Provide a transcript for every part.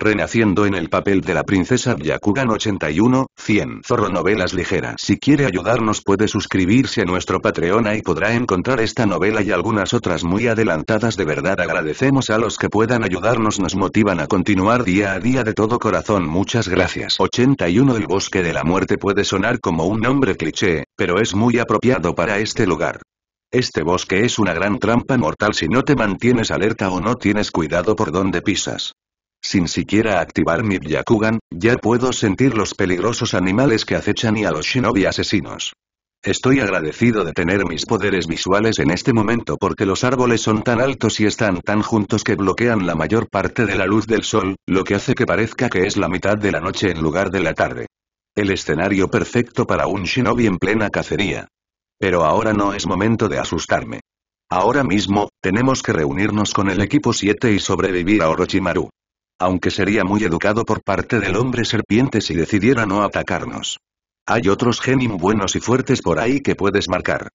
Renaciendo en el papel de la princesa Yakugan 81, 100 Zorro Novelas Ligera. Si quiere ayudarnos puede suscribirse a nuestro Patreon y podrá encontrar esta novela y algunas otras muy adelantadas de verdad agradecemos a los que puedan ayudarnos nos motivan a continuar día a día de todo corazón muchas gracias. 81 El Bosque de la Muerte puede sonar como un nombre cliché, pero es muy apropiado para este lugar. Este bosque es una gran trampa mortal si no te mantienes alerta o no tienes cuidado por donde pisas. Sin siquiera activar mi Yakugan, ya puedo sentir los peligrosos animales que acechan y a los shinobi asesinos. Estoy agradecido de tener mis poderes visuales en este momento porque los árboles son tan altos y están tan juntos que bloquean la mayor parte de la luz del sol, lo que hace que parezca que es la mitad de la noche en lugar de la tarde. El escenario perfecto para un shinobi en plena cacería. Pero ahora no es momento de asustarme. Ahora mismo, tenemos que reunirnos con el equipo 7 y sobrevivir a Orochimaru. Aunque sería muy educado por parte del hombre serpiente si decidiera no atacarnos. Hay otros genin buenos y fuertes por ahí que puedes marcar.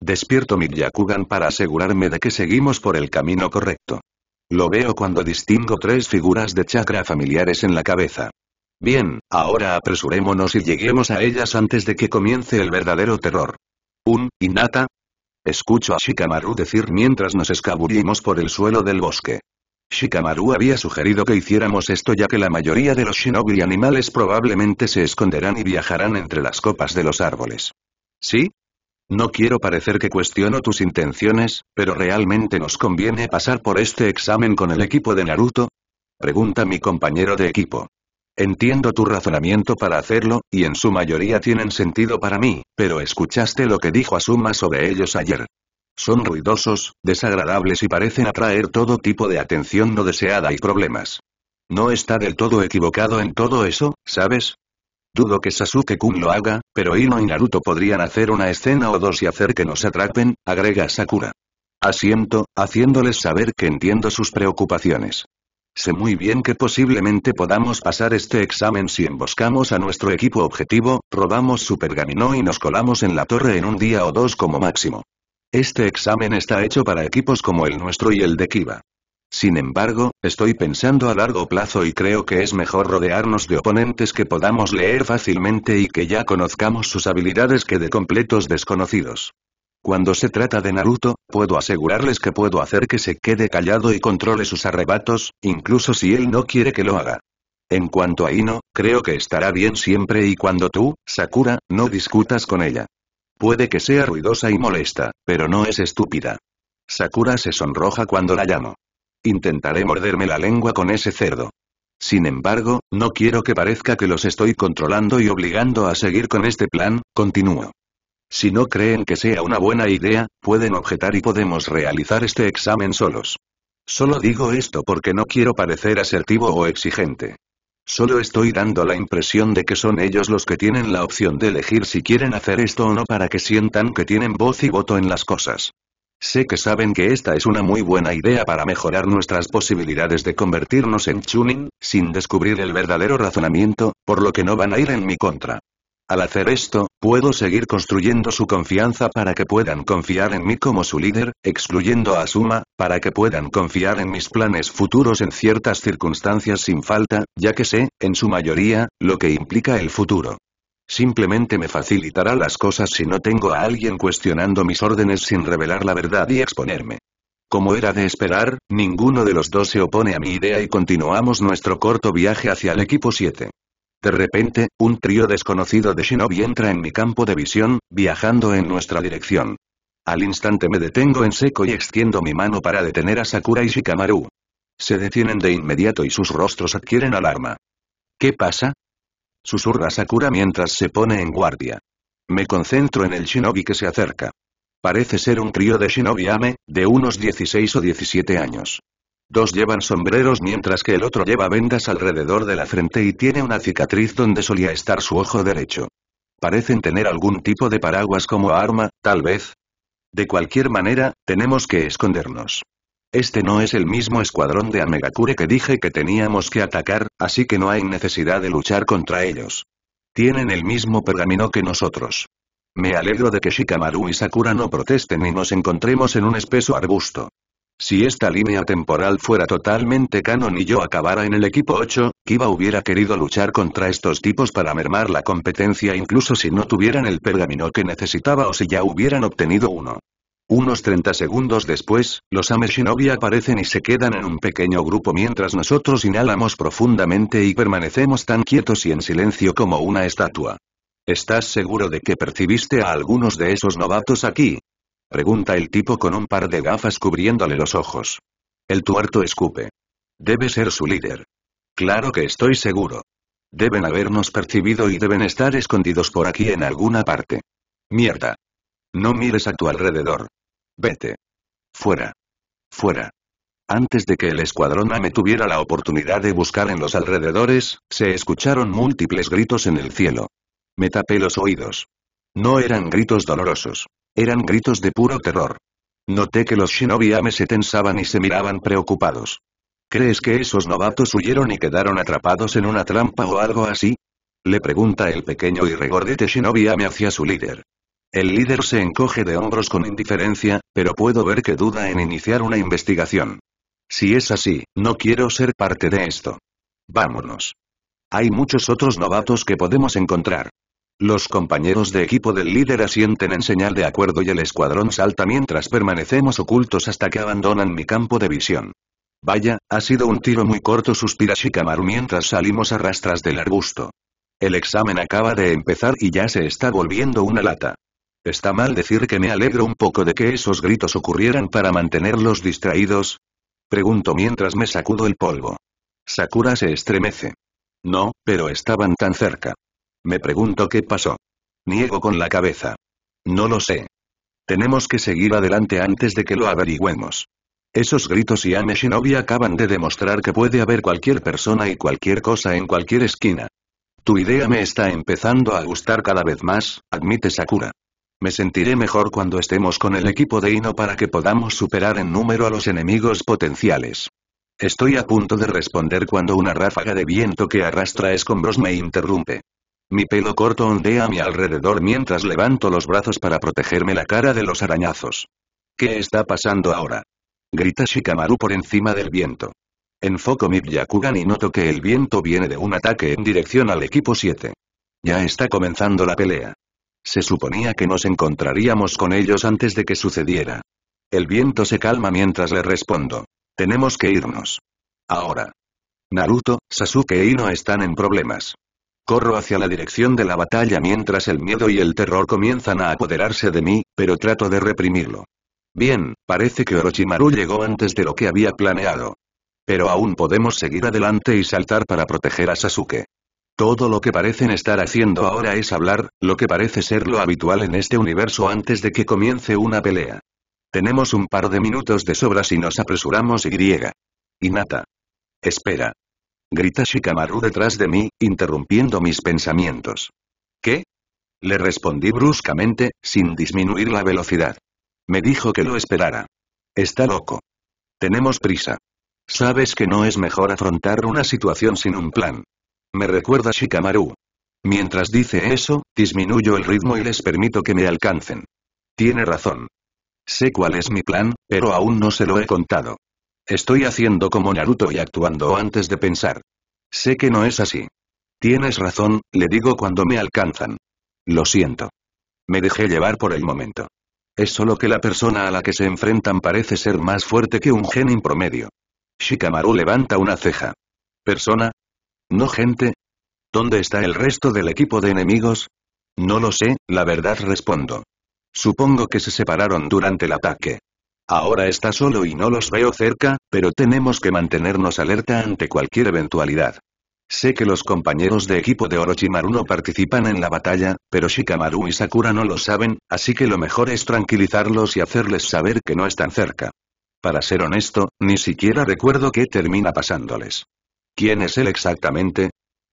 Despierto mi Yakugan para asegurarme de que seguimos por el camino correcto. Lo veo cuando distingo tres figuras de chakra familiares en la cabeza. Bien, ahora apresurémonos y lleguemos a ellas antes de que comience el verdadero terror. Un, Inata. Escucho a Shikamaru decir mientras nos escabullimos por el suelo del bosque. Shikamaru había sugerido que hiciéramos esto ya que la mayoría de los shinobi animales probablemente se esconderán y viajarán entre las copas de los árboles. ¿Sí? No quiero parecer que cuestiono tus intenciones, pero ¿realmente nos conviene pasar por este examen con el equipo de Naruto? Pregunta mi compañero de equipo. Entiendo tu razonamiento para hacerlo, y en su mayoría tienen sentido para mí, pero escuchaste lo que dijo Asuma sobre ellos ayer. Son ruidosos, desagradables y parecen atraer todo tipo de atención no deseada y problemas. No está del todo equivocado en todo eso, ¿sabes? Dudo que Sasuke-kun lo haga, pero Ino y Naruto podrían hacer una escena o dos y hacer que nos atrapen, agrega Sakura. Asiento, haciéndoles saber que entiendo sus preocupaciones. Sé muy bien que posiblemente podamos pasar este examen si emboscamos a nuestro equipo objetivo, robamos su pergamino y nos colamos en la torre en un día o dos como máximo. Este examen está hecho para equipos como el nuestro y el de Kiba. Sin embargo, estoy pensando a largo plazo y creo que es mejor rodearnos de oponentes que podamos leer fácilmente y que ya conozcamos sus habilidades que de completos desconocidos. Cuando se trata de Naruto, puedo asegurarles que puedo hacer que se quede callado y controle sus arrebatos, incluso si él no quiere que lo haga. En cuanto a Ino, creo que estará bien siempre y cuando tú, Sakura, no discutas con ella. Puede que sea ruidosa y molesta, pero no es estúpida. Sakura se sonroja cuando la llamo. Intentaré morderme la lengua con ese cerdo. Sin embargo, no quiero que parezca que los estoy controlando y obligando a seguir con este plan, continúo. Si no creen que sea una buena idea, pueden objetar y podemos realizar este examen solos. Solo digo esto porque no quiero parecer asertivo o exigente. Solo estoy dando la impresión de que son ellos los que tienen la opción de elegir si quieren hacer esto o no para que sientan que tienen voz y voto en las cosas. Sé que saben que esta es una muy buena idea para mejorar nuestras posibilidades de convertirnos en Chunin, sin descubrir el verdadero razonamiento, por lo que no van a ir en mi contra. Al hacer esto, puedo seguir construyendo su confianza para que puedan confiar en mí como su líder, excluyendo a Suma, para que puedan confiar en mis planes futuros en ciertas circunstancias sin falta, ya que sé, en su mayoría, lo que implica el futuro. Simplemente me facilitará las cosas si no tengo a alguien cuestionando mis órdenes sin revelar la verdad y exponerme. Como era de esperar, ninguno de los dos se opone a mi idea y continuamos nuestro corto viaje hacia el equipo 7. De repente, un trío desconocido de Shinobi entra en mi campo de visión, viajando en nuestra dirección. Al instante me detengo en seco y extiendo mi mano para detener a Sakura y Shikamaru. Se detienen de inmediato y sus rostros adquieren alarma. ¿Qué pasa? Susurra Sakura mientras se pone en guardia. Me concentro en el shinobi que se acerca. Parece ser un trío de shinobi ame, de unos 16 o 17 años. Dos llevan sombreros mientras que el otro lleva vendas alrededor de la frente y tiene una cicatriz donde solía estar su ojo derecho. Parecen tener algún tipo de paraguas como arma, tal vez. De cualquier manera, tenemos que escondernos. Este no es el mismo escuadrón de Amegakure que dije que teníamos que atacar, así que no hay necesidad de luchar contra ellos. Tienen el mismo pergamino que nosotros. Me alegro de que Shikamaru y Sakura no protesten y nos encontremos en un espeso arbusto. Si esta línea temporal fuera totalmente canon y yo acabara en el equipo 8, Kiba hubiera querido luchar contra estos tipos para mermar la competencia incluso si no tuvieran el pergamino que necesitaba o si ya hubieran obtenido uno. Unos 30 segundos después, los Ame Shinobi aparecen y se quedan en un pequeño grupo mientras nosotros inhalamos profundamente y permanecemos tan quietos y en silencio como una estatua. ¿Estás seguro de que percibiste a algunos de esos novatos aquí? Pregunta el tipo con un par de gafas cubriéndole los ojos. El tuerto escupe. Debe ser su líder. Claro que estoy seguro. Deben habernos percibido y deben estar escondidos por aquí en alguna parte. Mierda. No mires a tu alrededor. Vete. Fuera. Fuera. Antes de que el escuadrón AME tuviera la oportunidad de buscar en los alrededores, se escucharon múltiples gritos en el cielo. Me tapé los oídos. No eran gritos dolorosos. Eran gritos de puro terror. Noté que los shinobi se tensaban y se miraban preocupados. ¿Crees que esos novatos huyeron y quedaron atrapados en una trampa o algo así? Le pregunta el pequeño y regordete shinobi Ame hacia su líder. El líder se encoge de hombros con indiferencia, pero puedo ver que duda en iniciar una investigación. Si es así, no quiero ser parte de esto. Vámonos. Hay muchos otros novatos que podemos encontrar. Los compañeros de equipo del líder asienten en señal de acuerdo y el escuadrón salta mientras permanecemos ocultos hasta que abandonan mi campo de visión. Vaya, ha sido un tiro muy corto suspira Shikamaru mientras salimos a rastras del arbusto. El examen acaba de empezar y ya se está volviendo una lata. Está mal decir que me alegro un poco de que esos gritos ocurrieran para mantenerlos distraídos. Pregunto mientras me sacudo el polvo. Sakura se estremece. No, pero estaban tan cerca. Me pregunto qué pasó. Niego con la cabeza. No lo sé. Tenemos que seguir adelante antes de que lo averigüemos. Esos gritos y Ame Shinobi acaban de demostrar que puede haber cualquier persona y cualquier cosa en cualquier esquina. Tu idea me está empezando a gustar cada vez más, admite Sakura. Me sentiré mejor cuando estemos con el equipo de Ino para que podamos superar en número a los enemigos potenciales. Estoy a punto de responder cuando una ráfaga de viento que arrastra escombros me interrumpe. Mi pelo corto ondea a mi alrededor mientras levanto los brazos para protegerme la cara de los arañazos. ¿Qué está pasando ahora? Grita Shikamaru por encima del viento. Enfoco mi Byakugan y noto que el viento viene de un ataque en dirección al equipo 7. Ya está comenzando la pelea. Se suponía que nos encontraríamos con ellos antes de que sucediera. El viento se calma mientras le respondo. Tenemos que irnos. Ahora. Naruto, Sasuke y Ino están en problemas. Corro hacia la dirección de la batalla mientras el miedo y el terror comienzan a apoderarse de mí, pero trato de reprimirlo. Bien, parece que Orochimaru llegó antes de lo que había planeado. Pero aún podemos seguir adelante y saltar para proteger a Sasuke. Todo lo que parecen estar haciendo ahora es hablar, lo que parece ser lo habitual en este universo antes de que comience una pelea. Tenemos un par de minutos de sobra si nos apresuramos y griega. Inata. Espera grita Shikamaru detrás de mí, interrumpiendo mis pensamientos. ¿Qué? Le respondí bruscamente, sin disminuir la velocidad. Me dijo que lo esperara. Está loco. Tenemos prisa. Sabes que no es mejor afrontar una situación sin un plan. Me recuerda Shikamaru. Mientras dice eso, disminuyo el ritmo y les permito que me alcancen. Tiene razón. Sé cuál es mi plan, pero aún no se lo he contado. Estoy haciendo como Naruto y actuando antes de pensar. Sé que no es así. Tienes razón, le digo cuando me alcanzan. Lo siento. Me dejé llevar por el momento. Es solo que la persona a la que se enfrentan parece ser más fuerte que un genin promedio. Shikamaru levanta una ceja. ¿Persona? ¿No gente? ¿Dónde está el resto del equipo de enemigos? No lo sé, la verdad respondo. Supongo que se separaron durante el ataque. Ahora está solo y no los veo cerca, pero tenemos que mantenernos alerta ante cualquier eventualidad. Sé que los compañeros de equipo de Orochimaru no participan en la batalla, pero Shikamaru y Sakura no lo saben, así que lo mejor es tranquilizarlos y hacerles saber que no están cerca. Para ser honesto, ni siquiera recuerdo qué termina pasándoles. ¿Quién es él exactamente?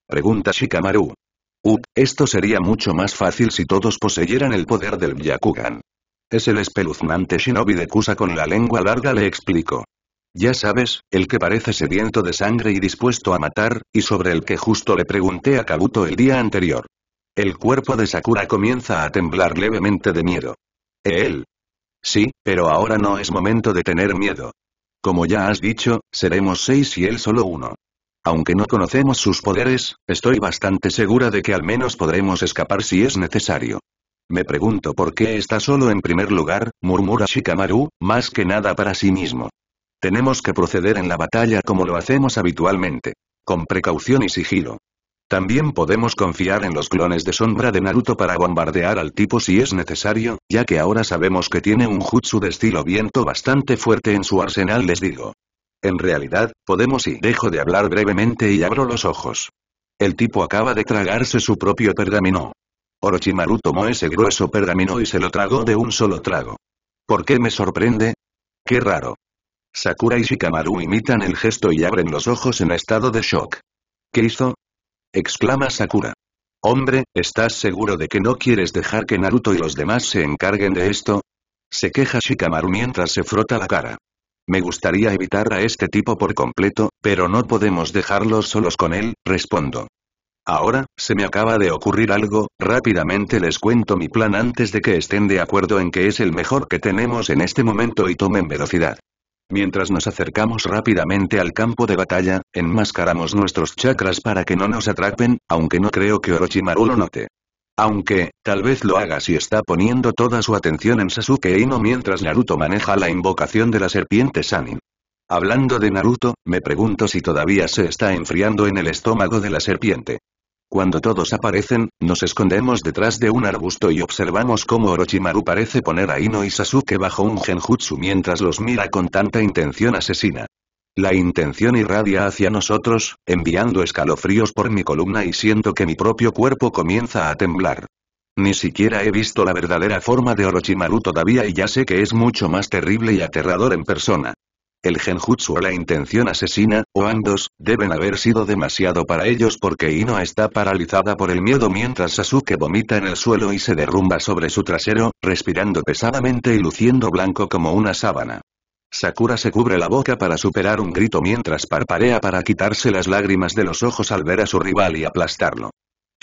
Pregunta Shikamaru. Uh, esto sería mucho más fácil si todos poseyeran el poder del Byakugan. Es el espeluznante shinobi de Kusa con la lengua larga le explicó. Ya sabes, el que parece sediento de sangre y dispuesto a matar, y sobre el que justo le pregunté a Kabuto el día anterior. El cuerpo de Sakura comienza a temblar levemente de miedo. Él. Sí, pero ahora no es momento de tener miedo. Como ya has dicho, seremos seis y él solo uno. Aunque no conocemos sus poderes, estoy bastante segura de que al menos podremos escapar si es necesario. Me pregunto por qué está solo en primer lugar, murmura Shikamaru, más que nada para sí mismo. Tenemos que proceder en la batalla como lo hacemos habitualmente. Con precaución y sigilo. También podemos confiar en los clones de sombra de Naruto para bombardear al tipo si es necesario, ya que ahora sabemos que tiene un jutsu de estilo viento bastante fuerte en su arsenal les digo. En realidad, podemos y dejo de hablar brevemente y abro los ojos. El tipo acaba de tragarse su propio pergamino. Orochimaru tomó ese grueso pergamino y se lo tragó de un solo trago. ¿Por qué me sorprende? ¡Qué raro! Sakura y Shikamaru imitan el gesto y abren los ojos en estado de shock. ¿Qué hizo? exclama Sakura. Hombre, ¿estás seguro de que no quieres dejar que Naruto y los demás se encarguen de esto? Se queja Shikamaru mientras se frota la cara. Me gustaría evitar a este tipo por completo, pero no podemos dejarlos solos con él, respondo. Ahora, se me acaba de ocurrir algo, rápidamente les cuento mi plan antes de que estén de acuerdo en que es el mejor que tenemos en este momento y tomen velocidad. Mientras nos acercamos rápidamente al campo de batalla, enmascaramos nuestros chakras para que no nos atrapen, aunque no creo que Orochimaru lo note. Aunque, tal vez lo haga si está poniendo toda su atención en Sasuke y Ino mientras Naruto maneja la invocación de la serpiente Sanin. Hablando de Naruto, me pregunto si todavía se está enfriando en el estómago de la serpiente. Cuando todos aparecen, nos escondemos detrás de un arbusto y observamos cómo Orochimaru parece poner a Ino y Sasuke bajo un genjutsu mientras los mira con tanta intención asesina. La intención irradia hacia nosotros, enviando escalofríos por mi columna y siento que mi propio cuerpo comienza a temblar. Ni siquiera he visto la verdadera forma de Orochimaru todavía y ya sé que es mucho más terrible y aterrador en persona. El genjutsu o la intención asesina, o ambos, deben haber sido demasiado para ellos porque Ino está paralizada por el miedo mientras Sasuke vomita en el suelo y se derrumba sobre su trasero, respirando pesadamente y luciendo blanco como una sábana. Sakura se cubre la boca para superar un grito mientras parparea para quitarse las lágrimas de los ojos al ver a su rival y aplastarlo.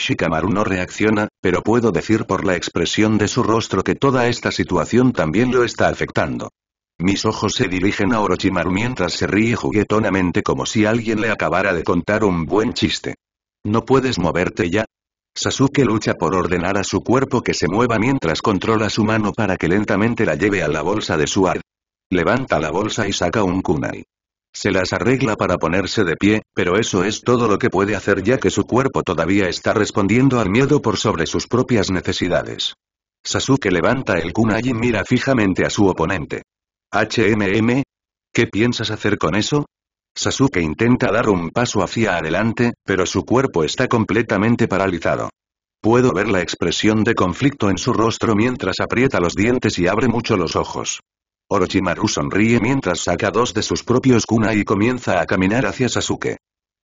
Shikamaru no reacciona, pero puedo decir por la expresión de su rostro que toda esta situación también lo está afectando. Mis ojos se dirigen a Orochimaru mientras se ríe juguetonamente como si alguien le acabara de contar un buen chiste. ¿No puedes moverte ya? Sasuke lucha por ordenar a su cuerpo que se mueva mientras controla su mano para que lentamente la lleve a la bolsa de su ar. Levanta la bolsa y saca un kunai. Se las arregla para ponerse de pie, pero eso es todo lo que puede hacer ya que su cuerpo todavía está respondiendo al miedo por sobre sus propias necesidades. Sasuke levanta el kunai y mira fijamente a su oponente. ¿HMM? ¿Qué piensas hacer con eso? Sasuke intenta dar un paso hacia adelante, pero su cuerpo está completamente paralizado. Puedo ver la expresión de conflicto en su rostro mientras aprieta los dientes y abre mucho los ojos. Orochimaru sonríe mientras saca dos de sus propios kuna y comienza a caminar hacia Sasuke.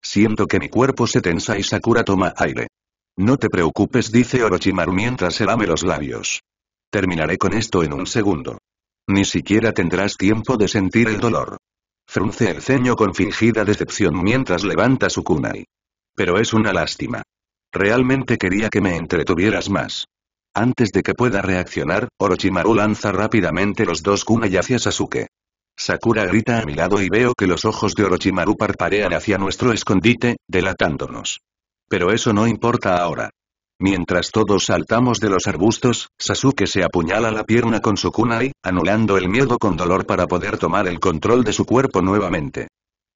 Siento que mi cuerpo se tensa y Sakura toma aire. No te preocupes dice Orochimaru mientras se lame los labios. Terminaré con esto en un segundo. Ni siquiera tendrás tiempo de sentir el dolor. Frunce el ceño con fingida decepción mientras levanta su kunai. Pero es una lástima. Realmente quería que me entretuvieras más. Antes de que pueda reaccionar, Orochimaru lanza rápidamente los dos kunai hacia Sasuke. Sakura grita a mi lado y veo que los ojos de Orochimaru parparean hacia nuestro escondite, delatándonos. Pero eso no importa ahora. Mientras todos saltamos de los arbustos, Sasuke se apuñala la pierna con su kunai, anulando el miedo con dolor para poder tomar el control de su cuerpo nuevamente.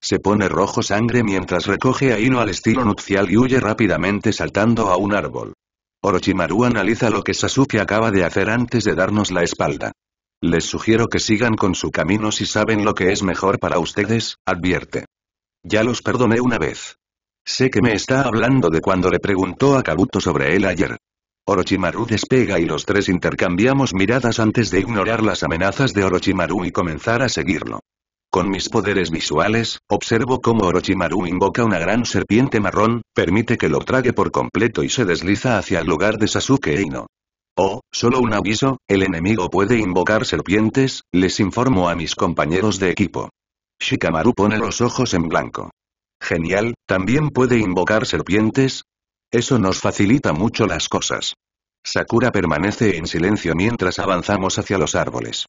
Se pone rojo sangre mientras recoge a Ino al estilo nupcial y huye rápidamente saltando a un árbol. Orochimaru analiza lo que Sasuke acaba de hacer antes de darnos la espalda. Les sugiero que sigan con su camino si saben lo que es mejor para ustedes, advierte. Ya los perdoné una vez. Sé que me está hablando de cuando le preguntó a Kabuto sobre él ayer. Orochimaru despega y los tres intercambiamos miradas antes de ignorar las amenazas de Orochimaru y comenzar a seguirlo. Con mis poderes visuales, observo cómo Orochimaru invoca una gran serpiente marrón, permite que lo trague por completo y se desliza hacia el lugar de Sasuke Eino. Oh, solo un aviso, el enemigo puede invocar serpientes, les informo a mis compañeros de equipo. Shikamaru pone los ojos en blanco. Genial, ¿también puede invocar serpientes? Eso nos facilita mucho las cosas. Sakura permanece en silencio mientras avanzamos hacia los árboles.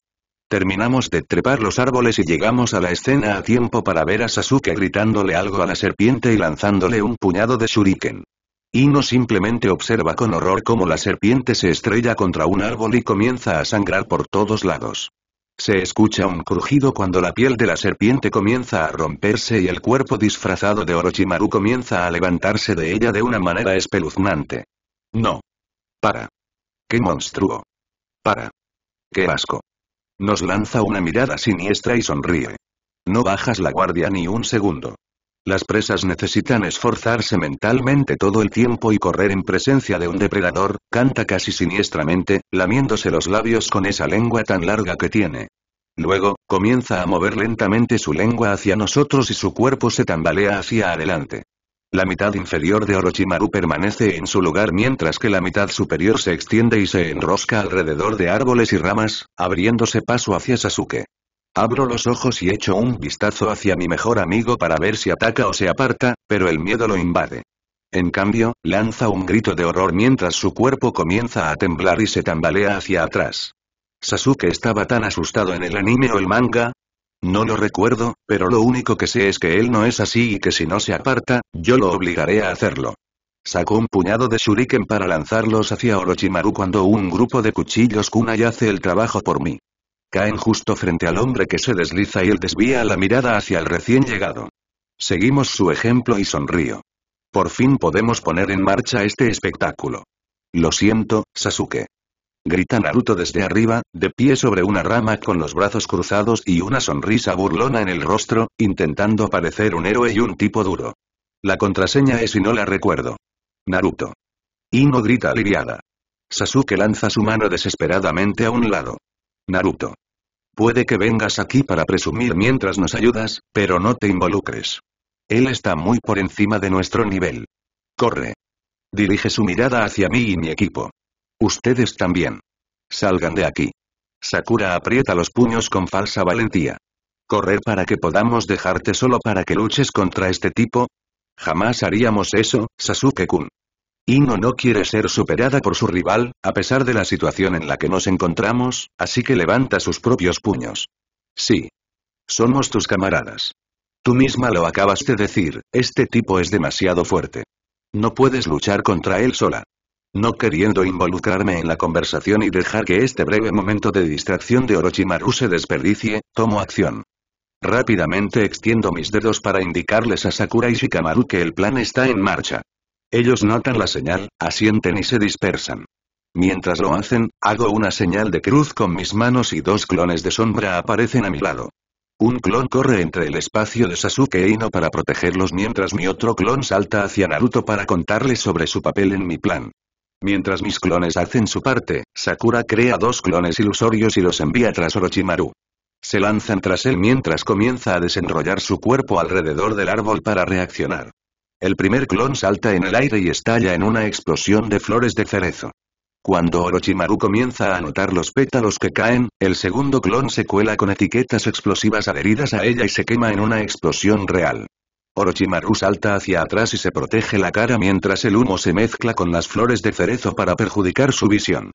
Terminamos de trepar los árboles y llegamos a la escena a tiempo para ver a Sasuke gritándole algo a la serpiente y lanzándole un puñado de shuriken. Ino simplemente observa con horror cómo la serpiente se estrella contra un árbol y comienza a sangrar por todos lados. Se escucha un crujido cuando la piel de la serpiente comienza a romperse y el cuerpo disfrazado de Orochimaru comienza a levantarse de ella de una manera espeluznante. No. Para. ¡Qué monstruo! Para. ¡Qué asco! Nos lanza una mirada siniestra y sonríe. No bajas la guardia ni un segundo. Las presas necesitan esforzarse mentalmente todo el tiempo y correr en presencia de un depredador, canta casi siniestramente, lamiéndose los labios con esa lengua tan larga que tiene. Luego, comienza a mover lentamente su lengua hacia nosotros y su cuerpo se tambalea hacia adelante. La mitad inferior de Orochimaru permanece en su lugar mientras que la mitad superior se extiende y se enrosca alrededor de árboles y ramas, abriéndose paso hacia Sasuke. Abro los ojos y echo un vistazo hacia mi mejor amigo para ver si ataca o se aparta, pero el miedo lo invade. En cambio, lanza un grito de horror mientras su cuerpo comienza a temblar y se tambalea hacia atrás. ¿Sasuke estaba tan asustado en el anime o el manga? No lo recuerdo, pero lo único que sé es que él no es así y que si no se aparta, yo lo obligaré a hacerlo. Saco un puñado de shuriken para lanzarlos hacia Orochimaru cuando un grupo de cuchillos kunai hace el trabajo por mí. Caen justo frente al hombre que se desliza y él desvía la mirada hacia el recién llegado. Seguimos su ejemplo y sonrío. Por fin podemos poner en marcha este espectáculo. Lo siento, Sasuke. Grita Naruto desde arriba, de pie sobre una rama con los brazos cruzados y una sonrisa burlona en el rostro, intentando parecer un héroe y un tipo duro. La contraseña es y no la recuerdo. Naruto. Ino grita aliviada. Sasuke lanza su mano desesperadamente a un lado. Naruto. Puede que vengas aquí para presumir mientras nos ayudas, pero no te involucres. Él está muy por encima de nuestro nivel. Corre. Dirige su mirada hacia mí y mi equipo. Ustedes también. Salgan de aquí. Sakura aprieta los puños con falsa valentía. ¿Correr para que podamos dejarte solo para que luches contra este tipo? Jamás haríamos eso, Sasuke-kun. Ino no quiere ser superada por su rival, a pesar de la situación en la que nos encontramos, así que levanta sus propios puños. Sí. Somos tus camaradas. Tú misma lo acabas de decir, este tipo es demasiado fuerte. No puedes luchar contra él sola. No queriendo involucrarme en la conversación y dejar que este breve momento de distracción de Orochimaru se desperdicie, tomo acción. Rápidamente extiendo mis dedos para indicarles a Sakura y Shikamaru que el plan está en marcha. Ellos notan la señal, asienten y se dispersan. Mientras lo hacen, hago una señal de cruz con mis manos y dos clones de sombra aparecen a mi lado. Un clon corre entre el espacio de Sasuke e Ino para protegerlos mientras mi otro clon salta hacia Naruto para contarle sobre su papel en mi plan. Mientras mis clones hacen su parte, Sakura crea dos clones ilusorios y los envía tras Orochimaru. Se lanzan tras él mientras comienza a desenrollar su cuerpo alrededor del árbol para reaccionar. El primer clon salta en el aire y estalla en una explosión de flores de cerezo. Cuando Orochimaru comienza a notar los pétalos que caen, el segundo clon se cuela con etiquetas explosivas adheridas a ella y se quema en una explosión real. Orochimaru salta hacia atrás y se protege la cara mientras el humo se mezcla con las flores de cerezo para perjudicar su visión.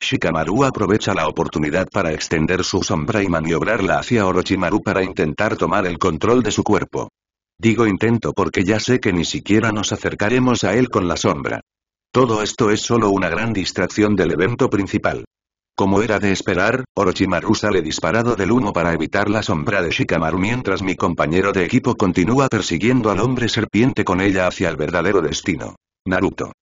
Shikamaru aprovecha la oportunidad para extender su sombra y maniobrarla hacia Orochimaru para intentar tomar el control de su cuerpo. Digo intento porque ya sé que ni siquiera nos acercaremos a él con la sombra. Todo esto es solo una gran distracción del evento principal. Como era de esperar, Orochimaru sale disparado del humo para evitar la sombra de Shikamaru mientras mi compañero de equipo continúa persiguiendo al hombre serpiente con ella hacia el verdadero destino. Naruto.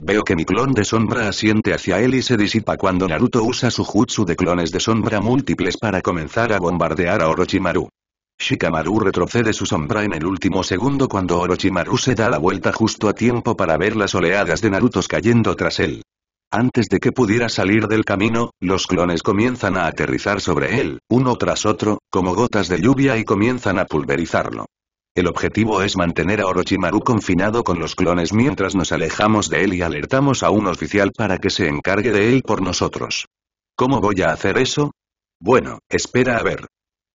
Veo que mi clon de sombra asiente hacia él y se disipa cuando Naruto usa su jutsu de clones de sombra múltiples para comenzar a bombardear a Orochimaru. Shikamaru retrocede su sombra en el último segundo cuando Orochimaru se da la vuelta justo a tiempo para ver las oleadas de Narutos cayendo tras él. Antes de que pudiera salir del camino, los clones comienzan a aterrizar sobre él, uno tras otro, como gotas de lluvia y comienzan a pulverizarlo. El objetivo es mantener a Orochimaru confinado con los clones mientras nos alejamos de él y alertamos a un oficial para que se encargue de él por nosotros. ¿Cómo voy a hacer eso? Bueno, espera a ver.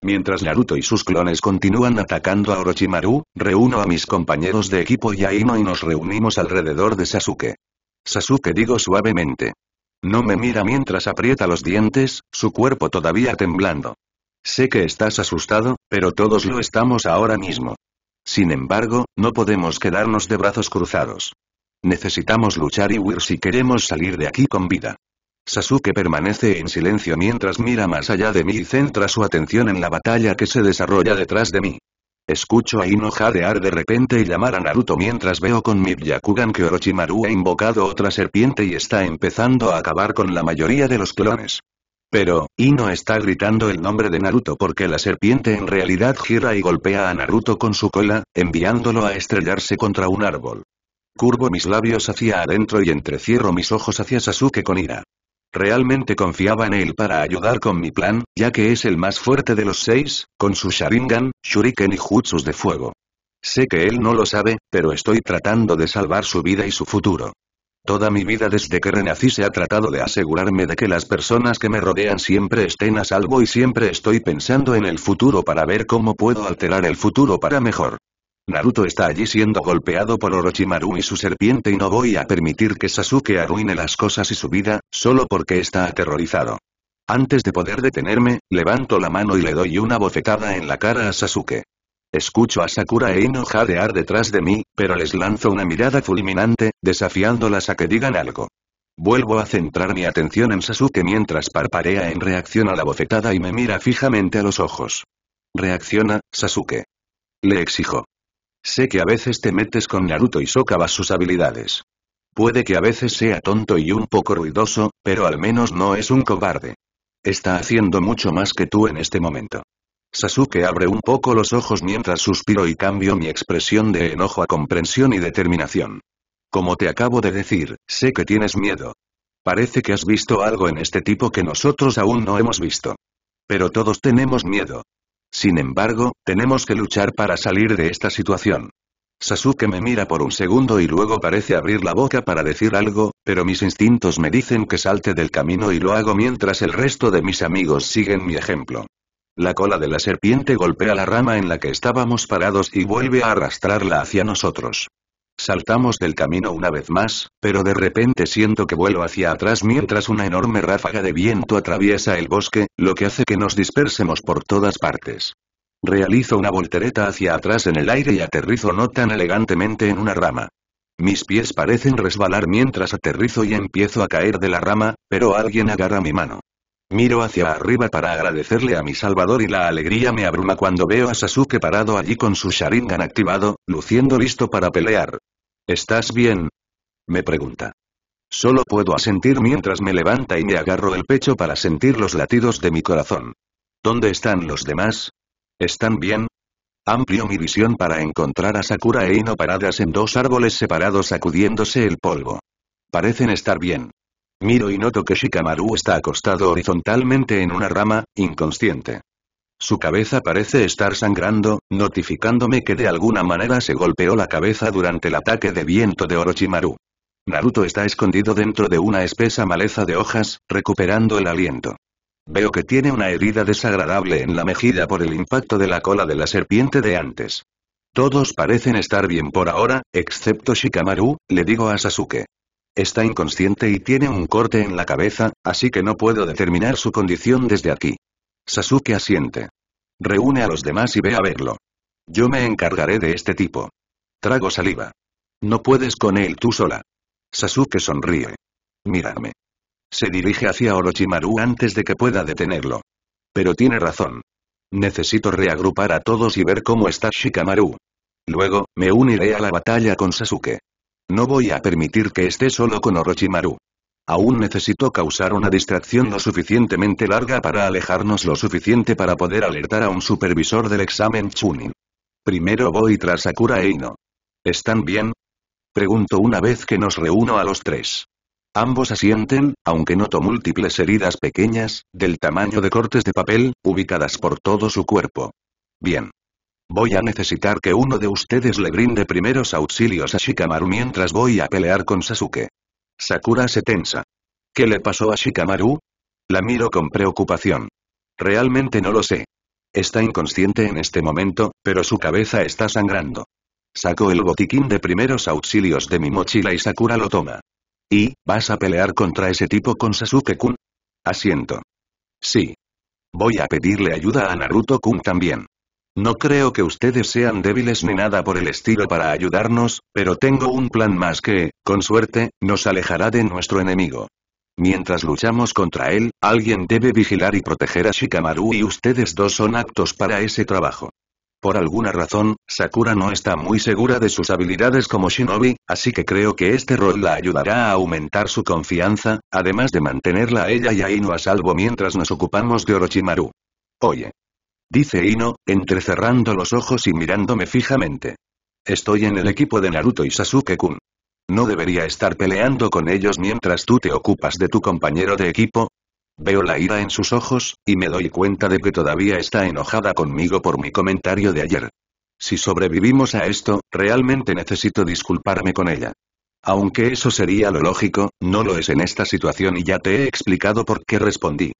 Mientras Naruto y sus clones continúan atacando a Orochimaru, reúno a mis compañeros de equipo y Ino y nos reunimos alrededor de Sasuke. Sasuke digo suavemente. No me mira mientras aprieta los dientes, su cuerpo todavía temblando. Sé que estás asustado, pero todos lo estamos ahora mismo. Sin embargo, no podemos quedarnos de brazos cruzados. Necesitamos luchar y huir si queremos salir de aquí con vida. Sasuke permanece en silencio mientras mira más allá de mí y centra su atención en la batalla que se desarrolla detrás de mí. Escucho a Ino jadear de repente y llamar a Naruto mientras veo con mi Byakugan que Orochimaru ha invocado otra serpiente y está empezando a acabar con la mayoría de los clones. Pero, Ino está gritando el nombre de Naruto porque la serpiente en realidad gira y golpea a Naruto con su cola, enviándolo a estrellarse contra un árbol. Curvo mis labios hacia adentro y entrecierro mis ojos hacia Sasuke con ira. Realmente confiaba en él para ayudar con mi plan, ya que es el más fuerte de los seis, con su Sharingan, Shuriken y Jutsus de fuego. Sé que él no lo sabe, pero estoy tratando de salvar su vida y su futuro. Toda mi vida desde que renací se ha tratado de asegurarme de que las personas que me rodean siempre estén a salvo y siempre estoy pensando en el futuro para ver cómo puedo alterar el futuro para mejor. Naruto está allí siendo golpeado por Orochimaru y su serpiente y no voy a permitir que Sasuke arruine las cosas y su vida, solo porque está aterrorizado. Antes de poder detenerme, levanto la mano y le doy una bofetada en la cara a Sasuke. Escucho a Sakura e Ino jadear detrás de mí, pero les lanzo una mirada fulminante, desafiándolas a que digan algo. Vuelvo a centrar mi atención en Sasuke mientras parparea en reacción a la bofetada y me mira fijamente a los ojos. Reacciona, Sasuke. Le exijo. Sé que a veces te metes con Naruto y socavas sus habilidades. Puede que a veces sea tonto y un poco ruidoso, pero al menos no es un cobarde. Está haciendo mucho más que tú en este momento. Sasuke abre un poco los ojos mientras suspiro y cambio mi expresión de enojo a comprensión y determinación. Como te acabo de decir, sé que tienes miedo. Parece que has visto algo en este tipo que nosotros aún no hemos visto. Pero todos tenemos miedo, sin embargo, tenemos que luchar para salir de esta situación. Sasuke me mira por un segundo y luego parece abrir la boca para decir algo, pero mis instintos me dicen que salte del camino y lo hago mientras el resto de mis amigos siguen mi ejemplo. La cola de la serpiente golpea la rama en la que estábamos parados y vuelve a arrastrarla hacia nosotros. Saltamos del camino una vez más, pero de repente siento que vuelo hacia atrás mientras una enorme ráfaga de viento atraviesa el bosque, lo que hace que nos dispersemos por todas partes. Realizo una voltereta hacia atrás en el aire y aterrizo no tan elegantemente en una rama. Mis pies parecen resbalar mientras aterrizo y empiezo a caer de la rama, pero alguien agarra mi mano. Miro hacia arriba para agradecerle a mi salvador y la alegría me abruma cuando veo a Sasuke parado allí con su Sharingan activado, luciendo listo para pelear. ¿Estás bien? Me pregunta. Solo puedo asentir mientras me levanta y me agarro el pecho para sentir los latidos de mi corazón. ¿Dónde están los demás? ¿Están bien? Amplio mi visión para encontrar a Sakura e Ino paradas en dos árboles separados sacudiéndose el polvo. Parecen estar bien. Miro y noto que Shikamaru está acostado horizontalmente en una rama, inconsciente. Su cabeza parece estar sangrando, notificándome que de alguna manera se golpeó la cabeza durante el ataque de viento de Orochimaru. Naruto está escondido dentro de una espesa maleza de hojas, recuperando el aliento. Veo que tiene una herida desagradable en la mejilla por el impacto de la cola de la serpiente de antes. Todos parecen estar bien por ahora, excepto Shikamaru, le digo a Sasuke. Está inconsciente y tiene un corte en la cabeza, así que no puedo determinar su condición desde aquí. Sasuke asiente. Reúne a los demás y ve a verlo. Yo me encargaré de este tipo. Trago saliva. No puedes con él tú sola. Sasuke sonríe. Mírame. Se dirige hacia Orochimaru antes de que pueda detenerlo. Pero tiene razón. Necesito reagrupar a todos y ver cómo está Shikamaru. Luego, me uniré a la batalla con Sasuke. No voy a permitir que esté solo con Orochimaru. Aún necesito causar una distracción lo suficientemente larga para alejarnos lo suficiente para poder alertar a un supervisor del examen Chunin. Primero voy tras Sakura e ¿Están bien? Pregunto una vez que nos reúno a los tres. Ambos asienten, aunque noto múltiples heridas pequeñas, del tamaño de cortes de papel, ubicadas por todo su cuerpo. Bien. Voy a necesitar que uno de ustedes le brinde primeros auxilios a Shikamaru mientras voy a pelear con Sasuke. Sakura se tensa. ¿Qué le pasó a Shikamaru? La miro con preocupación. Realmente no lo sé. Está inconsciente en este momento, pero su cabeza está sangrando. Saco el botiquín de primeros auxilios de mi mochila y Sakura lo toma. ¿Y, vas a pelear contra ese tipo con Sasuke-kun? Asiento. Sí. Voy a pedirle ayuda a Naruto-kun también. No creo que ustedes sean débiles ni nada por el estilo para ayudarnos, pero tengo un plan más que, con suerte, nos alejará de nuestro enemigo. Mientras luchamos contra él, alguien debe vigilar y proteger a Shikamaru y ustedes dos son aptos para ese trabajo. Por alguna razón, Sakura no está muy segura de sus habilidades como shinobi, así que creo que este rol la ayudará a aumentar su confianza, además de mantenerla a ella y a a salvo mientras nos ocupamos de Orochimaru. Oye, dice Ino, entrecerrando los ojos y mirándome fijamente. Estoy en el equipo de Naruto y Sasuke-kun. ¿No debería estar peleando con ellos mientras tú te ocupas de tu compañero de equipo? Veo la ira en sus ojos, y me doy cuenta de que todavía está enojada conmigo por mi comentario de ayer. Si sobrevivimos a esto, realmente necesito disculparme con ella. Aunque eso sería lo lógico, no lo es en esta situación y ya te he explicado por qué respondí.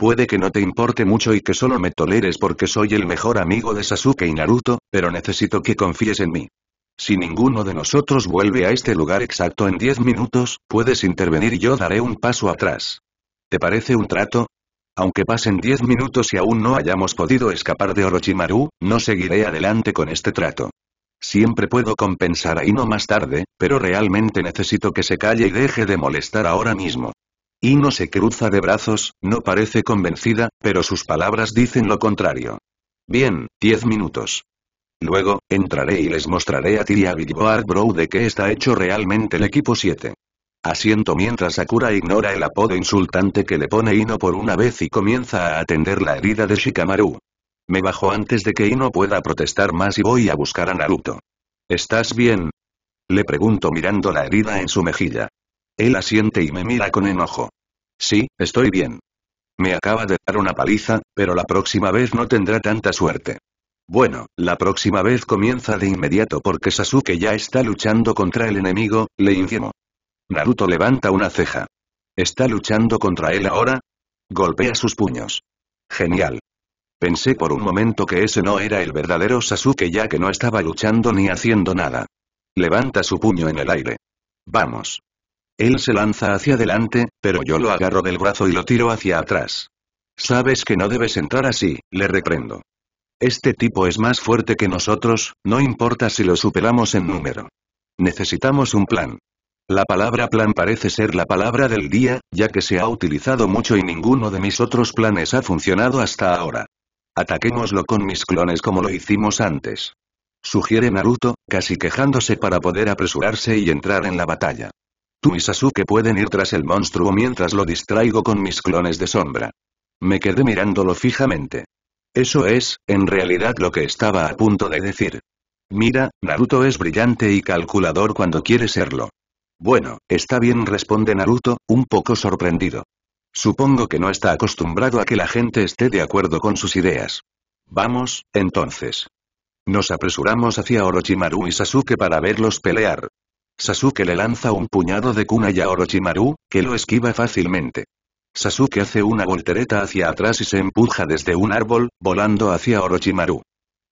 Puede que no te importe mucho y que solo me toleres porque soy el mejor amigo de Sasuke y Naruto, pero necesito que confíes en mí. Si ninguno de nosotros vuelve a este lugar exacto en 10 minutos, puedes intervenir y yo daré un paso atrás. ¿Te parece un trato? Aunque pasen 10 minutos y aún no hayamos podido escapar de Orochimaru, no seguiré adelante con este trato. Siempre puedo compensar ahí no más tarde, pero realmente necesito que se calle y deje de molestar ahora mismo. Ino se cruza de brazos, no parece convencida, pero sus palabras dicen lo contrario. Bien, diez minutos. Luego, entraré y les mostraré a ti y a Bro de qué está hecho realmente el equipo 7. Asiento mientras Akura ignora el apodo insultante que le pone Ino por una vez y comienza a atender la herida de Shikamaru. Me bajo antes de que Ino pueda protestar más y voy a buscar a Naruto. ¿Estás bien? Le pregunto mirando la herida en su mejilla. Él asiente y me mira con enojo. Sí, estoy bien. Me acaba de dar una paliza, pero la próxima vez no tendrá tanta suerte. Bueno, la próxima vez comienza de inmediato porque Sasuke ya está luchando contra el enemigo, le infiemo. Naruto levanta una ceja. ¿Está luchando contra él ahora? Golpea sus puños. Genial. Pensé por un momento que ese no era el verdadero Sasuke ya que no estaba luchando ni haciendo nada. Levanta su puño en el aire. Vamos. Él se lanza hacia adelante, pero yo lo agarro del brazo y lo tiro hacia atrás. Sabes que no debes entrar así, le reprendo. Este tipo es más fuerte que nosotros, no importa si lo superamos en número. Necesitamos un plan. La palabra plan parece ser la palabra del día, ya que se ha utilizado mucho y ninguno de mis otros planes ha funcionado hasta ahora. Ataquémoslo con mis clones como lo hicimos antes. Sugiere Naruto, casi quejándose para poder apresurarse y entrar en la batalla. Tú y Sasuke pueden ir tras el monstruo mientras lo distraigo con mis clones de sombra. Me quedé mirándolo fijamente. Eso es, en realidad lo que estaba a punto de decir. Mira, Naruto es brillante y calculador cuando quiere serlo. Bueno, está bien responde Naruto, un poco sorprendido. Supongo que no está acostumbrado a que la gente esté de acuerdo con sus ideas. Vamos, entonces. Nos apresuramos hacia Orochimaru y Sasuke para verlos pelear. Sasuke le lanza un puñado de kunai a Orochimaru, que lo esquiva fácilmente. Sasuke hace una voltereta hacia atrás y se empuja desde un árbol, volando hacia Orochimaru.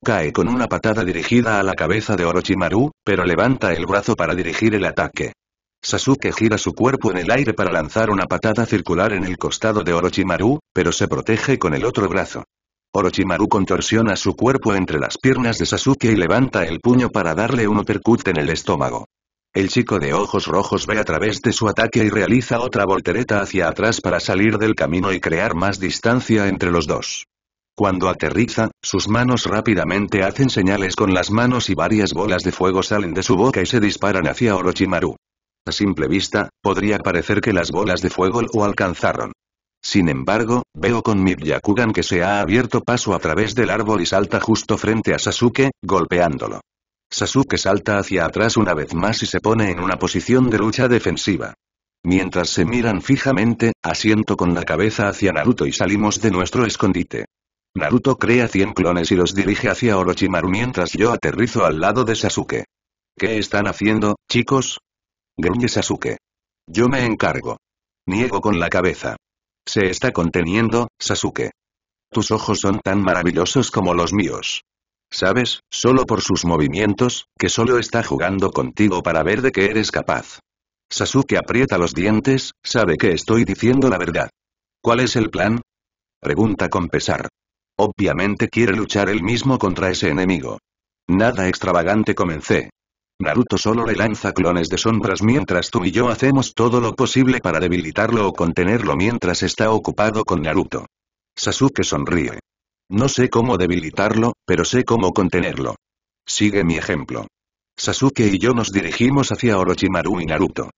Cae con una patada dirigida a la cabeza de Orochimaru, pero levanta el brazo para dirigir el ataque. Sasuke gira su cuerpo en el aire para lanzar una patada circular en el costado de Orochimaru, pero se protege con el otro brazo. Orochimaru contorsiona su cuerpo entre las piernas de Sasuke y levanta el puño para darle un uppercut en el estómago. El chico de ojos rojos ve a través de su ataque y realiza otra voltereta hacia atrás para salir del camino y crear más distancia entre los dos. Cuando aterriza, sus manos rápidamente hacen señales con las manos y varias bolas de fuego salen de su boca y se disparan hacia Orochimaru. A simple vista, podría parecer que las bolas de fuego lo alcanzaron. Sin embargo, veo con mi que se ha abierto paso a través del árbol y salta justo frente a Sasuke, golpeándolo. Sasuke salta hacia atrás una vez más y se pone en una posición de lucha defensiva. Mientras se miran fijamente, asiento con la cabeza hacia Naruto y salimos de nuestro escondite. Naruto crea 100 clones y los dirige hacia Orochimaru mientras yo aterrizo al lado de Sasuke. ¿Qué están haciendo, chicos? Gruñe Sasuke. Yo me encargo. Niego con la cabeza. Se está conteniendo, Sasuke. Tus ojos son tan maravillosos como los míos. Sabes, solo por sus movimientos, que solo está jugando contigo para ver de qué eres capaz. Sasuke aprieta los dientes, sabe que estoy diciendo la verdad. ¿Cuál es el plan? Pregunta con pesar. Obviamente quiere luchar él mismo contra ese enemigo. Nada extravagante comencé. Naruto solo le lanza clones de sombras mientras tú y yo hacemos todo lo posible para debilitarlo o contenerlo mientras está ocupado con Naruto. Sasuke sonríe. No sé cómo debilitarlo, pero sé cómo contenerlo. Sigue mi ejemplo. Sasuke y yo nos dirigimos hacia Orochimaru y Naruto.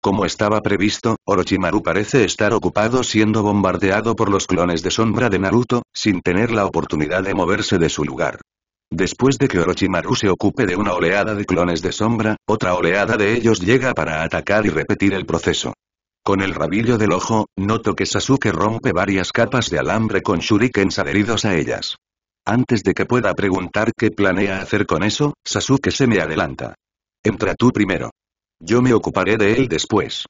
Como estaba previsto, Orochimaru parece estar ocupado siendo bombardeado por los clones de sombra de Naruto, sin tener la oportunidad de moverse de su lugar. Después de que Orochimaru se ocupe de una oleada de clones de sombra, otra oleada de ellos llega para atacar y repetir el proceso. Con el rabillo del ojo, noto que Sasuke rompe varias capas de alambre con shurikens adheridos a ellas. Antes de que pueda preguntar qué planea hacer con eso, Sasuke se me adelanta. Entra tú primero. Yo me ocuparé de él después.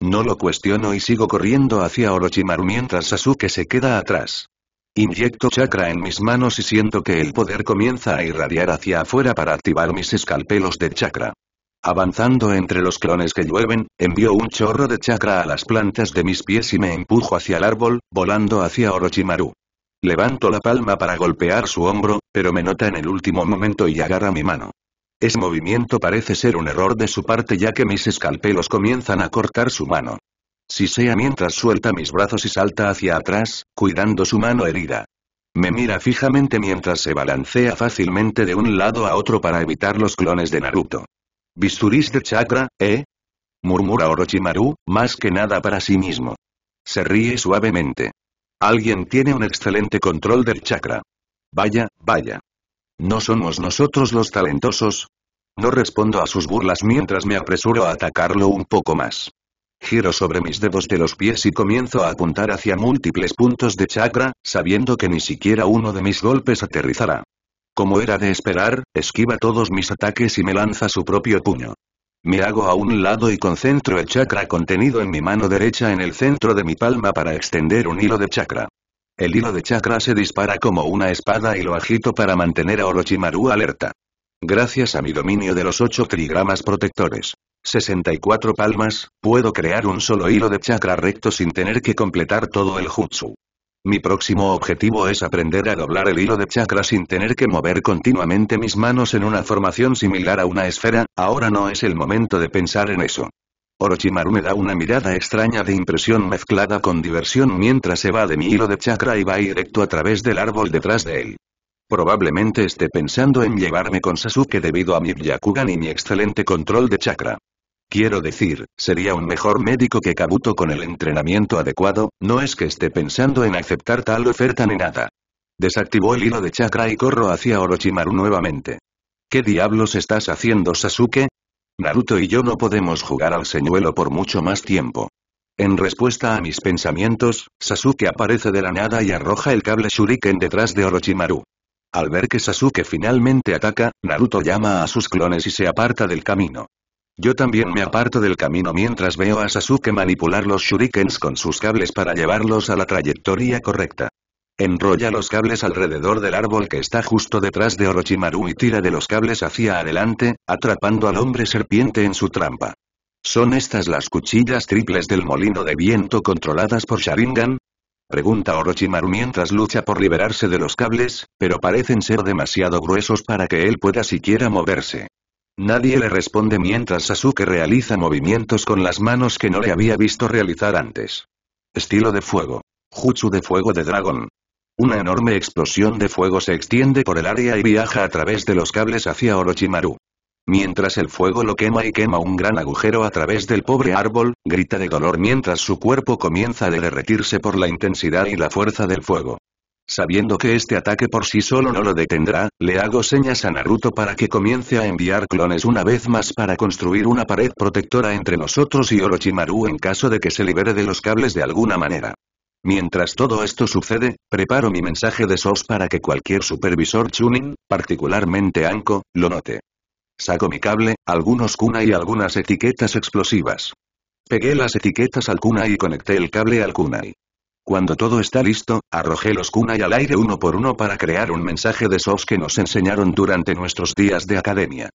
No lo cuestiono y sigo corriendo hacia Orochimaru mientras Sasuke se queda atrás. Inyecto chakra en mis manos y siento que el poder comienza a irradiar hacia afuera para activar mis escalpelos de chakra. Avanzando entre los clones que llueven, envió un chorro de chakra a las plantas de mis pies y me empujo hacia el árbol, volando hacia Orochimaru. Levanto la palma para golpear su hombro, pero me nota en el último momento y agarra mi mano. Ese movimiento parece ser un error de su parte ya que mis escalpelos comienzan a cortar su mano. Si sea mientras suelta mis brazos y salta hacia atrás, cuidando su mano herida. Me mira fijamente mientras se balancea fácilmente de un lado a otro para evitar los clones de Naruto. ¿Bisturís de chakra, eh? murmura Orochimaru, más que nada para sí mismo. Se ríe suavemente. Alguien tiene un excelente control del chakra. Vaya, vaya. ¿No somos nosotros los talentosos? No respondo a sus burlas mientras me apresuro a atacarlo un poco más. Giro sobre mis dedos de los pies y comienzo a apuntar hacia múltiples puntos de chakra, sabiendo que ni siquiera uno de mis golpes aterrizará. Como era de esperar, esquiva todos mis ataques y me lanza su propio puño. Me hago a un lado y concentro el chakra contenido en mi mano derecha en el centro de mi palma para extender un hilo de chakra. El hilo de chakra se dispara como una espada y lo agito para mantener a Orochimaru alerta. Gracias a mi dominio de los 8 trigramas protectores. 64 palmas, puedo crear un solo hilo de chakra recto sin tener que completar todo el jutsu. Mi próximo objetivo es aprender a doblar el hilo de chakra sin tener que mover continuamente mis manos en una formación similar a una esfera, ahora no es el momento de pensar en eso. Orochimaru me da una mirada extraña de impresión mezclada con diversión mientras se va de mi hilo de chakra y va directo a través del árbol detrás de él. Probablemente esté pensando en llevarme con Sasuke debido a mi Byakugan y mi excelente control de chakra. Quiero decir, sería un mejor médico que Kabuto con el entrenamiento adecuado, no es que esté pensando en aceptar tal oferta ni nada. Desactivó el hilo de chakra y corro hacia Orochimaru nuevamente. ¿Qué diablos estás haciendo Sasuke? Naruto y yo no podemos jugar al señuelo por mucho más tiempo. En respuesta a mis pensamientos, Sasuke aparece de la nada y arroja el cable shuriken detrás de Orochimaru. Al ver que Sasuke finalmente ataca, Naruto llama a sus clones y se aparta del camino. Yo también me aparto del camino mientras veo a Sasuke manipular los shurikens con sus cables para llevarlos a la trayectoria correcta. Enrolla los cables alrededor del árbol que está justo detrás de Orochimaru y tira de los cables hacia adelante, atrapando al hombre serpiente en su trampa. ¿Son estas las cuchillas triples del molino de viento controladas por Sharingan? Pregunta Orochimaru mientras lucha por liberarse de los cables, pero parecen ser demasiado gruesos para que él pueda siquiera moverse. Nadie le responde mientras Sasuke realiza movimientos con las manos que no le había visto realizar antes. Estilo de fuego. Jutsu de fuego de dragón. Una enorme explosión de fuego se extiende por el área y viaja a través de los cables hacia Orochimaru. Mientras el fuego lo quema y quema un gran agujero a través del pobre árbol, grita de dolor mientras su cuerpo comienza a derretirse por la intensidad y la fuerza del fuego. Sabiendo que este ataque por sí solo no lo detendrá, le hago señas a Naruto para que comience a enviar clones una vez más para construir una pared protectora entre nosotros y Orochimaru en caso de que se libere de los cables de alguna manera. Mientras todo esto sucede, preparo mi mensaje de SOS para que cualquier supervisor Chunin, particularmente Anko, lo note. Saco mi cable, algunos kunai y algunas etiquetas explosivas. Pegué las etiquetas al kunai y conecté el cable al kunai. Cuando todo está listo, arrojé los kunai al aire uno por uno para crear un mensaje de SOS que nos enseñaron durante nuestros días de academia.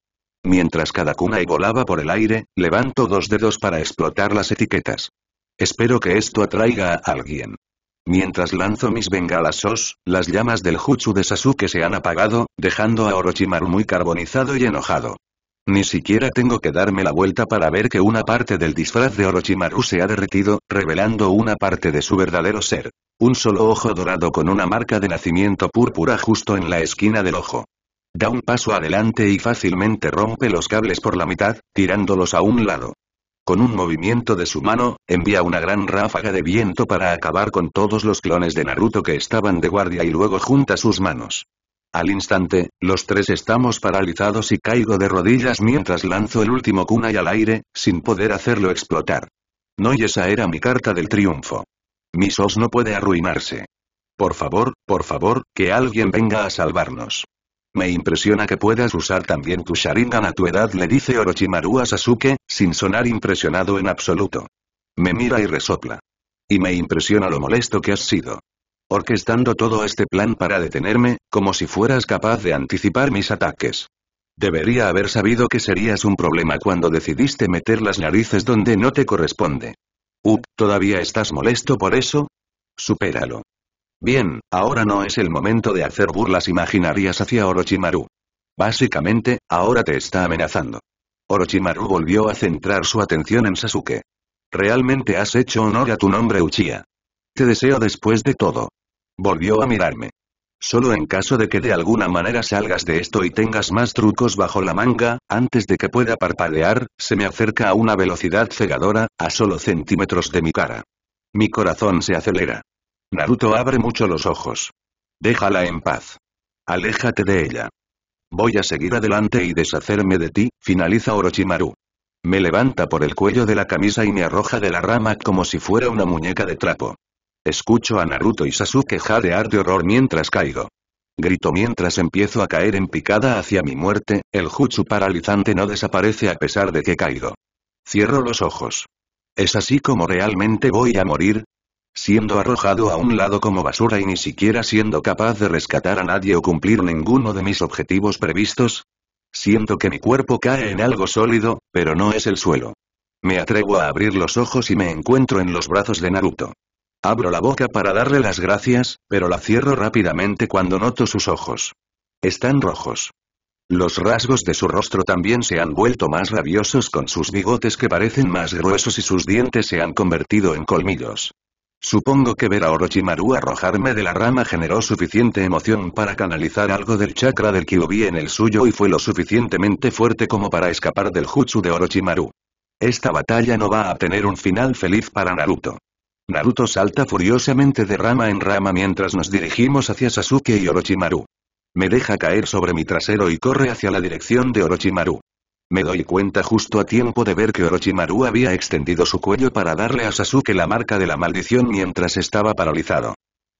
Mientras cada kunai volaba por el aire, levanto dos dedos para explotar las etiquetas. Espero que esto atraiga a alguien. Mientras lanzo mis bengalas SOS, las llamas del jutsu de Sasuke se han apagado, dejando a Orochimaru muy carbonizado y enojado. Ni siquiera tengo que darme la vuelta para ver que una parte del disfraz de Orochimaru se ha derretido, revelando una parte de su verdadero ser. Un solo ojo dorado con una marca de nacimiento púrpura justo en la esquina del ojo. Da un paso adelante y fácilmente rompe los cables por la mitad, tirándolos a un lado. Con un movimiento de su mano, envía una gran ráfaga de viento para acabar con todos los clones de Naruto que estaban de guardia y luego junta sus manos. Al instante, los tres estamos paralizados y caigo de rodillas mientras lanzo el último kunai al aire, sin poder hacerlo explotar. No y esa era mi carta del triunfo. Misos sos no puede arruinarse. Por favor, por favor, que alguien venga a salvarnos. Me impresiona que puedas usar también tu Sharingan a tu edad le dice Orochimaru a Sasuke, sin sonar impresionado en absoluto. Me mira y resopla. Y me impresiona lo molesto que has sido orquestando todo este plan para detenerme, como si fueras capaz de anticipar mis ataques. Debería haber sabido que serías un problema cuando decidiste meter las narices donde no te corresponde. Uh, ¿todavía estás molesto por eso? Supéralo. Bien, ahora no es el momento de hacer burlas imaginarias hacia Orochimaru. Básicamente, ahora te está amenazando. Orochimaru volvió a centrar su atención en Sasuke. Realmente has hecho honor a tu nombre Uchiha. Te deseo después de todo. Volvió a mirarme. Solo en caso de que de alguna manera salgas de esto y tengas más trucos bajo la manga, antes de que pueda parpadear, se me acerca a una velocidad cegadora, a solo centímetros de mi cara. Mi corazón se acelera. Naruto abre mucho los ojos. Déjala en paz. Aléjate de ella. Voy a seguir adelante y deshacerme de ti, finaliza Orochimaru. Me levanta por el cuello de la camisa y me arroja de la rama como si fuera una muñeca de trapo. Escucho a Naruto y Sasuke jadear de horror mientras caigo. Grito mientras empiezo a caer en picada hacia mi muerte, el jutsu paralizante no desaparece a pesar de que caigo. Cierro los ojos. ¿Es así como realmente voy a morir? Siendo arrojado a un lado como basura y ni siquiera siendo capaz de rescatar a nadie o cumplir ninguno de mis objetivos previstos? Siento que mi cuerpo cae en algo sólido, pero no es el suelo. Me atrevo a abrir los ojos y me encuentro en los brazos de Naruto. Abro la boca para darle las gracias, pero la cierro rápidamente cuando noto sus ojos. Están rojos. Los rasgos de su rostro también se han vuelto más rabiosos con sus bigotes que parecen más gruesos y sus dientes se han convertido en colmillos. Supongo que ver a Orochimaru arrojarme de la rama generó suficiente emoción para canalizar algo del chakra del Kyubi en el suyo y fue lo suficientemente fuerte como para escapar del jutsu de Orochimaru. Esta batalla no va a tener un final feliz para Naruto. Naruto salta furiosamente de rama en rama mientras nos dirigimos hacia Sasuke y Orochimaru. Me deja caer sobre mi trasero y corre hacia la dirección de Orochimaru. Me doy cuenta justo a tiempo de ver que Orochimaru había extendido su cuello para darle a Sasuke la marca de la maldición mientras estaba paralizado.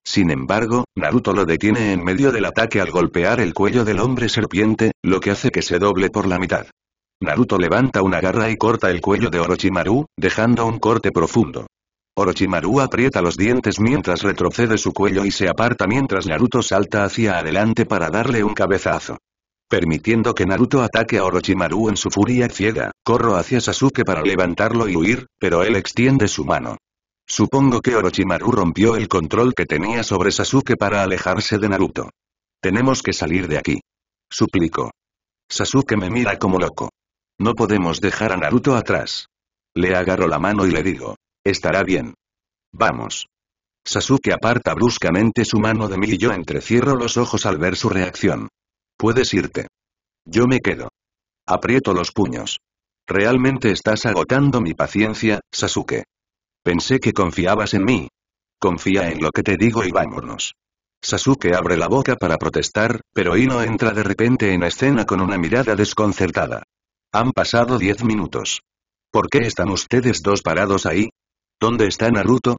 Sin embargo, Naruto lo detiene en medio del ataque al golpear el cuello del hombre serpiente, lo que hace que se doble por la mitad. Naruto levanta una garra y corta el cuello de Orochimaru, dejando un corte profundo. Orochimaru aprieta los dientes mientras retrocede su cuello y se aparta mientras Naruto salta hacia adelante para darle un cabezazo. Permitiendo que Naruto ataque a Orochimaru en su furia ciega, corro hacia Sasuke para levantarlo y huir, pero él extiende su mano. Supongo que Orochimaru rompió el control que tenía sobre Sasuke para alejarse de Naruto. Tenemos que salir de aquí. Suplico. Sasuke me mira como loco. No podemos dejar a Naruto atrás. Le agarro la mano y le digo, Estará bien. Vamos. Sasuke aparta bruscamente su mano de mí y yo entrecierro los ojos al ver su reacción. Puedes irte. Yo me quedo. Aprieto los puños. Realmente estás agotando mi paciencia, Sasuke. Pensé que confiabas en mí. Confía en lo que te digo y vámonos. Sasuke abre la boca para protestar, pero Ino entra de repente en escena con una mirada desconcertada. Han pasado diez minutos. ¿Por qué están ustedes dos parados ahí? ¿Dónde está Naruto?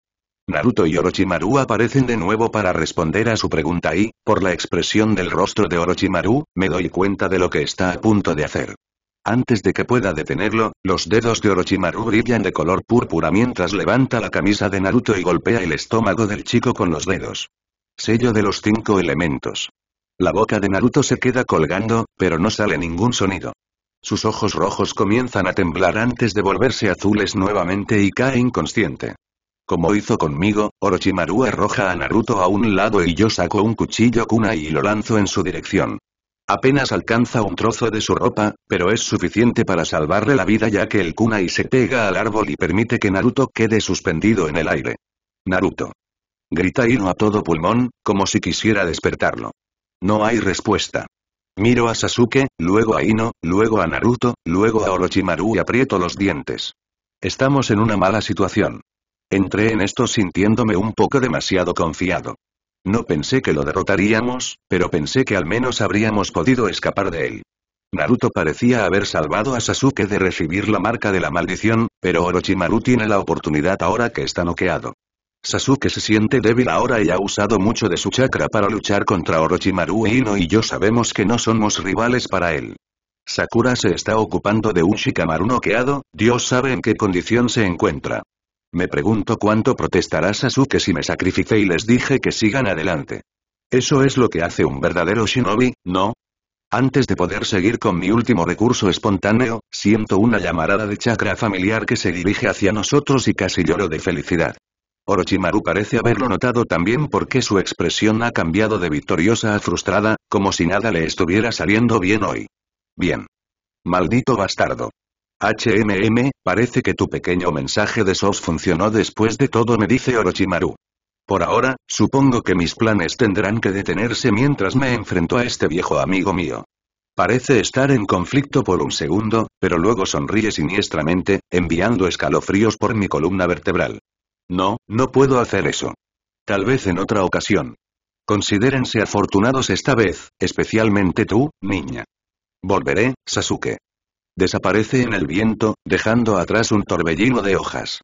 Naruto y Orochimaru aparecen de nuevo para responder a su pregunta y, por la expresión del rostro de Orochimaru, me doy cuenta de lo que está a punto de hacer. Antes de que pueda detenerlo, los dedos de Orochimaru brillan de color púrpura mientras levanta la camisa de Naruto y golpea el estómago del chico con los dedos. Sello de los cinco elementos. La boca de Naruto se queda colgando, pero no sale ningún sonido. Sus ojos rojos comienzan a temblar antes de volverse azules nuevamente y cae inconsciente. Como hizo conmigo, Orochimaru arroja a Naruto a un lado y yo saco un cuchillo kunai y lo lanzo en su dirección. Apenas alcanza un trozo de su ropa, pero es suficiente para salvarle la vida ya que el kunai se pega al árbol y permite que Naruto quede suspendido en el aire. Naruto. Grita Ino a todo pulmón, como si quisiera despertarlo. No hay respuesta. Miro a Sasuke, luego a Ino, luego a Naruto, luego a Orochimaru y aprieto los dientes. Estamos en una mala situación. Entré en esto sintiéndome un poco demasiado confiado. No pensé que lo derrotaríamos, pero pensé que al menos habríamos podido escapar de él. Naruto parecía haber salvado a Sasuke de recibir la marca de la maldición, pero Orochimaru tiene la oportunidad ahora que está noqueado. Sasuke se siente débil ahora y ha usado mucho de su chakra para luchar contra Orochimaru e Ino y yo sabemos que no somos rivales para él. Sakura se está ocupando de un Shikamaru noqueado, Dios sabe en qué condición se encuentra. Me pregunto cuánto protestará Sasuke si me sacrificé y les dije que sigan adelante. Eso es lo que hace un verdadero shinobi, ¿no? Antes de poder seguir con mi último recurso espontáneo, siento una llamarada de chakra familiar que se dirige hacia nosotros y casi lloro de felicidad. Orochimaru parece haberlo notado también porque su expresión ha cambiado de victoriosa a frustrada, como si nada le estuviera saliendo bien hoy. Bien. Maldito bastardo. HMM, parece que tu pequeño mensaje de SOS funcionó después de todo me dice Orochimaru. Por ahora, supongo que mis planes tendrán que detenerse mientras me enfrento a este viejo amigo mío. Parece estar en conflicto por un segundo, pero luego sonríe siniestramente, enviando escalofríos por mi columna vertebral. No, no puedo hacer eso. Tal vez en otra ocasión. Considérense afortunados esta vez, especialmente tú, niña. Volveré, Sasuke. Desaparece en el viento, dejando atrás un torbellino de hojas.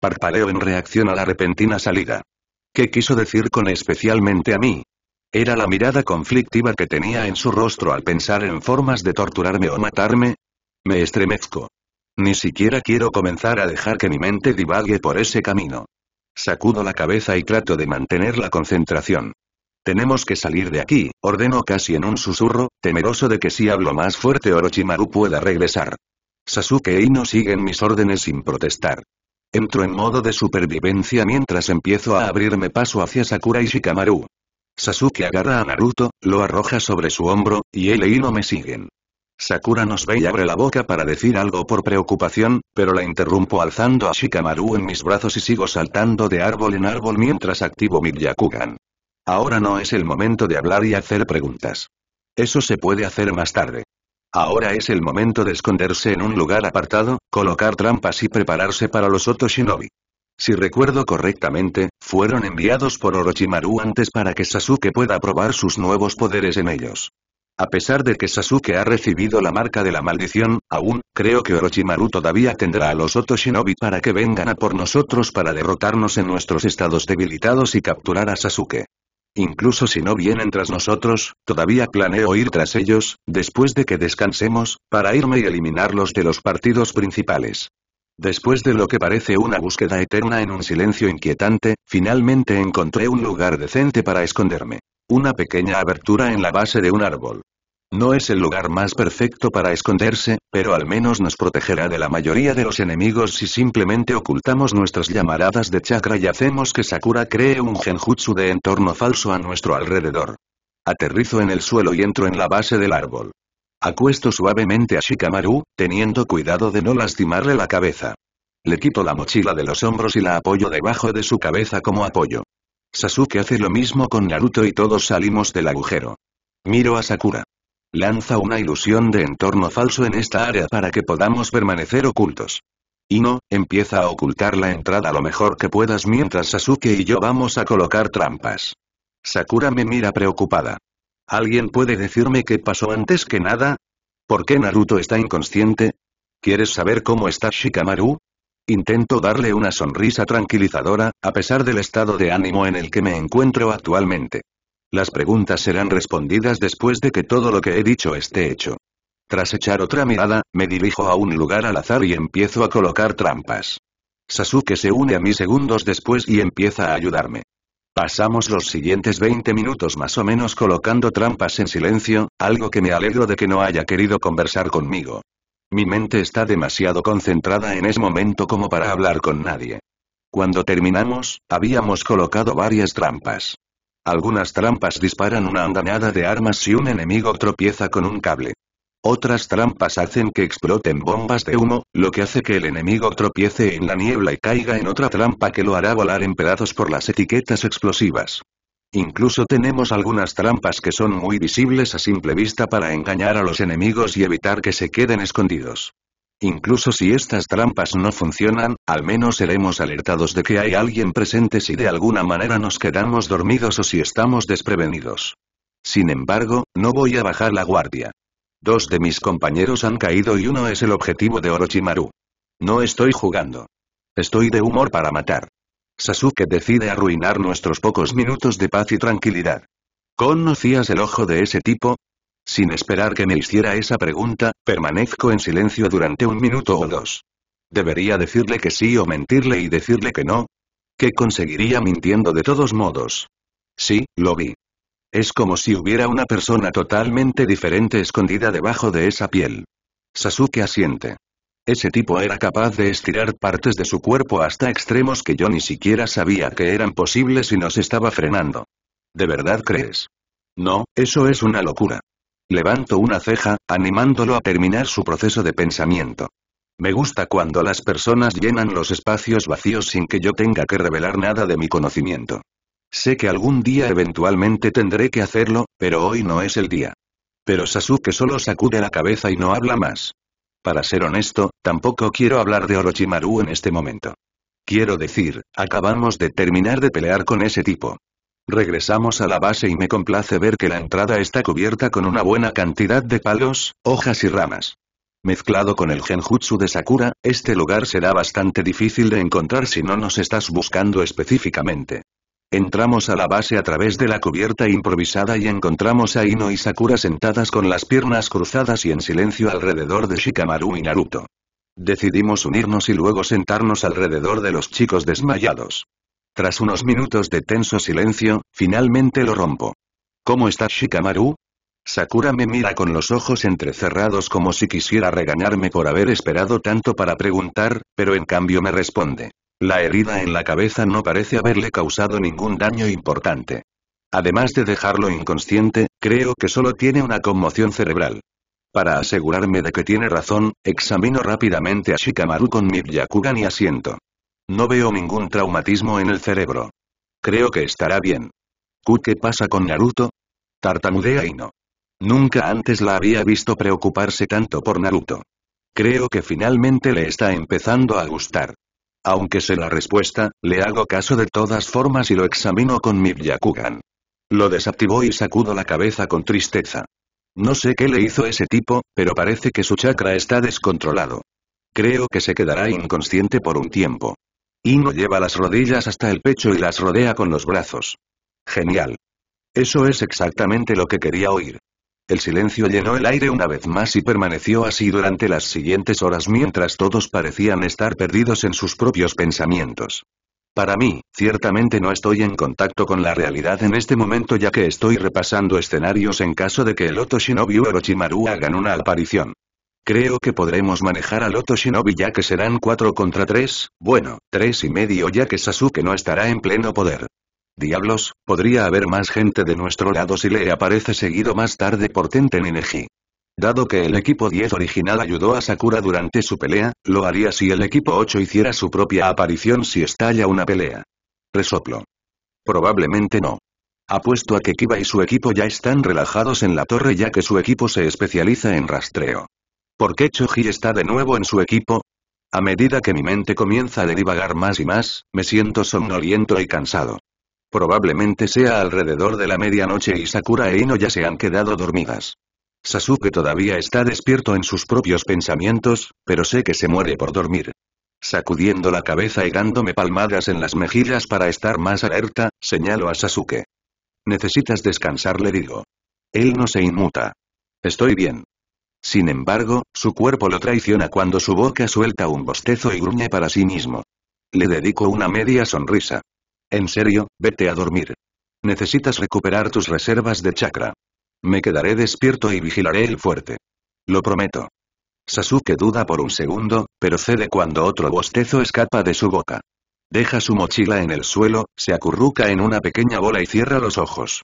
Parpadeo en reacción a la repentina salida. ¿Qué quiso decir con especialmente a mí? ¿Era la mirada conflictiva que tenía en su rostro al pensar en formas de torturarme o matarme? Me estremezco. Ni siquiera quiero comenzar a dejar que mi mente divague por ese camino. Sacudo la cabeza y trato de mantener la concentración. Tenemos que salir de aquí, ordeno casi en un susurro, temeroso de que si hablo más fuerte Orochimaru pueda regresar. Sasuke e Ino siguen mis órdenes sin protestar. Entro en modo de supervivencia mientras empiezo a abrirme paso hacia Sakura y Shikamaru. Sasuke agarra a Naruto, lo arroja sobre su hombro, y él e Ino me siguen. Sakura nos ve y abre la boca para decir algo por preocupación, pero la interrumpo alzando a Shikamaru en mis brazos y sigo saltando de árbol en árbol mientras activo mi Yakugan. Ahora no es el momento de hablar y hacer preguntas. Eso se puede hacer más tarde. Ahora es el momento de esconderse en un lugar apartado, colocar trampas y prepararse para los shinobi. Si recuerdo correctamente, fueron enviados por Orochimaru antes para que Sasuke pueda probar sus nuevos poderes en ellos. A pesar de que Sasuke ha recibido la marca de la maldición, aún, creo que Orochimaru todavía tendrá a los Oto Shinobi para que vengan a por nosotros para derrotarnos en nuestros estados debilitados y capturar a Sasuke. Incluso si no vienen tras nosotros, todavía planeo ir tras ellos, después de que descansemos, para irme y eliminarlos de los partidos principales. Después de lo que parece una búsqueda eterna en un silencio inquietante, finalmente encontré un lugar decente para esconderme. Una pequeña abertura en la base de un árbol. No es el lugar más perfecto para esconderse, pero al menos nos protegerá de la mayoría de los enemigos si simplemente ocultamos nuestras llamaradas de chakra y hacemos que Sakura cree un genjutsu de entorno falso a nuestro alrededor. Aterrizo en el suelo y entro en la base del árbol. Acuesto suavemente a Shikamaru, teniendo cuidado de no lastimarle la cabeza. Le quito la mochila de los hombros y la apoyo debajo de su cabeza como apoyo. Sasuke hace lo mismo con Naruto y todos salimos del agujero. Miro a Sakura. Lanza una ilusión de entorno falso en esta área para que podamos permanecer ocultos. Ino, empieza a ocultar la entrada lo mejor que puedas mientras Sasuke y yo vamos a colocar trampas. Sakura me mira preocupada. ¿Alguien puede decirme qué pasó antes que nada? ¿Por qué Naruto está inconsciente? ¿Quieres saber cómo está Shikamaru? Intento darle una sonrisa tranquilizadora, a pesar del estado de ánimo en el que me encuentro actualmente. Las preguntas serán respondidas después de que todo lo que he dicho esté hecho. Tras echar otra mirada, me dirijo a un lugar al azar y empiezo a colocar trampas. Sasuke se une a mí segundos después y empieza a ayudarme. Pasamos los siguientes 20 minutos más o menos colocando trampas en silencio, algo que me alegro de que no haya querido conversar conmigo. Mi mente está demasiado concentrada en ese momento como para hablar con nadie. Cuando terminamos, habíamos colocado varias trampas. Algunas trampas disparan una andanada de armas si un enemigo tropieza con un cable. Otras trampas hacen que exploten bombas de humo, lo que hace que el enemigo tropiece en la niebla y caiga en otra trampa que lo hará volar en pedazos por las etiquetas explosivas. Incluso tenemos algunas trampas que son muy visibles a simple vista para engañar a los enemigos y evitar que se queden escondidos. Incluso si estas trampas no funcionan, al menos seremos alertados de que hay alguien presente si de alguna manera nos quedamos dormidos o si estamos desprevenidos. Sin embargo, no voy a bajar la guardia. Dos de mis compañeros han caído y uno es el objetivo de Orochimaru. No estoy jugando. Estoy de humor para matar. Sasuke decide arruinar nuestros pocos minutos de paz y tranquilidad. ¿Conocías el ojo de ese tipo? Sin esperar que me hiciera esa pregunta, permanezco en silencio durante un minuto o dos. ¿Debería decirle que sí o mentirle y decirle que no? ¿Qué conseguiría mintiendo de todos modos? Sí, lo vi. Es como si hubiera una persona totalmente diferente escondida debajo de esa piel. Sasuke asiente. Ese tipo era capaz de estirar partes de su cuerpo hasta extremos que yo ni siquiera sabía que eran posibles y nos estaba frenando. ¿De verdad crees? No, eso es una locura. Levanto una ceja, animándolo a terminar su proceso de pensamiento. Me gusta cuando las personas llenan los espacios vacíos sin que yo tenga que revelar nada de mi conocimiento. Sé que algún día eventualmente tendré que hacerlo, pero hoy no es el día. Pero Sasuke solo sacude la cabeza y no habla más. Para ser honesto, tampoco quiero hablar de Orochimaru en este momento. Quiero decir, acabamos de terminar de pelear con ese tipo. Regresamos a la base y me complace ver que la entrada está cubierta con una buena cantidad de palos, hojas y ramas. Mezclado con el genjutsu de Sakura, este lugar será bastante difícil de encontrar si no nos estás buscando específicamente. Entramos a la base a través de la cubierta improvisada y encontramos a Ino y Sakura sentadas con las piernas cruzadas y en silencio alrededor de Shikamaru y Naruto. Decidimos unirnos y luego sentarnos alrededor de los chicos desmayados. Tras unos minutos de tenso silencio, finalmente lo rompo. ¿Cómo estás Shikamaru? Sakura me mira con los ojos entrecerrados como si quisiera regañarme por haber esperado tanto para preguntar, pero en cambio me responde. La herida en la cabeza no parece haberle causado ningún daño importante. Además de dejarlo inconsciente, creo que solo tiene una conmoción cerebral. Para asegurarme de que tiene razón, examino rápidamente a Shikamaru con mi Yakugan y asiento. No veo ningún traumatismo en el cerebro. Creo que estará bien. ¿Qué pasa con Naruto? Tartamudea y no. Nunca antes la había visto preocuparse tanto por Naruto. Creo que finalmente le está empezando a gustar. Aunque sé la respuesta, le hago caso de todas formas y lo examino con mi Byakugan. Lo desactivó y sacudo la cabeza con tristeza. No sé qué le hizo ese tipo, pero parece que su chakra está descontrolado. Creo que se quedará inconsciente por un tiempo. Ino lleva las rodillas hasta el pecho y las rodea con los brazos. Genial. Eso es exactamente lo que quería oír. El silencio llenó el aire una vez más y permaneció así durante las siguientes horas mientras todos parecían estar perdidos en sus propios pensamientos. Para mí, ciertamente no estoy en contacto con la realidad en este momento ya que estoy repasando escenarios en caso de que el Otto Shinobi Orochimaru hagan una aparición. Creo que podremos manejar al Otto Shinobi ya que serán 4 contra 3, bueno, 3 y medio ya que Sasuke no estará en pleno poder. Diablos, podría haber más gente de nuestro lado si le aparece seguido más tarde por Tenten Neji. Dado que el equipo 10 original ayudó a Sakura durante su pelea, lo haría si el equipo 8 hiciera su propia aparición si estalla una pelea. Resoplo. Probablemente no. Apuesto a que Kiba y su equipo ya están relajados en la torre ya que su equipo se especializa en rastreo. ¿Por qué Choji está de nuevo en su equipo? A medida que mi mente comienza a divagar más y más, me siento somnoliento y cansado. Probablemente sea alrededor de la medianoche y Sakura e Ino ya se han quedado dormidas. Sasuke todavía está despierto en sus propios pensamientos, pero sé que se muere por dormir. Sacudiendo la cabeza y dándome palmadas en las mejillas para estar más alerta, señalo a Sasuke. Necesitas descansar le digo. Él no se inmuta. Estoy bien. Sin embargo, su cuerpo lo traiciona cuando su boca suelta un bostezo y gruñe para sí mismo. Le dedico una media sonrisa. En serio, vete a dormir. Necesitas recuperar tus reservas de chakra. Me quedaré despierto y vigilaré el fuerte. Lo prometo. Sasuke duda por un segundo, pero cede cuando otro bostezo escapa de su boca. Deja su mochila en el suelo, se acurruca en una pequeña bola y cierra los ojos.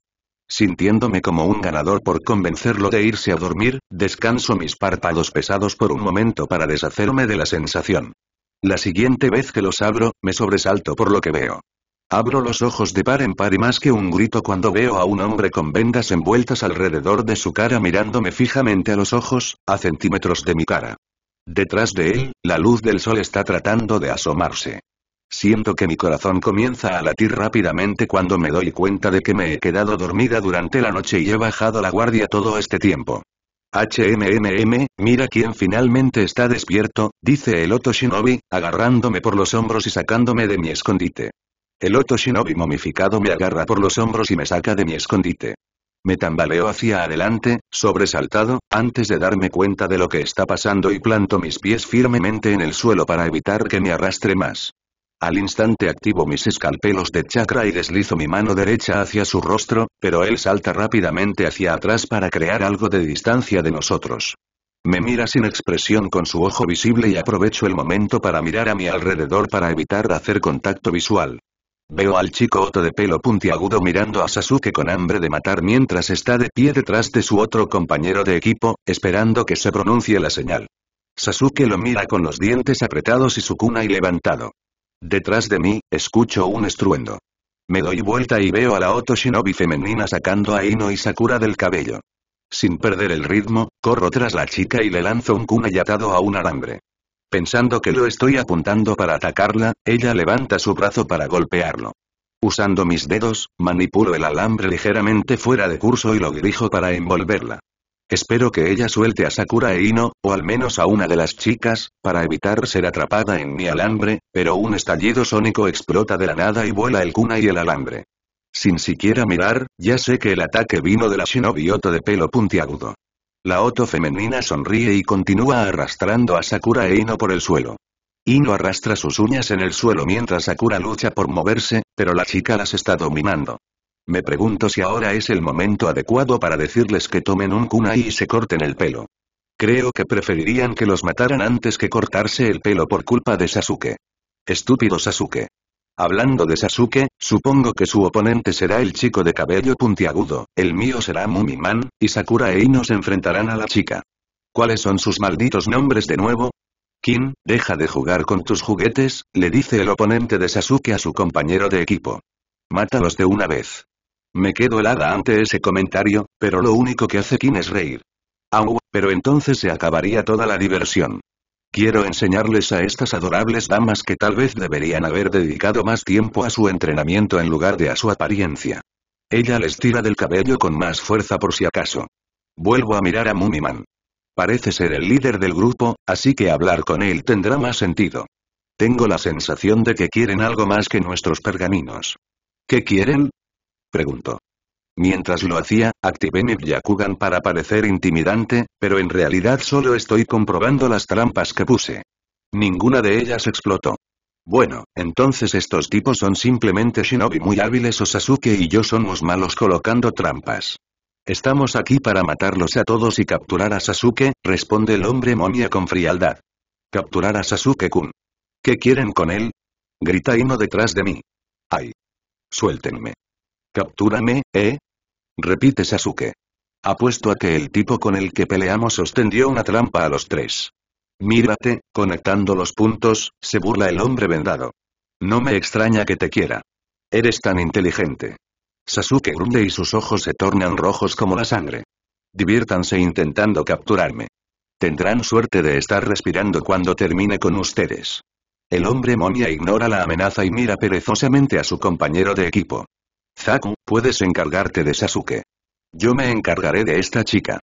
Sintiéndome como un ganador por convencerlo de irse a dormir, descanso mis párpados pesados por un momento para deshacerme de la sensación. La siguiente vez que los abro, me sobresalto por lo que veo. Abro los ojos de par en par y más que un grito cuando veo a un hombre con vendas envueltas alrededor de su cara mirándome fijamente a los ojos, a centímetros de mi cara. Detrás de él, la luz del sol está tratando de asomarse. Siento que mi corazón comienza a latir rápidamente cuando me doy cuenta de que me he quedado dormida durante la noche y he bajado la guardia todo este tiempo. HMMM, mira quién finalmente está despierto, dice el otro Shinobi, agarrándome por los hombros y sacándome de mi escondite. El otro Shinobi momificado me agarra por los hombros y me saca de mi escondite. Me tambaleo hacia adelante, sobresaltado, antes de darme cuenta de lo que está pasando y planto mis pies firmemente en el suelo para evitar que me arrastre más. Al instante activo mis escalpelos de chakra y deslizo mi mano derecha hacia su rostro, pero él salta rápidamente hacia atrás para crear algo de distancia de nosotros. Me mira sin expresión con su ojo visible y aprovecho el momento para mirar a mi alrededor para evitar hacer contacto visual. Veo al chico Oto de pelo puntiagudo mirando a Sasuke con hambre de matar mientras está de pie detrás de su otro compañero de equipo, esperando que se pronuncie la señal. Sasuke lo mira con los dientes apretados y su cuna y levantado. Detrás de mí, escucho un estruendo. Me doy vuelta y veo a la Oto Shinobi femenina sacando a Ino y Sakura del cabello. Sin perder el ritmo, corro tras la chica y le lanzo un kunai atado a un alambre. Pensando que lo estoy apuntando para atacarla, ella levanta su brazo para golpearlo. Usando mis dedos, manipulo el alambre ligeramente fuera de curso y lo dirijo para envolverla. Espero que ella suelte a Sakura e Ino, o al menos a una de las chicas, para evitar ser atrapada en mi alambre, pero un estallido sónico explota de la nada y vuela el cuna y el alambre. Sin siquiera mirar, ya sé que el ataque vino de la shinobi de pelo puntiagudo. La Oto femenina sonríe y continúa arrastrando a Sakura e Ino por el suelo. Ino arrastra sus uñas en el suelo mientras Sakura lucha por moverse, pero la chica las está dominando. Me pregunto si ahora es el momento adecuado para decirles que tomen un kunai y se corten el pelo. Creo que preferirían que los mataran antes que cortarse el pelo por culpa de Sasuke. Estúpido Sasuke. Hablando de Sasuke, supongo que su oponente será el chico de cabello puntiagudo, el mío será Mumiman, y Sakura e Ino se enfrentarán a la chica. ¿Cuáles son sus malditos nombres de nuevo? Kim, deja de jugar con tus juguetes, le dice el oponente de Sasuke a su compañero de equipo. Mátalos de una vez. Me quedo helada ante ese comentario, pero lo único que hace Kim es reír. Au, pero entonces se acabaría toda la diversión. Quiero enseñarles a estas adorables damas que tal vez deberían haber dedicado más tiempo a su entrenamiento en lugar de a su apariencia. Ella les tira del cabello con más fuerza por si acaso. Vuelvo a mirar a Mumiman. Parece ser el líder del grupo, así que hablar con él tendrá más sentido. Tengo la sensación de que quieren algo más que nuestros pergaminos. ¿Qué quieren? Pregunto. Mientras lo hacía, activé mi Byakugan para parecer intimidante, pero en realidad solo estoy comprobando las trampas que puse. Ninguna de ellas explotó. Bueno, entonces estos tipos son simplemente shinobi muy hábiles o Sasuke y yo somos malos colocando trampas. Estamos aquí para matarlos a todos y capturar a Sasuke, responde el hombre momia con frialdad. Capturar a Sasuke-kun. ¿Qué quieren con él? Grita Ino detrás de mí. ¡Ay! Suéltenme. Captúrame, ¿eh? repite Sasuke. Apuesto a que el tipo con el que peleamos sostendió una trampa a los tres. Mírate, conectando los puntos, se burla el hombre vendado. No me extraña que te quiera. Eres tan inteligente. Sasuke grunde y sus ojos se tornan rojos como la sangre. Diviértanse intentando capturarme. Tendrán suerte de estar respirando cuando termine con ustedes. El hombre momia ignora la amenaza y mira perezosamente a su compañero de equipo. Zaku, puedes encargarte de Sasuke. Yo me encargaré de esta chica.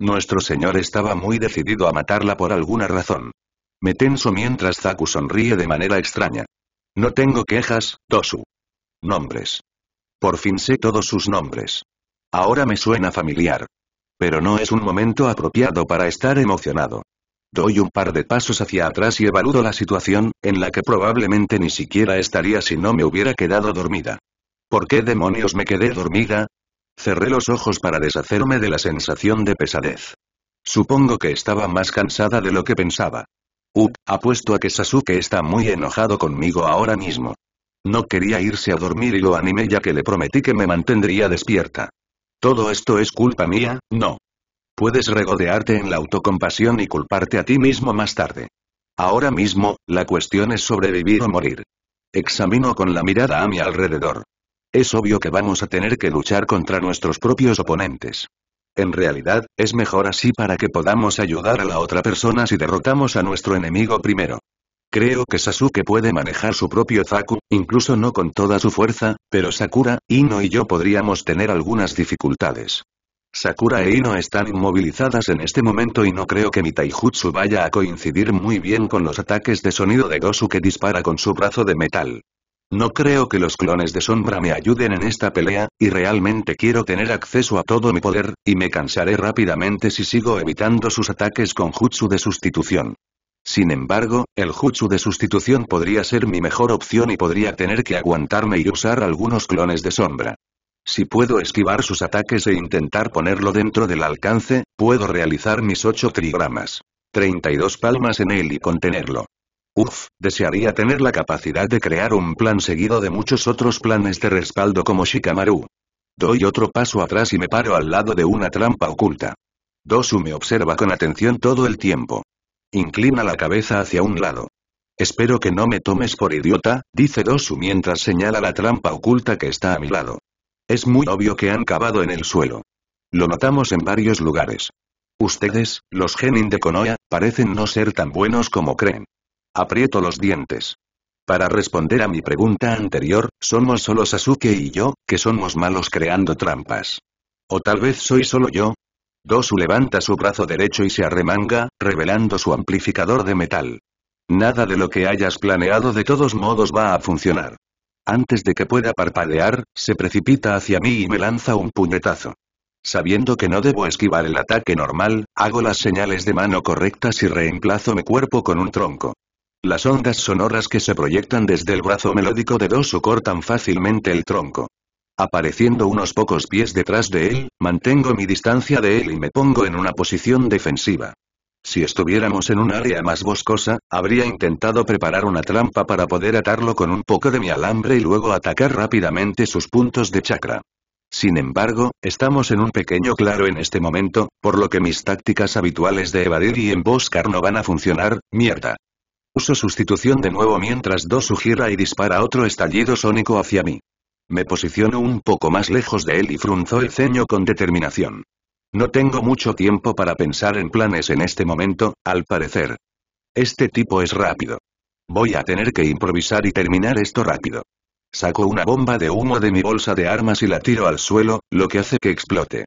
Nuestro señor estaba muy decidido a matarla por alguna razón. Me tenso mientras Zaku sonríe de manera extraña. No tengo quejas, Tosu. Nombres. Por fin sé todos sus nombres. Ahora me suena familiar. Pero no es un momento apropiado para estar emocionado. Doy un par de pasos hacia atrás y evalúo la situación, en la que probablemente ni siquiera estaría si no me hubiera quedado dormida. ¿Por qué demonios me quedé dormida? Cerré los ojos para deshacerme de la sensación de pesadez. Supongo que estaba más cansada de lo que pensaba. Up, apuesto a que Sasuke está muy enojado conmigo ahora mismo. No quería irse a dormir y lo animé ya que le prometí que me mantendría despierta. Todo esto es culpa mía, no. Puedes regodearte en la autocompasión y culparte a ti mismo más tarde. Ahora mismo, la cuestión es sobrevivir o morir. Examino con la mirada a mi alrededor. Es obvio que vamos a tener que luchar contra nuestros propios oponentes. En realidad, es mejor así para que podamos ayudar a la otra persona si derrotamos a nuestro enemigo primero. Creo que Sasuke puede manejar su propio Zaku, incluso no con toda su fuerza, pero Sakura, Ino y yo podríamos tener algunas dificultades. Sakura e Ino están inmovilizadas en este momento y no creo que mi taijutsu vaya a coincidir muy bien con los ataques de sonido de Gosu que dispara con su brazo de metal. No creo que los clones de sombra me ayuden en esta pelea, y realmente quiero tener acceso a todo mi poder, y me cansaré rápidamente si sigo evitando sus ataques con jutsu de sustitución. Sin embargo, el jutsu de sustitución podría ser mi mejor opción y podría tener que aguantarme y usar algunos clones de sombra. Si puedo esquivar sus ataques e intentar ponerlo dentro del alcance, puedo realizar mis 8 trigramas. 32 palmas en él y contenerlo. Uf, desearía tener la capacidad de crear un plan seguido de muchos otros planes de respaldo como Shikamaru. Doy otro paso atrás y me paro al lado de una trampa oculta. Dosu me observa con atención todo el tiempo. Inclina la cabeza hacia un lado. Espero que no me tomes por idiota, dice Dosu mientras señala la trampa oculta que está a mi lado. Es muy obvio que han cavado en el suelo. Lo notamos en varios lugares. Ustedes, los genin de Konoha, parecen no ser tan buenos como creen. Aprieto los dientes. Para responder a mi pregunta anterior, somos solo Sasuke y yo, que somos malos creando trampas. O tal vez soy solo yo. Dosu levanta su brazo derecho y se arremanga, revelando su amplificador de metal. Nada de lo que hayas planeado de todos modos va a funcionar. Antes de que pueda parpadear, se precipita hacia mí y me lanza un puñetazo. Sabiendo que no debo esquivar el ataque normal, hago las señales de mano correctas y reemplazo mi cuerpo con un tronco. Las ondas sonoras que se proyectan desde el brazo melódico de o cortan fácilmente el tronco. Apareciendo unos pocos pies detrás de él, mantengo mi distancia de él y me pongo en una posición defensiva. Si estuviéramos en un área más boscosa, habría intentado preparar una trampa para poder atarlo con un poco de mi alambre y luego atacar rápidamente sus puntos de chakra. Sin embargo, estamos en un pequeño claro en este momento, por lo que mis tácticas habituales de evadir y emboscar no van a funcionar, mierda. Uso sustitución de nuevo mientras Dosu gira y dispara otro estallido sónico hacia mí. Me posiciono un poco más lejos de él y frunzo el ceño con determinación. No tengo mucho tiempo para pensar en planes en este momento, al parecer. Este tipo es rápido. Voy a tener que improvisar y terminar esto rápido. Saco una bomba de humo de mi bolsa de armas y la tiro al suelo, lo que hace que explote.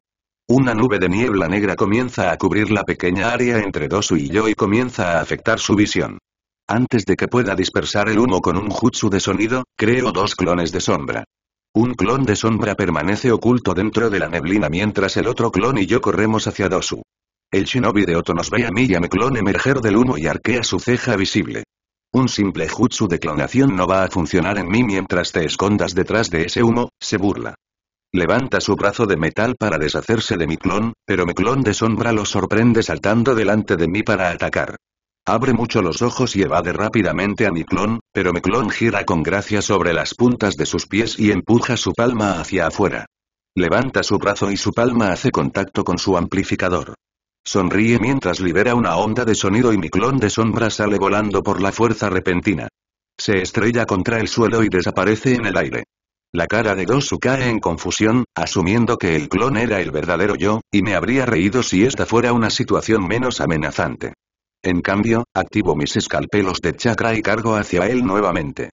Una nube de niebla negra comienza a cubrir la pequeña área entre Dosu y yo y comienza a afectar su visión. Antes de que pueda dispersar el humo con un jutsu de sonido, creo dos clones de sombra. Un clon de sombra permanece oculto dentro de la neblina mientras el otro clon y yo corremos hacia Dosu. El shinobi de Oto nos ve a mí y a mi clon emerger del humo y arquea su ceja visible. Un simple jutsu de clonación no va a funcionar en mí mientras te escondas detrás de ese humo, se burla. Levanta su brazo de metal para deshacerse de mi clon, pero mi clon de sombra lo sorprende saltando delante de mí para atacar. Abre mucho los ojos y evade rápidamente a mi clon, pero mi clon gira con gracia sobre las puntas de sus pies y empuja su palma hacia afuera. Levanta su brazo y su palma hace contacto con su amplificador. Sonríe mientras libera una onda de sonido y mi clon de sombra sale volando por la fuerza repentina. Se estrella contra el suelo y desaparece en el aire. La cara de Gosu cae en confusión, asumiendo que el clon era el verdadero yo, y me habría reído si esta fuera una situación menos amenazante. En cambio, activo mis escalpelos de chakra y cargo hacia él nuevamente.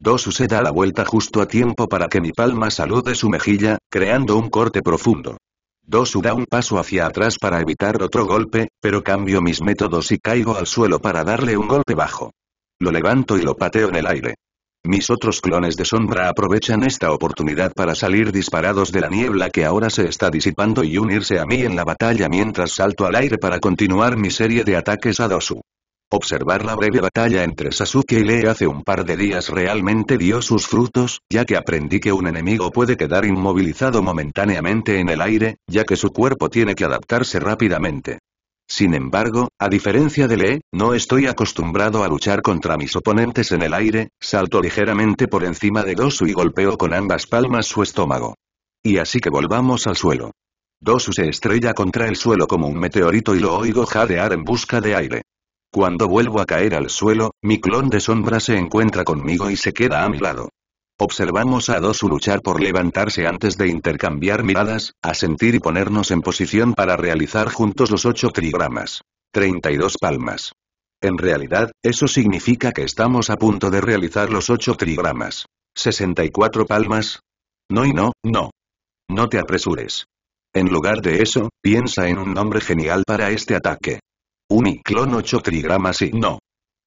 Dosu se da la vuelta justo a tiempo para que mi palma salude su mejilla, creando un corte profundo. Dosu da un paso hacia atrás para evitar otro golpe, pero cambio mis métodos y caigo al suelo para darle un golpe bajo. Lo levanto y lo pateo en el aire. Mis otros clones de sombra aprovechan esta oportunidad para salir disparados de la niebla que ahora se está disipando y unirse a mí en la batalla mientras salto al aire para continuar mi serie de ataques a Dosu. Observar la breve batalla entre Sasuke y Lee hace un par de días realmente dio sus frutos, ya que aprendí que un enemigo puede quedar inmovilizado momentáneamente en el aire, ya que su cuerpo tiene que adaptarse rápidamente. Sin embargo, a diferencia de Lee, no estoy acostumbrado a luchar contra mis oponentes en el aire, salto ligeramente por encima de Dosu y golpeo con ambas palmas su estómago. Y así que volvamos al suelo. Dosu se estrella contra el suelo como un meteorito y lo oigo jadear en busca de aire. Cuando vuelvo a caer al suelo, mi clon de sombra se encuentra conmigo y se queda a mi lado. Observamos a dos luchar por levantarse antes de intercambiar miradas, a sentir y ponernos en posición para realizar juntos los ocho trigramas. 32 palmas. En realidad, eso significa que estamos a punto de realizar los ocho trigramas. 64 palmas. No y no, no. No te apresures. En lugar de eso, piensa en un nombre genial para este ataque. Uniclon 8 trigramas y no.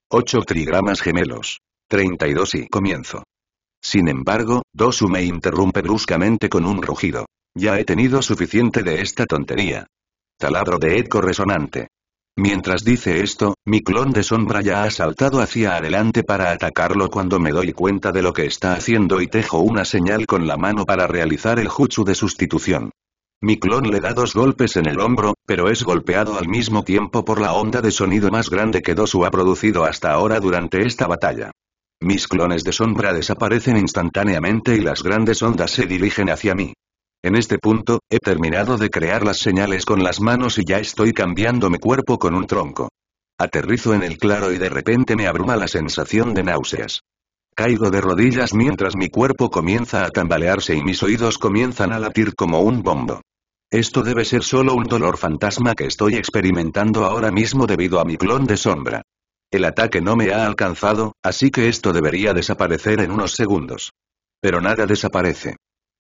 8 trigramas gemelos. 32 y comienzo. Sin embargo, Dosu me interrumpe bruscamente con un rugido. Ya he tenido suficiente de esta tontería. Taladro de eco resonante. Mientras dice esto, mi clon de sombra ya ha saltado hacia adelante para atacarlo cuando me doy cuenta de lo que está haciendo y tejo una señal con la mano para realizar el jutsu de sustitución. Mi clon le da dos golpes en el hombro, pero es golpeado al mismo tiempo por la onda de sonido más grande que Dosu ha producido hasta ahora durante esta batalla. Mis clones de sombra desaparecen instantáneamente y las grandes ondas se dirigen hacia mí. En este punto, he terminado de crear las señales con las manos y ya estoy cambiando mi cuerpo con un tronco. Aterrizo en el claro y de repente me abruma la sensación de náuseas. Caigo de rodillas mientras mi cuerpo comienza a tambalearse y mis oídos comienzan a latir como un bombo. Esto debe ser solo un dolor fantasma que estoy experimentando ahora mismo debido a mi clon de sombra. El ataque no me ha alcanzado, así que esto debería desaparecer en unos segundos. Pero nada desaparece.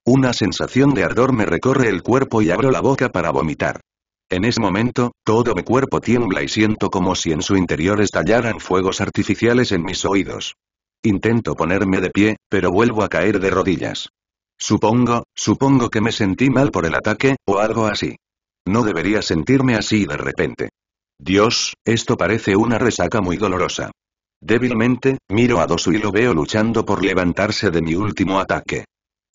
Una sensación de ardor me recorre el cuerpo y abro la boca para vomitar. En ese momento, todo mi cuerpo tiembla y siento como si en su interior estallaran fuegos artificiales en mis oídos. Intento ponerme de pie, pero vuelvo a caer de rodillas. Supongo, supongo que me sentí mal por el ataque, o algo así. No debería sentirme así de repente. Dios, esto parece una resaca muy dolorosa. Débilmente, miro a Dosu y lo veo luchando por levantarse de mi último ataque.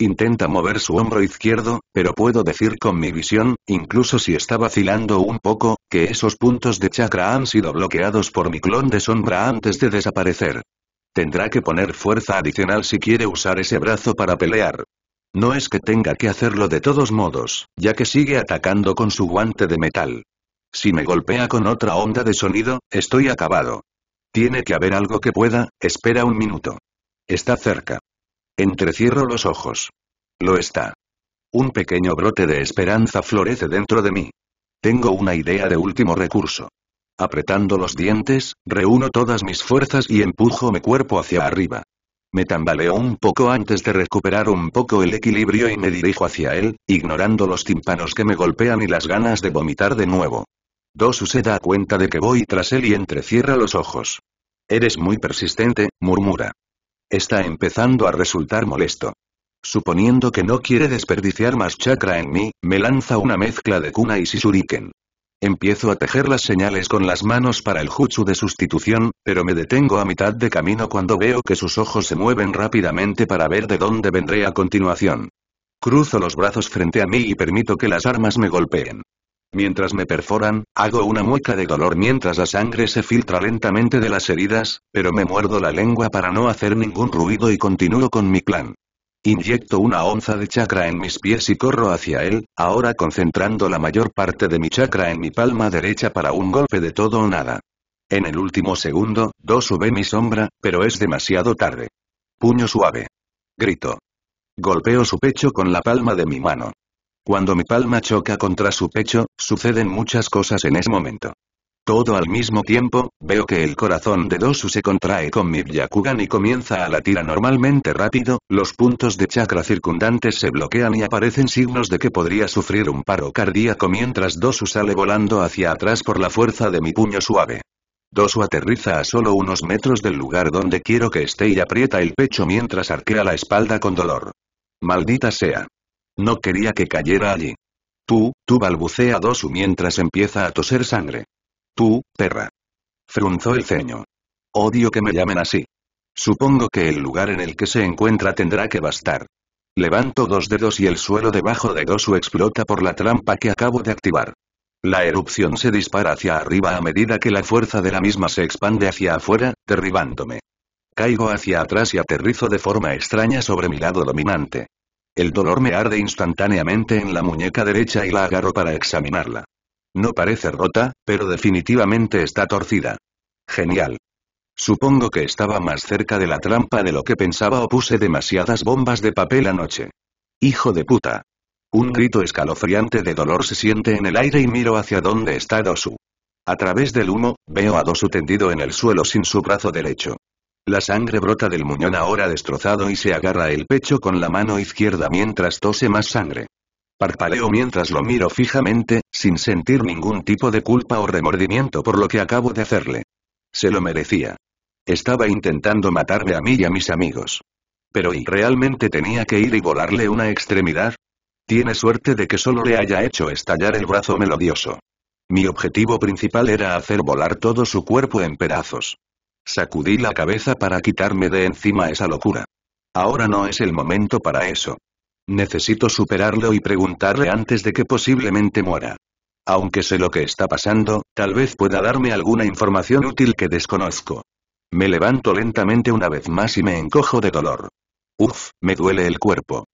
Intenta mover su hombro izquierdo, pero puedo decir con mi visión, incluso si está vacilando un poco, que esos puntos de chakra han sido bloqueados por mi clon de sombra antes de desaparecer. Tendrá que poner fuerza adicional si quiere usar ese brazo para pelear. No es que tenga que hacerlo de todos modos, ya que sigue atacando con su guante de metal. Si me golpea con otra onda de sonido, estoy acabado. Tiene que haber algo que pueda, espera un minuto. Está cerca. Entrecierro los ojos. Lo está. Un pequeño brote de esperanza florece dentro de mí. Tengo una idea de último recurso. Apretando los dientes, reúno todas mis fuerzas y empujo mi cuerpo hacia arriba. Me tambaleo un poco antes de recuperar un poco el equilibrio y me dirijo hacia él, ignorando los tímpanos que me golpean y las ganas de vomitar de nuevo. Dosu se da cuenta de que voy tras él y entrecierra los ojos. Eres muy persistente, murmura. Está empezando a resultar molesto. Suponiendo que no quiere desperdiciar más chakra en mí, me lanza una mezcla de kuna y shuriken. Empiezo a tejer las señales con las manos para el jutsu de sustitución, pero me detengo a mitad de camino cuando veo que sus ojos se mueven rápidamente para ver de dónde vendré a continuación. Cruzo los brazos frente a mí y permito que las armas me golpeen. Mientras me perforan, hago una mueca de dolor mientras la sangre se filtra lentamente de las heridas, pero me muerdo la lengua para no hacer ningún ruido y continúo con mi plan. Inyecto una onza de chakra en mis pies y corro hacia él, ahora concentrando la mayor parte de mi chakra en mi palma derecha para un golpe de todo o nada. En el último segundo, do sube mi sombra, pero es demasiado tarde. Puño suave. Grito. Golpeo su pecho con la palma de mi mano. Cuando mi palma choca contra su pecho, suceden muchas cosas en ese momento. Todo al mismo tiempo, veo que el corazón de Dosu se contrae con mi Byakugan y comienza a latir anormalmente rápido, los puntos de chakra circundantes se bloquean y aparecen signos de que podría sufrir un paro cardíaco mientras Dosu sale volando hacia atrás por la fuerza de mi puño suave. Dosu aterriza a solo unos metros del lugar donde quiero que esté y aprieta el pecho mientras arquea la espalda con dolor. Maldita sea. No quería que cayera allí. Tú, tú balbucea Dosu mientras empieza a toser sangre. Tú, perra. Frunzó el ceño. Odio que me llamen así. Supongo que el lugar en el que se encuentra tendrá que bastar. Levanto dos dedos y el suelo debajo de Dosu explota por la trampa que acabo de activar. La erupción se dispara hacia arriba a medida que la fuerza de la misma se expande hacia afuera, derribándome. Caigo hacia atrás y aterrizo de forma extraña sobre mi lado dominante. El dolor me arde instantáneamente en la muñeca derecha y la agarro para examinarla. No parece rota, pero definitivamente está torcida. Genial. Supongo que estaba más cerca de la trampa de lo que pensaba o puse demasiadas bombas de papel anoche. Hijo de puta. Un grito escalofriante de dolor se siente en el aire y miro hacia donde está Dosu. A través del humo, veo a Dosu tendido en el suelo sin su brazo derecho. La sangre brota del muñón ahora destrozado y se agarra el pecho con la mano izquierda mientras tose más sangre. Parpaleo mientras lo miro fijamente, sin sentir ningún tipo de culpa o remordimiento por lo que acabo de hacerle. Se lo merecía. Estaba intentando matarme a mí y a mis amigos. Pero ¿y realmente tenía que ir y volarle una extremidad? Tiene suerte de que solo le haya hecho estallar el brazo melodioso. Mi objetivo principal era hacer volar todo su cuerpo en pedazos. Sacudí la cabeza para quitarme de encima esa locura. Ahora no es el momento para eso. Necesito superarlo y preguntarle antes de que posiblemente muera. Aunque sé lo que está pasando, tal vez pueda darme alguna información útil que desconozco. Me levanto lentamente una vez más y me encojo de dolor. Uf, me duele el cuerpo.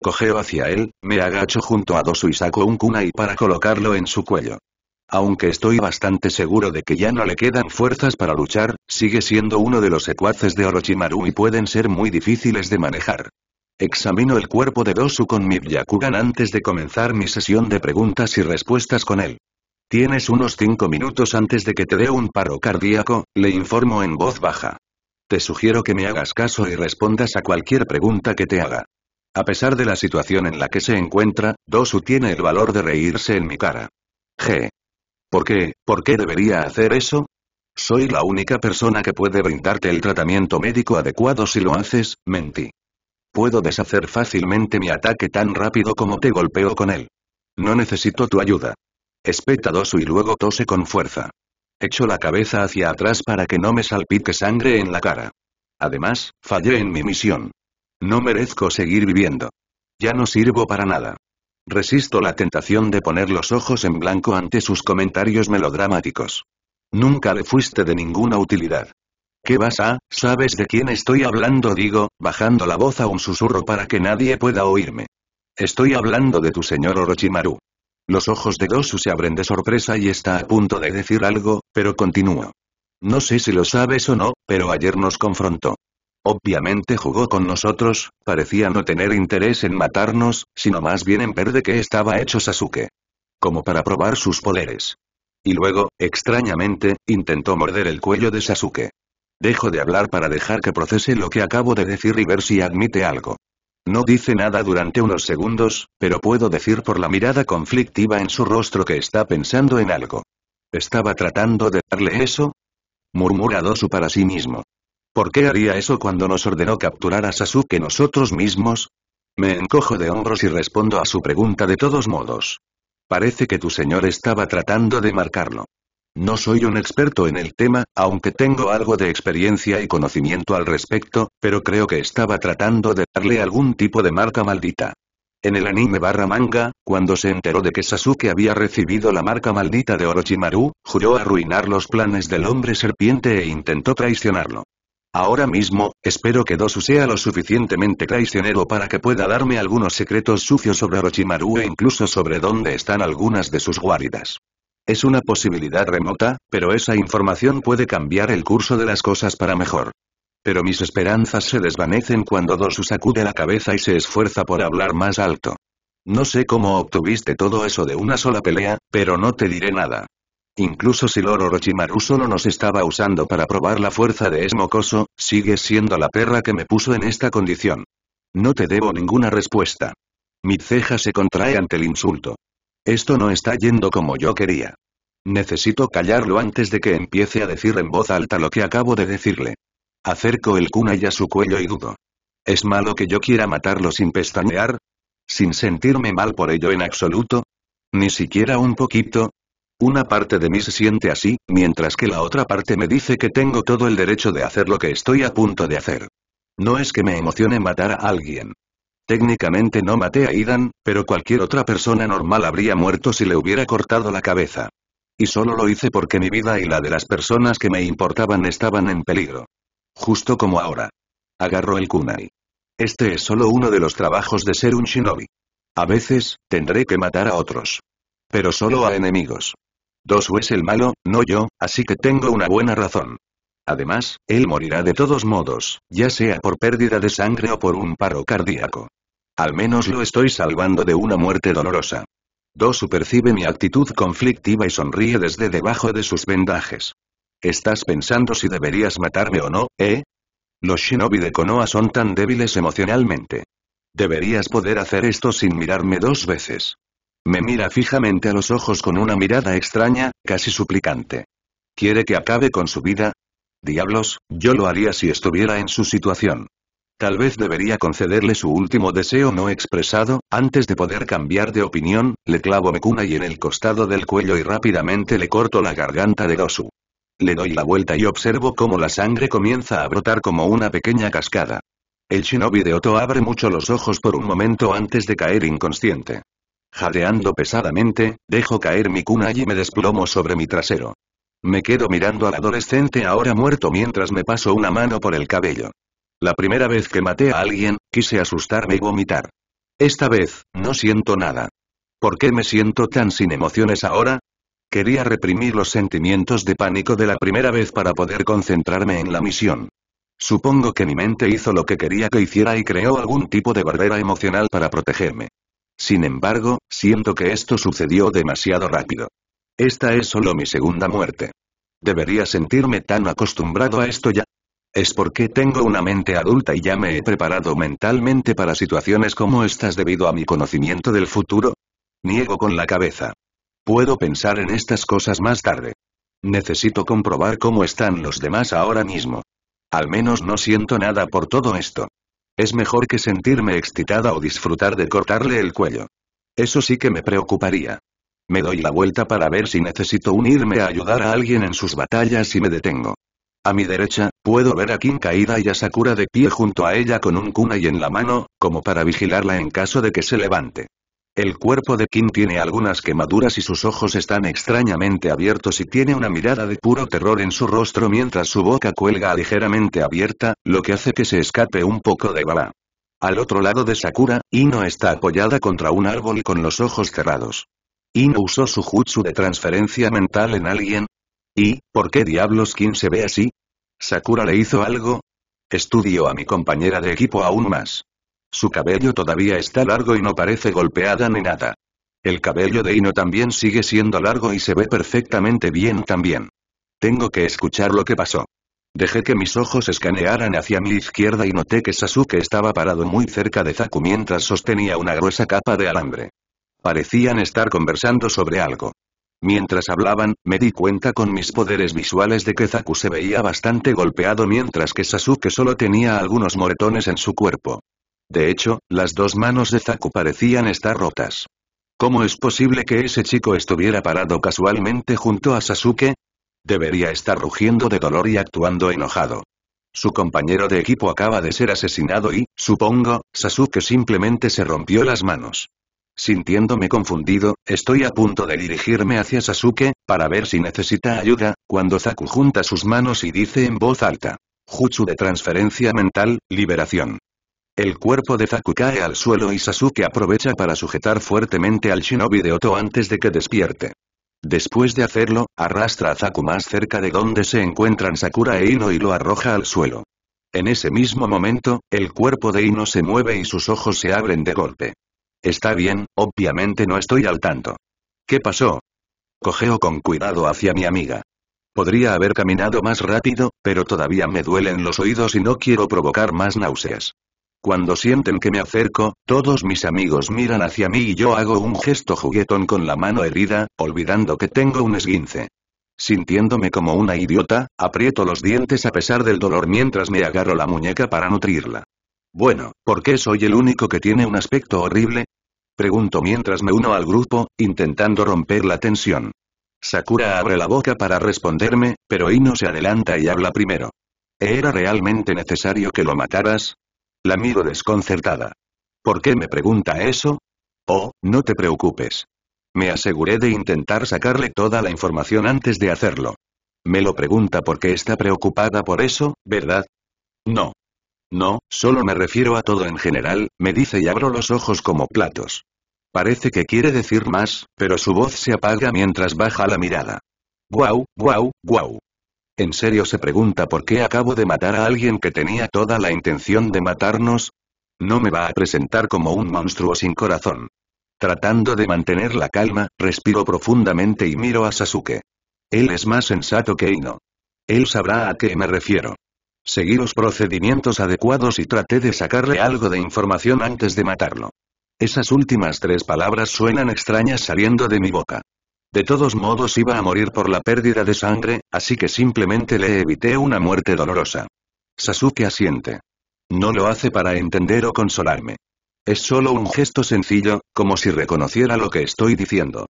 Cogeo hacia él, me agacho junto a Dosu y saco un kunai para colocarlo en su cuello. Aunque estoy bastante seguro de que ya no le quedan fuerzas para luchar, sigue siendo uno de los secuaces de Orochimaru y pueden ser muy difíciles de manejar. Examino el cuerpo de Dosu con mi Byakugan antes de comenzar mi sesión de preguntas y respuestas con él. Tienes unos 5 minutos antes de que te dé un paro cardíaco, le informo en voz baja. Te sugiero que me hagas caso y respondas a cualquier pregunta que te haga. A pesar de la situación en la que se encuentra, Dosu tiene el valor de reírse en mi cara. Je. ¿Por qué, por qué debería hacer eso? Soy la única persona que puede brindarte el tratamiento médico adecuado si lo haces, mentí. Puedo deshacer fácilmente mi ataque tan rápido como te golpeo con él. No necesito tu ayuda. Espeta y luego tose con fuerza. Echo la cabeza hacia atrás para que no me salpique sangre en la cara. Además, fallé en mi misión. No merezco seguir viviendo. Ya no sirvo para nada. Resisto la tentación de poner los ojos en blanco ante sus comentarios melodramáticos. Nunca le fuiste de ninguna utilidad. ¿Qué vas a? ¿Sabes de quién estoy hablando? Digo, bajando la voz a un susurro para que nadie pueda oírme. Estoy hablando de tu señor Orochimaru. Los ojos de Dosu se abren de sorpresa y está a punto de decir algo, pero continúa. No sé si lo sabes o no, pero ayer nos confrontó. Obviamente jugó con nosotros, parecía no tener interés en matarnos, sino más bien en ver de qué estaba hecho Sasuke. Como para probar sus poderes. Y luego, extrañamente, intentó morder el cuello de Sasuke. Dejo de hablar para dejar que procese lo que acabo de decir y ver si admite algo. No dice nada durante unos segundos, pero puedo decir por la mirada conflictiva en su rostro que está pensando en algo. ¿Estaba tratando de darle eso? Murmurado Dosu para sí mismo. ¿Por qué haría eso cuando nos ordenó capturar a Sasuke nosotros mismos? Me encojo de hombros y respondo a su pregunta de todos modos. Parece que tu señor estaba tratando de marcarlo. No soy un experto en el tema, aunque tengo algo de experiencia y conocimiento al respecto, pero creo que estaba tratando de darle algún tipo de marca maldita. En el anime barra manga, cuando se enteró de que Sasuke había recibido la marca maldita de Orochimaru, juró arruinar los planes del hombre serpiente e intentó traicionarlo. Ahora mismo, espero que Dosu sea lo suficientemente traicionero para que pueda darme algunos secretos sucios sobre Orochimaru e incluso sobre dónde están algunas de sus guaridas. Es una posibilidad remota, pero esa información puede cambiar el curso de las cosas para mejor. Pero mis esperanzas se desvanecen cuando Dosu sacude la cabeza y se esfuerza por hablar más alto. No sé cómo obtuviste todo eso de una sola pelea, pero no te diré nada. Incluso si Loro Orochimaru solo nos estaba usando para probar la fuerza de Esmocoso, este sigue siendo la perra que me puso en esta condición. No te debo ninguna respuesta. Mi ceja se contrae ante el insulto. Esto no está yendo como yo quería. Necesito callarlo antes de que empiece a decir en voz alta lo que acabo de decirle. Acerco el kunai a su cuello y dudo. ¿Es malo que yo quiera matarlo sin pestañear? ¿Sin sentirme mal por ello en absoluto? Ni siquiera un poquito, una parte de mí se siente así, mientras que la otra parte me dice que tengo todo el derecho de hacer lo que estoy a punto de hacer. No es que me emocione matar a alguien. Técnicamente no maté a Idan, pero cualquier otra persona normal habría muerto si le hubiera cortado la cabeza. Y solo lo hice porque mi vida y la de las personas que me importaban estaban en peligro. Justo como ahora. Agarro el kunai. Este es solo uno de los trabajos de ser un shinobi. A veces, tendré que matar a otros. Pero solo a enemigos. Dosu es el malo, no yo, así que tengo una buena razón. Además, él morirá de todos modos, ya sea por pérdida de sangre o por un paro cardíaco. Al menos lo estoy salvando de una muerte dolorosa. Dosu percibe mi actitud conflictiva y sonríe desde debajo de sus vendajes. ¿Estás pensando si deberías matarme o no, eh? Los shinobi de Konoha son tan débiles emocionalmente. Deberías poder hacer esto sin mirarme dos veces. Me mira fijamente a los ojos con una mirada extraña, casi suplicante. ¿Quiere que acabe con su vida? Diablos, yo lo haría si estuviera en su situación. Tal vez debería concederle su último deseo no expresado, antes de poder cambiar de opinión, le clavo Mekuna y en el costado del cuello y rápidamente le corto la garganta de Dosu. Le doy la vuelta y observo cómo la sangre comienza a brotar como una pequeña cascada. El shinobi de Oto abre mucho los ojos por un momento antes de caer inconsciente. Jadeando pesadamente, dejo caer mi cuna y me desplomo sobre mi trasero. Me quedo mirando al adolescente ahora muerto mientras me paso una mano por el cabello. La primera vez que maté a alguien, quise asustarme y vomitar. Esta vez, no siento nada. ¿Por qué me siento tan sin emociones ahora? Quería reprimir los sentimientos de pánico de la primera vez para poder concentrarme en la misión. Supongo que mi mente hizo lo que quería que hiciera y creó algún tipo de barrera emocional para protegerme. Sin embargo, siento que esto sucedió demasiado rápido. Esta es solo mi segunda muerte. Debería sentirme tan acostumbrado a esto ya. Es porque tengo una mente adulta y ya me he preparado mentalmente para situaciones como estas debido a mi conocimiento del futuro. Niego con la cabeza. Puedo pensar en estas cosas más tarde. Necesito comprobar cómo están los demás ahora mismo. Al menos no siento nada por todo esto. Es mejor que sentirme excitada o disfrutar de cortarle el cuello. Eso sí que me preocuparía. Me doy la vuelta para ver si necesito unirme a ayudar a alguien en sus batallas y me detengo. A mi derecha, puedo ver a Kim caída y a Sakura de pie junto a ella con un kunai en la mano, como para vigilarla en caso de que se levante. El cuerpo de Kim tiene algunas quemaduras y sus ojos están extrañamente abiertos y tiene una mirada de puro terror en su rostro mientras su boca cuelga ligeramente abierta, lo que hace que se escape un poco de bala. Al otro lado de Sakura, Ino está apoyada contra un árbol y con los ojos cerrados. Ino usó su jutsu de transferencia mental en alguien. ¿Y, por qué diablos Kim se ve así? ¿Sakura le hizo algo? Estudio a mi compañera de equipo aún más. Su cabello todavía está largo y no parece golpeada ni nada. El cabello de Ino también sigue siendo largo y se ve perfectamente bien también. Tengo que escuchar lo que pasó. Dejé que mis ojos escanearan hacia mi izquierda y noté que Sasuke estaba parado muy cerca de Zaku mientras sostenía una gruesa capa de alambre. Parecían estar conversando sobre algo. Mientras hablaban, me di cuenta con mis poderes visuales de que Zaku se veía bastante golpeado mientras que Sasuke solo tenía algunos moretones en su cuerpo. De hecho, las dos manos de Zaku parecían estar rotas. ¿Cómo es posible que ese chico estuviera parado casualmente junto a Sasuke? Debería estar rugiendo de dolor y actuando enojado. Su compañero de equipo acaba de ser asesinado y, supongo, Sasuke simplemente se rompió las manos. Sintiéndome confundido, estoy a punto de dirigirme hacia Sasuke, para ver si necesita ayuda, cuando Zaku junta sus manos y dice en voz alta. Jutsu de transferencia mental, liberación. El cuerpo de Zaku cae al suelo y Sasuke aprovecha para sujetar fuertemente al shinobi de Oto antes de que despierte. Después de hacerlo, arrastra a Zaku más cerca de donde se encuentran Sakura e Ino y lo arroja al suelo. En ese mismo momento, el cuerpo de Ino se mueve y sus ojos se abren de golpe. Está bien, obviamente no estoy al tanto. ¿Qué pasó? Cogeo con cuidado hacia mi amiga. Podría haber caminado más rápido, pero todavía me duelen los oídos y no quiero provocar más náuseas. Cuando sienten que me acerco, todos mis amigos miran hacia mí y yo hago un gesto juguetón con la mano herida, olvidando que tengo un esguince. Sintiéndome como una idiota, aprieto los dientes a pesar del dolor mientras me agarro la muñeca para nutrirla. Bueno, ¿por qué soy el único que tiene un aspecto horrible? Pregunto mientras me uno al grupo, intentando romper la tensión. Sakura abre la boca para responderme, pero Ino se adelanta y habla primero. ¿Era realmente necesario que lo mataras? La miro desconcertada. ¿Por qué me pregunta eso? Oh, no te preocupes. Me aseguré de intentar sacarle toda la información antes de hacerlo. Me lo pregunta porque está preocupada por eso, ¿verdad? No. No, solo me refiero a todo en general, me dice y abro los ojos como platos. Parece que quiere decir más, pero su voz se apaga mientras baja la mirada. Guau, guau, guau. ¿En serio se pregunta por qué acabo de matar a alguien que tenía toda la intención de matarnos? No me va a presentar como un monstruo sin corazón. Tratando de mantener la calma, respiro profundamente y miro a Sasuke. Él es más sensato que Ino. Él sabrá a qué me refiero. Seguí los procedimientos adecuados y traté de sacarle algo de información antes de matarlo. Esas últimas tres palabras suenan extrañas saliendo de mi boca. De todos modos iba a morir por la pérdida de sangre, así que simplemente le evité una muerte dolorosa. Sasuke asiente. No lo hace para entender o consolarme. Es solo un gesto sencillo, como si reconociera lo que estoy diciendo.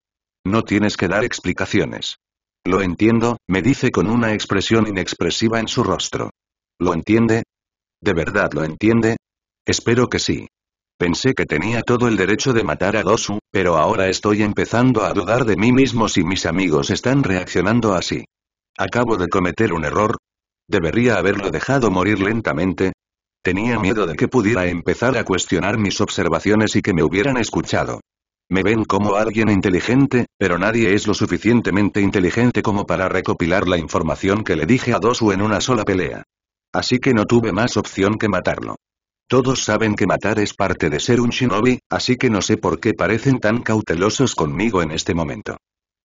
No tienes que dar explicaciones. Lo entiendo, me dice con una expresión inexpresiva en su rostro. ¿Lo entiende? ¿De verdad lo entiende? Espero que sí. Pensé que tenía todo el derecho de matar a Dosu, pero ahora estoy empezando a dudar de mí mismo si mis amigos están reaccionando así. ¿Acabo de cometer un error? ¿Debería haberlo dejado morir lentamente? Tenía miedo de que pudiera empezar a cuestionar mis observaciones y que me hubieran escuchado. Me ven como alguien inteligente, pero nadie es lo suficientemente inteligente como para recopilar la información que le dije a Dosu en una sola pelea. Así que no tuve más opción que matarlo. Todos saben que matar es parte de ser un shinobi, así que no sé por qué parecen tan cautelosos conmigo en este momento.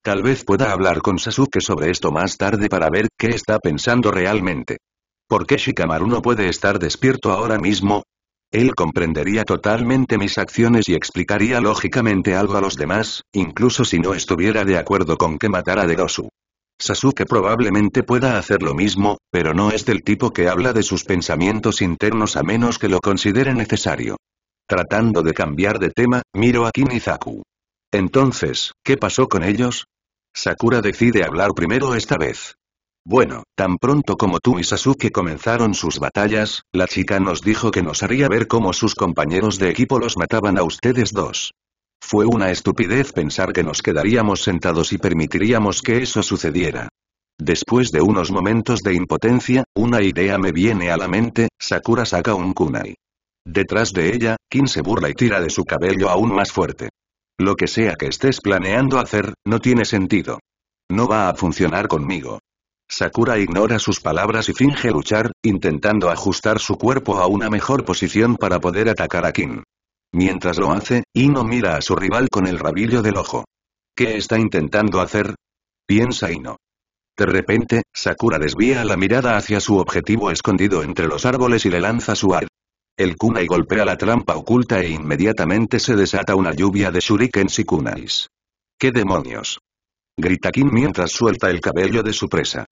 Tal vez pueda hablar con Sasuke sobre esto más tarde para ver qué está pensando realmente. ¿Por qué Shikamaru no puede estar despierto ahora mismo? Él comprendería totalmente mis acciones y explicaría lógicamente algo a los demás, incluso si no estuviera de acuerdo con que matara a Derosu. Sasuke probablemente pueda hacer lo mismo, pero no es del tipo que habla de sus pensamientos internos a menos que lo considere necesario. Tratando de cambiar de tema, miro a Kinizaku. Entonces, ¿qué pasó con ellos? Sakura decide hablar primero esta vez. Bueno, tan pronto como tú y Sasuke comenzaron sus batallas, la chica nos dijo que nos haría ver cómo sus compañeros de equipo los mataban a ustedes dos. Fue una estupidez pensar que nos quedaríamos sentados y permitiríamos que eso sucediera. Después de unos momentos de impotencia, una idea me viene a la mente, Sakura saca un kunai. Detrás de ella, Kim se burla y tira de su cabello aún más fuerte. Lo que sea que estés planeando hacer, no tiene sentido. No va a funcionar conmigo. Sakura ignora sus palabras y finge luchar, intentando ajustar su cuerpo a una mejor posición para poder atacar a Kim. Mientras lo hace, Ino mira a su rival con el rabillo del ojo. ¿Qué está intentando hacer? Piensa Ino. De repente, Sakura desvía la mirada hacia su objetivo escondido entre los árboles y le lanza su ar. El kunai golpea la trampa oculta e inmediatamente se desata una lluvia de shurikens y kunais. ¿Qué demonios? Grita Kim mientras suelta el cabello de su presa.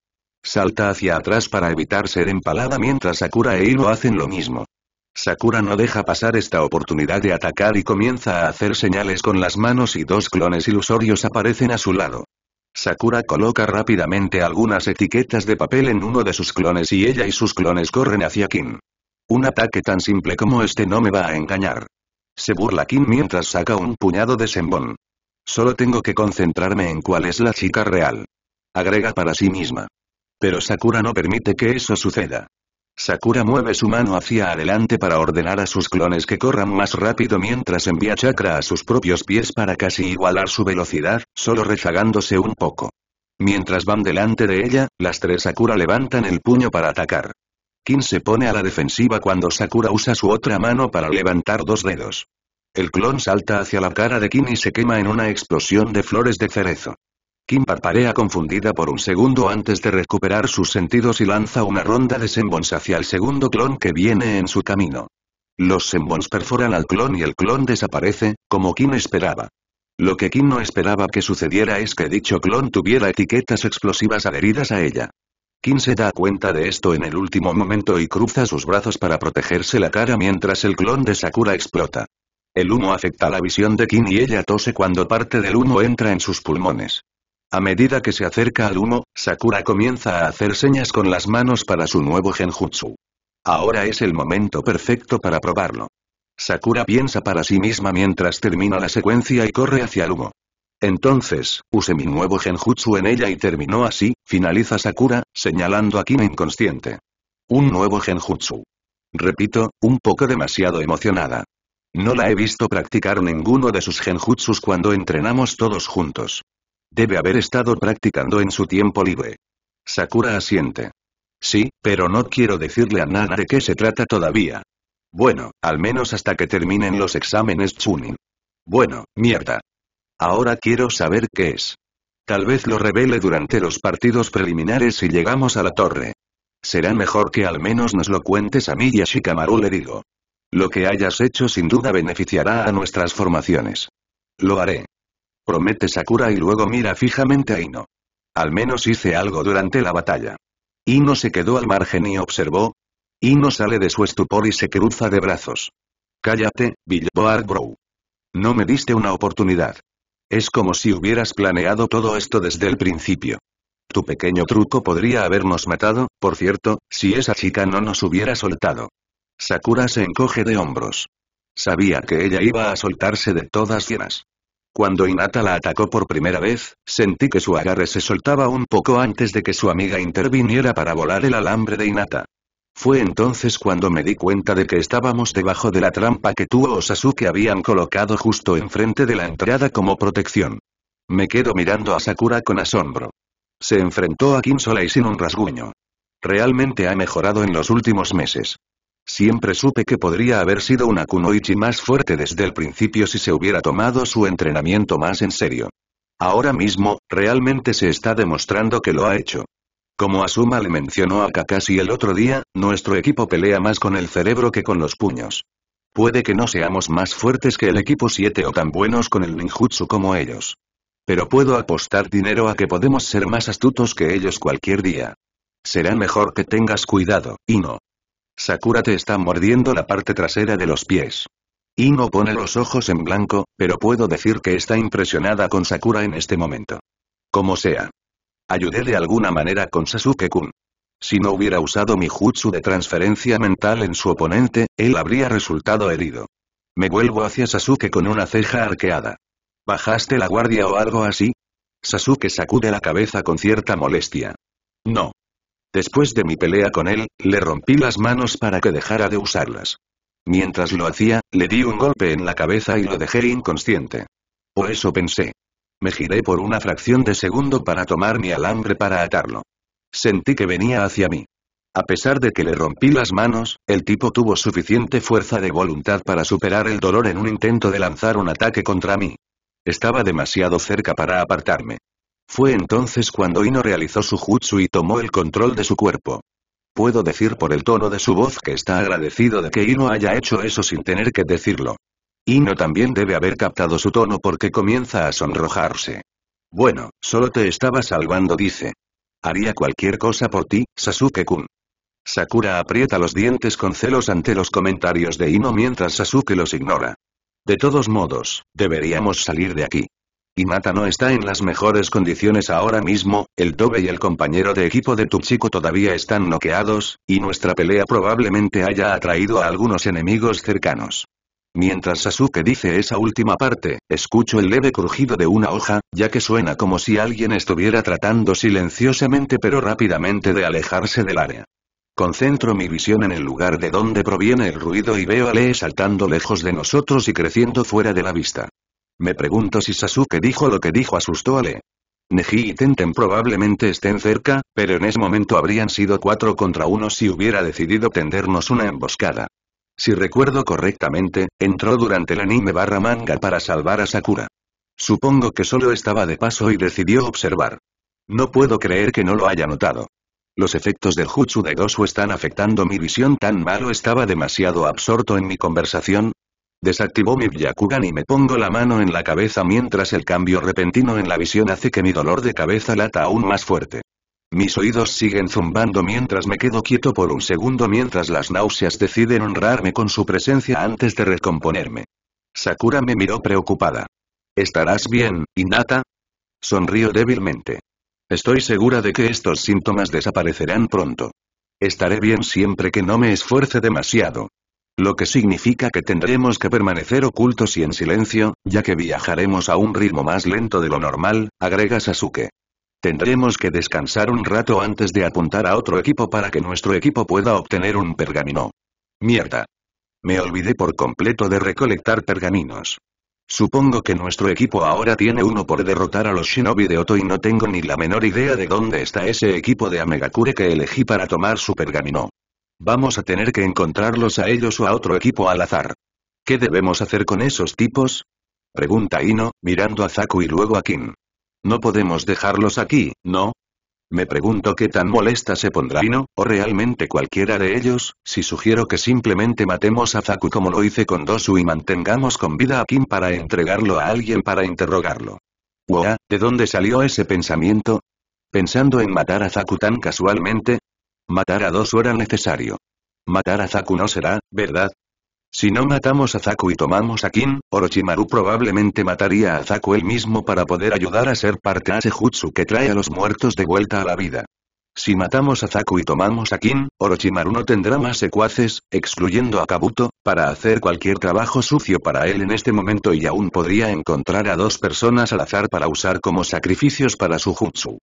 Salta hacia atrás para evitar ser empalada mientras Sakura e Ino hacen lo mismo. Sakura no deja pasar esta oportunidad de atacar y comienza a hacer señales con las manos y dos clones ilusorios aparecen a su lado. Sakura coloca rápidamente algunas etiquetas de papel en uno de sus clones y ella y sus clones corren hacia Kim. Un ataque tan simple como este no me va a engañar. Se burla Kim mientras saca un puñado de sembón. Solo tengo que concentrarme en cuál es la chica real. Agrega para sí misma. Pero Sakura no permite que eso suceda. Sakura mueve su mano hacia adelante para ordenar a sus clones que corran más rápido mientras envía chakra a sus propios pies para casi igualar su velocidad, solo rezagándose un poco. Mientras van delante de ella, las tres Sakura levantan el puño para atacar. Kin se pone a la defensiva cuando Sakura usa su otra mano para levantar dos dedos. El clon salta hacia la cara de Kin y se quema en una explosión de flores de cerezo. Kim parpadea confundida por un segundo antes de recuperar sus sentidos y lanza una ronda de Sembons hacia el segundo clon que viene en su camino. Los Sembons perforan al clon y el clon desaparece, como Kim esperaba. Lo que Kim no esperaba que sucediera es que dicho clon tuviera etiquetas explosivas adheridas a ella. Kim se da cuenta de esto en el último momento y cruza sus brazos para protegerse la cara mientras el clon de Sakura explota. El humo afecta la visión de Kim y ella tose cuando parte del humo entra en sus pulmones. A medida que se acerca al humo, Sakura comienza a hacer señas con las manos para su nuevo genjutsu. Ahora es el momento perfecto para probarlo. Sakura piensa para sí misma mientras termina la secuencia y corre hacia el humo. Entonces, use mi nuevo genjutsu en ella y terminó así, finaliza Sakura, señalando a Kim inconsciente. Un nuevo genjutsu. Repito, un poco demasiado emocionada. No la he visto practicar ninguno de sus genjutsus cuando entrenamos todos juntos. Debe haber estado practicando en su tiempo libre. Sakura asiente. Sí, pero no quiero decirle a nada de qué se trata todavía. Bueno, al menos hasta que terminen los exámenes Chunin. Bueno, mierda. Ahora quiero saber qué es. Tal vez lo revele durante los partidos preliminares si llegamos a la torre. Será mejor que al menos nos lo cuentes a mí y a Shikamaru le digo. Lo que hayas hecho sin duda beneficiará a nuestras formaciones. Lo haré. Promete Sakura y luego mira fijamente a Ino. Al menos hice algo durante la batalla. Ino se quedó al margen y observó. Ino sale de su estupor y se cruza de brazos. Cállate, Billboard Bro. No me diste una oportunidad. Es como si hubieras planeado todo esto desde el principio. Tu pequeño truco podría habernos matado, por cierto, si esa chica no nos hubiera soltado. Sakura se encoge de hombros. Sabía que ella iba a soltarse de todas llenas. Cuando Inata la atacó por primera vez, sentí que su agarre se soltaba un poco antes de que su amiga interviniera para volar el alambre de Inata. Fue entonces cuando me di cuenta de que estábamos debajo de la trampa que tú o Sasuke habían colocado justo enfrente de la entrada como protección. Me quedo mirando a Sakura con asombro. Se enfrentó a Kim sola y sin un rasguño. Realmente ha mejorado en los últimos meses. Siempre supe que podría haber sido una kunoichi más fuerte desde el principio si se hubiera tomado su entrenamiento más en serio. Ahora mismo, realmente se está demostrando que lo ha hecho. Como Asuma le mencionó a Kakashi el otro día, nuestro equipo pelea más con el cerebro que con los puños. Puede que no seamos más fuertes que el equipo 7 o tan buenos con el ninjutsu como ellos. Pero puedo apostar dinero a que podemos ser más astutos que ellos cualquier día. Será mejor que tengas cuidado, y no. Sakura te está mordiendo la parte trasera de los pies. Ino pone los ojos en blanco, pero puedo decir que está impresionada con Sakura en este momento. Como sea. Ayudé de alguna manera con Sasuke-kun. Si no hubiera usado mi jutsu de transferencia mental en su oponente, él habría resultado herido. Me vuelvo hacia Sasuke con una ceja arqueada. ¿Bajaste la guardia o algo así? Sasuke sacude la cabeza con cierta molestia. No. Después de mi pelea con él, le rompí las manos para que dejara de usarlas. Mientras lo hacía, le di un golpe en la cabeza y lo dejé inconsciente. O eso pensé. Me giré por una fracción de segundo para tomar mi alambre para atarlo. Sentí que venía hacia mí. A pesar de que le rompí las manos, el tipo tuvo suficiente fuerza de voluntad para superar el dolor en un intento de lanzar un ataque contra mí. Estaba demasiado cerca para apartarme. Fue entonces cuando Ino realizó su jutsu y tomó el control de su cuerpo. Puedo decir por el tono de su voz que está agradecido de que Ino haya hecho eso sin tener que decirlo. Ino también debe haber captado su tono porque comienza a sonrojarse. Bueno, solo te estaba salvando dice. Haría cualquier cosa por ti, Sasuke-kun. Sakura aprieta los dientes con celos ante los comentarios de Ino mientras Sasuke los ignora. De todos modos, deberíamos salir de aquí y Mata no está en las mejores condiciones ahora mismo, el Tobe y el compañero de equipo de tu todavía están noqueados, y nuestra pelea probablemente haya atraído a algunos enemigos cercanos. Mientras Sasuke dice esa última parte, escucho el leve crujido de una hoja, ya que suena como si alguien estuviera tratando silenciosamente pero rápidamente de alejarse del área. Concentro mi visión en el lugar de donde proviene el ruido y veo a Lee saltando lejos de nosotros y creciendo fuera de la vista. Me pregunto si Sasuke dijo lo que dijo asustó a Le. Neji y Tenten probablemente estén cerca, pero en ese momento habrían sido cuatro contra uno si hubiera decidido tendernos una emboscada. Si recuerdo correctamente, entró durante el anime barra manga para salvar a Sakura. Supongo que solo estaba de paso y decidió observar. No puedo creer que no lo haya notado. Los efectos del Jutsu de Gosu están afectando mi visión tan malo estaba demasiado absorto en mi conversación, Desactivo mi Byakugan y me pongo la mano en la cabeza mientras el cambio repentino en la visión hace que mi dolor de cabeza lata aún más fuerte. Mis oídos siguen zumbando mientras me quedo quieto por un segundo mientras las náuseas deciden honrarme con su presencia antes de recomponerme. Sakura me miró preocupada. ¿Estarás bien, Inata? Sonrío débilmente. Estoy segura de que estos síntomas desaparecerán pronto. Estaré bien siempre que no me esfuerce demasiado. Lo que significa que tendremos que permanecer ocultos y en silencio, ya que viajaremos a un ritmo más lento de lo normal, agrega Sasuke. Tendremos que descansar un rato antes de apuntar a otro equipo para que nuestro equipo pueda obtener un pergamino. Mierda. Me olvidé por completo de recolectar pergaminos. Supongo que nuestro equipo ahora tiene uno por derrotar a los shinobi de Oto y no tengo ni la menor idea de dónde está ese equipo de Amegakure que elegí para tomar su pergamino. Vamos a tener que encontrarlos a ellos o a otro equipo al azar. ¿Qué debemos hacer con esos tipos? Pregunta Ino, mirando a Zaku y luego a Kim. No podemos dejarlos aquí, ¿no? Me pregunto qué tan molesta se pondrá Ino, o realmente cualquiera de ellos, si sugiero que simplemente matemos a Zaku como lo hice con Dosu y mantengamos con vida a Kim para entregarlo a alguien para interrogarlo. ¿de dónde salió ese pensamiento? Pensando en matar a Zaku tan casualmente, Matar a dos era necesario. Matar a Zaku no será, ¿verdad? Si no matamos a Zaku y tomamos a Kin, Orochimaru probablemente mataría a Zaku él mismo para poder ayudar a ser parte de ese jutsu que trae a los muertos de vuelta a la vida. Si matamos a Zaku y tomamos a Kin, Orochimaru no tendrá más secuaces, excluyendo a Kabuto, para hacer cualquier trabajo sucio para él en este momento y aún podría encontrar a dos personas al azar para usar como sacrificios para su jutsu.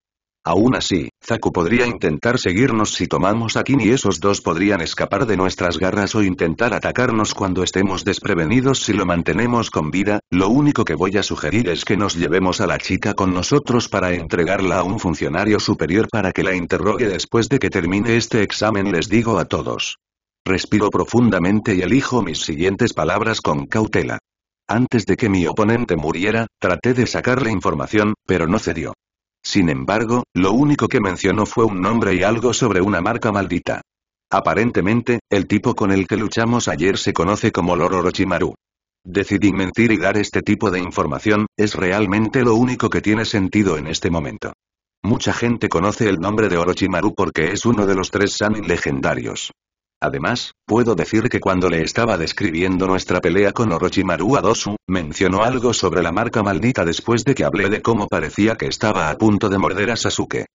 Aún así, Zaku podría intentar seguirnos si tomamos a Kin y esos dos podrían escapar de nuestras garras o intentar atacarnos cuando estemos desprevenidos si lo mantenemos con vida, lo único que voy a sugerir es que nos llevemos a la chica con nosotros para entregarla a un funcionario superior para que la interrogue después de que termine este examen les digo a todos. Respiro profundamente y elijo mis siguientes palabras con cautela. Antes de que mi oponente muriera, traté de sacarle información, pero no cedió. Sin embargo, lo único que mencionó fue un nombre y algo sobre una marca maldita. Aparentemente, el tipo con el que luchamos ayer se conoce como Lord Orochimaru. Decidí mentir y dar este tipo de información, es realmente lo único que tiene sentido en este momento. Mucha gente conoce el nombre de Orochimaru porque es uno de los tres Sanin legendarios. Además, puedo decir que cuando le estaba describiendo nuestra pelea con Orochimaru Adosu, mencionó algo sobre la marca maldita después de que hablé de cómo parecía que estaba a punto de morder a Sasuke.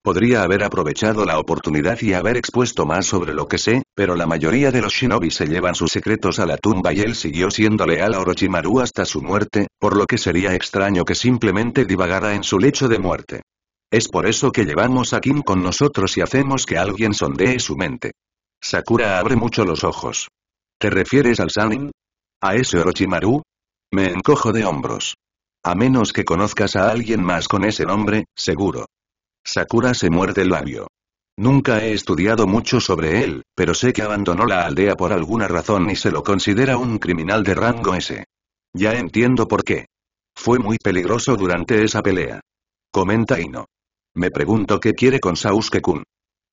Podría haber aprovechado la oportunidad y haber expuesto más sobre lo que sé, pero la mayoría de los shinobi se llevan sus secretos a la tumba y él siguió siendo leal a Orochimaru hasta su muerte, por lo que sería extraño que simplemente divagara en su lecho de muerte. Es por eso que llevamos a Kim con nosotros y hacemos que alguien sondee su mente. Sakura abre mucho los ojos. ¿Te refieres al Sanin? ¿A ese Orochimaru? Me encojo de hombros. A menos que conozcas a alguien más con ese nombre, seguro. Sakura se muerde el labio. Nunca he estudiado mucho sobre él, pero sé que abandonó la aldea por alguna razón y se lo considera un criminal de rango S. Ya entiendo por qué. Fue muy peligroso durante esa pelea. Comenta Ino. Me pregunto qué quiere con Sasuke-kun.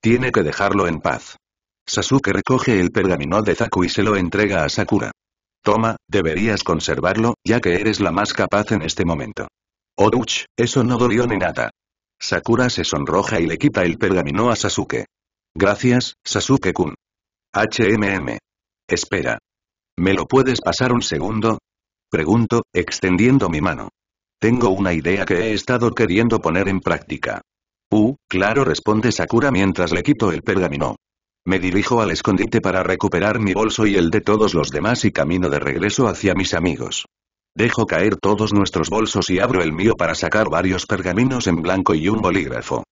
Tiene que dejarlo en paz. Sasuke recoge el pergamino de Zaku y se lo entrega a Sakura. Toma, deberías conservarlo, ya que eres la más capaz en este momento. duch, eso no dolió ni nada. Sakura se sonroja y le quita el pergamino a Sasuke. Gracias, Sasuke-kun. HMM. Espera. ¿Me lo puedes pasar un segundo? Pregunto, extendiendo mi mano. Tengo una idea que he estado queriendo poner en práctica. Uh, claro responde Sakura mientras le quito el pergamino. Me dirijo al escondite para recuperar mi bolso y el de todos los demás y camino de regreso hacia mis amigos. Dejo caer todos nuestros bolsos y abro el mío para sacar varios pergaminos en blanco y un bolígrafo.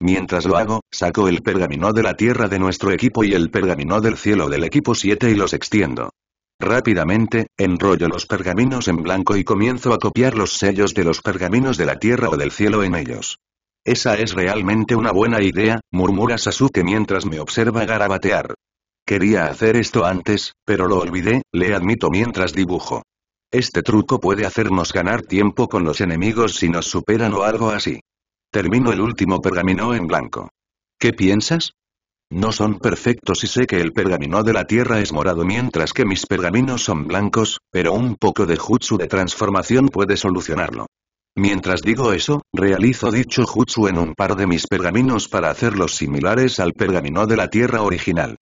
Mientras lo hago, saco el pergamino de la tierra de nuestro equipo y el pergamino del cielo del equipo 7 y los extiendo. Rápidamente, enrollo los pergaminos en blanco y comienzo a copiar los sellos de los pergaminos de la tierra o del cielo en ellos. Esa es realmente una buena idea, murmura Sasuke mientras me observa garabatear. Quería hacer esto antes, pero lo olvidé, le admito mientras dibujo. Este truco puede hacernos ganar tiempo con los enemigos si nos superan o algo así. Termino el último pergamino en blanco. ¿Qué piensas? No son perfectos y sé que el pergamino de la tierra es morado mientras que mis pergaminos son blancos, pero un poco de jutsu de transformación puede solucionarlo. Mientras digo eso, realizo dicho jutsu en un par de mis pergaminos para hacerlos similares al pergamino de la tierra original.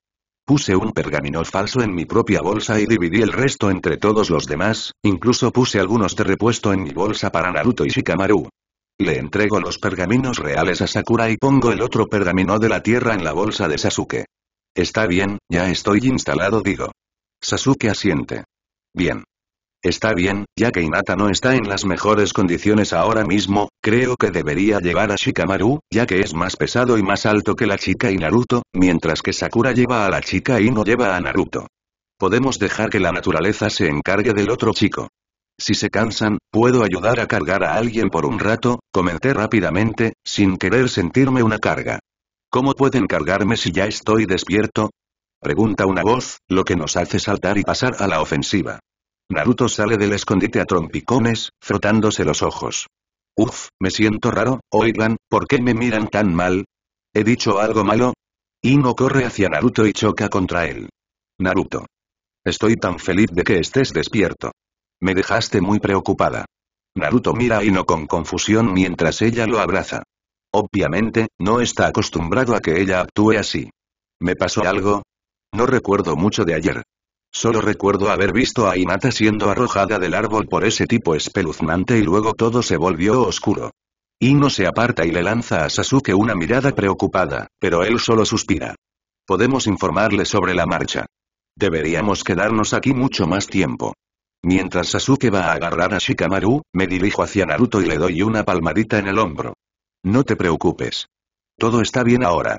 Puse un pergamino falso en mi propia bolsa y dividí el resto entre todos los demás, incluso puse algunos de repuesto en mi bolsa para Naruto y Shikamaru. Le entrego los pergaminos reales a Sakura y pongo el otro pergamino de la tierra en la bolsa de Sasuke. Está bien, ya estoy instalado digo. Sasuke asiente. Bien. Está bien, ya que Inata no está en las mejores condiciones ahora mismo, creo que debería llevar a Shikamaru, ya que es más pesado y más alto que la chica y Naruto, mientras que Sakura lleva a la chica y no lleva a Naruto. Podemos dejar que la naturaleza se encargue del otro chico. Si se cansan, puedo ayudar a cargar a alguien por un rato, comenté rápidamente, sin querer sentirme una carga. ¿Cómo pueden cargarme si ya estoy despierto? Pregunta una voz, lo que nos hace saltar y pasar a la ofensiva. Naruto sale del escondite a trompicones, frotándose los ojos. Uf, me siento raro, oigan, ¿por qué me miran tan mal? ¿He dicho algo malo? Ino corre hacia Naruto y choca contra él. Naruto. Estoy tan feliz de que estés despierto. Me dejaste muy preocupada. Naruto mira a Ino con confusión mientras ella lo abraza. Obviamente, no está acostumbrado a que ella actúe así. ¿Me pasó algo? No recuerdo mucho de ayer. Solo recuerdo haber visto a Hinata siendo arrojada del árbol por ese tipo espeluznante y luego todo se volvió oscuro. Ino se aparta y le lanza a Sasuke una mirada preocupada, pero él solo suspira. Podemos informarle sobre la marcha. Deberíamos quedarnos aquí mucho más tiempo. Mientras Sasuke va a agarrar a Shikamaru, me dirijo hacia Naruto y le doy una palmadita en el hombro. No te preocupes. Todo está bien ahora.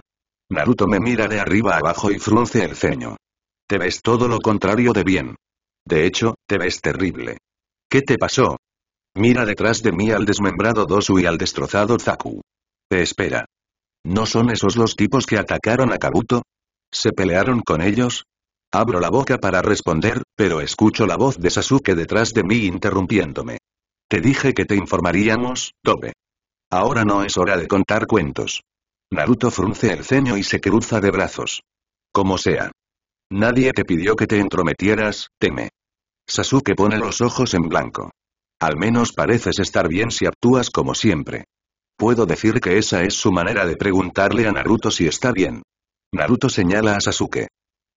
Naruto me mira de arriba abajo y frunce el ceño. Te ves todo lo contrario de bien. De hecho, te ves terrible. ¿Qué te pasó? Mira detrás de mí al desmembrado Dosu y al destrozado Zaku. Te espera. ¿No son esos los tipos que atacaron a Kabuto? ¿Se pelearon con ellos? Abro la boca para responder, pero escucho la voz de Sasuke detrás de mí interrumpiéndome. Te dije que te informaríamos, Tobe. Ahora no es hora de contar cuentos. Naruto frunce el ceño y se cruza de brazos. Como sea. Nadie te pidió que te entrometieras, teme. Sasuke pone los ojos en blanco. Al menos pareces estar bien si actúas como siempre. Puedo decir que esa es su manera de preguntarle a Naruto si está bien. Naruto señala a Sasuke.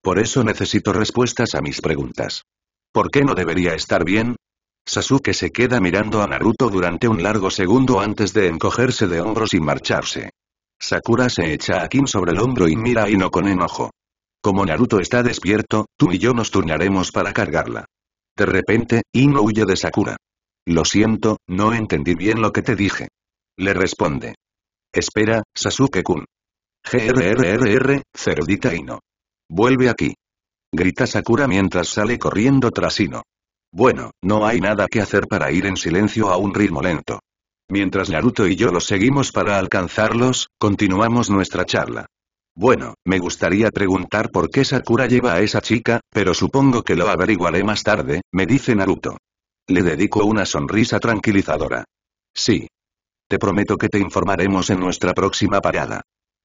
Por eso necesito respuestas a mis preguntas. ¿Por qué no debería estar bien? Sasuke se queda mirando a Naruto durante un largo segundo antes de encogerse de hombros y marcharse. Sakura se echa a Kim sobre el hombro y mira a Ino con enojo. Como Naruto está despierto, tú y yo nos turnaremos para cargarla. De repente, Ino huye de Sakura. Lo siento, no entendí bien lo que te dije. Le responde. Espera, Sasuke-kun. GRRRR, cerudita Ino. Vuelve aquí. Grita Sakura mientras sale corriendo tras Ino. Bueno, no hay nada que hacer para ir en silencio a un ritmo lento. Mientras Naruto y yo los seguimos para alcanzarlos, continuamos nuestra charla. Bueno, me gustaría preguntar por qué Sakura lleva a esa chica, pero supongo que lo averiguaré más tarde, me dice Naruto. Le dedico una sonrisa tranquilizadora. Sí. Te prometo que te informaremos en nuestra próxima parada.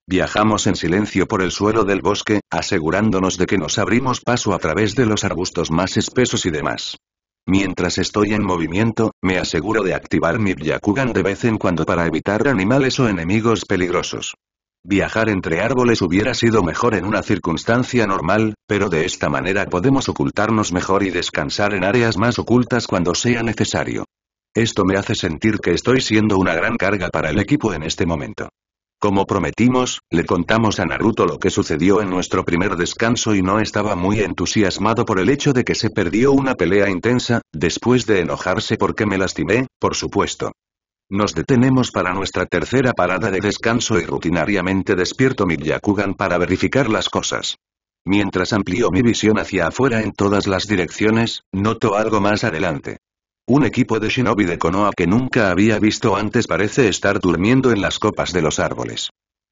Viajamos en silencio por el suelo del bosque, asegurándonos de que nos abrimos paso a través de los arbustos más espesos y demás. Mientras estoy en movimiento, me aseguro de activar mi Byakugan de vez en cuando para evitar animales o enemigos peligrosos. Viajar entre árboles hubiera sido mejor en una circunstancia normal, pero de esta manera podemos ocultarnos mejor y descansar en áreas más ocultas cuando sea necesario. Esto me hace sentir que estoy siendo una gran carga para el equipo en este momento. Como prometimos, le contamos a Naruto lo que sucedió en nuestro primer descanso y no estaba muy entusiasmado por el hecho de que se perdió una pelea intensa, después de enojarse porque me lastimé, por supuesto. Nos detenemos para nuestra tercera parada de descanso y rutinariamente despierto mi Yakugan para verificar las cosas. Mientras amplío mi visión hacia afuera en todas las direcciones, noto algo más adelante. Un equipo de shinobi de Konoha que nunca había visto antes parece estar durmiendo en las copas de los árboles.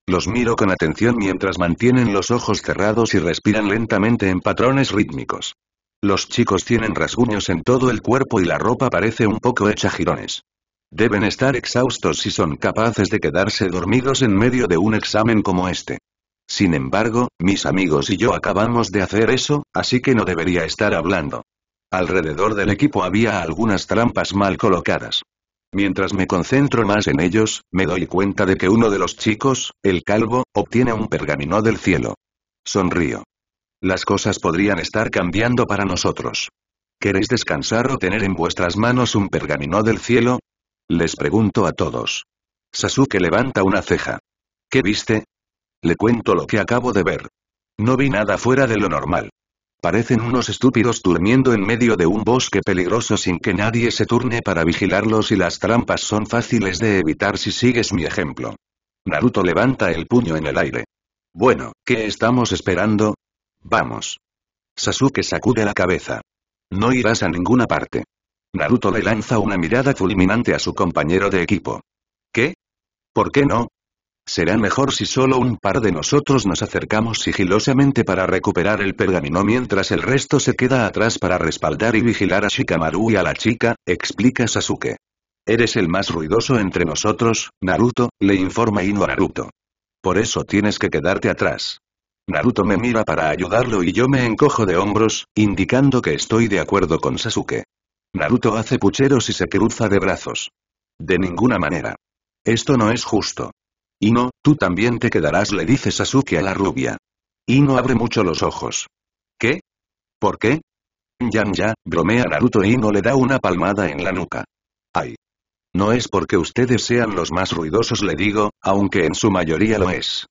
Los miro con atención mientras mantienen los ojos cerrados y respiran lentamente en patrones rítmicos. Los chicos tienen rasguños en todo el cuerpo y la ropa parece un poco hecha jirones. Deben estar exhaustos si son capaces de quedarse dormidos en medio de un examen como este. Sin embargo, mis amigos y yo acabamos de hacer eso, así que no debería estar hablando. Alrededor del equipo había algunas trampas mal colocadas. Mientras me concentro más en ellos, me doy cuenta de que uno de los chicos, el calvo, obtiene un pergamino del cielo. Sonrío. Las cosas podrían estar cambiando para nosotros. ¿Queréis descansar o tener en vuestras manos un pergamino del cielo? Les pregunto a todos. Sasuke levanta una ceja. ¿Qué viste? Le cuento lo que acabo de ver. No vi nada fuera de lo normal. Parecen unos estúpidos durmiendo en medio de un bosque peligroso sin que nadie se turne para vigilarlos y las trampas son fáciles de evitar si sigues mi ejemplo. Naruto levanta el puño en el aire. Bueno, ¿qué estamos esperando? Vamos. Sasuke sacude la cabeza. No irás a ninguna parte. Naruto le lanza una mirada fulminante a su compañero de equipo. ¿Qué? ¿Por qué no? Será mejor si solo un par de nosotros nos acercamos sigilosamente para recuperar el pergamino mientras el resto se queda atrás para respaldar y vigilar a Shikamaru y a la chica, explica Sasuke. Eres el más ruidoso entre nosotros, Naruto, le informa Ino a Naruto. Por eso tienes que quedarte atrás. Naruto me mira para ayudarlo y yo me encojo de hombros, indicando que estoy de acuerdo con Sasuke. Naruto hace pucheros y se cruza de brazos. De ninguna manera. Esto no es justo. y no tú también te quedarás le dice Sasuke a la rubia. y no abre mucho los ojos. ¿Qué? ¿Por qué? Yan ya, bromea Naruto y no le da una palmada en la nuca. Ay. No es porque ustedes sean los más ruidosos le digo, aunque en su mayoría lo es.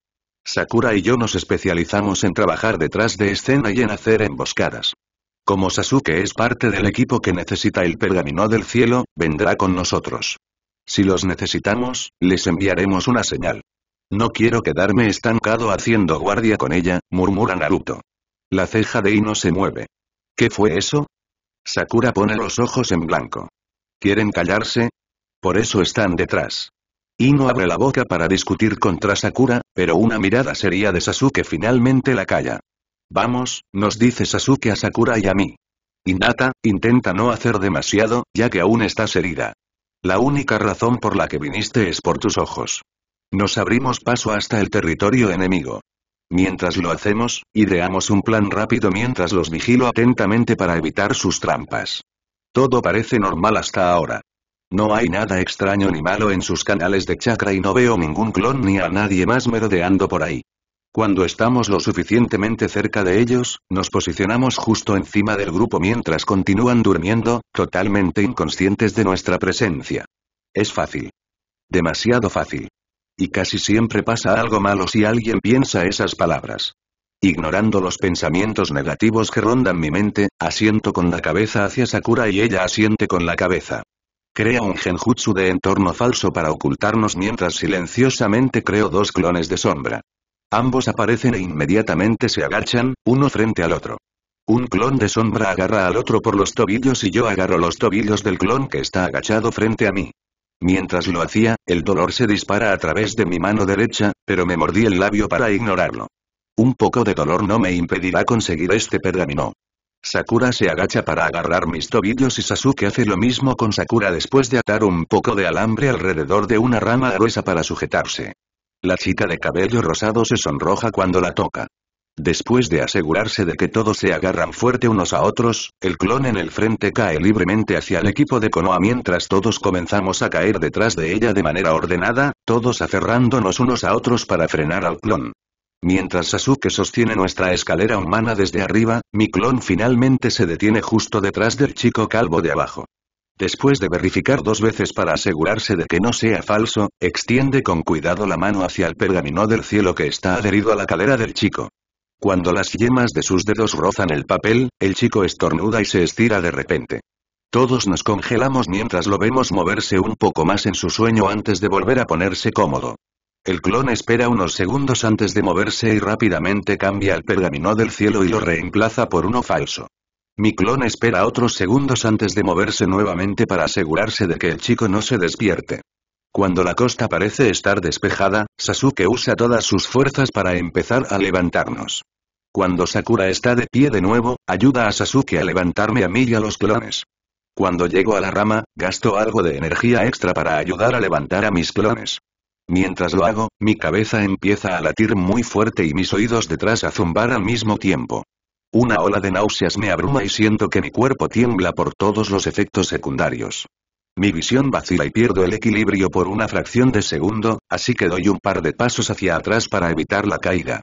Sakura y yo nos especializamos en trabajar detrás de escena y en hacer emboscadas. Como Sasuke es parte del equipo que necesita el pergamino del cielo, vendrá con nosotros. Si los necesitamos, les enviaremos una señal. No quiero quedarme estancado haciendo guardia con ella, murmura Naruto. La ceja de Ino se mueve. ¿Qué fue eso? Sakura pone los ojos en blanco. ¿Quieren callarse? Por eso están detrás. Ino abre la boca para discutir contra Sakura, pero una mirada seria de Sasuke finalmente la calla. Vamos, nos dice Sasuke a Sakura y a mí. Hinata, intenta no hacer demasiado, ya que aún estás herida. La única razón por la que viniste es por tus ojos. Nos abrimos paso hasta el territorio enemigo. Mientras lo hacemos, ideamos un plan rápido mientras los vigilo atentamente para evitar sus trampas. Todo parece normal hasta ahora. No hay nada extraño ni malo en sus canales de chakra y no veo ningún clon ni a nadie más merodeando por ahí. Cuando estamos lo suficientemente cerca de ellos, nos posicionamos justo encima del grupo mientras continúan durmiendo, totalmente inconscientes de nuestra presencia. Es fácil. Demasiado fácil. Y casi siempre pasa algo malo si alguien piensa esas palabras. Ignorando los pensamientos negativos que rondan mi mente, asiento con la cabeza hacia Sakura y ella asiente con la cabeza. Crea un genjutsu de entorno falso para ocultarnos mientras silenciosamente creo dos clones de sombra. Ambos aparecen e inmediatamente se agachan, uno frente al otro. Un clon de sombra agarra al otro por los tobillos y yo agarro los tobillos del clon que está agachado frente a mí. Mientras lo hacía, el dolor se dispara a través de mi mano derecha, pero me mordí el labio para ignorarlo. Un poco de dolor no me impedirá conseguir este pergamino. Sakura se agacha para agarrar mis tobillos y Sasuke hace lo mismo con Sakura después de atar un poco de alambre alrededor de una rama gruesa para sujetarse. La chica de cabello rosado se sonroja cuando la toca. Después de asegurarse de que todos se agarran fuerte unos a otros, el clon en el frente cae libremente hacia el equipo de Konoha mientras todos comenzamos a caer detrás de ella de manera ordenada, todos aferrándonos unos a otros para frenar al clon. Mientras Sasuke sostiene nuestra escalera humana desde arriba, mi clon finalmente se detiene justo detrás del chico calvo de abajo. Después de verificar dos veces para asegurarse de que no sea falso, extiende con cuidado la mano hacia el pergamino del cielo que está adherido a la calera del chico. Cuando las yemas de sus dedos rozan el papel, el chico estornuda y se estira de repente. Todos nos congelamos mientras lo vemos moverse un poco más en su sueño antes de volver a ponerse cómodo. El clon espera unos segundos antes de moverse y rápidamente cambia el pergamino del cielo y lo reemplaza por uno falso. Mi clon espera otros segundos antes de moverse nuevamente para asegurarse de que el chico no se despierte. Cuando la costa parece estar despejada, Sasuke usa todas sus fuerzas para empezar a levantarnos. Cuando Sakura está de pie de nuevo, ayuda a Sasuke a levantarme a mí y a los clones. Cuando llego a la rama, gasto algo de energía extra para ayudar a levantar a mis clones. Mientras lo hago, mi cabeza empieza a latir muy fuerte y mis oídos detrás a zumbar al mismo tiempo. Una ola de náuseas me abruma y siento que mi cuerpo tiembla por todos los efectos secundarios. Mi visión vacila y pierdo el equilibrio por una fracción de segundo, así que doy un par de pasos hacia atrás para evitar la caída.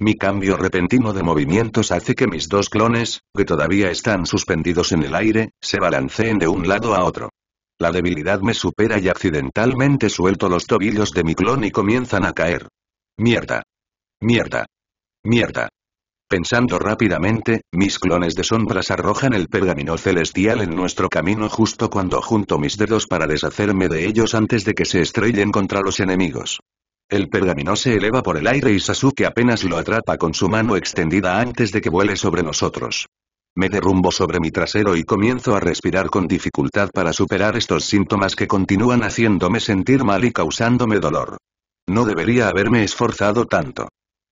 Mi cambio repentino de movimientos hace que mis dos clones, que todavía están suspendidos en el aire, se balanceen de un lado a otro. La debilidad me supera y accidentalmente suelto los tobillos de mi clon y comienzan a caer. Mierda. Mierda. Mierda. Pensando rápidamente, mis clones de sombras arrojan el pergamino celestial en nuestro camino justo cuando junto mis dedos para deshacerme de ellos antes de que se estrellen contra los enemigos. El pergamino se eleva por el aire y Sasuke apenas lo atrapa con su mano extendida antes de que vuele sobre nosotros. Me derrumbo sobre mi trasero y comienzo a respirar con dificultad para superar estos síntomas que continúan haciéndome sentir mal y causándome dolor. No debería haberme esforzado tanto.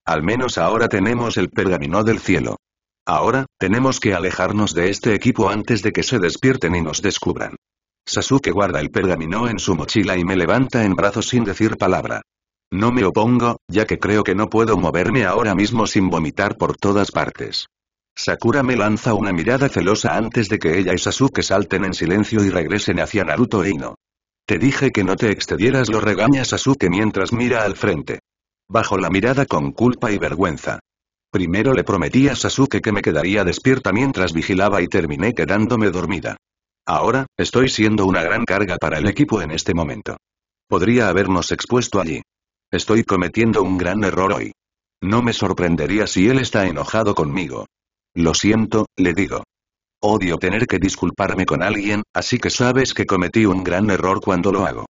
Al menos ahora tenemos el pergamino del cielo. Ahora, tenemos que alejarnos de este equipo antes de que se despierten y nos descubran. Sasuke guarda el pergamino en su mochila y me levanta en brazos sin decir palabra. No me opongo, ya que creo que no puedo moverme ahora mismo sin vomitar por todas partes. Sakura me lanza una mirada celosa antes de que ella y Sasuke salten en silencio y regresen hacia Naruto e Ino. Te dije que no te excedieras lo regaña Sasuke mientras mira al frente. Bajo la mirada con culpa y vergüenza. Primero le prometí a Sasuke que me quedaría despierta mientras vigilaba y terminé quedándome dormida. Ahora, estoy siendo una gran carga para el equipo en este momento. Podría habernos expuesto allí. Estoy cometiendo un gran error hoy. No me sorprendería si él está enojado conmigo. Lo siento, le digo. Odio tener que disculparme con alguien, así que sabes que cometí un gran error cuando lo hago.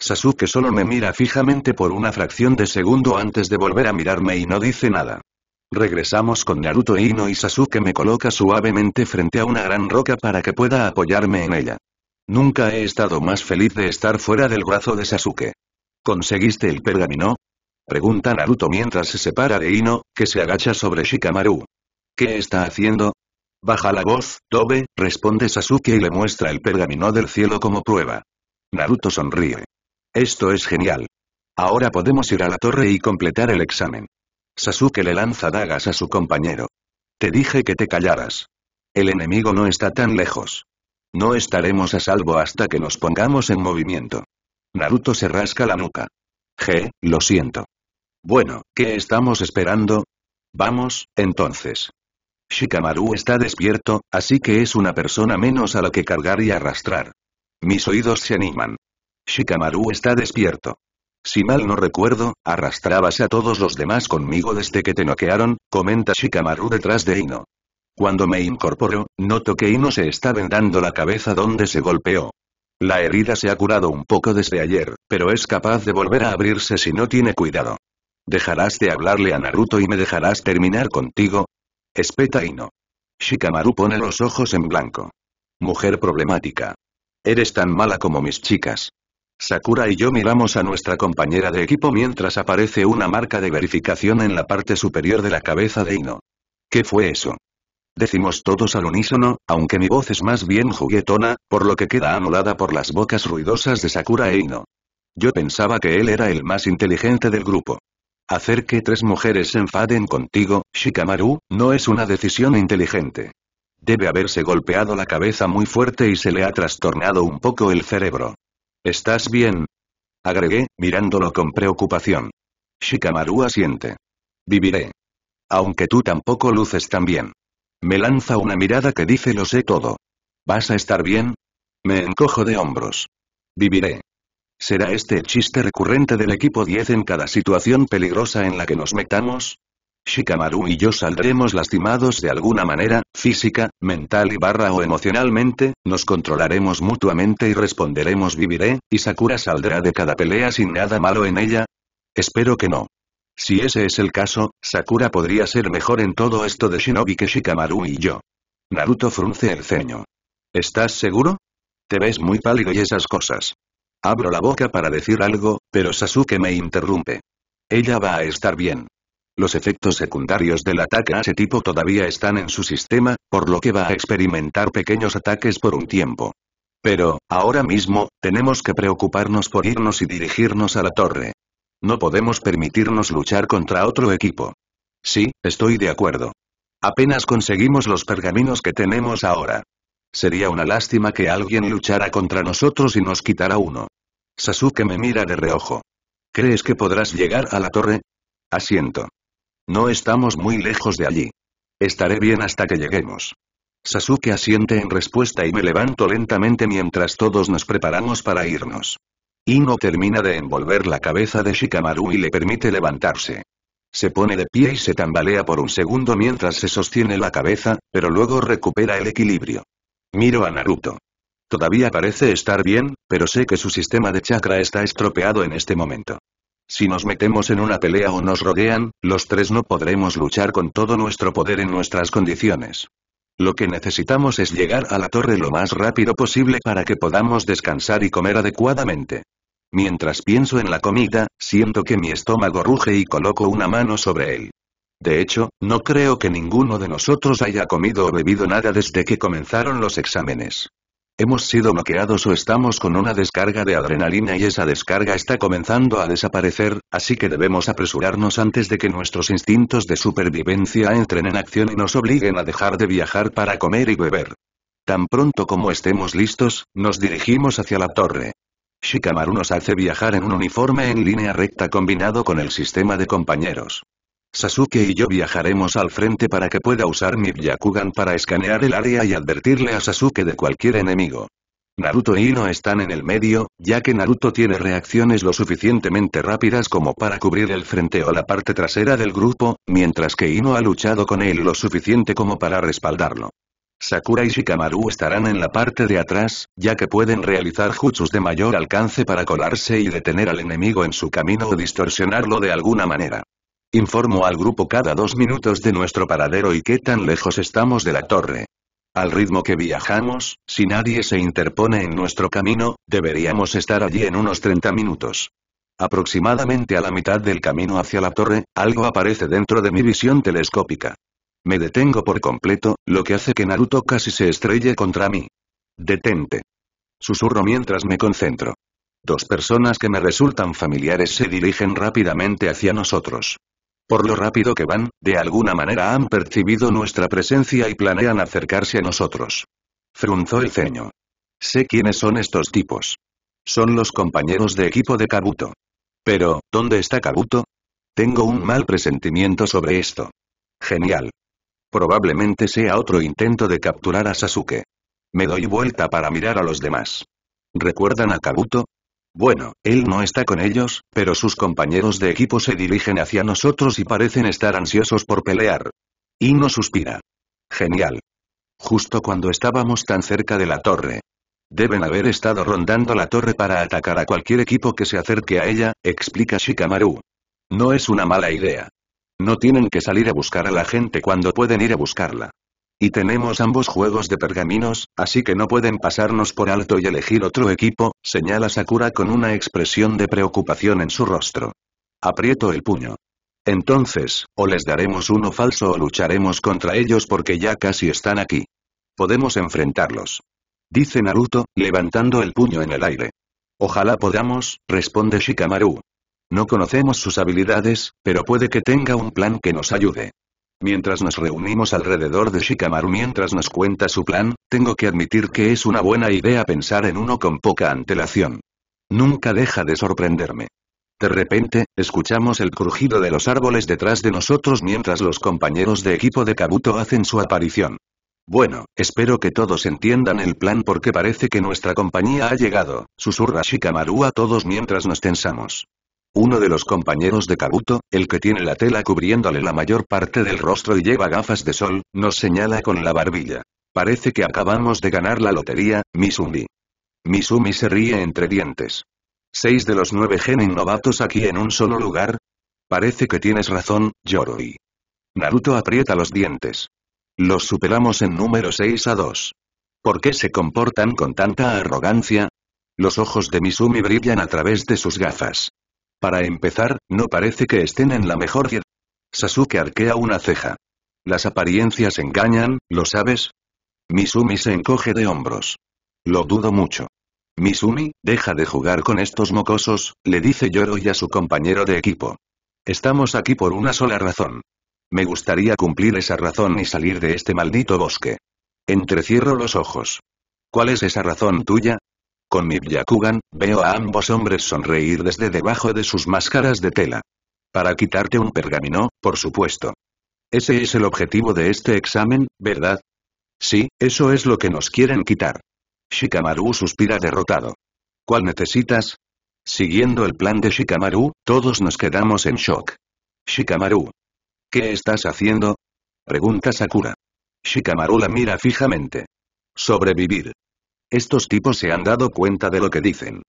Sasuke solo me mira fijamente por una fracción de segundo antes de volver a mirarme y no dice nada. Regresamos con Naruto e Ino y Sasuke me coloca suavemente frente a una gran roca para que pueda apoyarme en ella. Nunca he estado más feliz de estar fuera del brazo de Sasuke. ¿Conseguiste el pergamino? Pregunta Naruto mientras se separa de Ino, que se agacha sobre Shikamaru. ¿Qué está haciendo? Baja la voz, Tobe, responde Sasuke y le muestra el pergamino del cielo como prueba. Naruto sonríe. Esto es genial. Ahora podemos ir a la torre y completar el examen. Sasuke le lanza dagas a su compañero. Te dije que te callaras. El enemigo no está tan lejos. No estaremos a salvo hasta que nos pongamos en movimiento. Naruto se rasca la nuca. Je, lo siento. Bueno, ¿qué estamos esperando? Vamos, entonces. Shikamaru está despierto, así que es una persona menos a la que cargar y arrastrar. Mis oídos se animan. Shikamaru está despierto. Si mal no recuerdo, arrastrabas a todos los demás conmigo desde que te noquearon, comenta Shikamaru detrás de Ino. Cuando me incorporo, noto que Ino se está vendando la cabeza donde se golpeó. La herida se ha curado un poco desde ayer, pero es capaz de volver a abrirse si no tiene cuidado. ¿Dejarás de hablarle a Naruto y me dejarás terminar contigo? Espeta Ino. Shikamaru pone los ojos en blanco. Mujer problemática. Eres tan mala como mis chicas. Sakura y yo miramos a nuestra compañera de equipo mientras aparece una marca de verificación en la parte superior de la cabeza de Ino. ¿Qué fue eso? Decimos todos al unísono, aunque mi voz es más bien juguetona, por lo que queda anulada por las bocas ruidosas de Sakura e Ino. Yo pensaba que él era el más inteligente del grupo. Hacer que tres mujeres se enfaden contigo, Shikamaru, no es una decisión inteligente. Debe haberse golpeado la cabeza muy fuerte y se le ha trastornado un poco el cerebro. ¿Estás bien? Agregué, mirándolo con preocupación. Shikamaru asiente. Viviré. Aunque tú tampoco luces tan bien. Me lanza una mirada que dice lo sé todo. ¿Vas a estar bien? Me encojo de hombros. Viviré. ¿Será este chiste recurrente del equipo 10 en cada situación peligrosa en la que nos metamos? Shikamaru y yo saldremos lastimados de alguna manera, física, mental y barra o emocionalmente, nos controlaremos mutuamente y responderemos viviré, y Sakura saldrá de cada pelea sin nada malo en ella. Espero que no. Si ese es el caso, Sakura podría ser mejor en todo esto de Shinobi que Shikamaru y yo. Naruto frunce el ceño. ¿Estás seguro? Te ves muy pálido y esas cosas. Abro la boca para decir algo, pero Sasuke me interrumpe. Ella va a estar bien. Los efectos secundarios del ataque a ese tipo todavía están en su sistema, por lo que va a experimentar pequeños ataques por un tiempo. Pero, ahora mismo, tenemos que preocuparnos por irnos y dirigirnos a la torre. No podemos permitirnos luchar contra otro equipo. Sí, estoy de acuerdo. Apenas conseguimos los pergaminos que tenemos ahora. Sería una lástima que alguien luchara contra nosotros y nos quitara uno. Sasuke me mira de reojo. ¿Crees que podrás llegar a la torre? Asiento. No estamos muy lejos de allí. Estaré bien hasta que lleguemos. Sasuke asiente en respuesta y me levanto lentamente mientras todos nos preparamos para irnos. Ino termina de envolver la cabeza de Shikamaru y le permite levantarse. Se pone de pie y se tambalea por un segundo mientras se sostiene la cabeza, pero luego recupera el equilibrio. Miro a Naruto. Todavía parece estar bien, pero sé que su sistema de chakra está estropeado en este momento. Si nos metemos en una pelea o nos rodean, los tres no podremos luchar con todo nuestro poder en nuestras condiciones. Lo que necesitamos es llegar a la torre lo más rápido posible para que podamos descansar y comer adecuadamente. Mientras pienso en la comida, siento que mi estómago ruge y coloco una mano sobre él. De hecho, no creo que ninguno de nosotros haya comido o bebido nada desde que comenzaron los exámenes. Hemos sido bloqueados o estamos con una descarga de adrenalina y esa descarga está comenzando a desaparecer, así que debemos apresurarnos antes de que nuestros instintos de supervivencia entren en acción y nos obliguen a dejar de viajar para comer y beber. Tan pronto como estemos listos, nos dirigimos hacia la torre. Shikamaru nos hace viajar en un uniforme en línea recta combinado con el sistema de compañeros. Sasuke y yo viajaremos al frente para que pueda usar mi Byakugan para escanear el área y advertirle a Sasuke de cualquier enemigo. Naruto y Ino están en el medio, ya que Naruto tiene reacciones lo suficientemente rápidas como para cubrir el frente o la parte trasera del grupo, mientras que Ino ha luchado con él lo suficiente como para respaldarlo. Sakura y Shikamaru estarán en la parte de atrás, ya que pueden realizar jutsus de mayor alcance para colarse y detener al enemigo en su camino o distorsionarlo de alguna manera. Informo al grupo cada dos minutos de nuestro paradero y qué tan lejos estamos de la torre. Al ritmo que viajamos, si nadie se interpone en nuestro camino, deberíamos estar allí en unos 30 minutos. Aproximadamente a la mitad del camino hacia la torre, algo aparece dentro de mi visión telescópica. Me detengo por completo, lo que hace que Naruto casi se estrelle contra mí. Detente. Susurro mientras me concentro. Dos personas que me resultan familiares se dirigen rápidamente hacia nosotros. Por lo rápido que van, de alguna manera han percibido nuestra presencia y planean acercarse a nosotros. Frunzó el ceño. Sé quiénes son estos tipos. Son los compañeros de equipo de Kabuto. Pero, ¿dónde está Kabuto? Tengo un mal presentimiento sobre esto. Genial. Probablemente sea otro intento de capturar a Sasuke. Me doy vuelta para mirar a los demás. ¿Recuerdan a Kabuto? Bueno, él no está con ellos, pero sus compañeros de equipo se dirigen hacia nosotros y parecen estar ansiosos por pelear. Y no suspira. Genial. Justo cuando estábamos tan cerca de la torre. Deben haber estado rondando la torre para atacar a cualquier equipo que se acerque a ella, explica Shikamaru. No es una mala idea. No tienen que salir a buscar a la gente cuando pueden ir a buscarla. Y tenemos ambos juegos de pergaminos, así que no pueden pasarnos por alto y elegir otro equipo, señala Sakura con una expresión de preocupación en su rostro. Aprieto el puño. Entonces, o les daremos uno falso o lucharemos contra ellos porque ya casi están aquí. Podemos enfrentarlos. Dice Naruto, levantando el puño en el aire. Ojalá podamos, responde Shikamaru. No conocemos sus habilidades, pero puede que tenga un plan que nos ayude. Mientras nos reunimos alrededor de Shikamaru mientras nos cuenta su plan, tengo que admitir que es una buena idea pensar en uno con poca antelación. Nunca deja de sorprenderme. De repente, escuchamos el crujido de los árboles detrás de nosotros mientras los compañeros de equipo de Kabuto hacen su aparición. Bueno, espero que todos entiendan el plan porque parece que nuestra compañía ha llegado, susurra Shikamaru a todos mientras nos tensamos. Uno de los compañeros de Kabuto, el que tiene la tela cubriéndole la mayor parte del rostro y lleva gafas de sol, nos señala con la barbilla. Parece que acabamos de ganar la lotería, Misumi. Misumi se ríe entre dientes. ¿Seis de los nueve genin novatos aquí en un solo lugar? Parece que tienes razón, Yoroi. Naruto aprieta los dientes. Los superamos en número 6 a 2. ¿Por qué se comportan con tanta arrogancia? Los ojos de Misumi brillan a través de sus gafas. Para empezar, no parece que estén en la mejor edad. Sasuke arquea una ceja. Las apariencias engañan, ¿lo sabes? Misumi se encoge de hombros. Lo dudo mucho. Misumi, deja de jugar con estos mocosos, le dice y a su compañero de equipo. Estamos aquí por una sola razón. Me gustaría cumplir esa razón y salir de este maldito bosque. Entrecierro los ojos. ¿Cuál es esa razón tuya? Con mi veo a ambos hombres sonreír desde debajo de sus máscaras de tela. Para quitarte un pergamino, por supuesto. Ese es el objetivo de este examen, ¿verdad? Sí, eso es lo que nos quieren quitar. Shikamaru suspira derrotado. ¿Cuál necesitas? Siguiendo el plan de Shikamaru, todos nos quedamos en shock. Shikamaru. ¿Qué estás haciendo? Pregunta Sakura. Shikamaru la mira fijamente. Sobrevivir. Estos tipos se han dado cuenta de lo que dicen.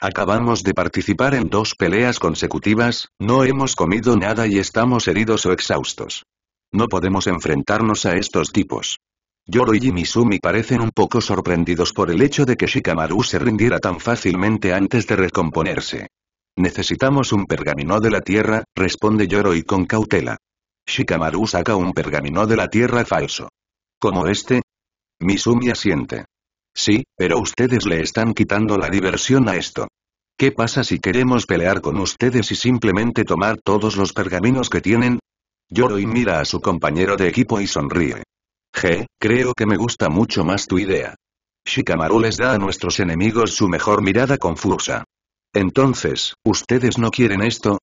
Acabamos de participar en dos peleas consecutivas, no hemos comido nada y estamos heridos o exhaustos. No podemos enfrentarnos a estos tipos. Yoro y Misumi parecen un poco sorprendidos por el hecho de que Shikamaru se rindiera tan fácilmente antes de recomponerse. Necesitamos un pergamino de la tierra, responde y con cautela. Shikamaru saca un pergamino de la tierra falso. ¿Como este? Misumi asiente. Sí, pero ustedes le están quitando la diversión a esto. ¿Qué pasa si queremos pelear con ustedes y simplemente tomar todos los pergaminos que tienen? Yoroi mira a su compañero de equipo y sonríe. G, creo que me gusta mucho más tu idea. Shikamaru les da a nuestros enemigos su mejor mirada confusa. Entonces, ¿ustedes no quieren esto?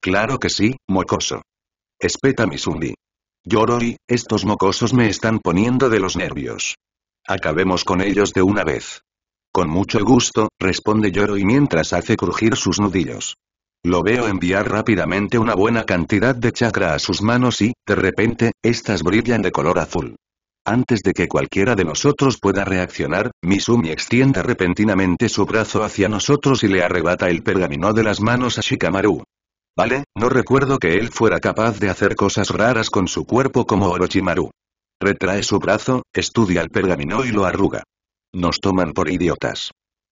Claro que sí, mocoso. Espeta mi Misumi. Yoroi, estos mocosos me están poniendo de los nervios. Acabemos con ellos de una vez. Con mucho gusto, responde Yoro y mientras hace crujir sus nudillos. Lo veo enviar rápidamente una buena cantidad de chakra a sus manos y, de repente, estas brillan de color azul. Antes de que cualquiera de nosotros pueda reaccionar, Misumi extiende repentinamente su brazo hacia nosotros y le arrebata el pergamino de las manos a Shikamaru. Vale, no recuerdo que él fuera capaz de hacer cosas raras con su cuerpo como Orochimaru. Retrae su brazo, estudia el pergamino y lo arruga. Nos toman por idiotas.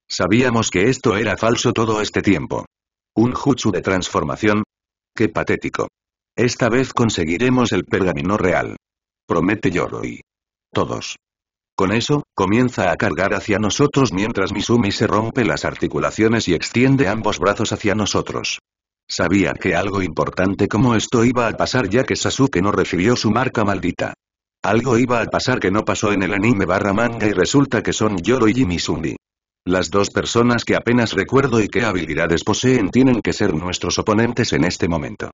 Sabíamos que esto era falso todo este tiempo. ¿Un jutsu de transformación? ¡Qué patético! Esta vez conseguiremos el pergamino real. Promete y Todos. Con eso, comienza a cargar hacia nosotros mientras Misumi se rompe las articulaciones y extiende ambos brazos hacia nosotros. Sabía que algo importante como esto iba a pasar ya que Sasuke no recibió su marca maldita. Algo iba a pasar que no pasó en el anime barra manga y resulta que son Yoro y Misumi. Las dos personas que apenas recuerdo y qué habilidades poseen tienen que ser nuestros oponentes en este momento.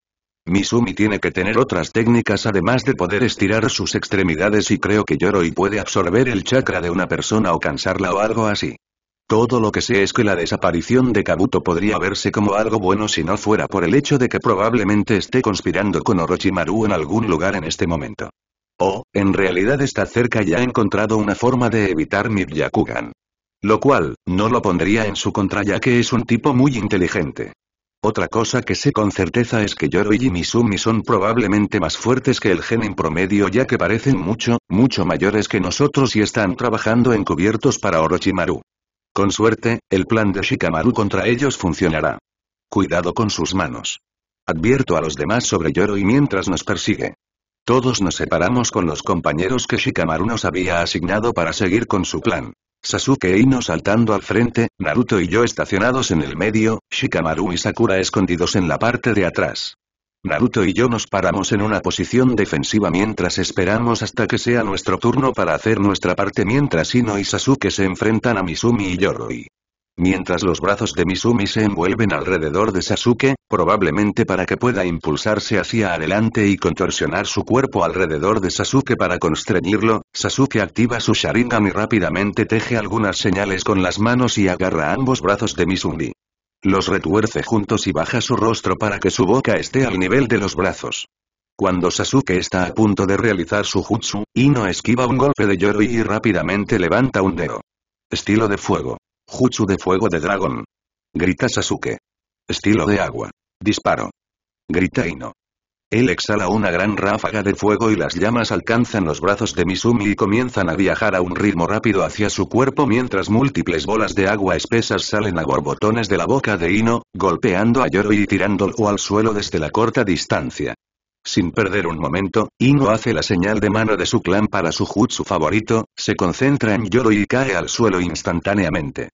Misumi tiene que tener otras técnicas además de poder estirar sus extremidades y creo que Yoroi puede absorber el chakra de una persona o cansarla o algo así. Todo lo que sé es que la desaparición de Kabuto podría verse como algo bueno si no fuera por el hecho de que probablemente esté conspirando con Orochimaru en algún lugar en este momento. O, en realidad está cerca y ha encontrado una forma de evitar mi Lo cual, no lo pondría en su contra ya que es un tipo muy inteligente. Otra cosa que sé con certeza es que Yoro y Misumi son probablemente más fuertes que el gen en promedio ya que parecen mucho, mucho mayores que nosotros y están trabajando encubiertos para Orochimaru. Con suerte, el plan de Shikamaru contra ellos funcionará. Cuidado con sus manos. Advierto a los demás sobre Yoro y mientras nos persigue. Todos nos separamos con los compañeros que Shikamaru nos había asignado para seguir con su plan. Sasuke e Ino saltando al frente, Naruto y yo estacionados en el medio, Shikamaru y Sakura escondidos en la parte de atrás. Naruto y yo nos paramos en una posición defensiva mientras esperamos hasta que sea nuestro turno para hacer nuestra parte mientras Ino y Sasuke se enfrentan a Misumi y Yoroi mientras los brazos de Misumi se envuelven alrededor de Sasuke, probablemente para que pueda impulsarse hacia adelante y contorsionar su cuerpo alrededor de Sasuke para constreñirlo, Sasuke activa su Sharingan y rápidamente teje algunas señales con las manos y agarra ambos brazos de Misumi. Los retuerce juntos y baja su rostro para que su boca esté al nivel de los brazos. Cuando Sasuke está a punto de realizar su jutsu, Ino esquiva un golpe de Yori y rápidamente levanta un dedo. Estilo de fuego. Jutsu de fuego de dragón. Grita Sasuke. Estilo de agua. Disparo. Grita Ino. Él exhala una gran ráfaga de fuego y las llamas alcanzan los brazos de Misumi y comienzan a viajar a un ritmo rápido hacia su cuerpo mientras múltiples bolas de agua espesas salen a borbotones de la boca de Ino, golpeando a Yoro y tirándolo al suelo desde la corta distancia. Sin perder un momento, Ino hace la señal de mano de su clan para su jutsu favorito, se concentra en Yoro y cae al suelo instantáneamente.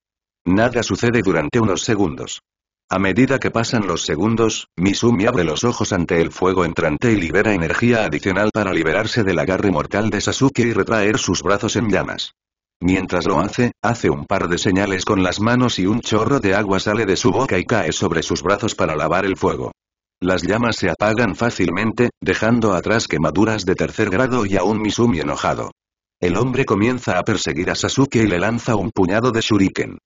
Nada sucede durante unos segundos. A medida que pasan los segundos, Misumi abre los ojos ante el fuego entrante y libera energía adicional para liberarse del agarre mortal de Sasuke y retraer sus brazos en llamas. Mientras lo hace, hace un par de señales con las manos y un chorro de agua sale de su boca y cae sobre sus brazos para lavar el fuego. Las llamas se apagan fácilmente, dejando atrás quemaduras de tercer grado y aún Misumi enojado. El hombre comienza a perseguir a Sasuke y le lanza un puñado de shuriken.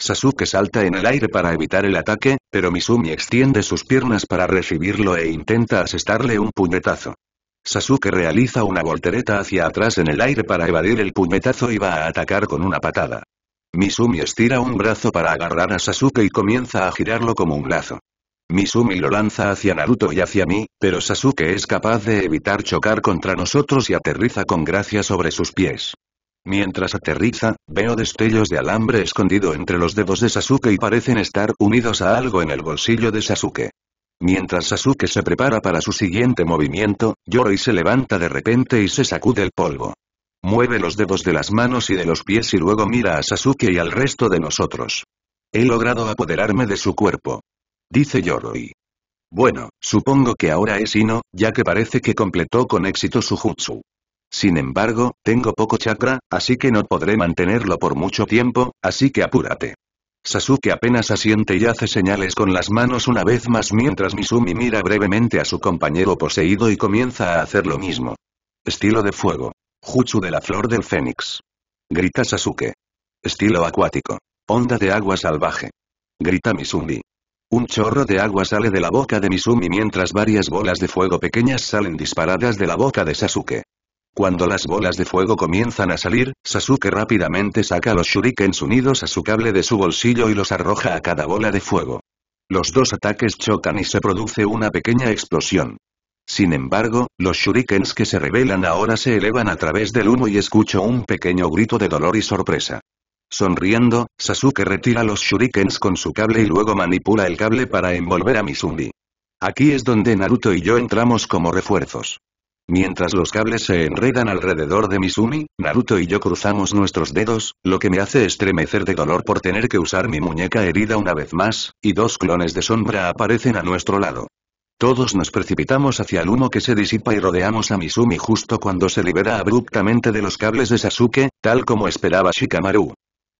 Sasuke salta en el aire para evitar el ataque, pero Misumi extiende sus piernas para recibirlo e intenta asestarle un puñetazo. Sasuke realiza una voltereta hacia atrás en el aire para evadir el puñetazo y va a atacar con una patada. Misumi estira un brazo para agarrar a Sasuke y comienza a girarlo como un lazo. Misumi lo lanza hacia Naruto y hacia mí, pero Sasuke es capaz de evitar chocar contra nosotros y aterriza con gracia sobre sus pies. Mientras aterriza, veo destellos de alambre escondido entre los dedos de Sasuke y parecen estar unidos a algo en el bolsillo de Sasuke. Mientras Sasuke se prepara para su siguiente movimiento, Yoroi se levanta de repente y se sacude el polvo. Mueve los dedos de las manos y de los pies y luego mira a Sasuke y al resto de nosotros. He logrado apoderarme de su cuerpo. Dice Yoroi. Bueno, supongo que ahora es Hino, ya que parece que completó con éxito su jutsu. Sin embargo, tengo poco chakra, así que no podré mantenerlo por mucho tiempo, así que apúrate. Sasuke apenas asiente y hace señales con las manos una vez más mientras Misumi mira brevemente a su compañero poseído y comienza a hacer lo mismo. Estilo de fuego. Jutsu de la flor del fénix. Grita Sasuke. Estilo acuático. Onda de agua salvaje. Grita Misumi. Un chorro de agua sale de la boca de Misumi mientras varias bolas de fuego pequeñas salen disparadas de la boca de Sasuke. Cuando las bolas de fuego comienzan a salir, Sasuke rápidamente saca los shurikens unidos a su cable de su bolsillo y los arroja a cada bola de fuego. Los dos ataques chocan y se produce una pequeña explosión. Sin embargo, los shurikens que se revelan ahora se elevan a través del humo y escucho un pequeño grito de dolor y sorpresa. Sonriendo, Sasuke retira los shurikens con su cable y luego manipula el cable para envolver a Mizumi. Aquí es donde Naruto y yo entramos como refuerzos. Mientras los cables se enredan alrededor de Misumi, Naruto y yo cruzamos nuestros dedos, lo que me hace estremecer de dolor por tener que usar mi muñeca herida una vez más, y dos clones de sombra aparecen a nuestro lado. Todos nos precipitamos hacia el humo que se disipa y rodeamos a Misumi justo cuando se libera abruptamente de los cables de Sasuke, tal como esperaba Shikamaru.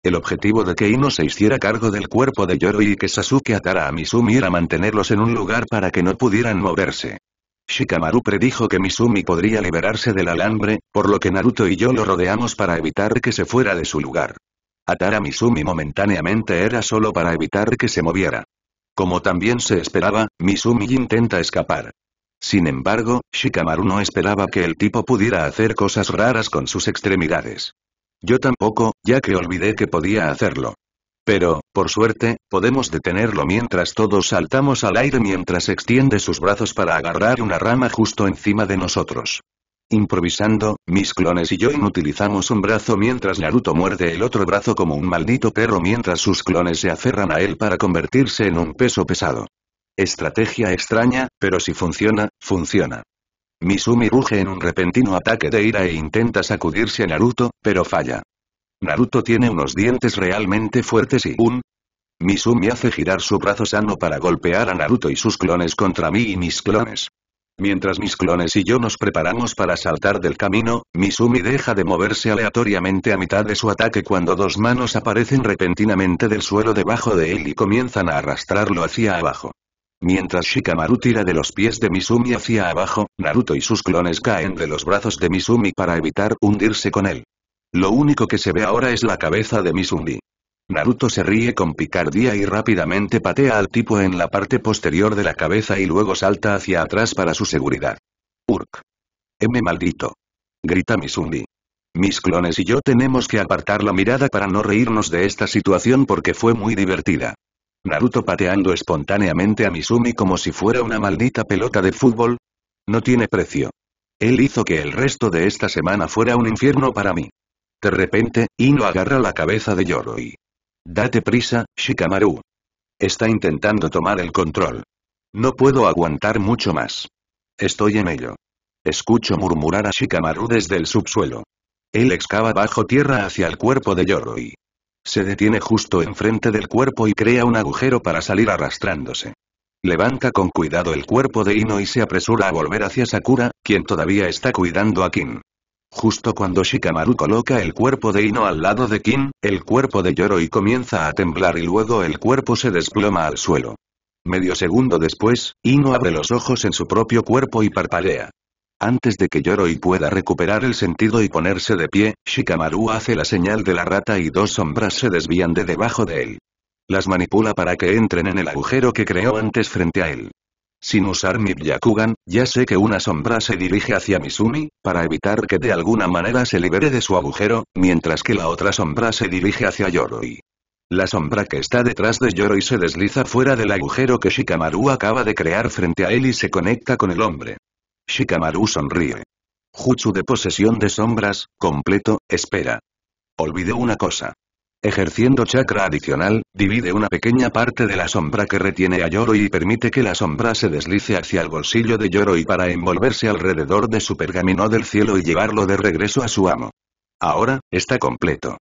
El objetivo de que Ino se hiciera cargo del cuerpo de Yoro y que Sasuke atara a Misumi era mantenerlos en un lugar para que no pudieran moverse. Shikamaru predijo que Misumi podría liberarse del alambre, por lo que Naruto y yo lo rodeamos para evitar que se fuera de su lugar. Atar a Misumi momentáneamente era solo para evitar que se moviera. Como también se esperaba, Misumi intenta escapar. Sin embargo, Shikamaru no esperaba que el tipo pudiera hacer cosas raras con sus extremidades. Yo tampoco, ya que olvidé que podía hacerlo. Pero, por suerte, podemos detenerlo mientras todos saltamos al aire mientras extiende sus brazos para agarrar una rama justo encima de nosotros. Improvisando, mis clones y yo inutilizamos un brazo mientras Naruto muerde el otro brazo como un maldito perro mientras sus clones se aferran a él para convertirse en un peso pesado. Estrategia extraña, pero si funciona, funciona. Misumi ruge en un repentino ataque de ira e intenta sacudirse a Naruto, pero falla. Naruto tiene unos dientes realmente fuertes y un... Misumi hace girar su brazo sano para golpear a Naruto y sus clones contra mí y mis clones. Mientras mis clones y yo nos preparamos para saltar del camino, Misumi deja de moverse aleatoriamente a mitad de su ataque cuando dos manos aparecen repentinamente del suelo debajo de él y comienzan a arrastrarlo hacia abajo. Mientras Shikamaru tira de los pies de Misumi hacia abajo, Naruto y sus clones caen de los brazos de Misumi para evitar hundirse con él. Lo único que se ve ahora es la cabeza de Misumi. Naruto se ríe con picardía y rápidamente patea al tipo en la parte posterior de la cabeza y luego salta hacia atrás para su seguridad. Urk. M maldito. Grita Misumi. Mis clones y yo tenemos que apartar la mirada para no reírnos de esta situación porque fue muy divertida. Naruto pateando espontáneamente a Misumi como si fuera una maldita pelota de fútbol. No tiene precio. Él hizo que el resto de esta semana fuera un infierno para mí. De repente, Ino agarra la cabeza de Yoroi. Date prisa, Shikamaru. Está intentando tomar el control. No puedo aguantar mucho más. Estoy en ello. Escucho murmurar a Shikamaru desde el subsuelo. Él excava bajo tierra hacia el cuerpo de Yoroi. Se detiene justo enfrente del cuerpo y crea un agujero para salir arrastrándose. Levanta con cuidado el cuerpo de Ino y se apresura a volver hacia Sakura, quien todavía está cuidando a Kim. Justo cuando Shikamaru coloca el cuerpo de Ino al lado de Kim, el cuerpo de Yoroi comienza a temblar y luego el cuerpo se desploma al suelo. Medio segundo después, Ino abre los ojos en su propio cuerpo y parpadea. Antes de que Yoroi pueda recuperar el sentido y ponerse de pie, Shikamaru hace la señal de la rata y dos sombras se desvían de debajo de él. Las manipula para que entren en el agujero que creó antes frente a él. Sin usar mi Byakugan, ya sé que una sombra se dirige hacia Misumi, para evitar que de alguna manera se libere de su agujero, mientras que la otra sombra se dirige hacia Yoroi. La sombra que está detrás de Yoroi se desliza fuera del agujero que Shikamaru acaba de crear frente a él y se conecta con el hombre. Shikamaru sonríe. Jutsu de posesión de sombras, completo, espera. Olvide una cosa. Ejerciendo chakra adicional, divide una pequeña parte de la sombra que retiene a Yoroi y permite que la sombra se deslice hacia el bolsillo de y para envolverse alrededor de su pergamino del cielo y llevarlo de regreso a su amo. Ahora, está completo.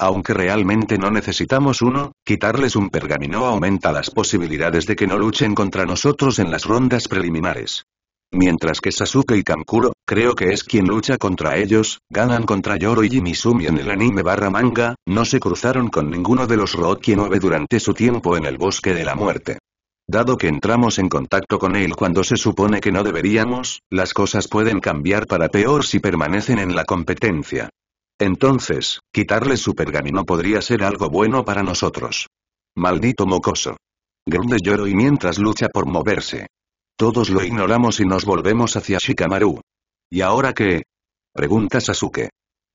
Aunque realmente no necesitamos uno, quitarles un pergamino aumenta las posibilidades de que no luchen contra nosotros en las rondas preliminares. Mientras que Sasuke y Kankuro, creo que es quien lucha contra ellos, ganan contra Yoro y Misumi en el anime barra manga, no se cruzaron con ninguno de los Rod 9 durante su tiempo en el bosque de la muerte. Dado que entramos en contacto con él cuando se supone que no deberíamos, las cosas pueden cambiar para peor si permanecen en la competencia. Entonces, quitarle su pergamino podría ser algo bueno para nosotros. Maldito mocoso. Grunde Yoro y mientras lucha por moverse. Todos lo ignoramos y nos volvemos hacia Shikamaru. ¿Y ahora qué? Pregunta Sasuke.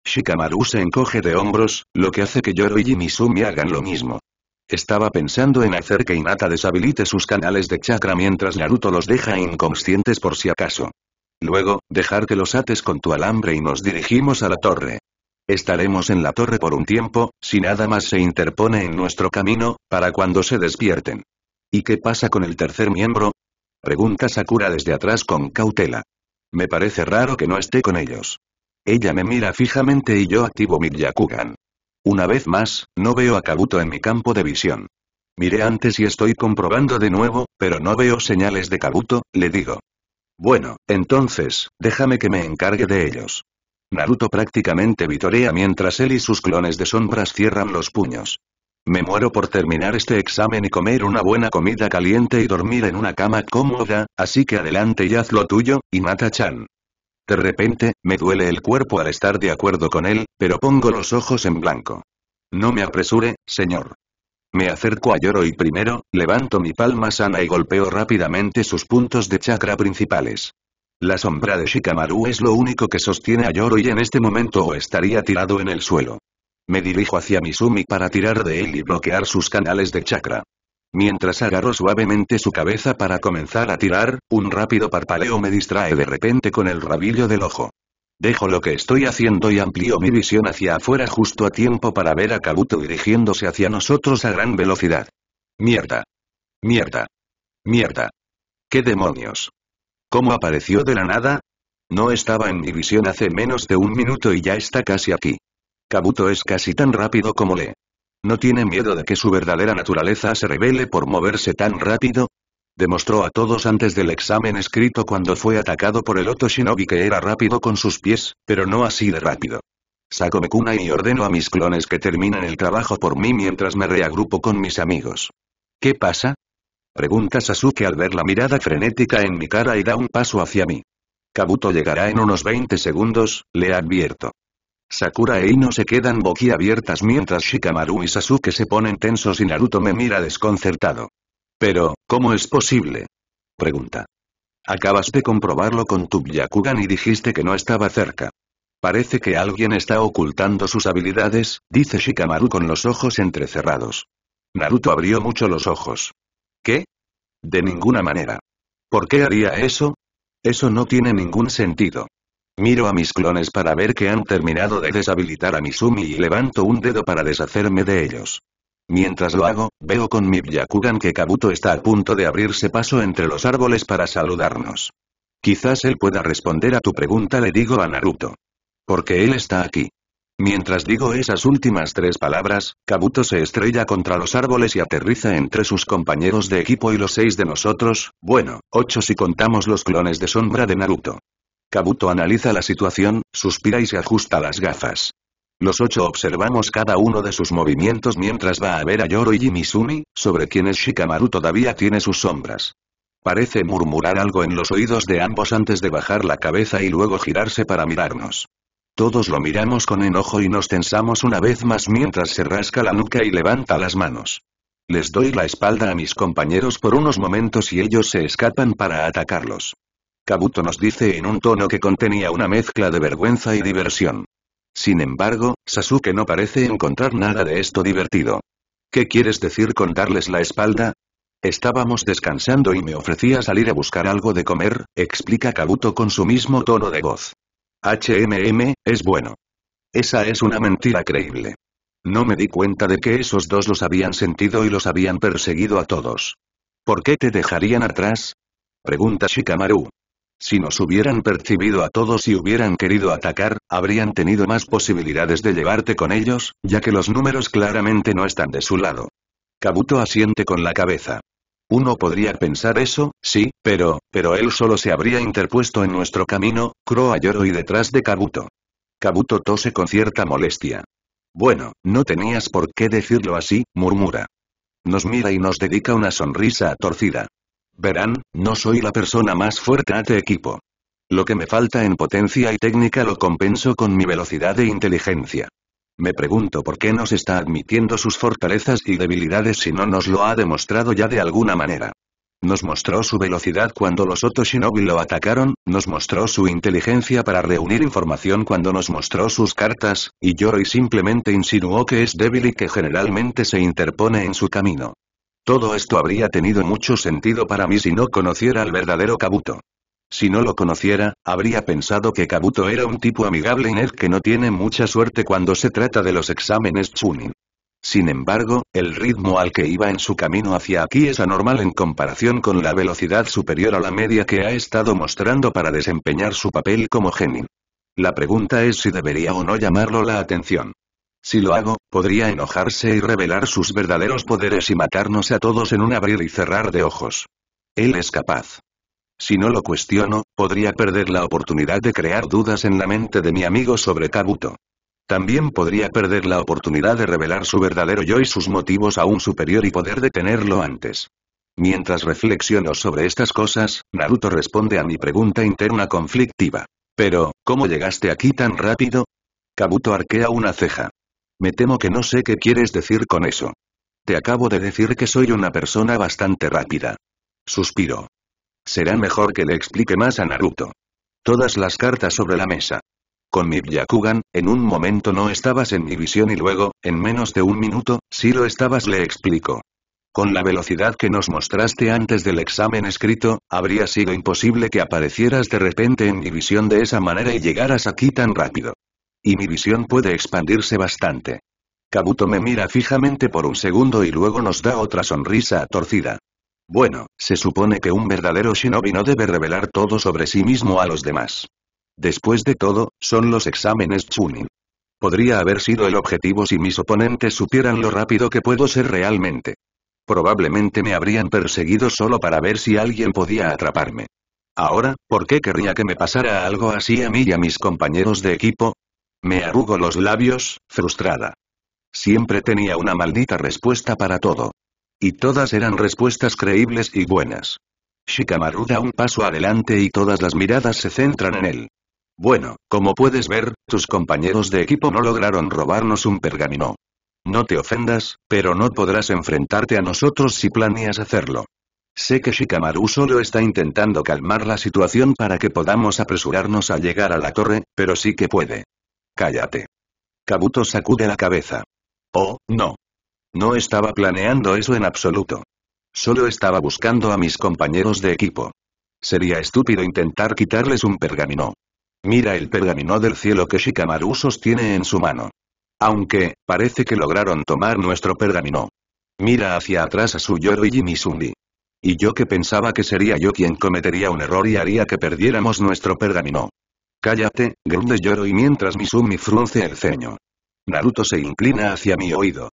Shikamaru se encoge de hombros, lo que hace que Yoro y Jimisumi hagan lo mismo. Estaba pensando en hacer que Hinata deshabilite sus canales de chakra mientras Naruto los deja inconscientes por si acaso. Luego, dejar que los ates con tu alambre y nos dirigimos a la torre. Estaremos en la torre por un tiempo, si nada más se interpone en nuestro camino, para cuando se despierten. ¿Y qué pasa con el tercer miembro? Pregunta Sakura desde atrás con cautela. Me parece raro que no esté con ellos. Ella me mira fijamente y yo activo mi Yakugan. Una vez más, no veo a Kabuto en mi campo de visión. Miré antes y estoy comprobando de nuevo, pero no veo señales de Kabuto, le digo. Bueno, entonces, déjame que me encargue de ellos. Naruto prácticamente vitorea mientras él y sus clones de sombras cierran los puños. Me muero por terminar este examen y comer una buena comida caliente y dormir en una cama cómoda, así que adelante y haz lo tuyo, a chan De repente, me duele el cuerpo al estar de acuerdo con él, pero pongo los ojos en blanco. No me apresure, señor. Me acerco a Yoro y primero, levanto mi palma sana y golpeo rápidamente sus puntos de chakra principales. La sombra de Shikamaru es lo único que sostiene a Yoro y en este momento o estaría tirado en el suelo. Me dirijo hacia Misumi para tirar de él y bloquear sus canales de chakra. Mientras agarro suavemente su cabeza para comenzar a tirar, un rápido parpaleo me distrae de repente con el rabillo del ojo. Dejo lo que estoy haciendo y amplio mi visión hacia afuera justo a tiempo para ver a Kabuto dirigiéndose hacia nosotros a gran velocidad. Mierda. Mierda. Mierda. ¿Qué demonios? ¿Cómo apareció de la nada? No estaba en mi visión hace menos de un minuto y ya está casi aquí. Kabuto es casi tan rápido como le. ¿No tiene miedo de que su verdadera naturaleza se revele por moverse tan rápido? Demostró a todos antes del examen escrito cuando fue atacado por el Oto Shinobi que era rápido con sus pies, pero no así de rápido. Saco cuna y ordeno a mis clones que terminen el trabajo por mí mientras me reagrupo con mis amigos. ¿Qué pasa? Pregunta Sasuke al ver la mirada frenética en mi cara y da un paso hacia mí. Kabuto llegará en unos 20 segundos, le advierto. Sakura e Ino se quedan boquiabiertas mientras Shikamaru y Sasuke se ponen tensos y Naruto me mira desconcertado. Pero, ¿cómo es posible? Pregunta. Acabas de comprobarlo con tu Byakugan y dijiste que no estaba cerca. Parece que alguien está ocultando sus habilidades, dice Shikamaru con los ojos entrecerrados. Naruto abrió mucho los ojos. ¿Qué? De ninguna manera. ¿Por qué haría eso? Eso no tiene ningún sentido. Miro a mis clones para ver que han terminado de deshabilitar a Misumi y levanto un dedo para deshacerme de ellos. Mientras lo hago, veo con mi Byakugan que Kabuto está a punto de abrirse paso entre los árboles para saludarnos. Quizás él pueda responder a tu pregunta le digo a Naruto. Porque él está aquí. Mientras digo esas últimas tres palabras, Kabuto se estrella contra los árboles y aterriza entre sus compañeros de equipo y los seis de nosotros, bueno, ocho si contamos los clones de sombra de Naruto. Kabuto analiza la situación, suspira y se ajusta las gafas. Los ocho observamos cada uno de sus movimientos mientras va a ver a Yoro y sobre quienes Shikamaru todavía tiene sus sombras. Parece murmurar algo en los oídos de ambos antes de bajar la cabeza y luego girarse para mirarnos. Todos lo miramos con enojo y nos tensamos una vez más mientras se rasca la nuca y levanta las manos. Les doy la espalda a mis compañeros por unos momentos y ellos se escapan para atacarlos. Kabuto nos dice en un tono que contenía una mezcla de vergüenza y diversión. Sin embargo, Sasuke no parece encontrar nada de esto divertido. ¿Qué quieres decir con darles la espalda? Estábamos descansando y me ofrecía salir a buscar algo de comer, explica Kabuto con su mismo tono de voz. HMM, es bueno. Esa es una mentira creíble. No me di cuenta de que esos dos los habían sentido y los habían perseguido a todos. ¿Por qué te dejarían atrás? Pregunta Shikamaru. Si nos hubieran percibido a todos y hubieran querido atacar, habrían tenido más posibilidades de llevarte con ellos, ya que los números claramente no están de su lado. Kabuto asiente con la cabeza. Uno podría pensar eso, sí, pero, pero él solo se habría interpuesto en nuestro camino, Croa lloro y detrás de Kabuto. Kabuto tose con cierta molestia. Bueno, no tenías por qué decirlo así, murmura. Nos mira y nos dedica una sonrisa torcida. Verán, no soy la persona más fuerte a este equipo. Lo que me falta en potencia y técnica lo compenso con mi velocidad e inteligencia. Me pregunto por qué nos está admitiendo sus fortalezas y debilidades si no nos lo ha demostrado ya de alguna manera. Nos mostró su velocidad cuando los otros Shinobi lo atacaron, nos mostró su inteligencia para reunir información cuando nos mostró sus cartas, y Yoroi simplemente insinuó que es débil y que generalmente se interpone en su camino. Todo esto habría tenido mucho sentido para mí si no conociera al verdadero Kabuto. Si no lo conociera, habría pensado que Kabuto era un tipo amigable y el que no tiene mucha suerte cuando se trata de los exámenes Chunin. Sin embargo, el ritmo al que iba en su camino hacia aquí es anormal en comparación con la velocidad superior a la media que ha estado mostrando para desempeñar su papel como Genin. La pregunta es si debería o no llamarlo la atención. Si lo hago, podría enojarse y revelar sus verdaderos poderes y matarnos a todos en un abrir y cerrar de ojos. Él es capaz. Si no lo cuestiono, podría perder la oportunidad de crear dudas en la mente de mi amigo sobre Kabuto. También podría perder la oportunidad de revelar su verdadero yo y sus motivos a un superior y poder detenerlo antes. Mientras reflexiono sobre estas cosas, Naruto responde a mi pregunta interna conflictiva. Pero, ¿cómo llegaste aquí tan rápido? Kabuto arquea una ceja. Me temo que no sé qué quieres decir con eso. Te acabo de decir que soy una persona bastante rápida. Suspiro. Será mejor que le explique más a Naruto. Todas las cartas sobre la mesa. Con mi Byakugan, en un momento no estabas en mi visión y luego, en menos de un minuto, si lo estabas le explico. Con la velocidad que nos mostraste antes del examen escrito, habría sido imposible que aparecieras de repente en mi visión de esa manera y llegaras aquí tan rápido y mi visión puede expandirse bastante. Kabuto me mira fijamente por un segundo y luego nos da otra sonrisa torcida. Bueno, se supone que un verdadero shinobi no debe revelar todo sobre sí mismo a los demás. Después de todo, son los exámenes Chunin. Podría haber sido el objetivo si mis oponentes supieran lo rápido que puedo ser realmente. Probablemente me habrían perseguido solo para ver si alguien podía atraparme. Ahora, ¿por qué querría que me pasara algo así a mí y a mis compañeros de equipo? Me arrugo los labios, frustrada. Siempre tenía una maldita respuesta para todo. Y todas eran respuestas creíbles y buenas. Shikamaru da un paso adelante y todas las miradas se centran en él. Bueno, como puedes ver, tus compañeros de equipo no lograron robarnos un pergamino. No te ofendas, pero no podrás enfrentarte a nosotros si planeas hacerlo. Sé que Shikamaru solo está intentando calmar la situación para que podamos apresurarnos a llegar a la torre, pero sí que puede. Cállate. Kabuto sacude la cabeza. Oh, no. No estaba planeando eso en absoluto. Solo estaba buscando a mis compañeros de equipo. Sería estúpido intentar quitarles un pergamino. Mira el pergamino del cielo que Shikamaru sostiene en su mano. Aunque, parece que lograron tomar nuestro pergamino. Mira hacia atrás a su Yoro y Jimisundi. Y yo que pensaba que sería yo quien cometería un error y haría que perdiéramos nuestro pergamino. Cállate, gruñe lloro y mientras Misumi frunce el ceño. Naruto se inclina hacia mi oído.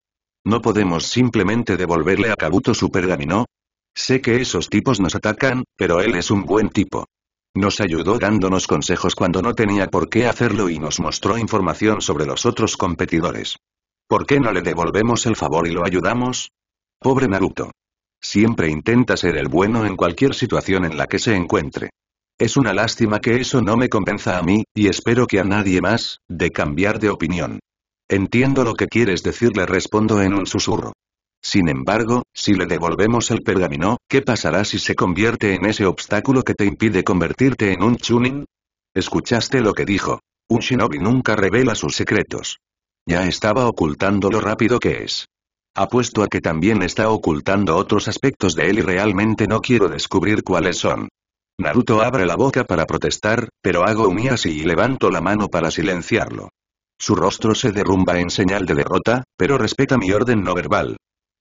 No podemos simplemente devolverle a Kabuto su pergamino. Sé que esos tipos nos atacan, pero él es un buen tipo. Nos ayudó dándonos consejos cuando no tenía por qué hacerlo y nos mostró información sobre los otros competidores. ¿Por qué no le devolvemos el favor y lo ayudamos? Pobre Naruto. Siempre intenta ser el bueno en cualquier situación en la que se encuentre. Es una lástima que eso no me convenza a mí, y espero que a nadie más, de cambiar de opinión. Entiendo lo que quieres decir, le respondo en un susurro. Sin embargo, si le devolvemos el pergamino, ¿qué pasará si se convierte en ese obstáculo que te impide convertirte en un chunin? Escuchaste lo que dijo. Un shinobi nunca revela sus secretos. Ya estaba ocultando lo rápido que es. Apuesto a que también está ocultando otros aspectos de él y realmente no quiero descubrir cuáles son. Naruto abre la boca para protestar, pero hago un así y levanto la mano para silenciarlo. Su rostro se derrumba en señal de derrota, pero respeta mi orden no verbal.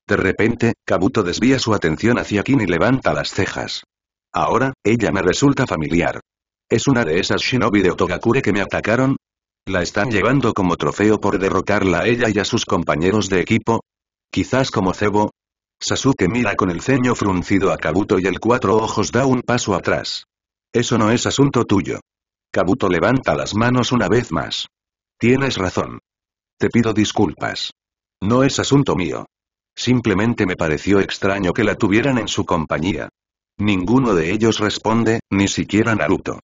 De repente, Kabuto desvía su atención hacia Kin y levanta las cejas. Ahora, ella me resulta familiar. ¿Es una de esas shinobi de Otogakure que me atacaron? ¿La están llevando como trofeo por derrotarla a ella y a sus compañeros de equipo? Quizás como cebo, Sasuke mira con el ceño fruncido a Kabuto y el cuatro ojos da un paso atrás. Eso no es asunto tuyo. Kabuto levanta las manos una vez más. Tienes razón. Te pido disculpas. No es asunto mío. Simplemente me pareció extraño que la tuvieran en su compañía. Ninguno de ellos responde, ni siquiera Naruto.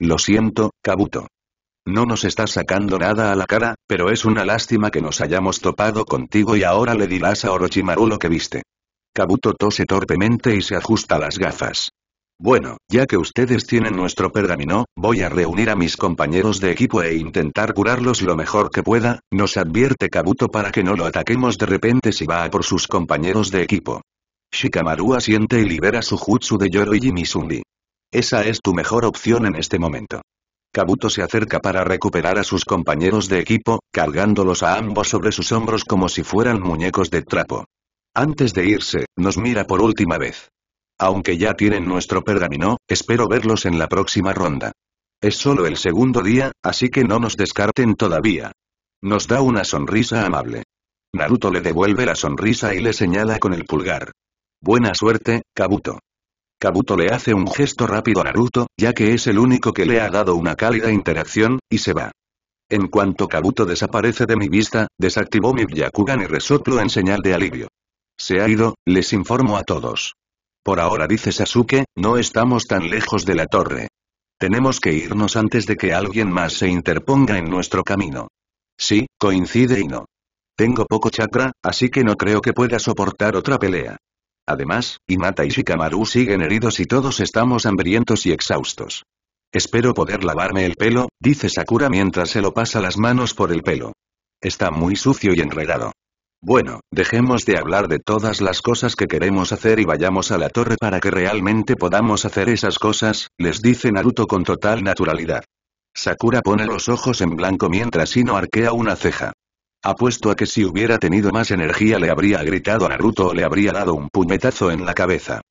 Lo siento, Kabuto. No nos está sacando nada a la cara, pero es una lástima que nos hayamos topado contigo y ahora le dirás a Orochimaru lo que viste. Kabuto tose torpemente y se ajusta las gafas. Bueno, ya que ustedes tienen nuestro pergamino, voy a reunir a mis compañeros de equipo e intentar curarlos lo mejor que pueda, nos advierte Kabuto para que no lo ataquemos de repente si va a por sus compañeros de equipo. Shikamaru asiente y libera su jutsu de y Misumi. Esa es tu mejor opción en este momento. Kabuto se acerca para recuperar a sus compañeros de equipo, cargándolos a ambos sobre sus hombros como si fueran muñecos de trapo. Antes de irse, nos mira por última vez. Aunque ya tienen nuestro pergamino, espero verlos en la próxima ronda. Es solo el segundo día, así que no nos descarten todavía. Nos da una sonrisa amable. Naruto le devuelve la sonrisa y le señala con el pulgar. Buena suerte, Kabuto. Kabuto le hace un gesto rápido a Naruto, ya que es el único que le ha dado una cálida interacción, y se va. En cuanto Kabuto desaparece de mi vista, desactivó mi Byakugan y resoplo en señal de alivio. Se ha ido, les informo a todos. Por ahora dice Sasuke, no estamos tan lejos de la torre. Tenemos que irnos antes de que alguien más se interponga en nuestro camino. Sí, coincide y no. Tengo poco chakra, así que no creo que pueda soportar otra pelea. Además, Imata y Shikamaru siguen heridos y todos estamos hambrientos y exhaustos. Espero poder lavarme el pelo, dice Sakura mientras se lo pasa las manos por el pelo. Está muy sucio y enredado. Bueno, dejemos de hablar de todas las cosas que queremos hacer y vayamos a la torre para que realmente podamos hacer esas cosas, les dice Naruto con total naturalidad. Sakura pone los ojos en blanco mientras sino arquea una ceja. Apuesto a que si hubiera tenido más energía le habría gritado a Naruto o le habría dado un puñetazo en la cabeza.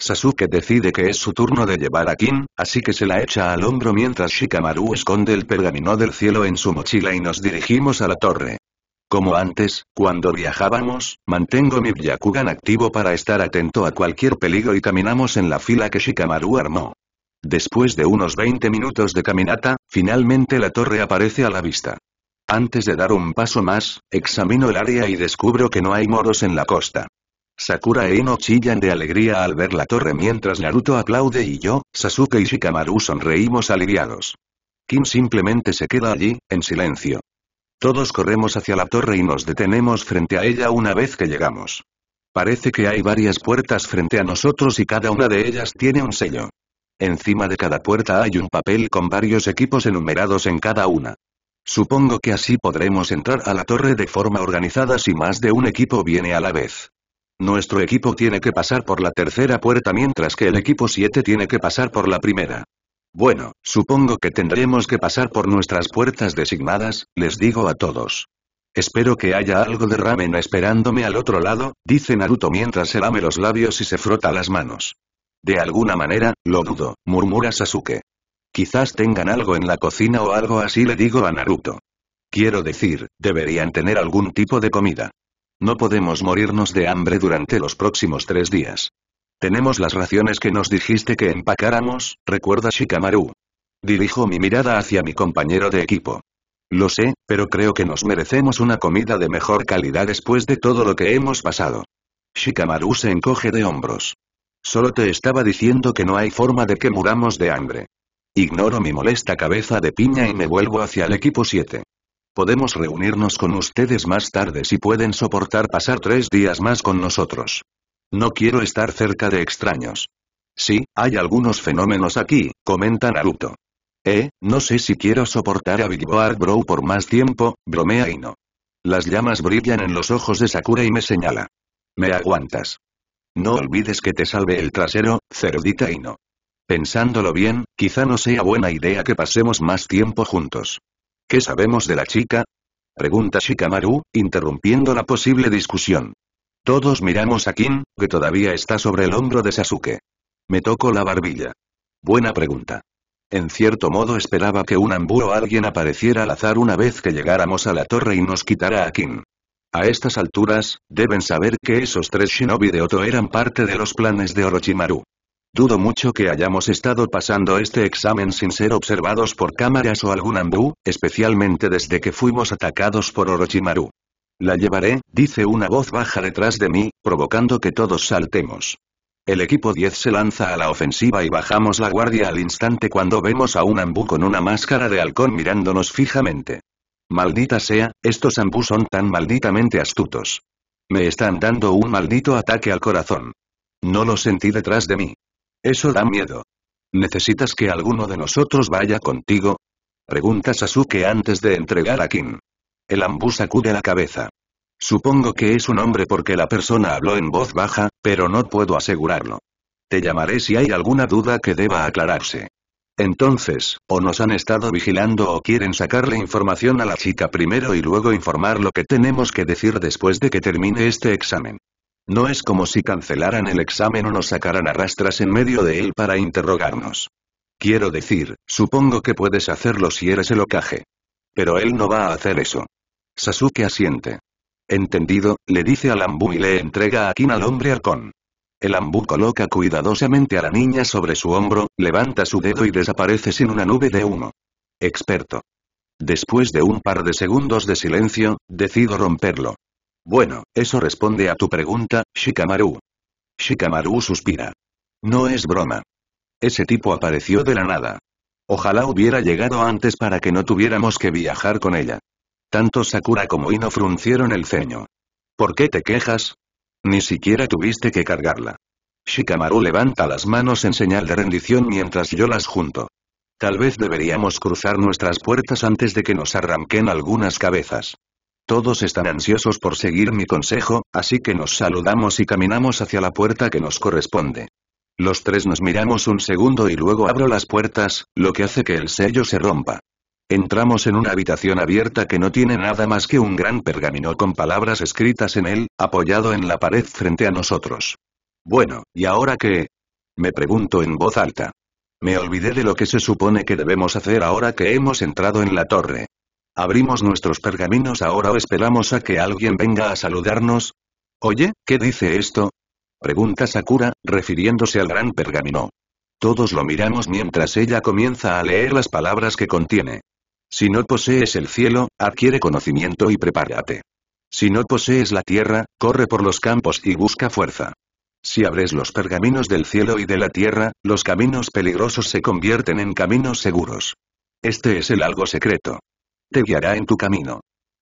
Sasuke decide que es su turno de llevar a Kim, así que se la echa al hombro mientras Shikamaru esconde el pergamino del cielo en su mochila y nos dirigimos a la torre. Como antes, cuando viajábamos, mantengo mi Byakugan activo para estar atento a cualquier peligro y caminamos en la fila que Shikamaru armó. Después de unos 20 minutos de caminata, finalmente la torre aparece a la vista. Antes de dar un paso más, examino el área y descubro que no hay moros en la costa. Sakura e Ino chillan de alegría al ver la torre mientras Naruto aplaude y yo, Sasuke y Shikamaru sonreímos aliviados. Kim simplemente se queda allí, en silencio. Todos corremos hacia la torre y nos detenemos frente a ella una vez que llegamos. Parece que hay varias puertas frente a nosotros y cada una de ellas tiene un sello. Encima de cada puerta hay un papel con varios equipos enumerados en cada una. Supongo que así podremos entrar a la torre de forma organizada si más de un equipo viene a la vez. Nuestro equipo tiene que pasar por la tercera puerta mientras que el equipo 7 tiene que pasar por la primera. Bueno, supongo que tendremos que pasar por nuestras puertas designadas, les digo a todos. Espero que haya algo de ramen esperándome al otro lado, dice Naruto mientras se lame los labios y se frota las manos. De alguna manera, lo dudo, murmura Sasuke. Quizás tengan algo en la cocina o algo así le digo a Naruto. Quiero decir, deberían tener algún tipo de comida. No podemos morirnos de hambre durante los próximos tres días. Tenemos las raciones que nos dijiste que empacáramos, recuerda Shikamaru. Dirijo mi mirada hacia mi compañero de equipo. Lo sé, pero creo que nos merecemos una comida de mejor calidad después de todo lo que hemos pasado. Shikamaru se encoge de hombros. Solo te estaba diciendo que no hay forma de que muramos de hambre. Ignoro mi molesta cabeza de piña y me vuelvo hacia el equipo 7. Podemos reunirnos con ustedes más tarde si pueden soportar pasar tres días más con nosotros. No quiero estar cerca de extraños. Sí, hay algunos fenómenos aquí, comenta Naruto. Eh, no sé si quiero soportar a Big Board Bro por más tiempo, bromea Ino. Las llamas brillan en los ojos de Sakura y me señala. Me aguantas. No olvides que te salve el trasero, cerdita Ino. Pensándolo bien, quizá no sea buena idea que pasemos más tiempo juntos. ¿Qué sabemos de la chica? Pregunta Shikamaru, interrumpiendo la posible discusión. Todos miramos a Kim, que todavía está sobre el hombro de Sasuke. Me toco la barbilla. Buena pregunta. En cierto modo esperaba que un ambú o alguien apareciera al azar una vez que llegáramos a la torre y nos quitara a Kim. A estas alturas, deben saber que esos tres shinobi de Oto eran parte de los planes de Orochimaru. Dudo mucho que hayamos estado pasando este examen sin ser observados por cámaras o algún ambú, especialmente desde que fuimos atacados por Orochimaru. La llevaré, dice una voz baja detrás de mí, provocando que todos saltemos. El equipo 10 se lanza a la ofensiva y bajamos la guardia al instante cuando vemos a un ambú con una máscara de halcón mirándonos fijamente. Maldita sea, estos ambú son tan malditamente astutos. Me están dando un maldito ataque al corazón. No lo sentí detrás de mí. Eso da miedo. ¿Necesitas que alguno de nosotros vaya contigo? Pregunta Sasuke antes de entregar a Kim. El ambú sacude la cabeza. Supongo que es un hombre porque la persona habló en voz baja, pero no puedo asegurarlo. Te llamaré si hay alguna duda que deba aclararse. Entonces, o nos han estado vigilando o quieren sacarle información a la chica primero y luego informar lo que tenemos que decir después de que termine este examen. No es como si cancelaran el examen o nos sacaran a rastras en medio de él para interrogarnos. Quiero decir, supongo que puedes hacerlo si eres el ocaje. Pero él no va a hacer eso. Sasuke asiente. Entendido, le dice al Ambu y le entrega a Kin al hombre arcón. El Ambu coloca cuidadosamente a la niña sobre su hombro, levanta su dedo y desaparece sin una nube de humo. Experto. Después de un par de segundos de silencio, decido romperlo. Bueno, eso responde a tu pregunta, Shikamaru. Shikamaru suspira. No es broma. Ese tipo apareció de la nada. Ojalá hubiera llegado antes para que no tuviéramos que viajar con ella. Tanto Sakura como Ino fruncieron el ceño. ¿Por qué te quejas? Ni siquiera tuviste que cargarla. Shikamaru levanta las manos en señal de rendición mientras yo las junto. Tal vez deberíamos cruzar nuestras puertas antes de que nos arranquen algunas cabezas. Todos están ansiosos por seguir mi consejo, así que nos saludamos y caminamos hacia la puerta que nos corresponde. Los tres nos miramos un segundo y luego abro las puertas, lo que hace que el sello se rompa. Entramos en una habitación abierta que no tiene nada más que un gran pergamino con palabras escritas en él, apoyado en la pared frente a nosotros. Bueno, ¿y ahora qué? Me pregunto en voz alta. Me olvidé de lo que se supone que debemos hacer ahora que hemos entrado en la torre. ¿Abrimos nuestros pergaminos ahora o esperamos a que alguien venga a saludarnos? Oye, ¿qué dice esto? Pregunta Sakura, refiriéndose al gran pergamino. Todos lo miramos mientras ella comienza a leer las palabras que contiene. Si no posees el cielo, adquiere conocimiento y prepárate. Si no posees la tierra, corre por los campos y busca fuerza. Si abres los pergaminos del cielo y de la tierra, los caminos peligrosos se convierten en caminos seguros. Este es el algo secreto. Te guiará en tu camino.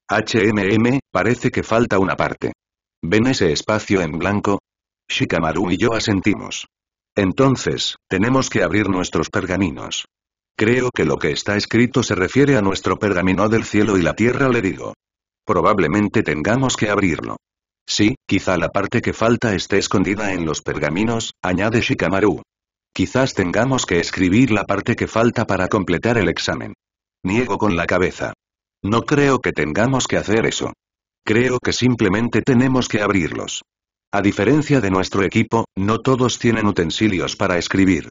HMM, parece que falta una parte. ¿Ven ese espacio en blanco? Shikamaru y yo asentimos. Entonces, tenemos que abrir nuestros pergaminos. Creo que lo que está escrito se refiere a nuestro pergamino del cielo y la tierra, le digo. Probablemente tengamos que abrirlo. Sí, quizá la parte que falta esté escondida en los pergaminos, añade Shikamaru. Quizás tengamos que escribir la parte que falta para completar el examen. Niego con la cabeza. No creo que tengamos que hacer eso. Creo que simplemente tenemos que abrirlos. A diferencia de nuestro equipo, no todos tienen utensilios para escribir.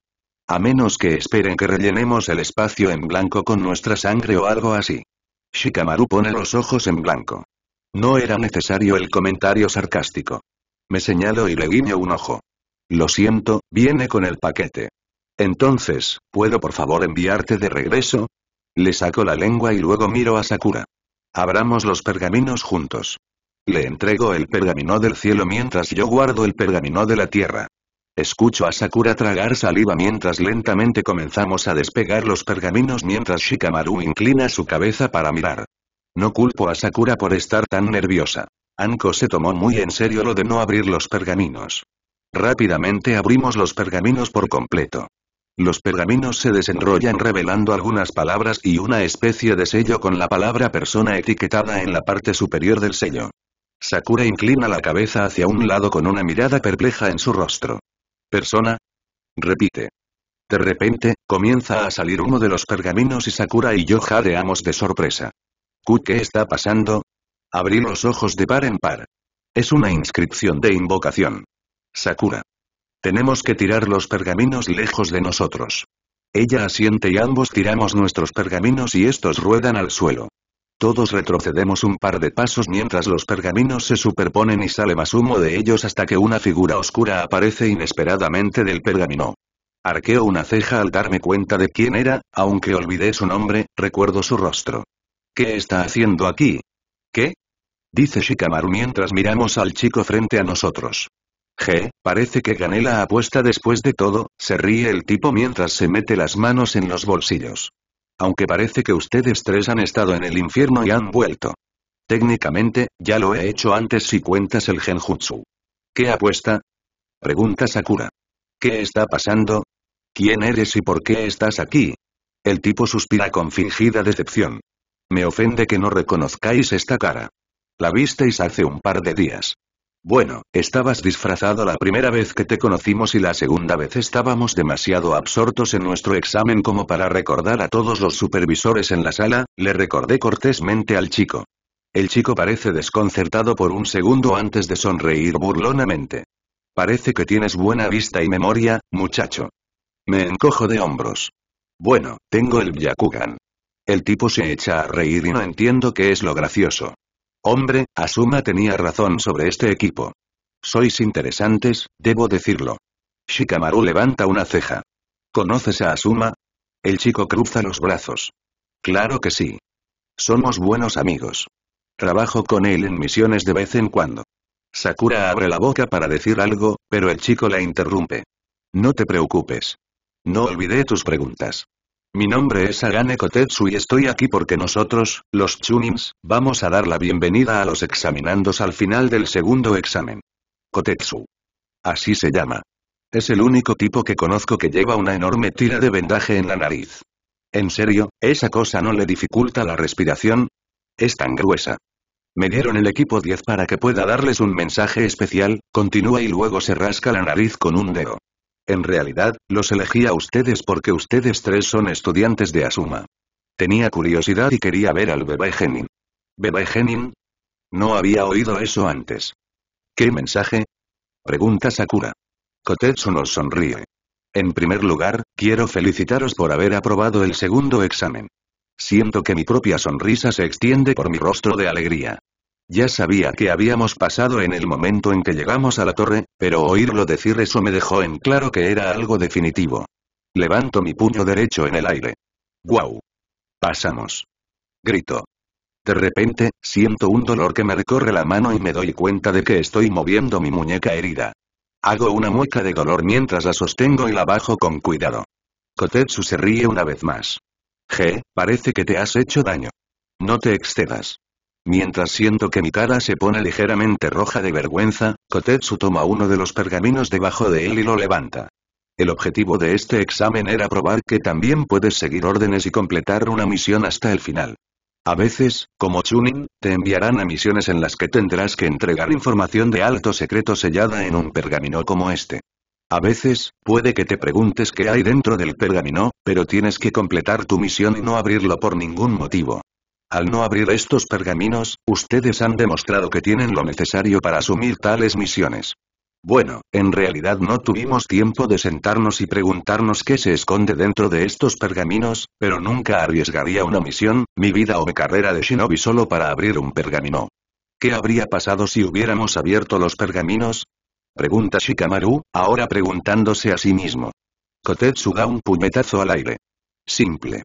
A menos que esperen que rellenemos el espacio en blanco con nuestra sangre o algo así. Shikamaru pone los ojos en blanco. No era necesario el comentario sarcástico. Me señalo y le guiño un ojo. Lo siento, viene con el paquete. Entonces, ¿puedo por favor enviarte de regreso? Le saco la lengua y luego miro a Sakura. Abramos los pergaminos juntos. Le entrego el pergamino del cielo mientras yo guardo el pergamino de la tierra. Escucho a Sakura tragar saliva mientras lentamente comenzamos a despegar los pergaminos mientras Shikamaru inclina su cabeza para mirar. No culpo a Sakura por estar tan nerviosa. Anko se tomó muy en serio lo de no abrir los pergaminos. Rápidamente abrimos los pergaminos por completo. Los pergaminos se desenrollan revelando algunas palabras y una especie de sello con la palabra persona etiquetada en la parte superior del sello. Sakura inclina la cabeza hacia un lado con una mirada perpleja en su rostro. ¿Persona? Repite. De repente, comienza a salir uno de los pergaminos y Sakura y yo jadeamos de sorpresa. ¿Qué está pasando? Abrí los ojos de par en par. Es una inscripción de invocación. Sakura. Tenemos que tirar los pergaminos lejos de nosotros. Ella asiente y ambos tiramos nuestros pergaminos y estos ruedan al suelo. Todos retrocedemos un par de pasos mientras los pergaminos se superponen y sale más humo de ellos hasta que una figura oscura aparece inesperadamente del pergamino. Arqueo una ceja al darme cuenta de quién era, aunque olvidé su nombre, recuerdo su rostro. ¿Qué está haciendo aquí? ¿Qué? Dice Shikamaru mientras miramos al chico frente a nosotros. Je, parece que gané la apuesta después de todo, se ríe el tipo mientras se mete las manos en los bolsillos aunque parece que ustedes tres han estado en el infierno y han vuelto. Técnicamente, ya lo he hecho antes si cuentas el genjutsu. ¿Qué apuesta? Pregunta Sakura. ¿Qué está pasando? ¿Quién eres y por qué estás aquí? El tipo suspira con fingida decepción. Me ofende que no reconozcáis esta cara. La visteis hace un par de días. Bueno, estabas disfrazado la primera vez que te conocimos y la segunda vez estábamos demasiado absortos en nuestro examen como para recordar a todos los supervisores en la sala, le recordé cortésmente al chico. El chico parece desconcertado por un segundo antes de sonreír burlonamente. Parece que tienes buena vista y memoria, muchacho. Me encojo de hombros. Bueno, tengo el Yakugan. El tipo se echa a reír y no entiendo qué es lo gracioso. Hombre, Asuma tenía razón sobre este equipo. Sois interesantes, debo decirlo. Shikamaru levanta una ceja. ¿Conoces a Asuma? El chico cruza los brazos. Claro que sí. Somos buenos amigos. Trabajo con él en misiones de vez en cuando. Sakura abre la boca para decir algo, pero el chico la interrumpe. No te preocupes. No olvidé tus preguntas. Mi nombre es Agane Kotetsu y estoy aquí porque nosotros, los Chunins, vamos a dar la bienvenida a los examinandos al final del segundo examen. Kotetsu. Así se llama. Es el único tipo que conozco que lleva una enorme tira de vendaje en la nariz. ¿En serio, esa cosa no le dificulta la respiración? Es tan gruesa. Me dieron el equipo 10 para que pueda darles un mensaje especial, continúa y luego se rasca la nariz con un dedo. En realidad, los elegí a ustedes porque ustedes tres son estudiantes de Asuma. Tenía curiosidad y quería ver al bebé Genin. ¿Bebé Genin? No había oído eso antes. ¿Qué mensaje? Pregunta Sakura. Kotetsu nos sonríe. En primer lugar, quiero felicitaros por haber aprobado el segundo examen. Siento que mi propia sonrisa se extiende por mi rostro de alegría. Ya sabía que habíamos pasado en el momento en que llegamos a la torre, pero oírlo decir eso me dejó en claro que era algo definitivo. Levanto mi puño derecho en el aire. ¡Guau! Pasamos. Grito. De repente, siento un dolor que me recorre la mano y me doy cuenta de que estoy moviendo mi muñeca herida. Hago una mueca de dolor mientras la sostengo y la bajo con cuidado. Kotetsu se ríe una vez más. G, parece que te has hecho daño. No te excedas. Mientras siento que mi cara se pone ligeramente roja de vergüenza, Kotetsu toma uno de los pergaminos debajo de él y lo levanta. El objetivo de este examen era probar que también puedes seguir órdenes y completar una misión hasta el final. A veces, como Chunin, te enviarán a misiones en las que tendrás que entregar información de alto secreto sellada en un pergamino como este. A veces, puede que te preguntes qué hay dentro del pergamino, pero tienes que completar tu misión y no abrirlo por ningún motivo. Al no abrir estos pergaminos, ustedes han demostrado que tienen lo necesario para asumir tales misiones. Bueno, en realidad no tuvimos tiempo de sentarnos y preguntarnos qué se esconde dentro de estos pergaminos, pero nunca arriesgaría una misión, mi vida o mi carrera de shinobi solo para abrir un pergamino. ¿Qué habría pasado si hubiéramos abierto los pergaminos? Pregunta Shikamaru, ahora preguntándose a sí mismo. Kotetsu da un puñetazo al aire. Simple.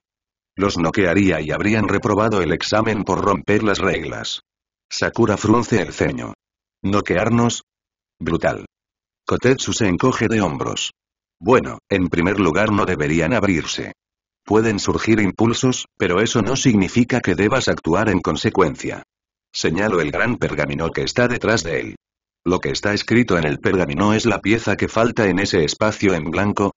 Los noquearía y habrían reprobado el examen por romper las reglas. Sakura frunce el ceño. ¿Noquearnos? Brutal. Kotetsu se encoge de hombros. Bueno, en primer lugar no deberían abrirse. Pueden surgir impulsos, pero eso no significa que debas actuar en consecuencia. Señalo el gran pergamino que está detrás de él. Lo que está escrito en el pergamino es la pieza que falta en ese espacio en blanco,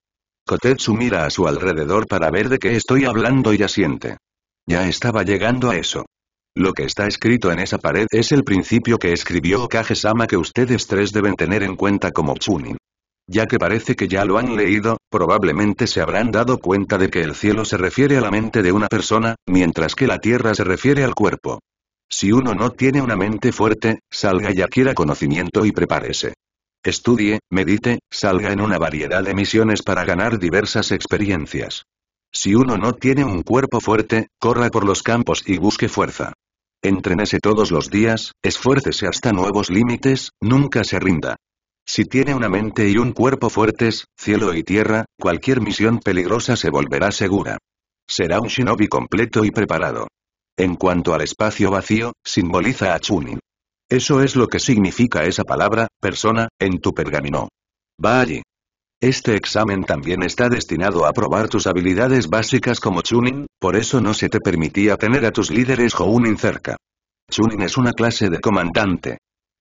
Kotetsu mira a su alrededor para ver de qué estoy hablando y asiente. Ya estaba llegando a eso. Lo que está escrito en esa pared es el principio que escribió Okage-sama que ustedes tres deben tener en cuenta como Chunin. Ya que parece que ya lo han leído, probablemente se habrán dado cuenta de que el cielo se refiere a la mente de una persona, mientras que la tierra se refiere al cuerpo. Si uno no tiene una mente fuerte, salga y adquiera conocimiento y prepárese. Estudie, medite, salga en una variedad de misiones para ganar diversas experiencias. Si uno no tiene un cuerpo fuerte, corra por los campos y busque fuerza. Entrenese todos los días, esfuércese hasta nuevos límites, nunca se rinda. Si tiene una mente y un cuerpo fuertes, cielo y tierra, cualquier misión peligrosa se volverá segura. Será un shinobi completo y preparado. En cuanto al espacio vacío, simboliza a Chunin. Eso es lo que significa esa palabra, persona, en tu pergamino. Va allí. Este examen también está destinado a probar tus habilidades básicas como Chunin, por eso no se te permitía tener a tus líderes Hounin cerca. Chunin es una clase de comandante.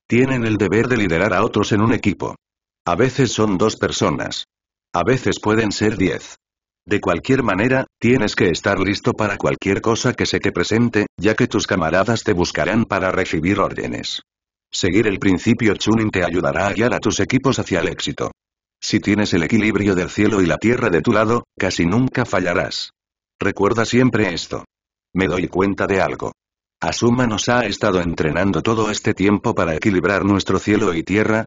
Tienen el deber de liderar a otros en un equipo. A veces son dos personas. A veces pueden ser diez. De cualquier manera, tienes que estar listo para cualquier cosa que se te presente, ya que tus camaradas te buscarán para recibir órdenes. Seguir el principio Chunin te ayudará a guiar a tus equipos hacia el éxito. Si tienes el equilibrio del cielo y la tierra de tu lado, casi nunca fallarás. Recuerda siempre esto. Me doy cuenta de algo. Asuma nos ha estado entrenando todo este tiempo para equilibrar nuestro cielo y tierra,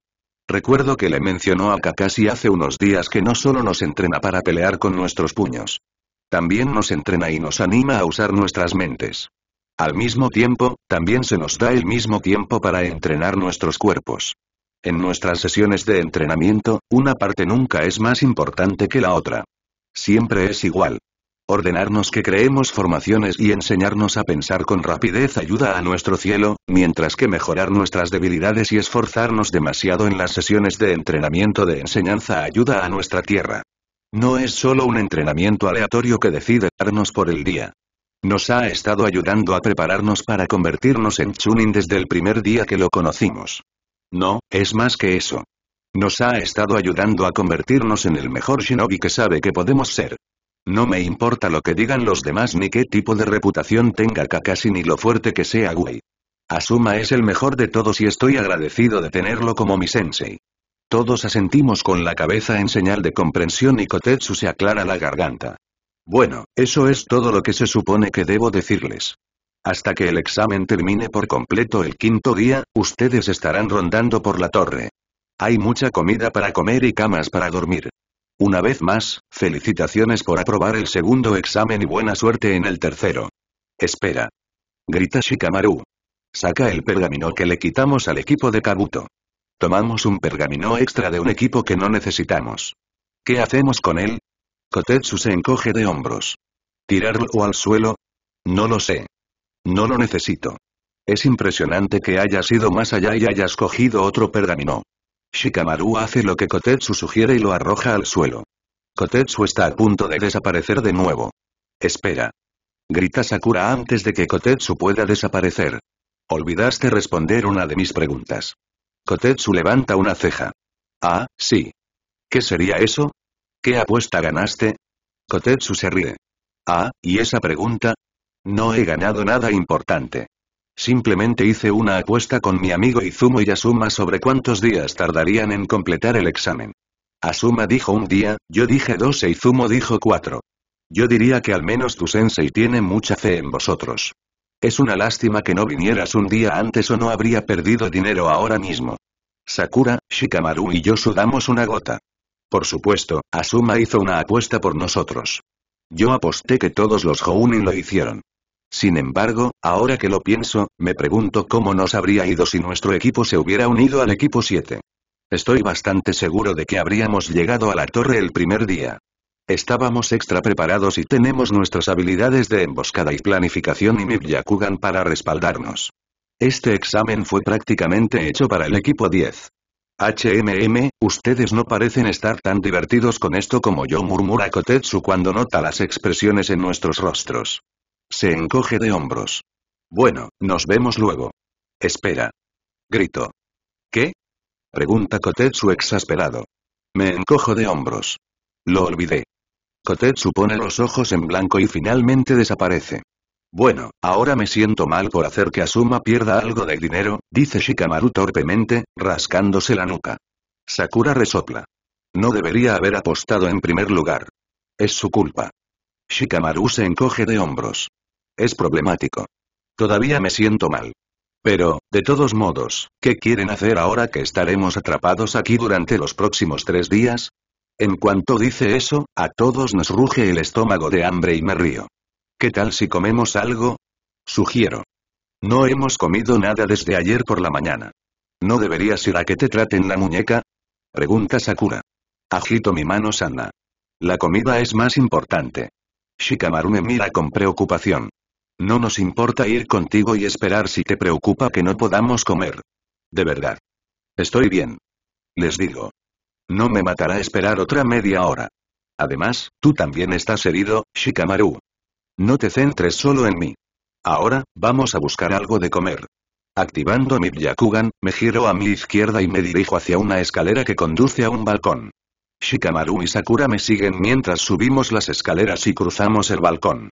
Recuerdo que le mencionó a Kakashi hace unos días que no solo nos entrena para pelear con nuestros puños. También nos entrena y nos anima a usar nuestras mentes. Al mismo tiempo, también se nos da el mismo tiempo para entrenar nuestros cuerpos. En nuestras sesiones de entrenamiento, una parte nunca es más importante que la otra. Siempre es igual. Ordenarnos que creemos formaciones y enseñarnos a pensar con rapidez ayuda a nuestro cielo, mientras que mejorar nuestras debilidades y esforzarnos demasiado en las sesiones de entrenamiento de enseñanza ayuda a nuestra tierra. No es solo un entrenamiento aleatorio que decide darnos por el día. Nos ha estado ayudando a prepararnos para convertirnos en Chunin desde el primer día que lo conocimos. No, es más que eso. Nos ha estado ayudando a convertirnos en el mejor shinobi que sabe que podemos ser. No me importa lo que digan los demás ni qué tipo de reputación tenga Kakashi ni lo fuerte que sea Wei. Asuma es el mejor de todos y estoy agradecido de tenerlo como mi sensei. Todos asentimos con la cabeza en señal de comprensión y Kotetsu se aclara la garganta. Bueno, eso es todo lo que se supone que debo decirles. Hasta que el examen termine por completo el quinto día, ustedes estarán rondando por la torre. Hay mucha comida para comer y camas para dormir. Una vez más, felicitaciones por aprobar el segundo examen y buena suerte en el tercero. Espera. Grita Shikamaru. Saca el pergamino que le quitamos al equipo de Kabuto. Tomamos un pergamino extra de un equipo que no necesitamos. ¿Qué hacemos con él? Kotetsu se encoge de hombros. ¿Tirarlo al suelo? No lo sé. No lo necesito. Es impresionante que hayas ido más allá y hayas cogido otro pergamino. Shikamaru hace lo que Kotetsu sugiere y lo arroja al suelo. Kotetsu está a punto de desaparecer de nuevo. Espera. Grita Sakura antes de que Kotetsu pueda desaparecer. Olvidaste responder una de mis preguntas. Kotetsu levanta una ceja. Ah, sí. ¿Qué sería eso? ¿Qué apuesta ganaste? Kotetsu se ríe. Ah, ¿y esa pregunta? No he ganado nada importante. Simplemente hice una apuesta con mi amigo Izumo y Asuma sobre cuántos días tardarían en completar el examen. Asuma dijo un día, yo dije dos e Izumo dijo cuatro. Yo diría que al menos tu sensei tiene mucha fe en vosotros. Es una lástima que no vinieras un día antes o no habría perdido dinero ahora mismo. Sakura, Shikamaru y yo sudamos una gota. Por supuesto, Asuma hizo una apuesta por nosotros. Yo aposté que todos los Jounin lo hicieron. Sin embargo, ahora que lo pienso, me pregunto cómo nos habría ido si nuestro equipo se hubiera unido al equipo 7. Estoy bastante seguro de que habríamos llegado a la torre el primer día. Estábamos extra preparados y tenemos nuestras habilidades de emboscada y planificación y Mibyakugan para respaldarnos. Este examen fue prácticamente hecho para el equipo 10. HMM, ustedes no parecen estar tan divertidos con esto como yo murmura Kotetsu cuando nota las expresiones en nuestros rostros. Se encoge de hombros. Bueno, nos vemos luego. Espera. Grito. ¿Qué? Pregunta Kotetsu exasperado. Me encojo de hombros. Lo olvidé. Kotetsu pone los ojos en blanco y finalmente desaparece. Bueno, ahora me siento mal por hacer que Asuma pierda algo de dinero, dice Shikamaru torpemente, rascándose la nuca. Sakura resopla. No debería haber apostado en primer lugar. Es su culpa. Shikamaru se encoge de hombros. Es problemático. Todavía me siento mal. Pero, de todos modos, ¿qué quieren hacer ahora que estaremos atrapados aquí durante los próximos tres días? En cuanto dice eso, a todos nos ruge el estómago de hambre y me río. ¿Qué tal si comemos algo? Sugiero. No hemos comido nada desde ayer por la mañana. ¿No deberías ir a que te traten la muñeca? Pregunta Sakura. Agito mi mano sana. La comida es más importante. Shikamaru me mira con preocupación. No nos importa ir contigo y esperar si te preocupa que no podamos comer. De verdad. Estoy bien. Les digo. No me matará esperar otra media hora. Además, tú también estás herido, Shikamaru. No te centres solo en mí. Ahora, vamos a buscar algo de comer. Activando mi Byakugan, me giro a mi izquierda y me dirijo hacia una escalera que conduce a un balcón. Shikamaru y Sakura me siguen mientras subimos las escaleras y cruzamos el balcón.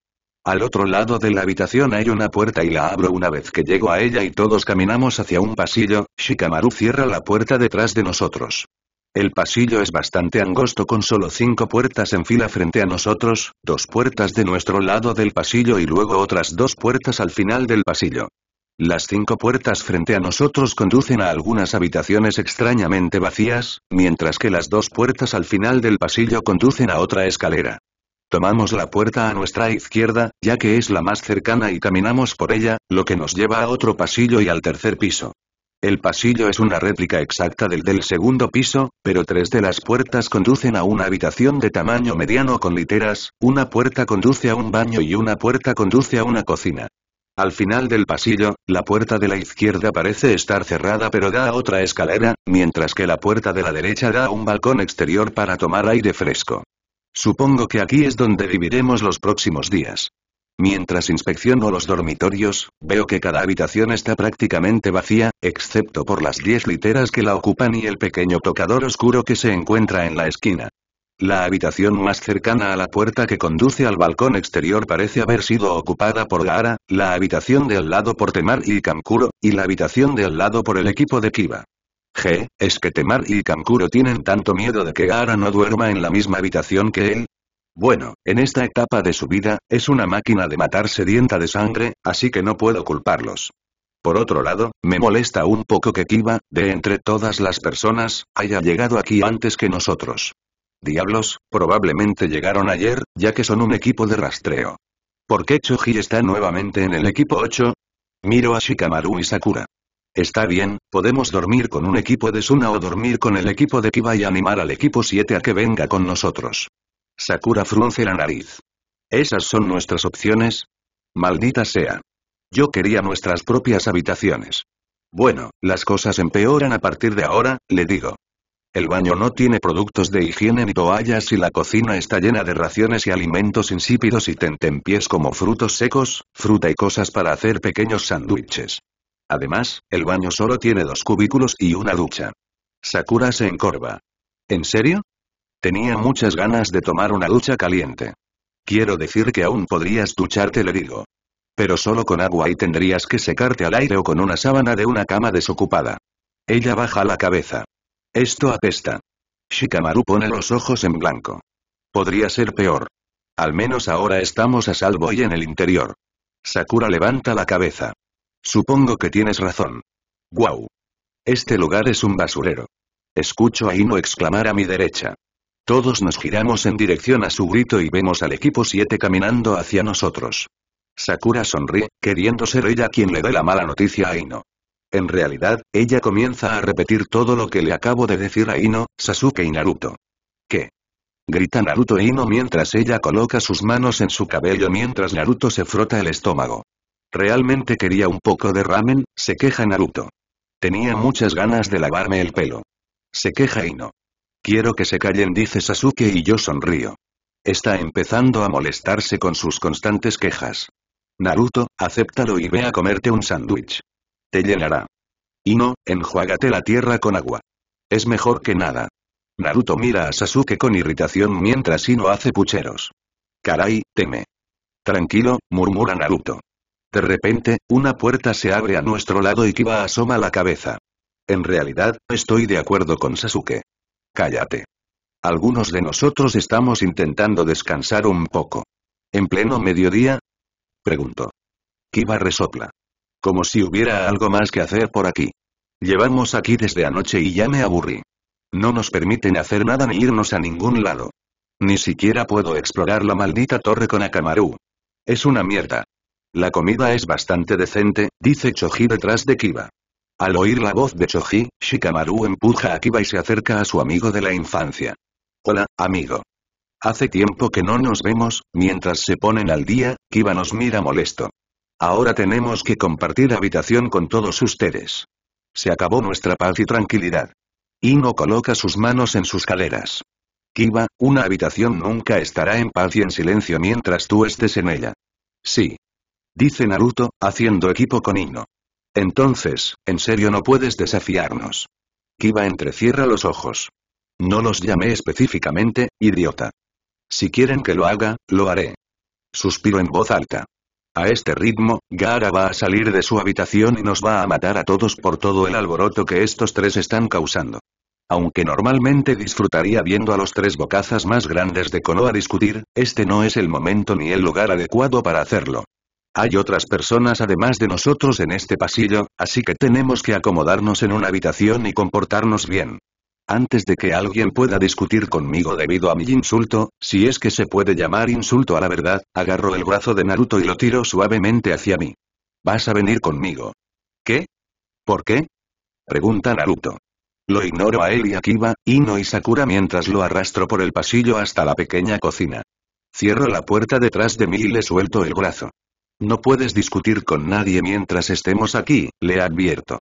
Al otro lado de la habitación hay una puerta y la abro una vez que llego a ella y todos caminamos hacia un pasillo, Shikamaru cierra la puerta detrás de nosotros. El pasillo es bastante angosto con solo cinco puertas en fila frente a nosotros, dos puertas de nuestro lado del pasillo y luego otras dos puertas al final del pasillo. Las cinco puertas frente a nosotros conducen a algunas habitaciones extrañamente vacías, mientras que las dos puertas al final del pasillo conducen a otra escalera. Tomamos la puerta a nuestra izquierda, ya que es la más cercana y caminamos por ella, lo que nos lleva a otro pasillo y al tercer piso. El pasillo es una réplica exacta del del segundo piso, pero tres de las puertas conducen a una habitación de tamaño mediano con literas, una puerta conduce a un baño y una puerta conduce a una cocina. Al final del pasillo, la puerta de la izquierda parece estar cerrada pero da a otra escalera, mientras que la puerta de la derecha da a un balcón exterior para tomar aire fresco. Supongo que aquí es donde viviremos los próximos días. Mientras inspecciono los dormitorios, veo que cada habitación está prácticamente vacía, excepto por las 10 literas que la ocupan y el pequeño tocador oscuro que se encuentra en la esquina. La habitación más cercana a la puerta que conduce al balcón exterior parece haber sido ocupada por Gara, la habitación del lado por Temar y Kankuro, y la habitación del lado por el equipo de Kiba. G, ¿es que Temar y Kankuro tienen tanto miedo de que Gara no duerma en la misma habitación que él? Bueno, en esta etapa de su vida, es una máquina de matar sedienta de sangre, así que no puedo culparlos. Por otro lado, me molesta un poco que Kiba, de entre todas las personas, haya llegado aquí antes que nosotros. Diablos, probablemente llegaron ayer, ya que son un equipo de rastreo. ¿Por qué Choji está nuevamente en el equipo 8? Miro a Shikamaru y Sakura. Está bien, podemos dormir con un equipo de Suna o dormir con el equipo de Kiba y animar al equipo 7 a que venga con nosotros. Sakura frunce la nariz. ¿Esas son nuestras opciones? Maldita sea. Yo quería nuestras propias habitaciones. Bueno, las cosas empeoran a partir de ahora, le digo. El baño no tiene productos de higiene ni toallas y la cocina está llena de raciones y alimentos insípidos y tentempiés como frutos secos, fruta y cosas para hacer pequeños sándwiches. Además, el baño solo tiene dos cubículos y una ducha. Sakura se encorva. ¿En serio? Tenía muchas ganas de tomar una ducha caliente. Quiero decir que aún podrías ducharte, le digo. Pero solo con agua y tendrías que secarte al aire o con una sábana de una cama desocupada. Ella baja la cabeza. Esto apesta. Shikamaru pone los ojos en blanco. Podría ser peor. Al menos ahora estamos a salvo y en el interior. Sakura levanta la cabeza. Supongo que tienes razón. Guau. Este lugar es un basurero. Escucho a Ino exclamar a mi derecha. Todos nos giramos en dirección a su grito y vemos al equipo 7 caminando hacia nosotros. Sakura sonríe, queriendo ser ella quien le dé la mala noticia a Ino. En realidad, ella comienza a repetir todo lo que le acabo de decir a Ino, Sasuke y Naruto. ¿Qué? Grita Naruto e Ino mientras ella coloca sus manos en su cabello mientras Naruto se frota el estómago. Realmente quería un poco de ramen, se queja Naruto. Tenía muchas ganas de lavarme el pelo. Se queja Ino. Quiero que se callen dice Sasuke y yo sonrío. Está empezando a molestarse con sus constantes quejas. Naruto, acéptalo y ve a comerte un sándwich te llenará. no, enjuágate la tierra con agua. Es mejor que nada. Naruto mira a Sasuke con irritación mientras no hace pucheros. Caray, teme. Tranquilo, murmura Naruto. De repente, una puerta se abre a nuestro lado y Kiba asoma la cabeza. En realidad, estoy de acuerdo con Sasuke. Cállate. Algunos de nosotros estamos intentando descansar un poco. ¿En pleno mediodía? Pregunto. Kiba resopla. Como si hubiera algo más que hacer por aquí. Llevamos aquí desde anoche y ya me aburrí. No nos permiten hacer nada ni irnos a ningún lado. Ni siquiera puedo explorar la maldita torre con Akamaru. Es una mierda. La comida es bastante decente, dice Choji detrás de Kiba. Al oír la voz de Choji, Shikamaru empuja a Kiba y se acerca a su amigo de la infancia. Hola, amigo. Hace tiempo que no nos vemos, mientras se ponen al día, Kiba nos mira molesto. Ahora tenemos que compartir habitación con todos ustedes. Se acabó nuestra paz y tranquilidad. Ino coloca sus manos en sus caderas. Kiba, una habitación nunca estará en paz y en silencio mientras tú estés en ella. Sí. Dice Naruto, haciendo equipo con Ino. Entonces, en serio no puedes desafiarnos. Kiba entrecierra los ojos. No los llamé específicamente, idiota. Si quieren que lo haga, lo haré. Suspiro en voz alta. A este ritmo, Gara va a salir de su habitación y nos va a matar a todos por todo el alboroto que estos tres están causando. Aunque normalmente disfrutaría viendo a los tres bocazas más grandes de Konoha discutir, este no es el momento ni el lugar adecuado para hacerlo. Hay otras personas además de nosotros en este pasillo, así que tenemos que acomodarnos en una habitación y comportarnos bien. Antes de que alguien pueda discutir conmigo debido a mi insulto, si es que se puede llamar insulto a la verdad, agarro el brazo de Naruto y lo tiro suavemente hacia mí. Vas a venir conmigo. ¿Qué? ¿Por qué? Pregunta Naruto. Lo ignoro a él y a Kiba, Ino y Sakura mientras lo arrastro por el pasillo hasta la pequeña cocina. Cierro la puerta detrás de mí y le suelto el brazo. No puedes discutir con nadie mientras estemos aquí, le advierto.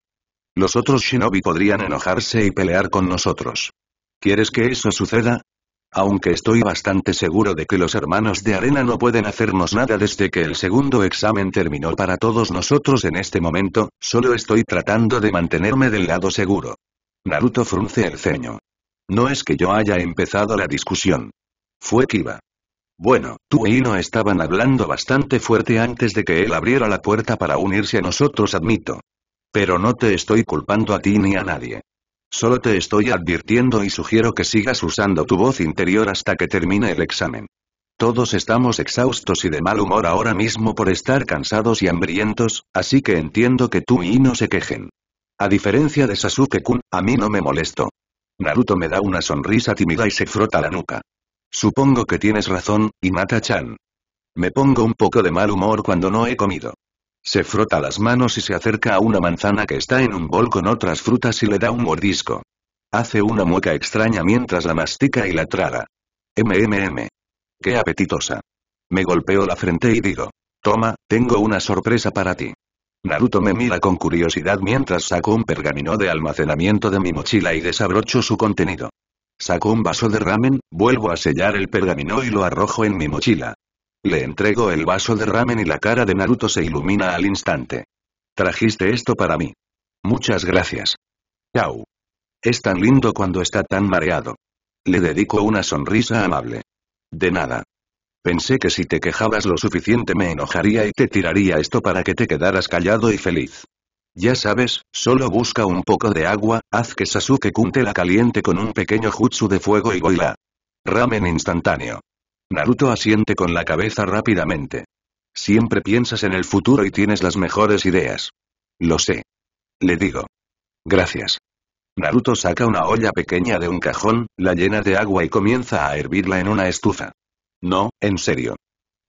Los otros shinobi podrían enojarse y pelear con nosotros. ¿Quieres que eso suceda? Aunque estoy bastante seguro de que los hermanos de arena no pueden hacernos nada desde que el segundo examen terminó para todos nosotros en este momento, solo estoy tratando de mantenerme del lado seguro. Naruto frunce el ceño. No es que yo haya empezado la discusión. Fue Kiba. Bueno, tú e Ino estaban hablando bastante fuerte antes de que él abriera la puerta para unirse a nosotros, admito. Pero no te estoy culpando a ti ni a nadie. Solo te estoy advirtiendo y sugiero que sigas usando tu voz interior hasta que termine el examen. Todos estamos exhaustos y de mal humor ahora mismo por estar cansados y hambrientos, así que entiendo que tú y no se quejen. A diferencia de Sasuke-kun, a mí no me molesto. Naruto me da una sonrisa tímida y se frota la nuca. Supongo que tienes razón, y mata chan Me pongo un poco de mal humor cuando no he comido. Se frota las manos y se acerca a una manzana que está en un bol con otras frutas y le da un mordisco. Hace una mueca extraña mientras la mastica y la traga. MMM. Qué apetitosa. Me golpeo la frente y digo. Toma, tengo una sorpresa para ti. Naruto me mira con curiosidad mientras saco un pergamino de almacenamiento de mi mochila y desabrocho su contenido. Saco un vaso de ramen, vuelvo a sellar el pergamino y lo arrojo en mi mochila. Le entrego el vaso de ramen y la cara de Naruto se ilumina al instante. Trajiste esto para mí. Muchas gracias. Chau. Es tan lindo cuando está tan mareado. Le dedico una sonrisa amable. De nada. Pensé que si te quejabas lo suficiente me enojaría y te tiraría esto para que te quedaras callado y feliz. Ya sabes, solo busca un poco de agua, haz que sasuke cunte la caliente con un pequeño jutsu de fuego y goila. Ramen instantáneo. Naruto asiente con la cabeza rápidamente. Siempre piensas en el futuro y tienes las mejores ideas. Lo sé. Le digo. Gracias. Naruto saca una olla pequeña de un cajón, la llena de agua y comienza a hervirla en una estufa. No, en serio.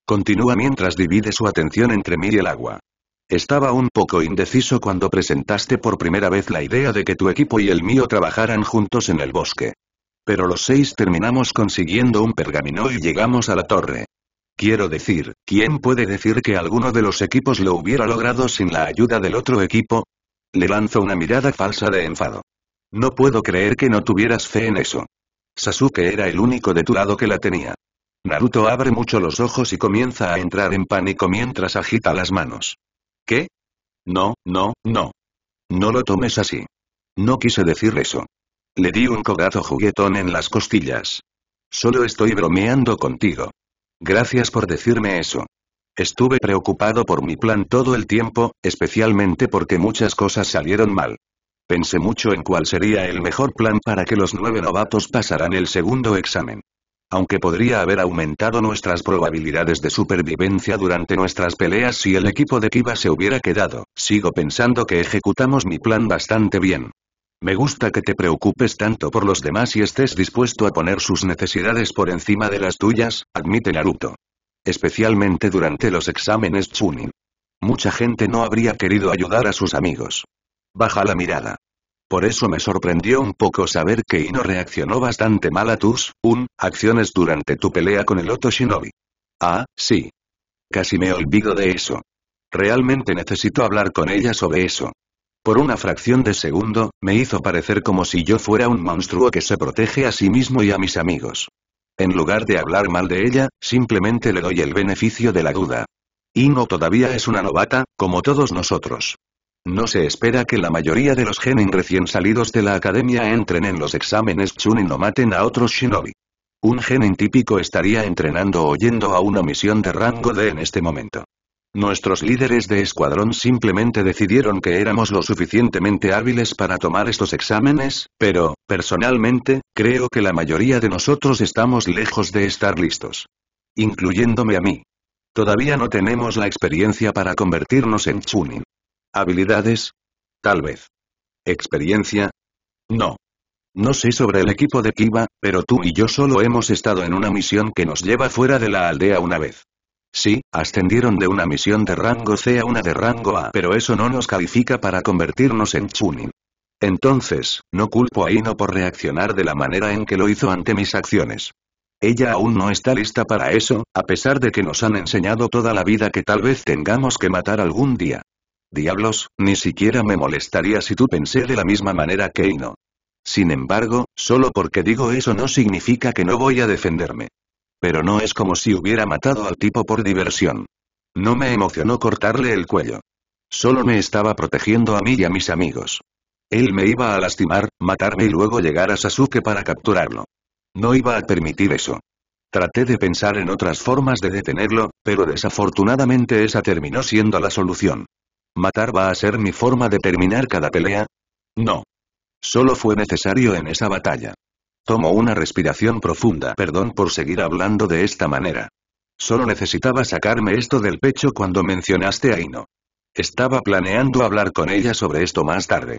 Continúa mientras divide su atención entre mí y el agua. Estaba un poco indeciso cuando presentaste por primera vez la idea de que tu equipo y el mío trabajaran juntos en el bosque. Pero los seis terminamos consiguiendo un pergamino y llegamos a la torre. Quiero decir, ¿quién puede decir que alguno de los equipos lo hubiera logrado sin la ayuda del otro equipo? Le lanzo una mirada falsa de enfado. No puedo creer que no tuvieras fe en eso. Sasuke era el único de tu lado que la tenía. Naruto abre mucho los ojos y comienza a entrar en pánico mientras agita las manos. ¿Qué? No, no, no. No lo tomes así. No quise decir eso. Le di un codazo juguetón en las costillas. Solo estoy bromeando contigo. Gracias por decirme eso. Estuve preocupado por mi plan todo el tiempo, especialmente porque muchas cosas salieron mal. Pensé mucho en cuál sería el mejor plan para que los nueve novatos pasaran el segundo examen. Aunque podría haber aumentado nuestras probabilidades de supervivencia durante nuestras peleas si el equipo de Kiva se hubiera quedado, sigo pensando que ejecutamos mi plan bastante bien. Me gusta que te preocupes tanto por los demás y estés dispuesto a poner sus necesidades por encima de las tuyas, admite Naruto. Especialmente durante los exámenes Chunin. Mucha gente no habría querido ayudar a sus amigos. Baja la mirada. Por eso me sorprendió un poco saber que Ino reaccionó bastante mal a tus, un, acciones durante tu pelea con el Otto Shinobi. Ah, sí. Casi me olvido de eso. Realmente necesito hablar con ella sobre eso. Por una fracción de segundo, me hizo parecer como si yo fuera un monstruo que se protege a sí mismo y a mis amigos. En lugar de hablar mal de ella, simplemente le doy el beneficio de la duda. no todavía es una novata, como todos nosotros. No se espera que la mayoría de los genin recién salidos de la academia entren en los exámenes Chunin o maten a otros shinobi. Un genin típico estaría entrenando o yendo a una misión de rango D en este momento. Nuestros líderes de escuadrón simplemente decidieron que éramos lo suficientemente hábiles para tomar estos exámenes, pero, personalmente, creo que la mayoría de nosotros estamos lejos de estar listos. Incluyéndome a mí. Todavía no tenemos la experiencia para convertirnos en Chunin. ¿Habilidades? Tal vez. ¿Experiencia? No. No sé sobre el equipo de Kiba, pero tú y yo solo hemos estado en una misión que nos lleva fuera de la aldea una vez. Sí, ascendieron de una misión de rango C a una de rango A, pero eso no nos califica para convertirnos en Chunin. Entonces, no culpo a Ino por reaccionar de la manera en que lo hizo ante mis acciones. Ella aún no está lista para eso, a pesar de que nos han enseñado toda la vida que tal vez tengamos que matar algún día. Diablos, ni siquiera me molestaría si tú pensé de la misma manera que Ino. Sin embargo, solo porque digo eso no significa que no voy a defenderme. Pero no es como si hubiera matado al tipo por diversión. No me emocionó cortarle el cuello. Solo me estaba protegiendo a mí y a mis amigos. Él me iba a lastimar, matarme y luego llegar a Sasuke para capturarlo. No iba a permitir eso. Traté de pensar en otras formas de detenerlo, pero desafortunadamente esa terminó siendo la solución. ¿Matar va a ser mi forma de terminar cada pelea? No. Solo fue necesario en esa batalla. Tomo una respiración profunda. Perdón por seguir hablando de esta manera. Solo necesitaba sacarme esto del pecho cuando mencionaste a Ino. Estaba planeando hablar con ella sobre esto más tarde.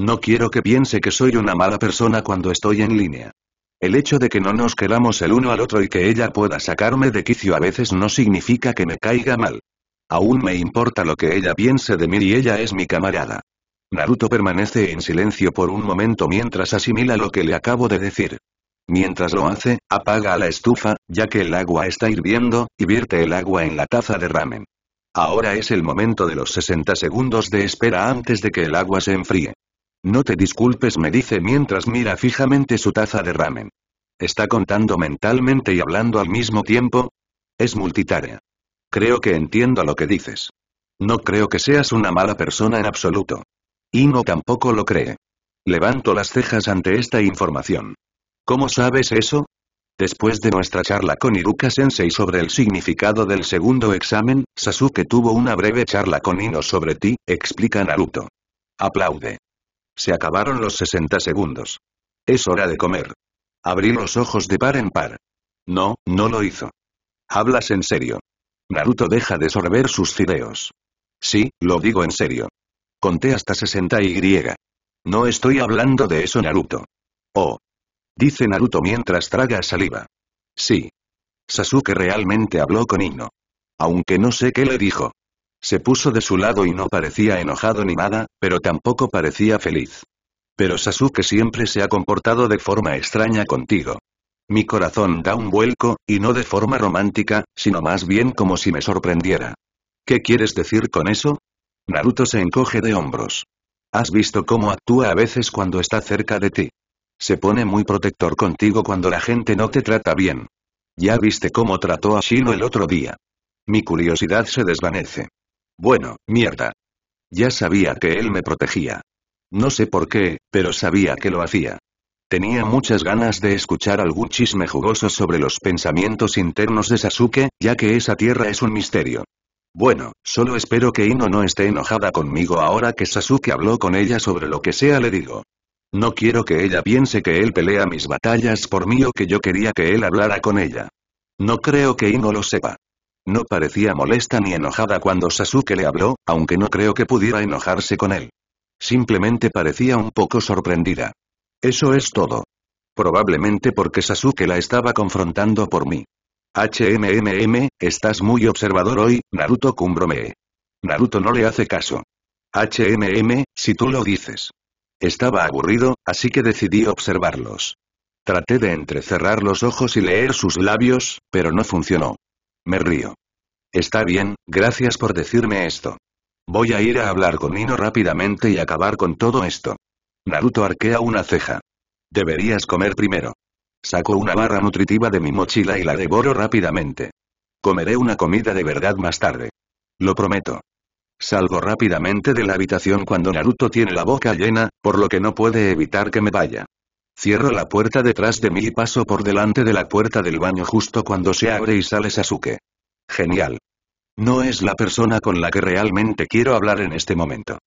No quiero que piense que soy una mala persona cuando estoy en línea. El hecho de que no nos queramos el uno al otro y que ella pueda sacarme de quicio a veces no significa que me caiga mal. Aún me importa lo que ella piense de mí y ella es mi camarada. Naruto permanece en silencio por un momento mientras asimila lo que le acabo de decir. Mientras lo hace, apaga la estufa, ya que el agua está hirviendo, y vierte el agua en la taza de ramen. Ahora es el momento de los 60 segundos de espera antes de que el agua se enfríe. No te disculpes me dice mientras mira fijamente su taza de ramen. ¿Está contando mentalmente y hablando al mismo tiempo? Es multitarea. Creo que entiendo lo que dices. No creo que seas una mala persona en absoluto. Ino tampoco lo cree. Levanto las cejas ante esta información. ¿Cómo sabes eso? Después de nuestra charla con Iruka Sensei sobre el significado del segundo examen, Sasuke tuvo una breve charla con Ino sobre ti, explica Naruto. Aplaude. Se acabaron los 60 segundos. Es hora de comer. Abrí los ojos de par en par. No, no lo hizo. Hablas en serio. Naruto deja de sorber sus fideos. Sí, lo digo en serio. Conté hasta 60 y... No estoy hablando de eso Naruto. Oh. Dice Naruto mientras traga saliva. Sí. Sasuke realmente habló con Ino, Aunque no sé qué le dijo. Se puso de su lado y no parecía enojado ni nada, pero tampoco parecía feliz. Pero Sasuke siempre se ha comportado de forma extraña contigo. Mi corazón da un vuelco, y no de forma romántica, sino más bien como si me sorprendiera. ¿Qué quieres decir con eso? Naruto se encoge de hombros. ¿Has visto cómo actúa a veces cuando está cerca de ti? Se pone muy protector contigo cuando la gente no te trata bien. Ya viste cómo trató a Shino el otro día. Mi curiosidad se desvanece. Bueno, mierda. Ya sabía que él me protegía. No sé por qué, pero sabía que lo hacía. Tenía muchas ganas de escuchar algún chisme jugoso sobre los pensamientos internos de Sasuke, ya que esa tierra es un misterio. Bueno, solo espero que Ino no esté enojada conmigo ahora que Sasuke habló con ella sobre lo que sea le digo. No quiero que ella piense que él pelea mis batallas por mí o que yo quería que él hablara con ella. No creo que Ino lo sepa. No parecía molesta ni enojada cuando Sasuke le habló, aunque no creo que pudiera enojarse con él. Simplemente parecía un poco sorprendida. Eso es todo. Probablemente porque Sasuke la estaba confrontando por mí. HMMM, estás muy observador hoy, Naruto cumbromee. Naruto no le hace caso. HMM, si tú lo dices. Estaba aburrido, así que decidí observarlos. Traté de entrecerrar los ojos y leer sus labios, pero no funcionó. Me río. Está bien, gracias por decirme esto. Voy a ir a hablar con Nino rápidamente y acabar con todo esto. Naruto arquea una ceja. Deberías comer primero. Saco una barra nutritiva de mi mochila y la devoro rápidamente. Comeré una comida de verdad más tarde. Lo prometo. Salgo rápidamente de la habitación cuando Naruto tiene la boca llena, por lo que no puede evitar que me vaya. Cierro la puerta detrás de mí y paso por delante de la puerta del baño justo cuando se abre y sale Sasuke. Genial. No es la persona con la que realmente quiero hablar en este momento.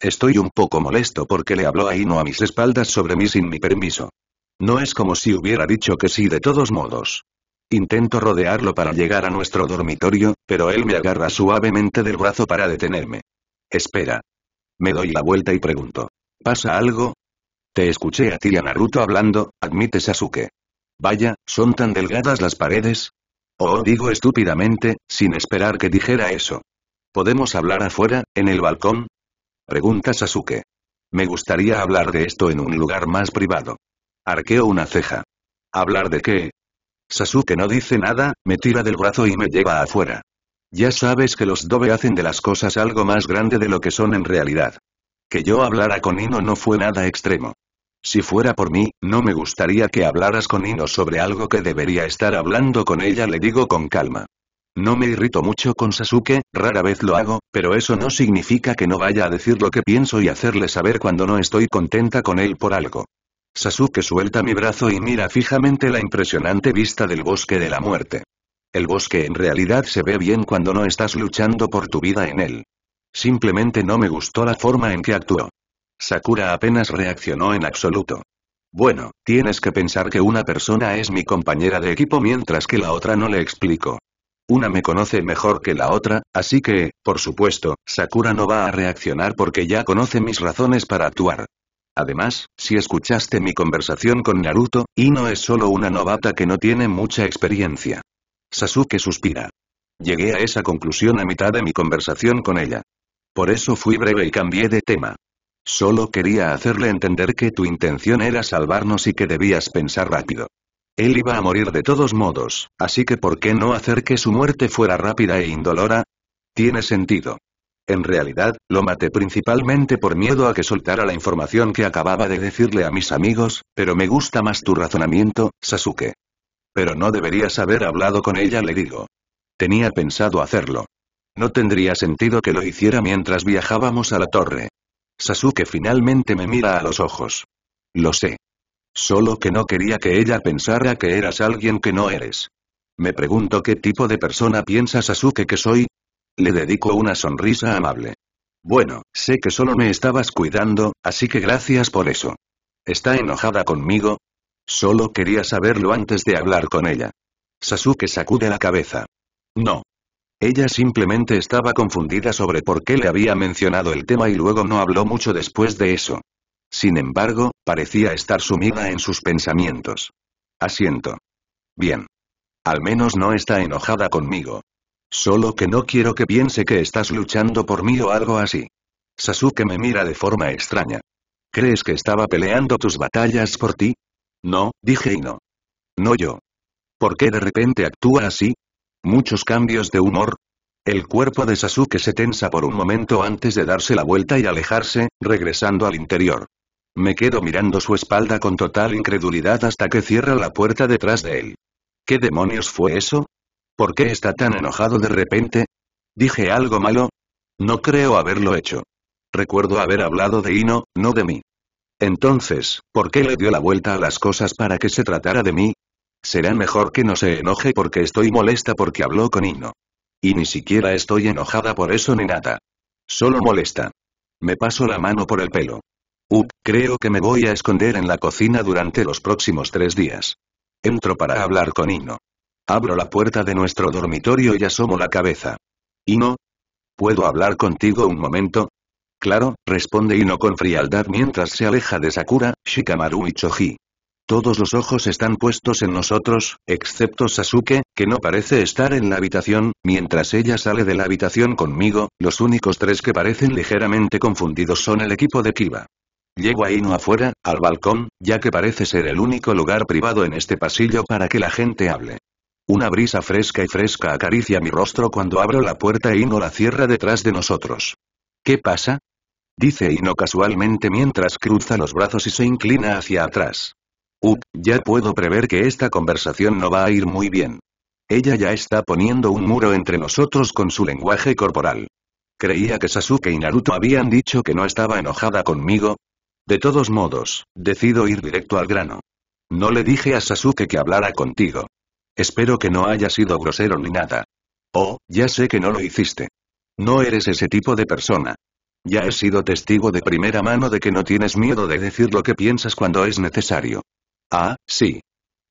Estoy un poco molesto porque le habló ahí no a mis espaldas sobre mí sin mi permiso. No es como si hubiera dicho que sí de todos modos. Intento rodearlo para llegar a nuestro dormitorio, pero él me agarra suavemente del brazo para detenerme. Espera. Me doy la vuelta y pregunto. ¿Pasa algo? Te escuché a ti y a Naruto hablando, admite Sasuke. Vaya, ¿son tan delgadas las paredes? Oh, digo estúpidamente, sin esperar que dijera eso. ¿Podemos hablar afuera, en el balcón? Pregunta Sasuke. Me gustaría hablar de esto en un lugar más privado. Arqueo una ceja. ¿Hablar de qué? Sasuke no dice nada, me tira del brazo y me lleva afuera. Ya sabes que los Dobe hacen de las cosas algo más grande de lo que son en realidad. Que yo hablara con Ino no fue nada extremo. Si fuera por mí, no me gustaría que hablaras con Ino sobre algo que debería estar hablando con ella, le digo con calma. No me irrito mucho con Sasuke, rara vez lo hago, pero eso no significa que no vaya a decir lo que pienso y hacerle saber cuando no estoy contenta con él por algo. Sasuke suelta mi brazo y mira fijamente la impresionante vista del bosque de la muerte. El bosque en realidad se ve bien cuando no estás luchando por tu vida en él. Simplemente no me gustó la forma en que actuó. Sakura apenas reaccionó en absoluto. Bueno, tienes que pensar que una persona es mi compañera de equipo mientras que la otra no le explico. Una me conoce mejor que la otra, así que, por supuesto, Sakura no va a reaccionar porque ya conoce mis razones para actuar. Además, si escuchaste mi conversación con Naruto, Ino es solo una novata que no tiene mucha experiencia. Sasuke suspira. Llegué a esa conclusión a mitad de mi conversación con ella. Por eso fui breve y cambié de tema. Solo quería hacerle entender que tu intención era salvarnos y que debías pensar rápido. Él iba a morir de todos modos, así que ¿por qué no hacer que su muerte fuera rápida e indolora? Tiene sentido. En realidad, lo maté principalmente por miedo a que soltara la información que acababa de decirle a mis amigos, pero me gusta más tu razonamiento, Sasuke. Pero no deberías haber hablado con ella, le digo. Tenía pensado hacerlo. No tendría sentido que lo hiciera mientras viajábamos a la torre. Sasuke finalmente me mira a los ojos. Lo sé. Solo que no quería que ella pensara que eras alguien que no eres. Me pregunto qué tipo de persona piensa Sasuke que soy, le dedico una sonrisa amable. Bueno, sé que solo me estabas cuidando, así que gracias por eso. ¿Está enojada conmigo? Solo quería saberlo antes de hablar con ella. Sasuke sacude la cabeza. No. Ella simplemente estaba confundida sobre por qué le había mencionado el tema y luego no habló mucho después de eso. Sin embargo, parecía estar sumida en sus pensamientos. Asiento. Bien. Al menos no está enojada conmigo. Solo que no quiero que piense que estás luchando por mí o algo así. Sasuke me mira de forma extraña. ¿Crees que estaba peleando tus batallas por ti? No, dije y no. No yo. ¿Por qué de repente actúa así? ¿Muchos cambios de humor? El cuerpo de Sasuke se tensa por un momento antes de darse la vuelta y alejarse, regresando al interior. Me quedo mirando su espalda con total incredulidad hasta que cierra la puerta detrás de él. ¿Qué demonios fue eso? ¿Por qué está tan enojado de repente? ¿Dije algo malo? No creo haberlo hecho. Recuerdo haber hablado de Hino, no de mí. Entonces, ¿por qué le dio la vuelta a las cosas para que se tratara de mí? Será mejor que no se enoje porque estoy molesta porque habló con Hino. Y ni siquiera estoy enojada por eso ni nada. Solo molesta. Me paso la mano por el pelo. Up, creo que me voy a esconder en la cocina durante los próximos tres días. Entro para hablar con Hino. Abro la puerta de nuestro dormitorio y asomo la cabeza. Ino. ¿Puedo hablar contigo un momento? Claro, responde Ino con frialdad mientras se aleja de Sakura, Shikamaru y Choji. Todos los ojos están puestos en nosotros, excepto Sasuke, que no parece estar en la habitación, mientras ella sale de la habitación conmigo, los únicos tres que parecen ligeramente confundidos son el equipo de Kiba. Llego a Ino afuera, al balcón, ya que parece ser el único lugar privado en este pasillo para que la gente hable. Una brisa fresca y fresca acaricia mi rostro cuando abro la puerta e Ino la cierra detrás de nosotros. ¿Qué pasa? Dice Ino casualmente mientras cruza los brazos y se inclina hacia atrás. Uh, ya puedo prever que esta conversación no va a ir muy bien. Ella ya está poniendo un muro entre nosotros con su lenguaje corporal. Creía que Sasuke y Naruto habían dicho que no estaba enojada conmigo. De todos modos, decido ir directo al grano. No le dije a Sasuke que hablara contigo. Espero que no haya sido grosero ni nada. Oh, ya sé que no lo hiciste. No eres ese tipo de persona. Ya he sido testigo de primera mano de que no tienes miedo de decir lo que piensas cuando es necesario. Ah, sí.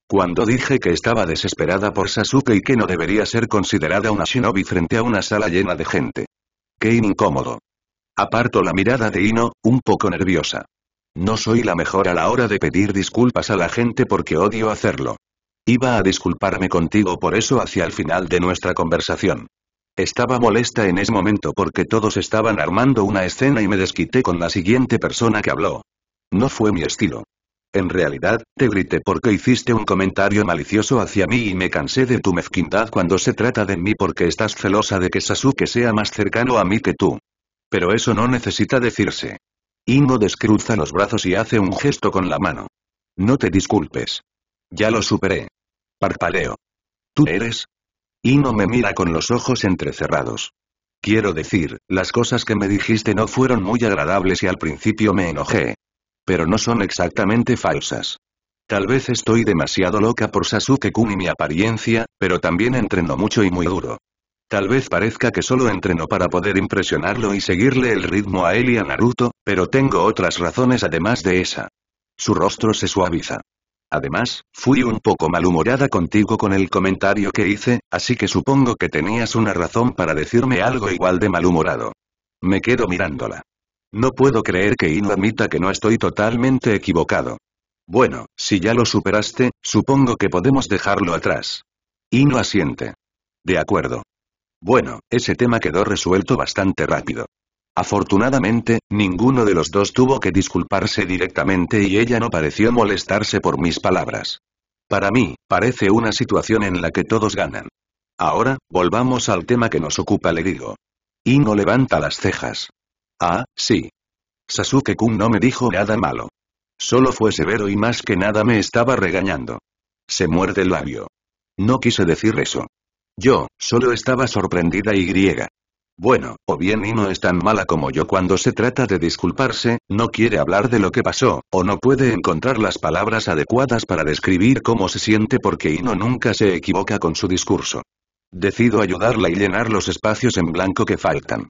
Cuando dije que estaba desesperada por Sasuke y que no debería ser considerada una shinobi frente a una sala llena de gente. Qué incómodo. Aparto la mirada de Ino, un poco nerviosa. No soy la mejor a la hora de pedir disculpas a la gente porque odio hacerlo. Iba a disculparme contigo por eso hacia el final de nuestra conversación. Estaba molesta en ese momento porque todos estaban armando una escena y me desquité con la siguiente persona que habló. No fue mi estilo. En realidad, te grité porque hiciste un comentario malicioso hacia mí y me cansé de tu mezquindad cuando se trata de mí porque estás celosa de que Sasuke sea más cercano a mí que tú. Pero eso no necesita decirse. Ingo descruza los brazos y hace un gesto con la mano. No te disculpes. Ya lo superé. Parpadeo. ¿Tú eres? Y no me mira con los ojos entrecerrados. Quiero decir, las cosas que me dijiste no fueron muy agradables y al principio me enojé. Pero no son exactamente falsas. Tal vez estoy demasiado loca por Sasuke-kun y mi apariencia, pero también entreno mucho y muy duro. Tal vez parezca que solo entreno para poder impresionarlo y seguirle el ritmo a él y a Naruto, pero tengo otras razones además de esa. Su rostro se suaviza. Además, fui un poco malhumorada contigo con el comentario que hice, así que supongo que tenías una razón para decirme algo igual de malhumorado. Me quedo mirándola. No puedo creer que Ino admita que no estoy totalmente equivocado. Bueno, si ya lo superaste, supongo que podemos dejarlo atrás. Ino asiente. De acuerdo. Bueno, ese tema quedó resuelto bastante rápido. Afortunadamente, ninguno de los dos tuvo que disculparse directamente y ella no pareció molestarse por mis palabras. Para mí, parece una situación en la que todos ganan. Ahora, volvamos al tema que nos ocupa, le digo. no levanta las cejas. Ah, sí. Sasuke-kun no me dijo nada malo. Solo fue severo y más que nada me estaba regañando. Se muerde el labio. No quise decir eso. Yo, solo estaba sorprendida y griega. Bueno, o bien y no es tan mala como yo cuando se trata de disculparse, no quiere hablar de lo que pasó, o no puede encontrar las palabras adecuadas para describir cómo se siente porque Ino nunca se equivoca con su discurso. Decido ayudarla y llenar los espacios en blanco que faltan.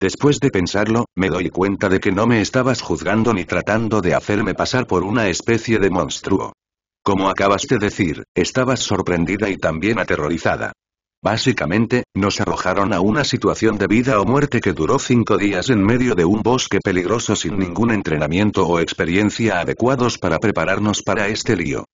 Después de pensarlo, me doy cuenta de que no me estabas juzgando ni tratando de hacerme pasar por una especie de monstruo. Como acabas de decir, estabas sorprendida y también aterrorizada. Básicamente, nos arrojaron a una situación de vida o muerte que duró cinco días en medio de un bosque peligroso sin ningún entrenamiento o experiencia adecuados para prepararnos para este lío.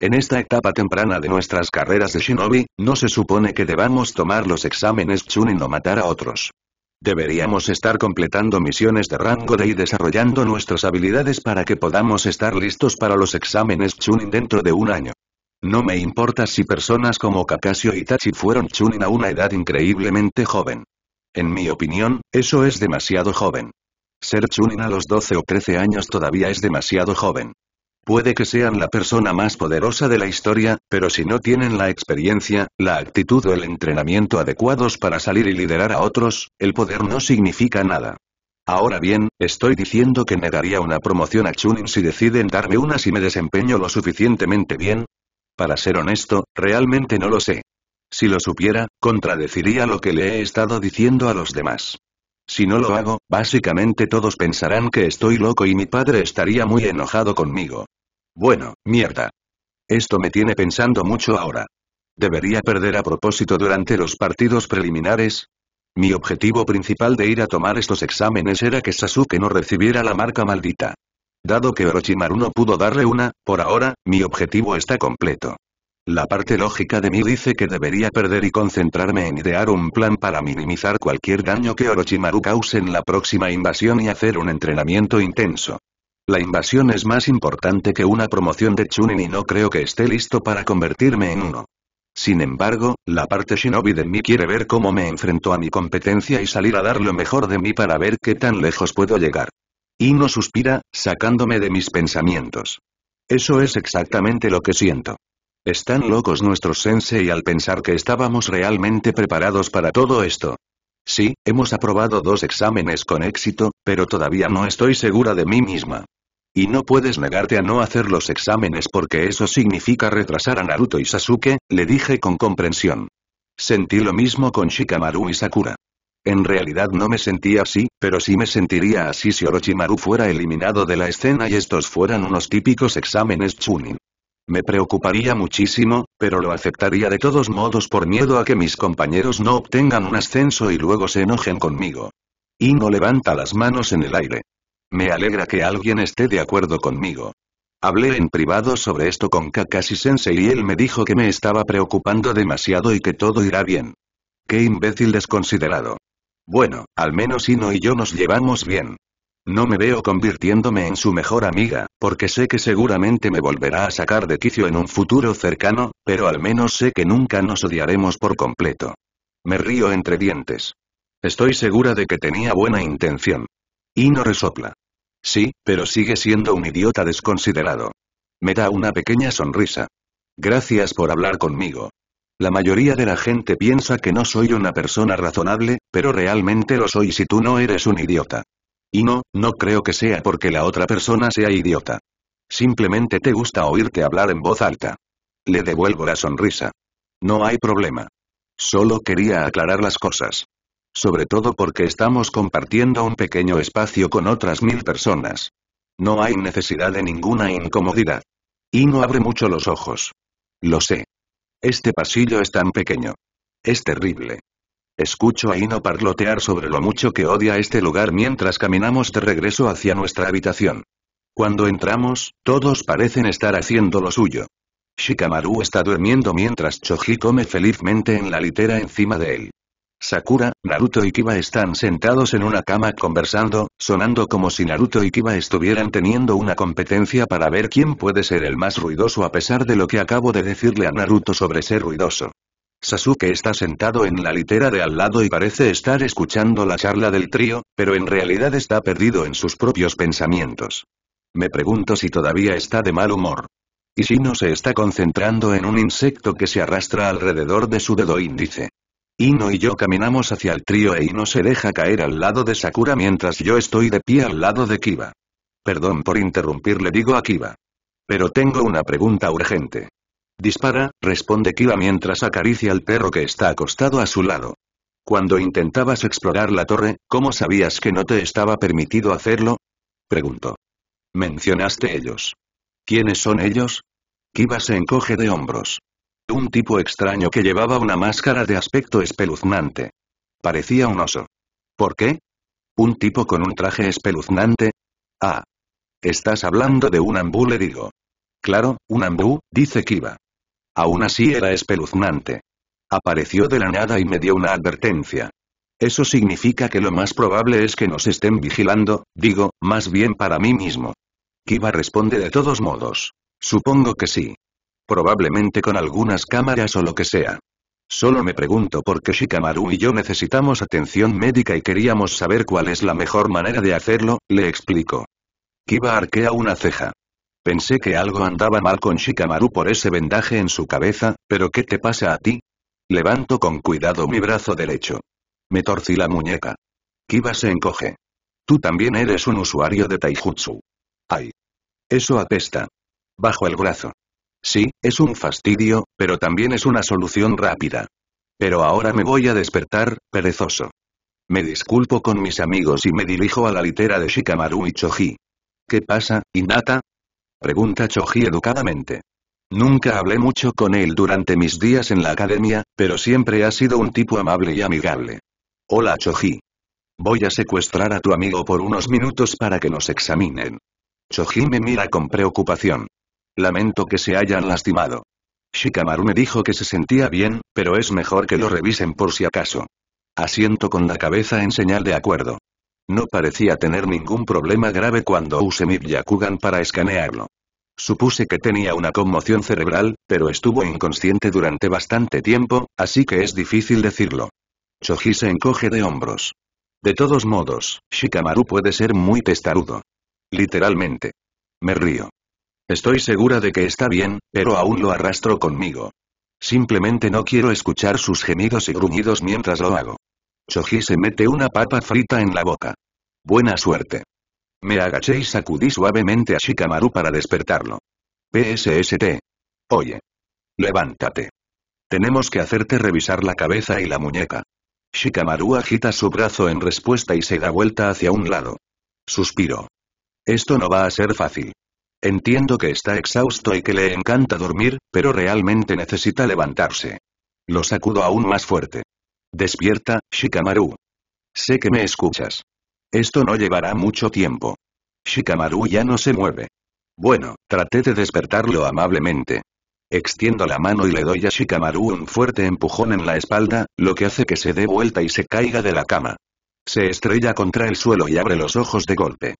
En esta etapa temprana de nuestras carreras de shinobi, no se supone que debamos tomar los exámenes chunin o matar a otros. Deberíamos estar completando misiones de rango de y desarrollando nuestras habilidades para que podamos estar listos para los exámenes chunin dentro de un año. No me importa si personas como Kakashi o Itachi fueron Chunin a una edad increíblemente joven. En mi opinión, eso es demasiado joven. Ser Chunin a los 12 o 13 años todavía es demasiado joven. Puede que sean la persona más poderosa de la historia, pero si no tienen la experiencia, la actitud o el entrenamiento adecuados para salir y liderar a otros, el poder no significa nada. Ahora bien, estoy diciendo que me daría una promoción a Chunin si deciden darme una si me desempeño lo suficientemente bien, para ser honesto, realmente no lo sé. Si lo supiera, contradeciría lo que le he estado diciendo a los demás. Si no lo hago, básicamente todos pensarán que estoy loco y mi padre estaría muy enojado conmigo. Bueno, mierda. Esto me tiene pensando mucho ahora. ¿Debería perder a propósito durante los partidos preliminares? Mi objetivo principal de ir a tomar estos exámenes era que Sasuke no recibiera la marca maldita. Dado que Orochimaru no pudo darle una, por ahora, mi objetivo está completo. La parte lógica de mí dice que debería perder y concentrarme en idear un plan para minimizar cualquier daño que Orochimaru cause en la próxima invasión y hacer un entrenamiento intenso. La invasión es más importante que una promoción de Chunin y no creo que esté listo para convertirme en uno. Sin embargo, la parte shinobi de mí quiere ver cómo me enfrento a mi competencia y salir a dar lo mejor de mí para ver qué tan lejos puedo llegar y no suspira, sacándome de mis pensamientos. Eso es exactamente lo que siento. Están locos nuestros sensei al pensar que estábamos realmente preparados para todo esto. Sí, hemos aprobado dos exámenes con éxito, pero todavía no estoy segura de mí misma. Y no puedes negarte a no hacer los exámenes porque eso significa retrasar a Naruto y Sasuke, le dije con comprensión. Sentí lo mismo con Shikamaru y Sakura. En realidad no me sentía así, pero sí me sentiría así si Orochimaru fuera eliminado de la escena y estos fueran unos típicos exámenes Chunin. Me preocuparía muchísimo, pero lo aceptaría de todos modos por miedo a que mis compañeros no obtengan un ascenso y luego se enojen conmigo. no levanta las manos en el aire. Me alegra que alguien esté de acuerdo conmigo. Hablé en privado sobre esto con Kakashi-sensei y él me dijo que me estaba preocupando demasiado y que todo irá bien. Qué imbécil desconsiderado. Bueno, al menos Ino y yo nos llevamos bien. No me veo convirtiéndome en su mejor amiga, porque sé que seguramente me volverá a sacar de quicio en un futuro cercano, pero al menos sé que nunca nos odiaremos por completo. Me río entre dientes. Estoy segura de que tenía buena intención. Ino resopla. Sí, pero sigue siendo un idiota desconsiderado. Me da una pequeña sonrisa. Gracias por hablar conmigo. La mayoría de la gente piensa que no soy una persona razonable, pero realmente lo soy si tú no eres un idiota. Y no, no creo que sea porque la otra persona sea idiota. Simplemente te gusta oírte hablar en voz alta. Le devuelvo la sonrisa. No hay problema. Solo quería aclarar las cosas. Sobre todo porque estamos compartiendo un pequeño espacio con otras mil personas. No hay necesidad de ninguna incomodidad. Y no abre mucho los ojos. Lo sé. Este pasillo es tan pequeño. Es terrible. Escucho a Ino parlotear sobre lo mucho que odia este lugar mientras caminamos de regreso hacia nuestra habitación. Cuando entramos, todos parecen estar haciendo lo suyo. Shikamaru está durmiendo mientras Choji come felizmente en la litera encima de él. Sakura, Naruto y Kiba están sentados en una cama conversando, sonando como si Naruto y Kiba estuvieran teniendo una competencia para ver quién puede ser el más ruidoso a pesar de lo que acabo de decirle a Naruto sobre ser ruidoso. Sasuke está sentado en la litera de al lado y parece estar escuchando la charla del trío, pero en realidad está perdido en sus propios pensamientos. Me pregunto si todavía está de mal humor. y si no se está concentrando en un insecto que se arrastra alrededor de su dedo índice. Ino y yo caminamos hacia el trío e Ino se deja caer al lado de Sakura mientras yo estoy de pie al lado de Kiba. Perdón por interrumpir, le digo a Kiba. Pero tengo una pregunta urgente. Dispara, responde Kiba mientras acaricia al perro que está acostado a su lado. Cuando intentabas explorar la torre, ¿cómo sabías que no te estaba permitido hacerlo? Preguntó. Mencionaste ellos. ¿Quiénes son ellos? Kiba se encoge de hombros. Un tipo extraño que llevaba una máscara de aspecto espeluznante. Parecía un oso. ¿Por qué? ¿Un tipo con un traje espeluznante? Ah. Estás hablando de un ambú, le digo. Claro, un ambú, dice Kiva. Aún así era espeluznante. Apareció de la nada y me dio una advertencia. Eso significa que lo más probable es que nos estén vigilando, digo, más bien para mí mismo. Kiva responde de todos modos. Supongo que sí. Probablemente con algunas cámaras o lo que sea. Solo me pregunto por qué Shikamaru y yo necesitamos atención médica y queríamos saber cuál es la mejor manera de hacerlo, le explico. Kiba arquea una ceja. Pensé que algo andaba mal con Shikamaru por ese vendaje en su cabeza, pero ¿qué te pasa a ti? Levanto con cuidado mi brazo derecho. Me torcí la muñeca. Kiba se encoge. Tú también eres un usuario de Taijutsu. Ay. Eso apesta. Bajo el brazo. Sí, es un fastidio, pero también es una solución rápida. Pero ahora me voy a despertar, perezoso. Me disculpo con mis amigos y me dirijo a la litera de Shikamaru y Choji. ¿Qué pasa, Inata? Pregunta Choji educadamente. Nunca hablé mucho con él durante mis días en la academia, pero siempre ha sido un tipo amable y amigable. Hola Choji. Voy a secuestrar a tu amigo por unos minutos para que nos examinen. Choji me mira con preocupación. Lamento que se hayan lastimado. Shikamaru me dijo que se sentía bien, pero es mejor que lo revisen por si acaso. Asiento con la cabeza en señal de acuerdo. No parecía tener ningún problema grave cuando usé mi Byakugan para escanearlo. Supuse que tenía una conmoción cerebral, pero estuvo inconsciente durante bastante tiempo, así que es difícil decirlo. Choji se encoge de hombros. De todos modos, Shikamaru puede ser muy testarudo. Literalmente. Me río. Estoy segura de que está bien, pero aún lo arrastro conmigo. Simplemente no quiero escuchar sus gemidos y gruñidos mientras lo hago. Choji se mete una papa frita en la boca. Buena suerte. Me agaché y sacudí suavemente a Shikamaru para despertarlo. PSST. Oye. Levántate. Tenemos que hacerte revisar la cabeza y la muñeca. Shikamaru agita su brazo en respuesta y se da vuelta hacia un lado. Suspiro. Esto no va a ser fácil. Entiendo que está exhausto y que le encanta dormir, pero realmente necesita levantarse. Lo sacudo aún más fuerte. Despierta, Shikamaru. Sé que me escuchas. Esto no llevará mucho tiempo. Shikamaru ya no se mueve. Bueno, traté de despertarlo amablemente. Extiendo la mano y le doy a Shikamaru un fuerte empujón en la espalda, lo que hace que se dé vuelta y se caiga de la cama. Se estrella contra el suelo y abre los ojos de golpe.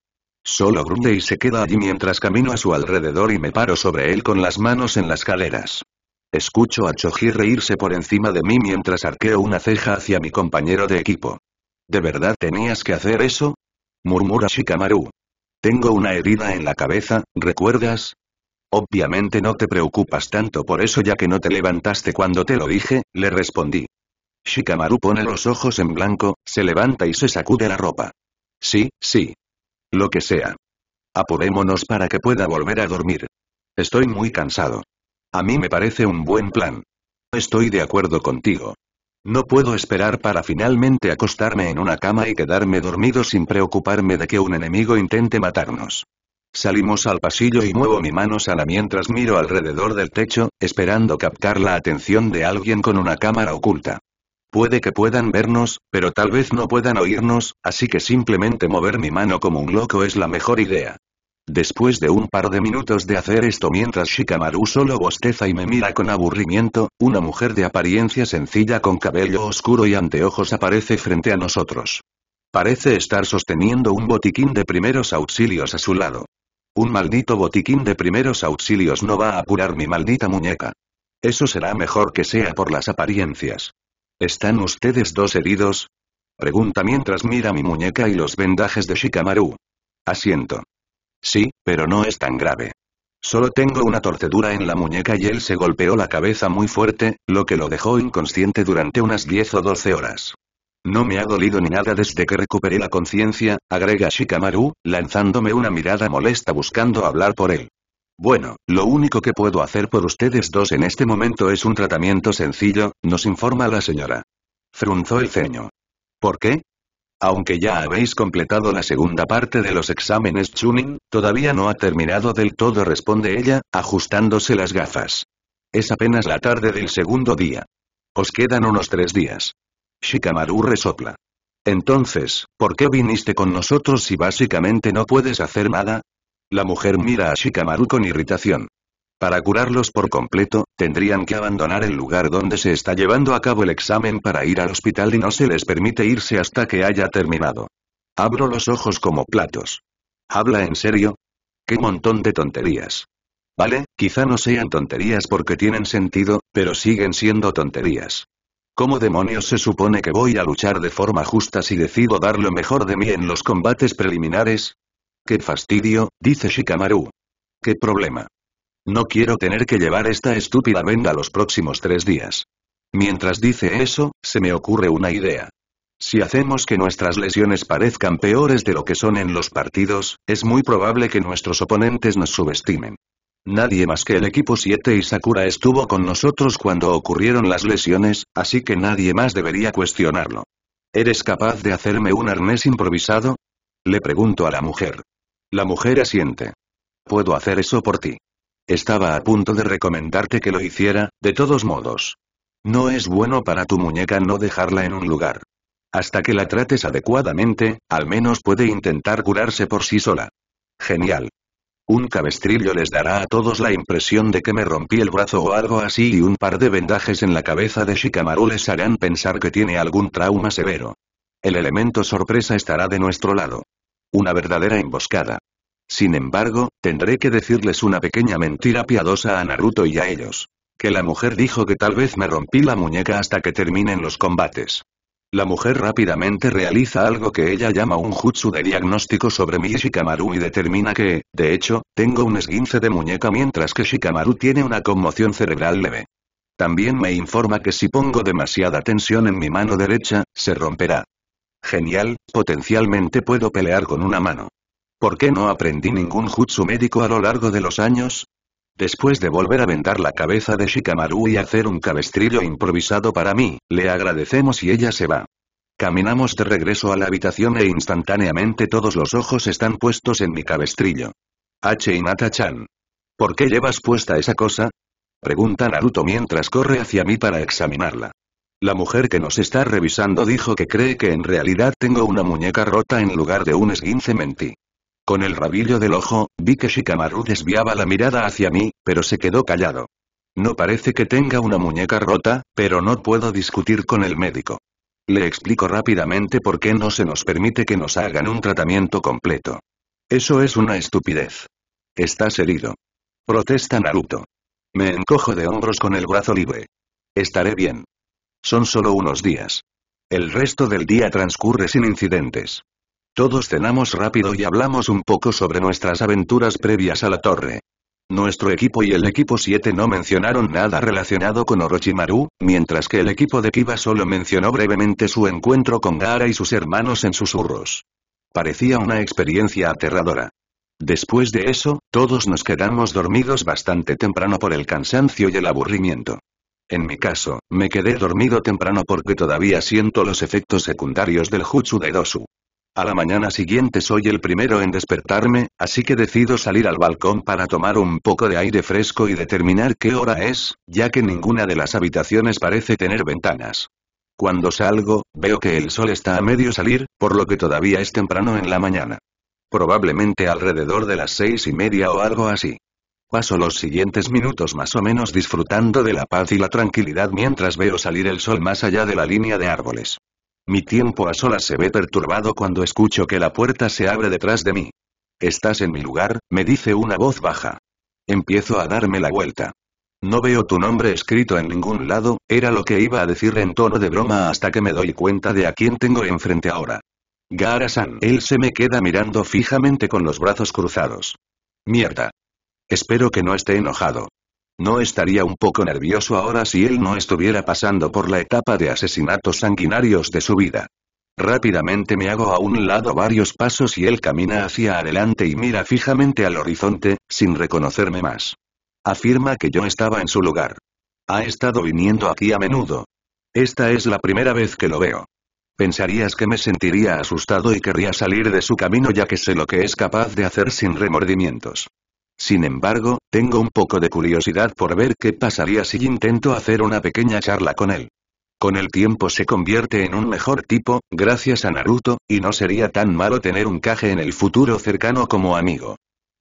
Solo grunde y se queda allí mientras camino a su alrededor y me paro sobre él con las manos en las caderas. Escucho a Choji reírse por encima de mí mientras arqueo una ceja hacia mi compañero de equipo. ¿De verdad tenías que hacer eso? murmura Shikamaru. Tengo una herida en la cabeza, ¿recuerdas? Obviamente no te preocupas tanto por eso ya que no te levantaste cuando te lo dije, le respondí. Shikamaru pone los ojos en blanco, se levanta y se sacude la ropa. Sí, sí, lo que sea. Apurémonos para que pueda volver a dormir. Estoy muy cansado. A mí me parece un buen plan. Estoy de acuerdo contigo. No puedo esperar para finalmente acostarme en una cama y quedarme dormido sin preocuparme de que un enemigo intente matarnos. Salimos al pasillo y muevo mi mano sana mientras miro alrededor del techo, esperando captar la atención de alguien con una cámara oculta. Puede que puedan vernos, pero tal vez no puedan oírnos, así que simplemente mover mi mano como un loco es la mejor idea. Después de un par de minutos de hacer esto mientras Shikamaru solo bosteza y me mira con aburrimiento, una mujer de apariencia sencilla con cabello oscuro y anteojos aparece frente a nosotros. Parece estar sosteniendo un botiquín de primeros auxilios a su lado. Un maldito botiquín de primeros auxilios no va a apurar mi maldita muñeca. Eso será mejor que sea por las apariencias. ¿Están ustedes dos heridos? Pregunta mientras mira mi muñeca y los vendajes de Shikamaru. Asiento. Sí, pero no es tan grave. Solo tengo una torcedura en la muñeca y él se golpeó la cabeza muy fuerte, lo que lo dejó inconsciente durante unas 10 o 12 horas. No me ha dolido ni nada desde que recuperé la conciencia, agrega Shikamaru, lanzándome una mirada molesta buscando hablar por él. Bueno, lo único que puedo hacer por ustedes dos en este momento es un tratamiento sencillo, nos informa la señora. Frunzó el ceño. ¿Por qué? Aunque ya habéis completado la segunda parte de los exámenes Chunin, todavía no ha terminado del todo, responde ella, ajustándose las gafas. Es apenas la tarde del segundo día. Os quedan unos tres días. Shikamaru resopla. Entonces, ¿por qué viniste con nosotros si básicamente no puedes hacer nada? La mujer mira a Shikamaru con irritación. Para curarlos por completo, tendrían que abandonar el lugar donde se está llevando a cabo el examen para ir al hospital y no se les permite irse hasta que haya terminado. Abro los ojos como platos. ¿Habla en serio? ¡Qué montón de tonterías! Vale, quizá no sean tonterías porque tienen sentido, pero siguen siendo tonterías. ¿Cómo demonios se supone que voy a luchar de forma justa si decido dar lo mejor de mí en los combates preliminares? Qué fastidio, dice Shikamaru. Qué problema. No quiero tener que llevar esta estúpida venda los próximos tres días. Mientras dice eso, se me ocurre una idea. Si hacemos que nuestras lesiones parezcan peores de lo que son en los partidos, es muy probable que nuestros oponentes nos subestimen. Nadie más que el equipo 7 y Sakura estuvo con nosotros cuando ocurrieron las lesiones, así que nadie más debería cuestionarlo. ¿Eres capaz de hacerme un arnés improvisado? Le pregunto a la mujer. La mujer asiente. Puedo hacer eso por ti. Estaba a punto de recomendarte que lo hiciera, de todos modos. No es bueno para tu muñeca no dejarla en un lugar. Hasta que la trates adecuadamente, al menos puede intentar curarse por sí sola. Genial. Un cabestrillo les dará a todos la impresión de que me rompí el brazo o algo así y un par de vendajes en la cabeza de Shikamaru les harán pensar que tiene algún trauma severo. El elemento sorpresa estará de nuestro lado. Una verdadera emboscada. Sin embargo, tendré que decirles una pequeña mentira piadosa a Naruto y a ellos. Que la mujer dijo que tal vez me rompí la muñeca hasta que terminen los combates. La mujer rápidamente realiza algo que ella llama un jutsu de diagnóstico sobre mi Shikamaru y determina que, de hecho, tengo un esguince de muñeca mientras que Shikamaru tiene una conmoción cerebral leve. También me informa que si pongo demasiada tensión en mi mano derecha, se romperá. Genial, potencialmente puedo pelear con una mano. ¿Por qué no aprendí ningún jutsu médico a lo largo de los años? Después de volver a vendar la cabeza de Shikamaru y hacer un cabestrillo improvisado para mí, le agradecemos y ella se va. Caminamos de regreso a la habitación e instantáneamente todos los ojos están puestos en mi cabestrillo. H. mata chan ¿Por qué llevas puesta esa cosa? Pregunta Naruto mientras corre hacia mí para examinarla. La mujer que nos está revisando dijo que cree que en realidad tengo una muñeca rota en lugar de un esguince mentí. Con el rabillo del ojo, vi que Shikamaru desviaba la mirada hacia mí, pero se quedó callado. No parece que tenga una muñeca rota, pero no puedo discutir con el médico. Le explico rápidamente por qué no se nos permite que nos hagan un tratamiento completo. Eso es una estupidez. Estás herido. Protesta Naruto. Me encojo de hombros con el brazo libre. Estaré bien. Son solo unos días. El resto del día transcurre sin incidentes. Todos cenamos rápido y hablamos un poco sobre nuestras aventuras previas a la torre. Nuestro equipo y el equipo 7 no mencionaron nada relacionado con Orochimaru, mientras que el equipo de Kiba solo mencionó brevemente su encuentro con Gaara y sus hermanos en susurros. Parecía una experiencia aterradora. Después de eso, todos nos quedamos dormidos bastante temprano por el cansancio y el aburrimiento. En mi caso, me quedé dormido temprano porque todavía siento los efectos secundarios del jutsu de Dosu. A la mañana siguiente soy el primero en despertarme, así que decido salir al balcón para tomar un poco de aire fresco y determinar qué hora es, ya que ninguna de las habitaciones parece tener ventanas. Cuando salgo, veo que el sol está a medio salir, por lo que todavía es temprano en la mañana. Probablemente alrededor de las seis y media o algo así. Paso los siguientes minutos más o menos disfrutando de la paz y la tranquilidad mientras veo salir el sol más allá de la línea de árboles. Mi tiempo a solas se ve perturbado cuando escucho que la puerta se abre detrás de mí. Estás en mi lugar, me dice una voz baja. Empiezo a darme la vuelta. No veo tu nombre escrito en ningún lado, era lo que iba a decir en tono de broma hasta que me doy cuenta de a quién tengo enfrente ahora. Garasan. Él se me queda mirando fijamente con los brazos cruzados. Mierda. Espero que no esté enojado. No estaría un poco nervioso ahora si él no estuviera pasando por la etapa de asesinatos sanguinarios de su vida. Rápidamente me hago a un lado varios pasos y él camina hacia adelante y mira fijamente al horizonte, sin reconocerme más. Afirma que yo estaba en su lugar. Ha estado viniendo aquí a menudo. Esta es la primera vez que lo veo. Pensarías que me sentiría asustado y querría salir de su camino ya que sé lo que es capaz de hacer sin remordimientos. Sin embargo, tengo un poco de curiosidad por ver qué pasaría si intento hacer una pequeña charla con él. Con el tiempo se convierte en un mejor tipo, gracias a Naruto, y no sería tan malo tener un caje en el futuro cercano como amigo.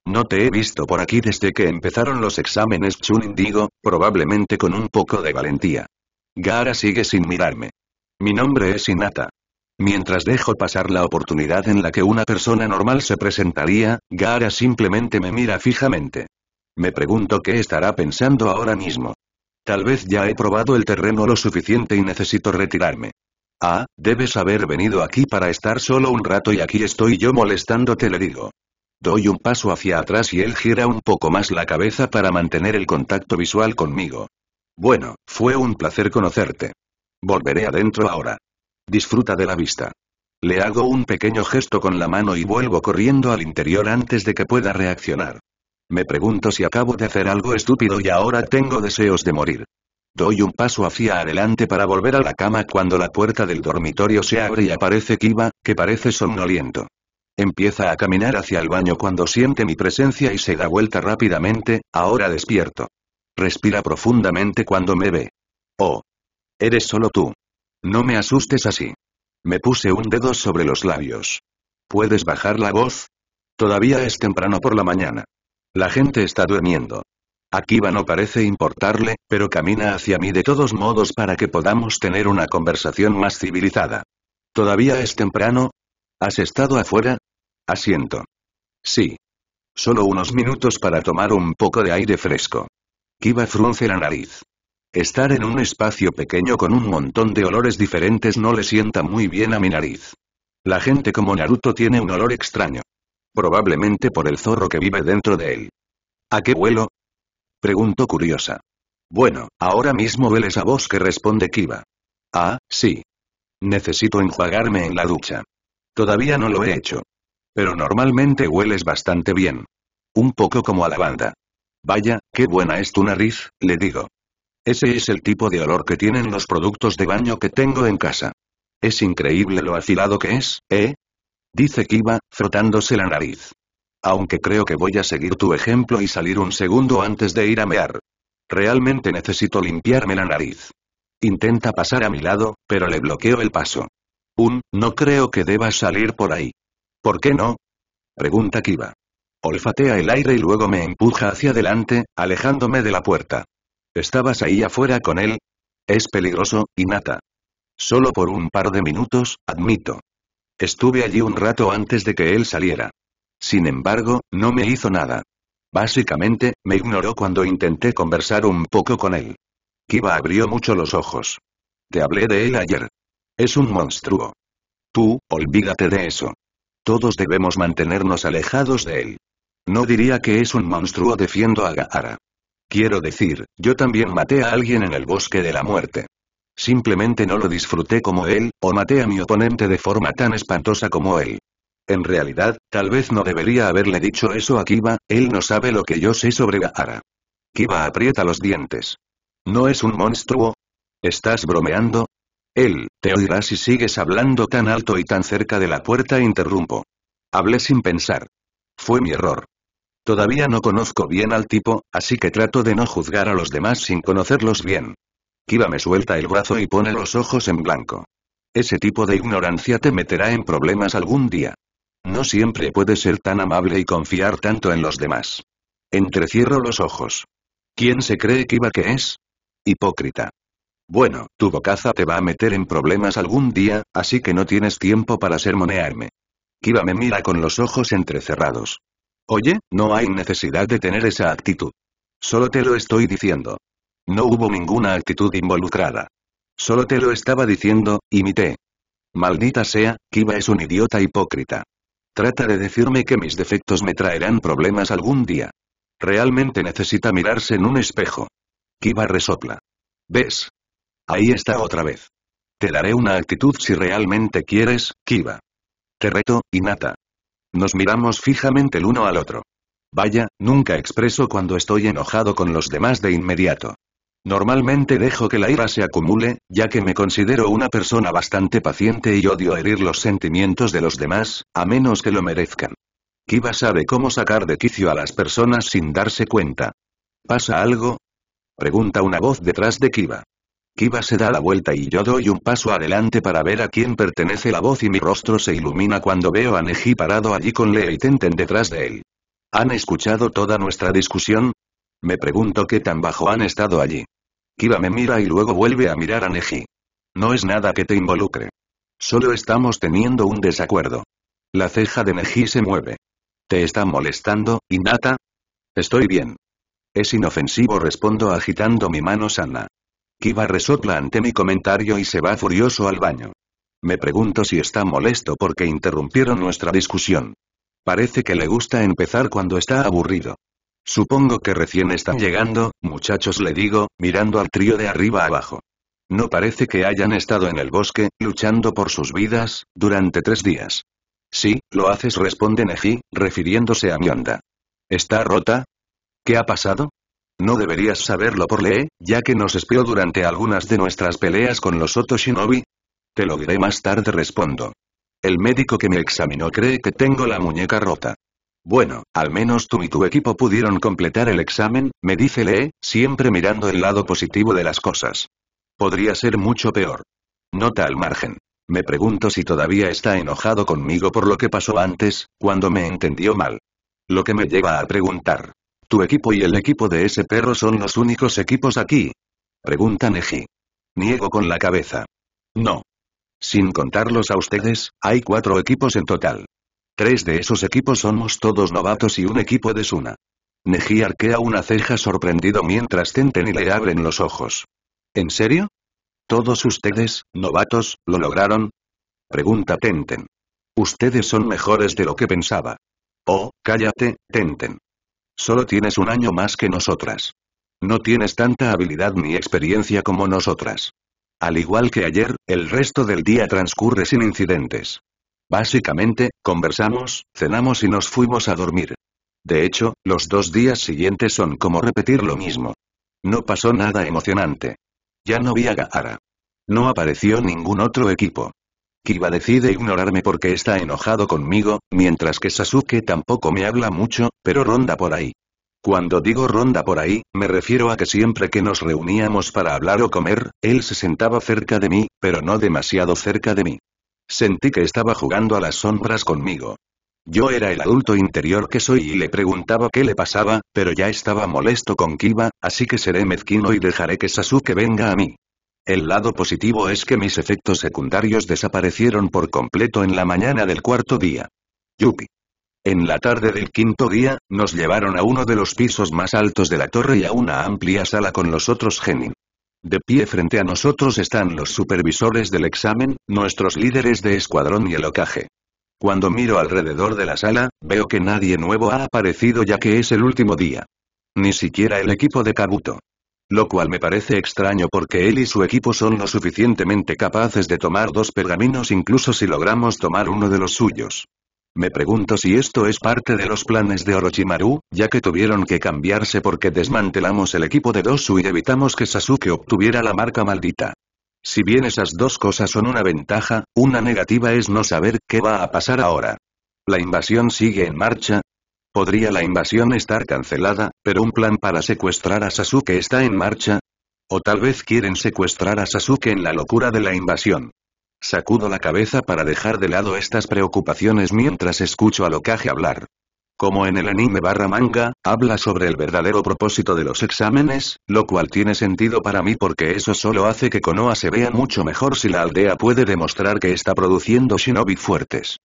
No te he visto por aquí desde que empezaron los exámenes Chunin digo, probablemente con un poco de valentía. Gara sigue sin mirarme. Mi nombre es Hinata. Mientras dejo pasar la oportunidad en la que una persona normal se presentaría, Gara simplemente me mira fijamente. Me pregunto qué estará pensando ahora mismo. Tal vez ya he probado el terreno lo suficiente y necesito retirarme. Ah, debes haber venido aquí para estar solo un rato y aquí estoy yo molestándote, le digo. Doy un paso hacia atrás y él gira un poco más la cabeza para mantener el contacto visual conmigo. Bueno, fue un placer conocerte. Volveré adentro ahora. Disfruta de la vista. Le hago un pequeño gesto con la mano y vuelvo corriendo al interior antes de que pueda reaccionar. Me pregunto si acabo de hacer algo estúpido y ahora tengo deseos de morir. Doy un paso hacia adelante para volver a la cama cuando la puerta del dormitorio se abre y aparece Kiva, que parece somnoliento. Empieza a caminar hacia el baño cuando siente mi presencia y se da vuelta rápidamente, ahora despierto. Respira profundamente cuando me ve. Oh. Eres solo tú. No me asustes así. Me puse un dedo sobre los labios. ¿Puedes bajar la voz? Todavía es temprano por la mañana. La gente está durmiendo. Akiba no parece importarle, pero camina hacia mí de todos modos para que podamos tener una conversación más civilizada. ¿Todavía es temprano? ¿Has estado afuera? Asiento. Sí. Solo unos minutos para tomar un poco de aire fresco. Kiba frunce la nariz. Estar en un espacio pequeño con un montón de olores diferentes no le sienta muy bien a mi nariz. La gente como Naruto tiene un olor extraño. Probablemente por el zorro que vive dentro de él. ¿A qué vuelo? Pregunto curiosa. Bueno, ahora mismo hueles a vos que responde Kiba. Ah, sí. Necesito enjuagarme en la ducha. Todavía no lo he hecho. Pero normalmente hueles bastante bien. Un poco como a la banda. Vaya, qué buena es tu nariz, le digo. Ese es el tipo de olor que tienen los productos de baño que tengo en casa. Es increíble lo afilado que es, ¿eh? Dice Kiba, frotándose la nariz. Aunque creo que voy a seguir tu ejemplo y salir un segundo antes de ir a mear. Realmente necesito limpiarme la nariz. Intenta pasar a mi lado, pero le bloqueo el paso. Un, no creo que debas salir por ahí. ¿Por qué no? Pregunta Kiba. Olfatea el aire y luego me empuja hacia adelante, alejándome de la puerta. ¿Estabas ahí afuera con él? Es peligroso, Inata. Solo por un par de minutos, admito. Estuve allí un rato antes de que él saliera. Sin embargo, no me hizo nada. Básicamente, me ignoró cuando intenté conversar un poco con él. Kiba abrió mucho los ojos. Te hablé de él ayer. Es un monstruo. Tú, olvídate de eso. Todos debemos mantenernos alejados de él. No diría que es un monstruo defiendo a Gaara. Quiero decir, yo también maté a alguien en el bosque de la muerte. Simplemente no lo disfruté como él, o maté a mi oponente de forma tan espantosa como él. En realidad, tal vez no debería haberle dicho eso a Kiba, él no sabe lo que yo sé sobre Gaara. Kiba aprieta los dientes. ¿No es un monstruo? ¿Estás bromeando? Él, te oirá si sigues hablando tan alto y tan cerca de la puerta interrumpo. Hablé sin pensar. Fue mi error. Todavía no conozco bien al tipo, así que trato de no juzgar a los demás sin conocerlos bien. Kiba me suelta el brazo y pone los ojos en blanco. Ese tipo de ignorancia te meterá en problemas algún día. No siempre puedes ser tan amable y confiar tanto en los demás. Entrecierro los ojos. ¿Quién se cree Kiba que es? Hipócrita. Bueno, tu bocaza te va a meter en problemas algún día, así que no tienes tiempo para sermonearme. Kiba me mira con los ojos entrecerrados. Oye, no hay necesidad de tener esa actitud. Solo te lo estoy diciendo. No hubo ninguna actitud involucrada. Solo te lo estaba diciendo, imité. Maldita sea, Kiba es un idiota hipócrita. Trata de decirme que mis defectos me traerán problemas algún día. Realmente necesita mirarse en un espejo. Kiba resopla. ¿Ves? Ahí está otra vez. Te daré una actitud si realmente quieres, Kiba. Te reto, Inata. Nos miramos fijamente el uno al otro. Vaya, nunca expreso cuando estoy enojado con los demás de inmediato. Normalmente dejo que la ira se acumule, ya que me considero una persona bastante paciente y odio herir los sentimientos de los demás, a menos que lo merezcan. Kiba sabe cómo sacar de quicio a las personas sin darse cuenta. ¿Pasa algo? Pregunta una voz detrás de Kiba. Kiba se da la vuelta y yo doy un paso adelante para ver a quién pertenece la voz y mi rostro se ilumina cuando veo a Neji parado allí con Lea y Tenten detrás de él. ¿Han escuchado toda nuestra discusión? Me pregunto qué tan bajo han estado allí. Kiba me mira y luego vuelve a mirar a Neji. No es nada que te involucre. Solo estamos teniendo un desacuerdo. La ceja de Neji se mueve. ¿Te está molestando, Inata? Estoy bien. Es inofensivo respondo agitando mi mano sana. Kiba resopla ante mi comentario y se va furioso al baño. Me pregunto si está molesto porque interrumpieron nuestra discusión. Parece que le gusta empezar cuando está aburrido. Supongo que recién están llegando, muchachos le digo, mirando al trío de arriba abajo. No parece que hayan estado en el bosque, luchando por sus vidas, durante tres días. Sí, lo haces responde Neji, refiriéndose a mi onda. ¿Está rota? ¿Qué ha pasado? No deberías saberlo por Lee, ya que nos espió durante algunas de nuestras peleas con los Oto Shinobi. Te lo diré más tarde respondo. El médico que me examinó cree que tengo la muñeca rota. Bueno, al menos tú y tu equipo pudieron completar el examen, me dice Lee, siempre mirando el lado positivo de las cosas. Podría ser mucho peor. Nota al margen. Me pregunto si todavía está enojado conmigo por lo que pasó antes, cuando me entendió mal. Lo que me lleva a preguntar, ¿Tu equipo y el equipo de ese perro son los únicos equipos aquí? Pregunta Neji. Niego con la cabeza. No. Sin contarlos a ustedes, hay cuatro equipos en total. Tres de esos equipos somos todos novatos y un equipo de una. Neji arquea una ceja sorprendido mientras Tenten y le abren los ojos. ¿En serio? ¿Todos ustedes, novatos, lo lograron? Pregunta Tenten. Ustedes son mejores de lo que pensaba. Oh, cállate, Tenten. Solo tienes un año más que nosotras. No tienes tanta habilidad ni experiencia como nosotras. Al igual que ayer, el resto del día transcurre sin incidentes. Básicamente, conversamos, cenamos y nos fuimos a dormir. De hecho, los dos días siguientes son como repetir lo mismo. No pasó nada emocionante. Ya no vi a Gaara. No apareció ningún otro equipo. Kiba decide ignorarme porque está enojado conmigo, mientras que Sasuke tampoco me habla mucho, pero ronda por ahí. Cuando digo ronda por ahí, me refiero a que siempre que nos reuníamos para hablar o comer, él se sentaba cerca de mí, pero no demasiado cerca de mí. Sentí que estaba jugando a las sombras conmigo. Yo era el adulto interior que soy y le preguntaba qué le pasaba, pero ya estaba molesto con Kiba, así que seré mezquino y dejaré que Sasuke venga a mí. El lado positivo es que mis efectos secundarios desaparecieron por completo en la mañana del cuarto día. Yupi. En la tarde del quinto día, nos llevaron a uno de los pisos más altos de la torre y a una amplia sala con los otros genin. De pie frente a nosotros están los supervisores del examen, nuestros líderes de escuadrón y el ocaje. Cuando miro alrededor de la sala, veo que nadie nuevo ha aparecido ya que es el último día. Ni siquiera el equipo de Kabuto. Lo cual me parece extraño porque él y su equipo son lo suficientemente capaces de tomar dos pergaminos incluso si logramos tomar uno de los suyos. Me pregunto si esto es parte de los planes de Orochimaru, ya que tuvieron que cambiarse porque desmantelamos el equipo de Dosu y evitamos que Sasuke obtuviera la marca maldita. Si bien esas dos cosas son una ventaja, una negativa es no saber qué va a pasar ahora. La invasión sigue en marcha, ¿Podría la invasión estar cancelada, pero un plan para secuestrar a Sasuke está en marcha? O tal vez quieren secuestrar a Sasuke en la locura de la invasión. Sacudo la cabeza para dejar de lado estas preocupaciones mientras escucho a Lokage hablar. Como en el anime barra manga, habla sobre el verdadero propósito de los exámenes, lo cual tiene sentido para mí porque eso solo hace que Konoha se vea mucho mejor si la aldea puede demostrar que está produciendo shinobi fuertes.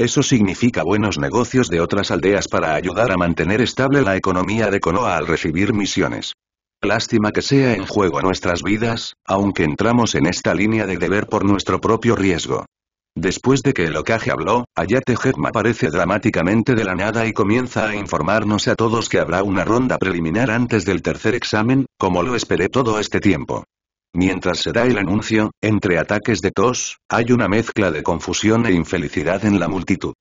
Eso significa buenos negocios de otras aldeas para ayudar a mantener estable la economía de Konoha al recibir misiones. Lástima que sea en juego nuestras vidas, aunque entramos en esta línea de deber por nuestro propio riesgo. Después de que el ocaje habló, Ayate aparece dramáticamente de la nada y comienza a informarnos a todos que habrá una ronda preliminar antes del tercer examen, como lo esperé todo este tiempo. Mientras se da el anuncio, entre ataques de tos, hay una mezcla de confusión e infelicidad en la multitud.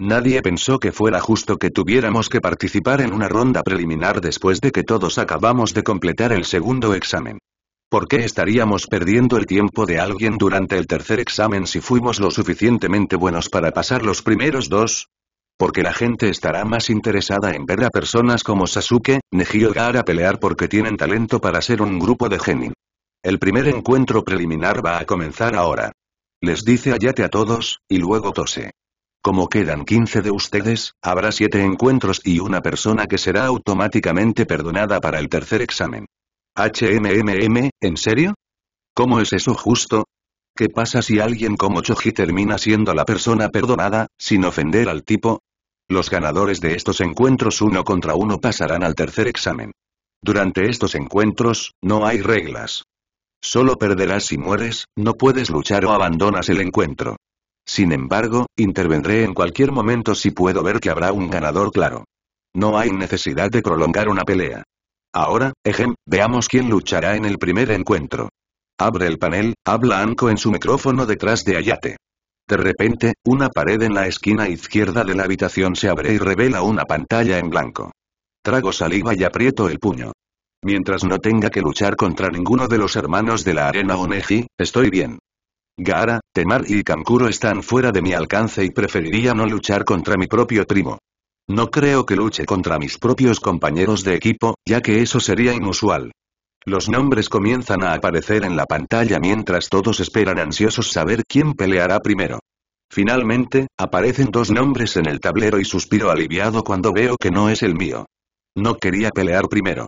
Nadie pensó que fuera justo que tuviéramos que participar en una ronda preliminar después de que todos acabamos de completar el segundo examen. ¿Por qué estaríamos perdiendo el tiempo de alguien durante el tercer examen si fuimos lo suficientemente buenos para pasar los primeros dos? Porque la gente estará más interesada en ver a personas como Sasuke, Neji o Gaara pelear porque tienen talento para ser un grupo de genin. El primer encuentro preliminar va a comenzar ahora. Les dice Ayate a todos, y luego tose. Como quedan 15 de ustedes, habrá 7 encuentros y una persona que será automáticamente perdonada para el tercer examen. HMMM, ¿en serio? ¿Cómo es eso justo? ¿Qué pasa si alguien como Choji termina siendo la persona perdonada, sin ofender al tipo? Los ganadores de estos encuentros uno contra uno pasarán al tercer examen. Durante estos encuentros, no hay reglas. Solo perderás si mueres, no puedes luchar o abandonas el encuentro. Sin embargo, intervendré en cualquier momento si puedo ver que habrá un ganador claro. No hay necesidad de prolongar una pelea. Ahora, ejem, veamos quién luchará en el primer encuentro. Abre el panel, habla Anko en su micrófono detrás de Ayate. De repente, una pared en la esquina izquierda de la habitación se abre y revela una pantalla en blanco. Trago saliva y aprieto el puño. Mientras no tenga que luchar contra ninguno de los hermanos de la arena Oneji, estoy bien. Gaara, Temar y Kankuro están fuera de mi alcance y preferiría no luchar contra mi propio primo. No creo que luche contra mis propios compañeros de equipo, ya que eso sería inusual. Los nombres comienzan a aparecer en la pantalla mientras todos esperan ansiosos saber quién peleará primero. Finalmente, aparecen dos nombres en el tablero y suspiro aliviado cuando veo que no es el mío. No quería pelear primero.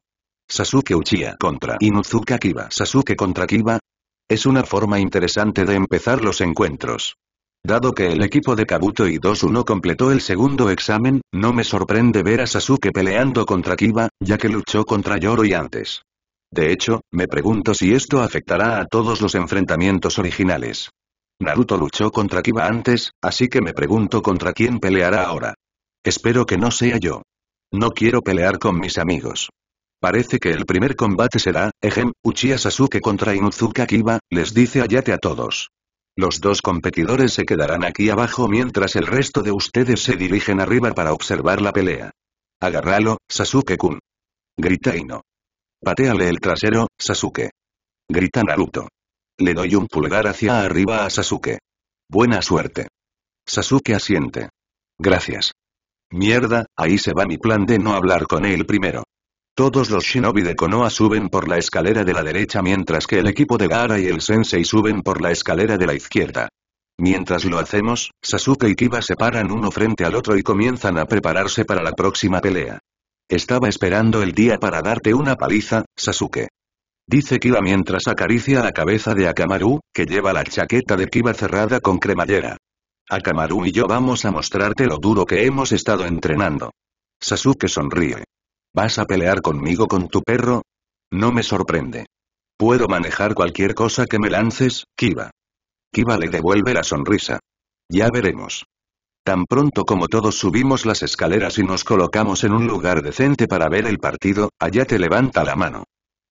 Sasuke Uchiha contra Inuzuka Kiba Sasuke contra Kiba. Es una forma interesante de empezar los encuentros. Dado que el equipo de Kabuto y 2-1 completó el segundo examen, no me sorprende ver a Sasuke peleando contra Kiba, ya que luchó contra Yoroi antes. De hecho, me pregunto si esto afectará a todos los enfrentamientos originales. Naruto luchó contra Kiba antes, así que me pregunto contra quién peleará ahora. Espero que no sea yo. No quiero pelear con mis amigos. Parece que el primer combate será, ejem, Uchiha Sasuke contra Inuzuka Kiba, les dice Ayate a todos. Los dos competidores se quedarán aquí abajo mientras el resto de ustedes se dirigen arriba para observar la pelea. Agárralo, Sasuke-kun. Grita Ino. Pateale el trasero, Sasuke. Grita Naruto. Le doy un pulgar hacia arriba a Sasuke. Buena suerte. Sasuke asiente. Gracias. Mierda, ahí se va mi plan de no hablar con él primero. Todos los shinobi de Konoha suben por la escalera de la derecha mientras que el equipo de Gaara y el sensei suben por la escalera de la izquierda. Mientras lo hacemos, Sasuke y Kiba se paran uno frente al otro y comienzan a prepararse para la próxima pelea. Estaba esperando el día para darte una paliza, Sasuke. Dice Kiba mientras acaricia la cabeza de Akamaru, que lleva la chaqueta de Kiba cerrada con cremallera. Akamaru y yo vamos a mostrarte lo duro que hemos estado entrenando. Sasuke sonríe. ¿Vas a pelear conmigo con tu perro? No me sorprende. Puedo manejar cualquier cosa que me lances, Kiba. Kiba le devuelve la sonrisa. Ya veremos. Tan pronto como todos subimos las escaleras y nos colocamos en un lugar decente para ver el partido, allá te levanta la mano.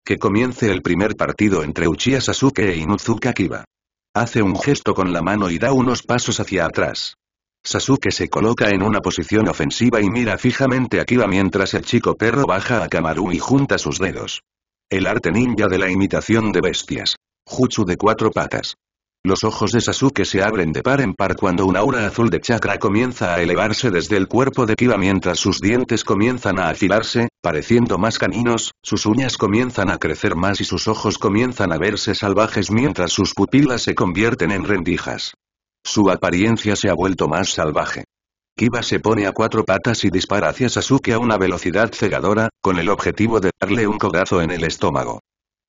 Que comience el primer partido entre Uchiha Sasuke e Inuzuka Kiba. Hace un gesto con la mano y da unos pasos hacia atrás. Sasuke se coloca en una posición ofensiva y mira fijamente a Kiba mientras el chico perro baja a Kamaru y junta sus dedos. El arte ninja de la imitación de bestias. Jutsu de cuatro patas. Los ojos de Sasuke se abren de par en par cuando un aura azul de chakra comienza a elevarse desde el cuerpo de Kiba mientras sus dientes comienzan a afilarse, pareciendo más caninos, sus uñas comienzan a crecer más y sus ojos comienzan a verse salvajes mientras sus pupilas se convierten en rendijas. Su apariencia se ha vuelto más salvaje. Kiba se pone a cuatro patas y dispara hacia Sasuke a una velocidad cegadora, con el objetivo de darle un codazo en el estómago.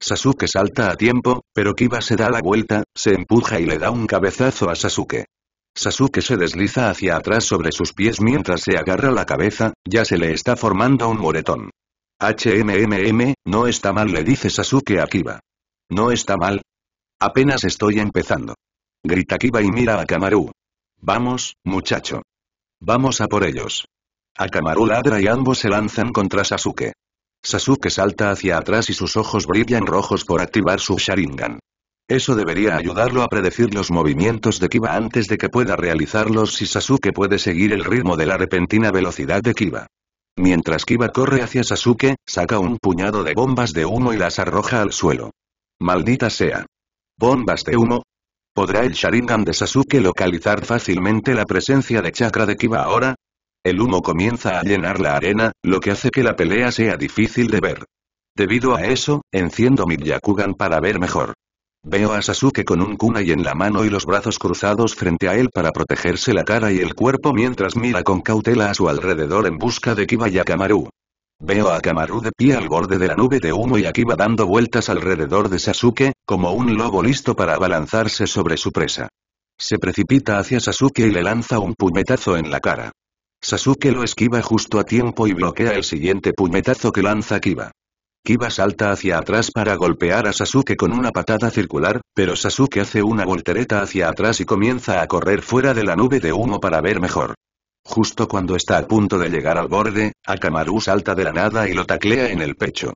Sasuke salta a tiempo, pero Kiba se da la vuelta, se empuja y le da un cabezazo a Sasuke. Sasuke se desliza hacia atrás sobre sus pies mientras se agarra la cabeza, ya se le está formando un moretón. HMMM, no está mal le dice Sasuke a Kiba. No está mal. Apenas estoy empezando. Grita Kiba y mira a Kamaru. Vamos, muchacho. Vamos a por ellos. a kamaru ladra y ambos se lanzan contra Sasuke. Sasuke salta hacia atrás y sus ojos brillan rojos por activar su Sharingan. Eso debería ayudarlo a predecir los movimientos de Kiba antes de que pueda realizarlos si Sasuke puede seguir el ritmo de la repentina velocidad de Kiba. Mientras Kiba corre hacia Sasuke, saca un puñado de bombas de humo y las arroja al suelo. Maldita sea. Bombas de humo, ¿Podrá el Sharingan de Sasuke localizar fácilmente la presencia de chakra de Kiba ahora? El humo comienza a llenar la arena, lo que hace que la pelea sea difícil de ver. Debido a eso, enciendo mi Yakugan para ver mejor. Veo a Sasuke con un kunai en la mano y los brazos cruzados frente a él para protegerse la cara y el cuerpo mientras mira con cautela a su alrededor en busca de Kiba Yakamaru. Veo a Kamaru de pie al borde de la nube de humo y aquí dando vueltas alrededor de Sasuke, como un lobo listo para abalanzarse sobre su presa. Se precipita hacia Sasuke y le lanza un puñetazo en la cara. Sasuke lo esquiva justo a tiempo y bloquea el siguiente puñetazo que lanza Kiba. Kiba salta hacia atrás para golpear a Sasuke con una patada circular, pero Sasuke hace una voltereta hacia atrás y comienza a correr fuera de la nube de humo para ver mejor. Justo cuando está a punto de llegar al borde, Akamaru salta de la nada y lo taclea en el pecho.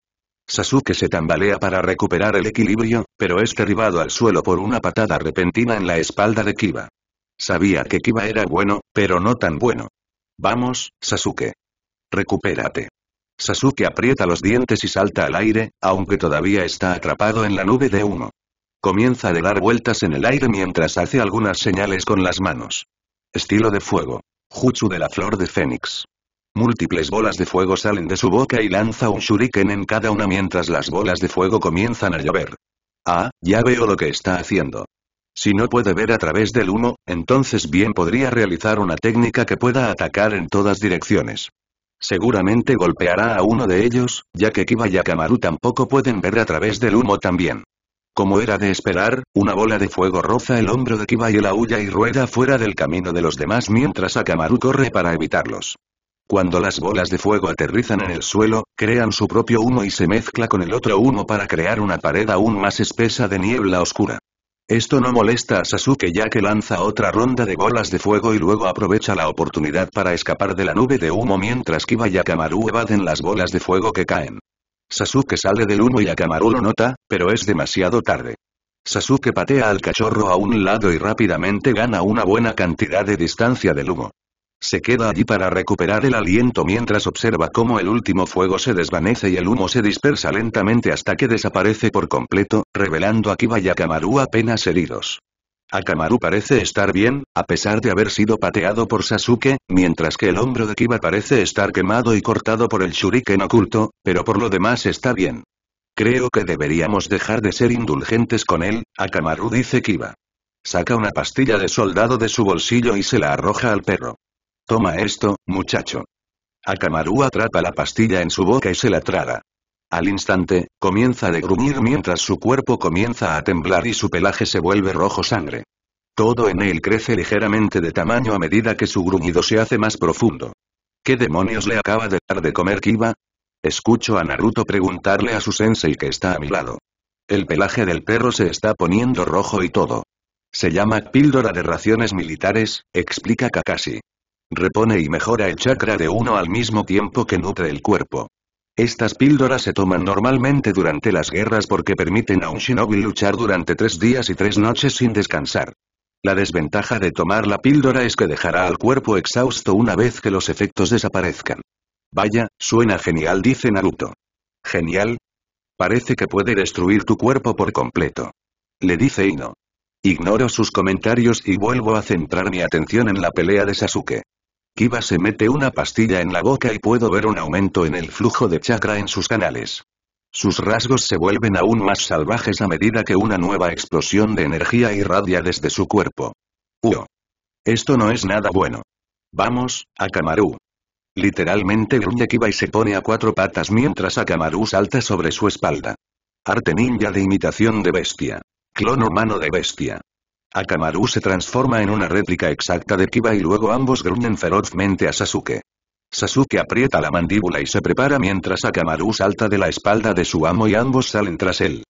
Sasuke se tambalea para recuperar el equilibrio, pero es derribado al suelo por una patada repentina en la espalda de Kiba. Sabía que Kiba era bueno, pero no tan bueno. Vamos, Sasuke. Recupérate. Sasuke aprieta los dientes y salta al aire, aunque todavía está atrapado en la nube de humo. Comienza a dar vueltas en el aire mientras hace algunas señales con las manos. Estilo de fuego. Jutsu de la flor de Fénix. Múltiples bolas de fuego salen de su boca y lanza un shuriken en cada una mientras las bolas de fuego comienzan a llover. Ah, ya veo lo que está haciendo. Si no puede ver a través del humo, entonces bien podría realizar una técnica que pueda atacar en todas direcciones. Seguramente golpeará a uno de ellos, ya que Kiba y Akamaru tampoco pueden ver a través del humo también. Como era de esperar, una bola de fuego roza el hombro de Kiba y la aúlla y rueda fuera del camino de los demás mientras Akamaru corre para evitarlos. Cuando las bolas de fuego aterrizan en el suelo, crean su propio humo y se mezcla con el otro humo para crear una pared aún más espesa de niebla oscura. Esto no molesta a Sasuke ya que lanza otra ronda de bolas de fuego y luego aprovecha la oportunidad para escapar de la nube de humo mientras Kiba y Akamaru evaden las bolas de fuego que caen. Sasuke sale del humo y Akamaru lo nota, pero es demasiado tarde. Sasuke patea al cachorro a un lado y rápidamente gana una buena cantidad de distancia del humo. Se queda allí para recuperar el aliento mientras observa cómo el último fuego se desvanece y el humo se dispersa lentamente hasta que desaparece por completo, revelando a Kiba y Akamaru apenas heridos. Akamaru parece estar bien, a pesar de haber sido pateado por Sasuke, mientras que el hombro de Kiba parece estar quemado y cortado por el shuriken oculto, pero por lo demás está bien. Creo que deberíamos dejar de ser indulgentes con él, Akamaru dice Kiba. Saca una pastilla de soldado de su bolsillo y se la arroja al perro. Toma esto, muchacho. Akamaru atrapa la pastilla en su boca y se la traga. Al instante, comienza a gruñir mientras su cuerpo comienza a temblar y su pelaje se vuelve rojo sangre. Todo en él crece ligeramente de tamaño a medida que su gruñido se hace más profundo. ¿Qué demonios le acaba de dar de comer Kiba? Escucho a Naruto preguntarle a su sensei que está a mi lado. El pelaje del perro se está poniendo rojo y todo. Se llama píldora de raciones militares, explica Kakashi. Repone y mejora el chakra de uno al mismo tiempo que nutre el cuerpo. Estas píldoras se toman normalmente durante las guerras porque permiten a un shinobi luchar durante tres días y tres noches sin descansar. La desventaja de tomar la píldora es que dejará al cuerpo exhausto una vez que los efectos desaparezcan. Vaya, suena genial, dice Naruto. ¿Genial? Parece que puede destruir tu cuerpo por completo. Le dice Ino. Ignoro sus comentarios y vuelvo a centrar mi atención en la pelea de Sasuke. Kiba se mete una pastilla en la boca y puedo ver un aumento en el flujo de chakra en sus canales. Sus rasgos se vuelven aún más salvajes a medida que una nueva explosión de energía irradia desde su cuerpo. ¡Uo! Esto no es nada bueno. Vamos, Akamaru. Literalmente gruñe Kiba y se pone a cuatro patas mientras Akamaru salta sobre su espalda. Arte ninja de imitación de bestia. Clon humano de bestia. Akamaru se transforma en una réplica exacta de Kiba y luego ambos gruñen ferozmente a Sasuke. Sasuke aprieta la mandíbula y se prepara mientras Akamaru salta de la espalda de su amo y ambos salen tras él.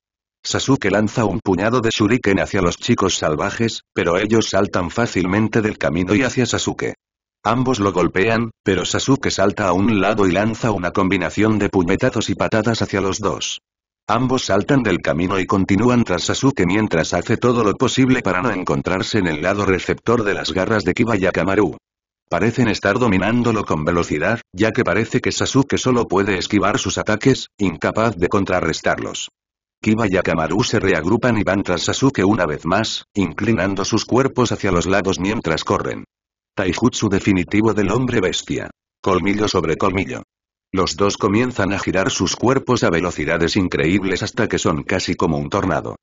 Sasuke lanza un puñado de shuriken hacia los chicos salvajes, pero ellos saltan fácilmente del camino y hacia Sasuke. Ambos lo golpean, pero Sasuke salta a un lado y lanza una combinación de puñetazos y patadas hacia los dos. Ambos saltan del camino y continúan tras Sasuke mientras hace todo lo posible para no encontrarse en el lado receptor de las garras de Kiba y Akamaru. Parecen estar dominándolo con velocidad, ya que parece que Sasuke solo puede esquivar sus ataques, incapaz de contrarrestarlos. Kiba y Akamaru se reagrupan y van tras Sasuke una vez más, inclinando sus cuerpos hacia los lados mientras corren. Taijutsu definitivo del hombre bestia. Colmillo sobre colmillo. Los dos comienzan a girar sus cuerpos a velocidades increíbles hasta que son casi como un tornado.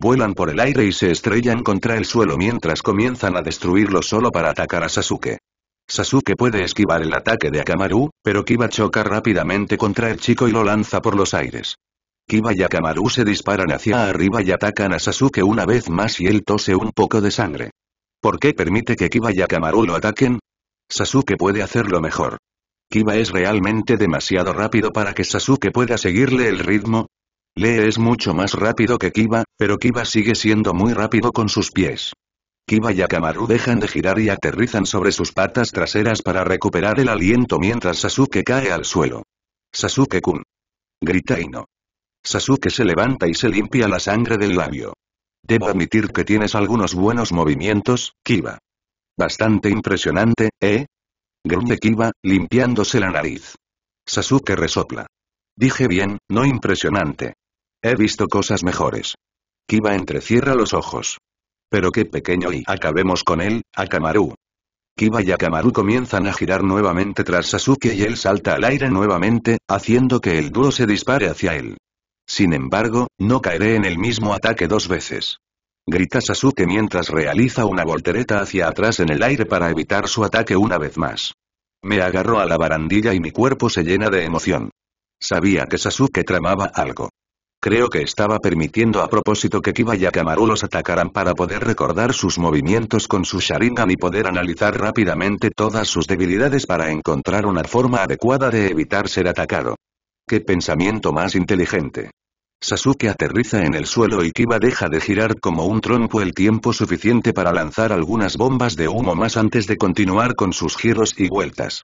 Vuelan por el aire y se estrellan contra el suelo mientras comienzan a destruirlo solo para atacar a Sasuke. Sasuke puede esquivar el ataque de Akamaru, pero Kiba choca rápidamente contra el chico y lo lanza por los aires. Kiba y Akamaru se disparan hacia arriba y atacan a Sasuke una vez más y él tose un poco de sangre. ¿Por qué permite que Kiba y Akamaru lo ataquen? Sasuke puede hacerlo mejor. Kiba es realmente demasiado rápido para que Sasuke pueda seguirle el ritmo. Lee es mucho más rápido que Kiba, pero Kiba sigue siendo muy rápido con sus pies. Kiba y Akamaru dejan de girar y aterrizan sobre sus patas traseras para recuperar el aliento mientras Sasuke cae al suelo. Sasuke-kun. Grita Ino. Sasuke se levanta y se limpia la sangre del labio. Debo admitir que tienes algunos buenos movimientos, Kiba. Bastante impresionante, ¿eh? Gruñe Kiba, limpiándose la nariz. Sasuke resopla. Dije bien, no impresionante. He visto cosas mejores. Kiba entrecierra los ojos. Pero qué pequeño y acabemos con él, Akamaru. Kiba y Akamaru comienzan a girar nuevamente tras Sasuke y él salta al aire nuevamente, haciendo que el dúo se dispare hacia él. Sin embargo, no caeré en el mismo ataque dos veces grita Sasuke mientras realiza una voltereta hacia atrás en el aire para evitar su ataque una vez más. Me agarró a la barandilla y mi cuerpo se llena de emoción. Sabía que Sasuke tramaba algo. Creo que estaba permitiendo a propósito que Kiba y Akamaru los atacaran para poder recordar sus movimientos con su Sharingan y poder analizar rápidamente todas sus debilidades para encontrar una forma adecuada de evitar ser atacado. ¡Qué pensamiento más inteligente! Sasuke aterriza en el suelo y Kiba deja de girar como un tronco el tiempo suficiente para lanzar algunas bombas de humo más antes de continuar con sus giros y vueltas.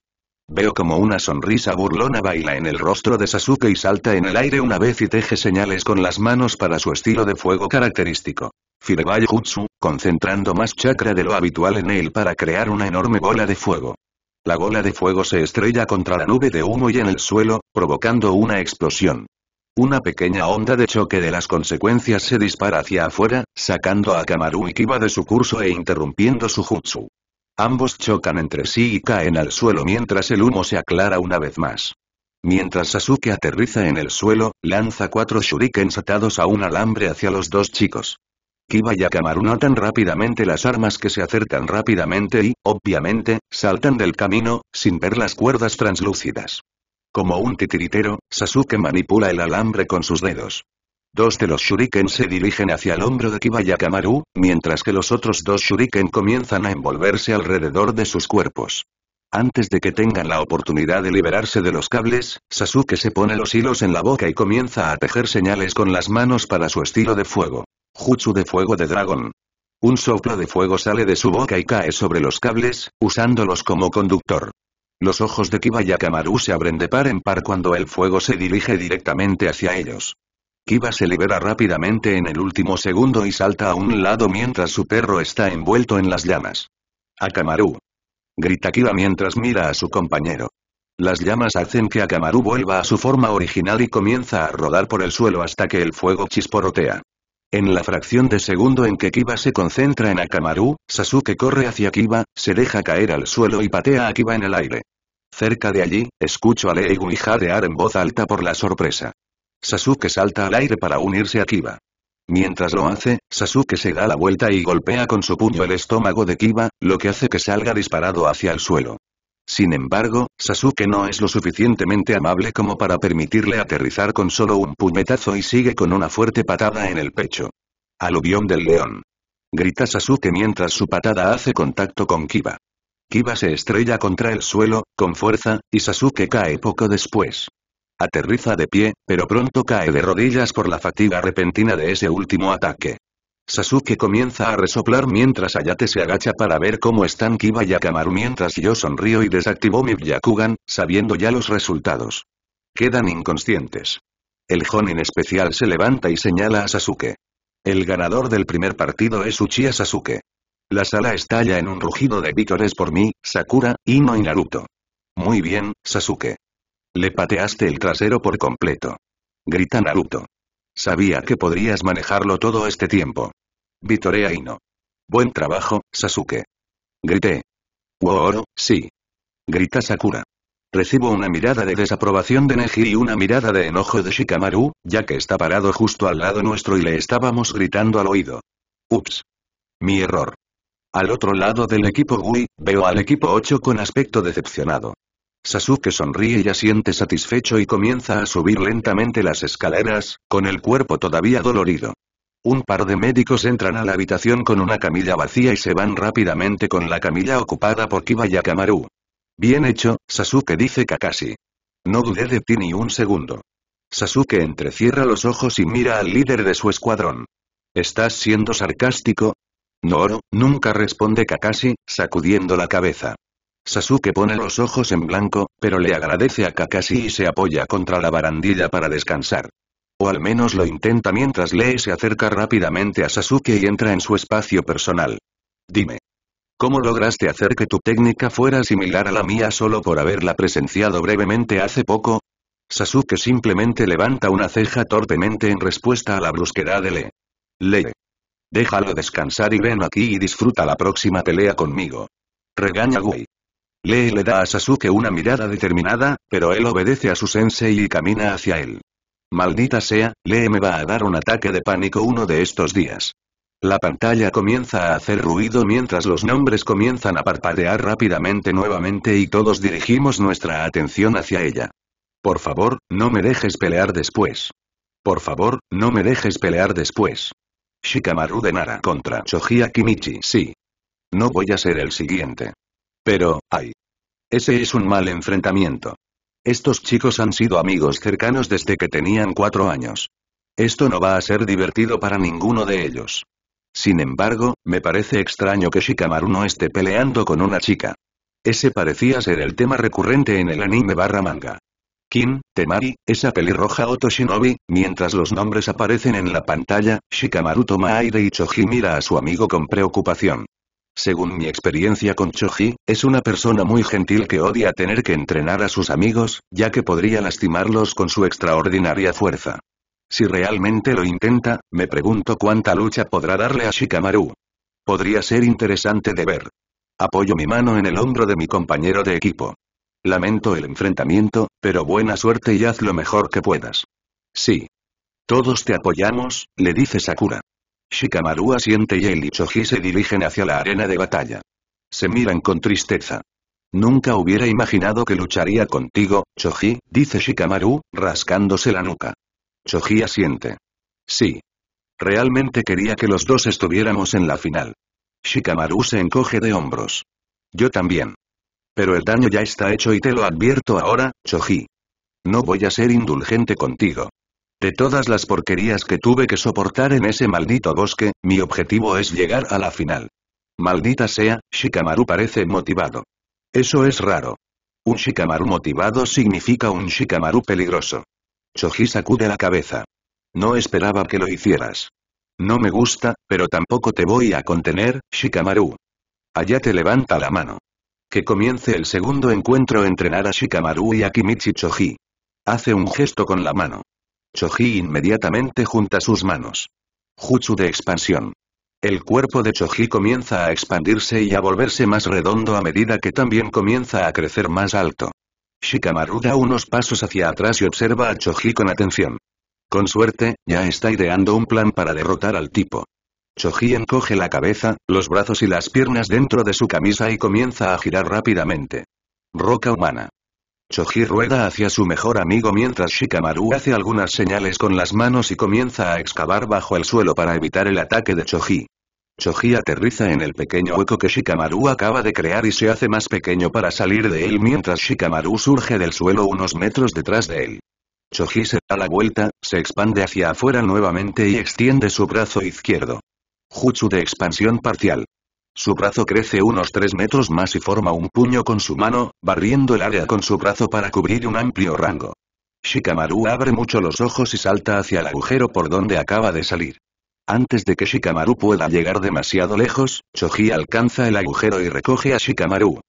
Veo como una sonrisa burlona baila en el rostro de Sasuke y salta en el aire una vez y teje señales con las manos para su estilo de fuego característico. Fireball Jutsu, concentrando más chakra de lo habitual en él para crear una enorme bola de fuego. La bola de fuego se estrella contra la nube de humo y en el suelo, provocando una explosión. Una pequeña onda de choque de las consecuencias se dispara hacia afuera, sacando a Kamaru y Kiba de su curso e interrumpiendo su jutsu. Ambos chocan entre sí y caen al suelo mientras el humo se aclara una vez más. Mientras Sasuke aterriza en el suelo, lanza cuatro shurikens atados a un alambre hacia los dos chicos. Kiba y Akamaru notan rápidamente las armas que se acercan rápidamente y, obviamente, saltan del camino, sin ver las cuerdas translúcidas. Como un titiritero, Sasuke manipula el alambre con sus dedos. Dos de los shuriken se dirigen hacia el hombro de y mientras que los otros dos shuriken comienzan a envolverse alrededor de sus cuerpos. Antes de que tengan la oportunidad de liberarse de los cables, Sasuke se pone los hilos en la boca y comienza a tejer señales con las manos para su estilo de fuego. Jutsu de fuego de dragón. Un soplo de fuego sale de su boca y cae sobre los cables, usándolos como conductor. Los ojos de Kiba y Akamaru se abren de par en par cuando el fuego se dirige directamente hacia ellos. Kiba se libera rápidamente en el último segundo y salta a un lado mientras su perro está envuelto en las llamas. Akamaru. Grita Kiba mientras mira a su compañero. Las llamas hacen que Akamaru vuelva a su forma original y comienza a rodar por el suelo hasta que el fuego chisporotea. En la fracción de segundo en que Kiba se concentra en Akamaru, Sasuke corre hacia Kiba, se deja caer al suelo y patea a Kiba en el aire. Cerca de allí, escucho a y jadear en voz alta por la sorpresa. Sasuke salta al aire para unirse a Kiba. Mientras lo hace, Sasuke se da la vuelta y golpea con su puño el estómago de Kiba, lo que hace que salga disparado hacia el suelo. Sin embargo, Sasuke no es lo suficientemente amable como para permitirle aterrizar con solo un puñetazo y sigue con una fuerte patada en el pecho. Aluvión del león. Grita Sasuke mientras su patada hace contacto con Kiba. Kiba se estrella contra el suelo, con fuerza, y Sasuke cae poco después. Aterriza de pie, pero pronto cae de rodillas por la fatiga repentina de ese último ataque. Sasuke comienza a resoplar mientras Ayate se agacha para ver cómo están Kiba y Akamaru mientras yo sonrío y desactivó mi Byakugan, sabiendo ya los resultados. Quedan inconscientes. El en especial se levanta y señala a Sasuke. El ganador del primer partido es Uchiha Sasuke. La sala estalla en un rugido de vítores por mí, Sakura, Ino y Naruto. Muy bien, Sasuke. Le pateaste el trasero por completo. Grita Naruto. Sabía que podrías manejarlo todo este tiempo. Vitorea Ino. Buen trabajo, Sasuke. Grité. Wow, sí. Grita Sakura. Recibo una mirada de desaprobación de Neji y una mirada de enojo de Shikamaru, ya que está parado justo al lado nuestro y le estábamos gritando al oído. Ups. Mi error. Al otro lado del equipo Gui, veo al equipo 8 con aspecto decepcionado. Sasuke sonríe y asiente satisfecho y comienza a subir lentamente las escaleras, con el cuerpo todavía dolorido. Un par de médicos entran a la habitación con una camilla vacía y se van rápidamente con la camilla ocupada por Kiba y Akamaru. Bien hecho, Sasuke dice Kakashi. No dudé de ti ni un segundo. Sasuke entrecierra los ojos y mira al líder de su escuadrón. ¿Estás siendo sarcástico? noro nunca responde Kakashi, sacudiendo la cabeza. Sasuke pone los ojos en blanco, pero le agradece a Kakashi y se apoya contra la barandilla para descansar. O al menos lo intenta mientras Lee se acerca rápidamente a Sasuke y entra en su espacio personal. Dime. ¿Cómo lograste hacer que tu técnica fuera similar a la mía solo por haberla presenciado brevemente hace poco? Sasuke simplemente levanta una ceja torpemente en respuesta a la brusquedad de Lee. Lee. Déjalo descansar y ven aquí y disfruta la próxima pelea conmigo. Regaña Gui. Lee le da a Sasuke una mirada determinada, pero él obedece a su sensei y camina hacia él. Maldita sea, Lee me va a dar un ataque de pánico uno de estos días. La pantalla comienza a hacer ruido mientras los nombres comienzan a parpadear rápidamente nuevamente y todos dirigimos nuestra atención hacia ella. Por favor, no me dejes pelear después. Por favor, no me dejes pelear después. Shikamaru de Nara contra Shoji Kimichi. Sí. No voy a ser el siguiente. Pero, ay. Ese es un mal enfrentamiento. Estos chicos han sido amigos cercanos desde que tenían cuatro años. Esto no va a ser divertido para ninguno de ellos. Sin embargo, me parece extraño que Shikamaru no esté peleando con una chica. Ese parecía ser el tema recurrente en el anime barra manga. Kim, Temari, esa pelirroja Oto Shinobi, mientras los nombres aparecen en la pantalla, Shikamaru toma aire y Choji mira a su amigo con preocupación. Según mi experiencia con Choji, es una persona muy gentil que odia tener que entrenar a sus amigos, ya que podría lastimarlos con su extraordinaria fuerza. Si realmente lo intenta, me pregunto cuánta lucha podrá darle a Shikamaru. Podría ser interesante de ver. Apoyo mi mano en el hombro de mi compañero de equipo. Lamento el enfrentamiento, pero buena suerte y haz lo mejor que puedas. Sí. Todos te apoyamos, le dice Sakura. Shikamaru asiente y el choji se dirigen hacia la arena de batalla. Se miran con tristeza. Nunca hubiera imaginado que lucharía contigo, Choji, dice Shikamaru, rascándose la nuca. Choji asiente. Sí. Realmente quería que los dos estuviéramos en la final. Shikamaru se encoge de hombros. Yo también. Pero el daño ya está hecho y te lo advierto ahora, Choji. No voy a ser indulgente contigo. De todas las porquerías que tuve que soportar en ese maldito bosque, mi objetivo es llegar a la final. Maldita sea, Shikamaru parece motivado. Eso es raro. Un Shikamaru motivado significa un Shikamaru peligroso. Choji sacude la cabeza. No esperaba que lo hicieras. No me gusta, pero tampoco te voy a contener, Shikamaru. Allá te levanta la mano. Que comience el segundo encuentro entre Nara Shikamaru y Akimichi Choji. Hace un gesto con la mano. Choji inmediatamente junta sus manos. Jutsu de expansión. El cuerpo de Choji comienza a expandirse y a volverse más redondo a medida que también comienza a crecer más alto. Shikamaru da unos pasos hacia atrás y observa a Choji con atención. Con suerte, ya está ideando un plan para derrotar al tipo. Choji encoge la cabeza, los brazos y las piernas dentro de su camisa y comienza a girar rápidamente. Roca humana. Choji rueda hacia su mejor amigo mientras Shikamaru hace algunas señales con las manos y comienza a excavar bajo el suelo para evitar el ataque de Choji. Choji aterriza en el pequeño hueco que Shikamaru acaba de crear y se hace más pequeño para salir de él mientras Shikamaru surge del suelo unos metros detrás de él. Choji se da la vuelta, se expande hacia afuera nuevamente y extiende su brazo izquierdo. Jutsu de expansión parcial. Su brazo crece unos 3 metros más y forma un puño con su mano, barriendo el área con su brazo para cubrir un amplio rango. Shikamaru abre mucho los ojos y salta hacia el agujero por donde acaba de salir. Antes de que Shikamaru pueda llegar demasiado lejos, Choji alcanza el agujero y recoge a Shikamaru.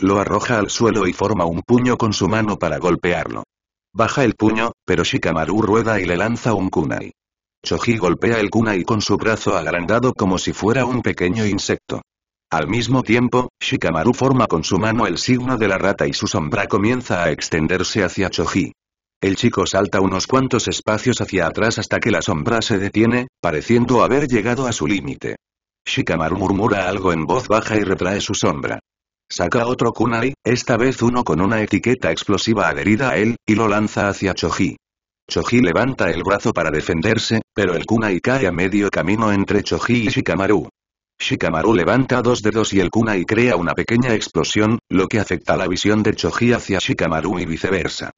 Lo arroja al suelo y forma un puño con su mano para golpearlo. Baja el puño, pero Shikamaru rueda y le lanza un kunai. Choji golpea el kunai con su brazo agrandado como si fuera un pequeño insecto. Al mismo tiempo, Shikamaru forma con su mano el signo de la rata y su sombra comienza a extenderse hacia Choji. El chico salta unos cuantos espacios hacia atrás hasta que la sombra se detiene, pareciendo haber llegado a su límite. Shikamaru murmura algo en voz baja y retrae su sombra. Saca otro kunai, esta vez uno con una etiqueta explosiva adherida a él, y lo lanza hacia Choji. Choji levanta el brazo para defenderse, pero el kunai cae a medio camino entre Choji y Shikamaru. Shikamaru levanta dos dedos y el kunai crea una pequeña explosión, lo que afecta la visión de Choji hacia Shikamaru y viceversa.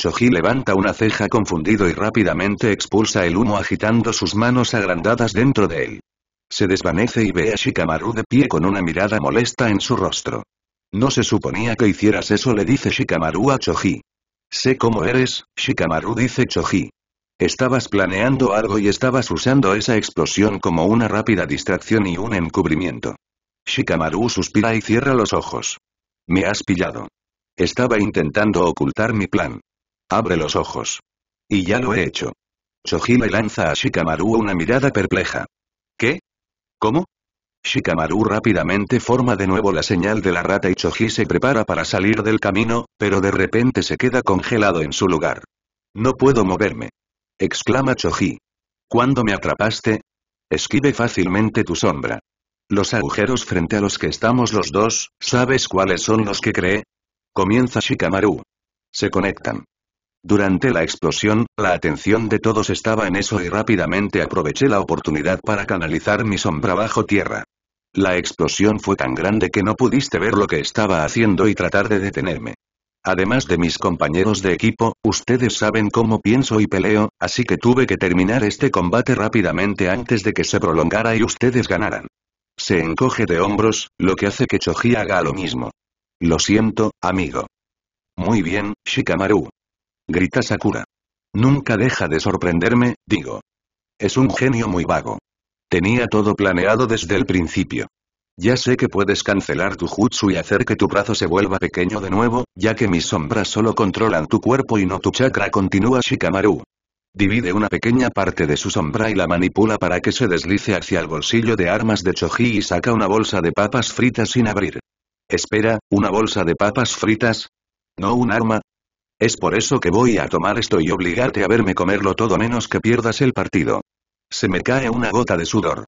Choji levanta una ceja confundido y rápidamente expulsa el humo agitando sus manos agrandadas dentro de él. Se desvanece y ve a Shikamaru de pie con una mirada molesta en su rostro. No se suponía que hicieras eso le dice Shikamaru a Choji. Sé cómo eres, Shikamaru dice Choji. Estabas planeando algo y estabas usando esa explosión como una rápida distracción y un encubrimiento. Shikamaru suspira y cierra los ojos. Me has pillado. Estaba intentando ocultar mi plan. Abre los ojos. Y ya lo he hecho. Choji le lanza a Shikamaru una mirada perpleja. ¿Qué? ¿Cómo? Shikamaru rápidamente forma de nuevo la señal de la rata y Choji se prepara para salir del camino, pero de repente se queda congelado en su lugar. No puedo moverme. Exclama Choji. ¿Cuándo me atrapaste? Esquive fácilmente tu sombra. Los agujeros frente a los que estamos los dos, ¿sabes cuáles son los que cree? Comienza Shikamaru. Se conectan. Durante la explosión, la atención de todos estaba en eso y rápidamente aproveché la oportunidad para canalizar mi sombra bajo tierra. La explosión fue tan grande que no pudiste ver lo que estaba haciendo y tratar de detenerme. Además de mis compañeros de equipo, ustedes saben cómo pienso y peleo, así que tuve que terminar este combate rápidamente antes de que se prolongara y ustedes ganaran. Se encoge de hombros, lo que hace que Choji haga lo mismo. Lo siento, amigo. Muy bien, Shikamaru. Grita Sakura. Nunca deja de sorprenderme, digo. Es un genio muy vago. Tenía todo planeado desde el principio. Ya sé que puedes cancelar tu jutsu y hacer que tu brazo se vuelva pequeño de nuevo, ya que mis sombras solo controlan tu cuerpo y no tu chakra continúa Shikamaru. Divide una pequeña parte de su sombra y la manipula para que se deslice hacia el bolsillo de armas de Choji y saca una bolsa de papas fritas sin abrir. Espera, ¿una bolsa de papas fritas? ¿No un arma? Es por eso que voy a tomar esto y obligarte a verme comerlo todo menos que pierdas el partido. Se me cae una gota de sudor.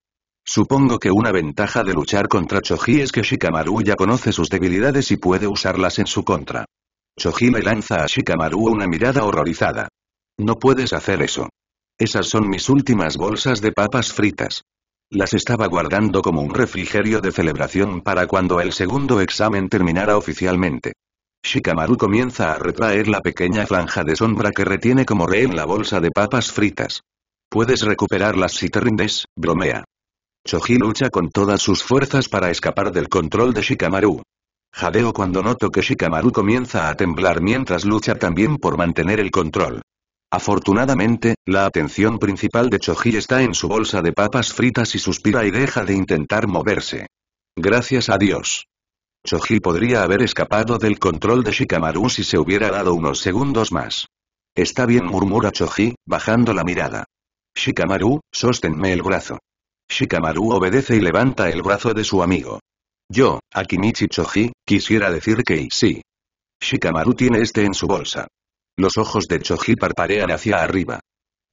Supongo que una ventaja de luchar contra Choji es que Shikamaru ya conoce sus debilidades y puede usarlas en su contra. Choji le lanza a Shikamaru una mirada horrorizada. No puedes hacer eso. Esas son mis últimas bolsas de papas fritas. Las estaba guardando como un refrigerio de celebración para cuando el segundo examen terminara oficialmente. Shikamaru comienza a retraer la pequeña franja de sombra que retiene como en la bolsa de papas fritas. Puedes recuperarlas si te rindes, bromea. Choji lucha con todas sus fuerzas para escapar del control de Shikamaru. Jadeo cuando noto que Shikamaru comienza a temblar mientras lucha también por mantener el control. Afortunadamente, la atención principal de Choji está en su bolsa de papas fritas y suspira y deja de intentar moverse. Gracias a Dios. Choji podría haber escapado del control de Shikamaru si se hubiera dado unos segundos más. Está bien murmura Choji, bajando la mirada. Shikamaru, sostenme el brazo. Shikamaru obedece y levanta el brazo de su amigo. Yo, Akimichi Choji, quisiera decir que sí. Shikamaru tiene este en su bolsa. Los ojos de Choji parparean hacia arriba.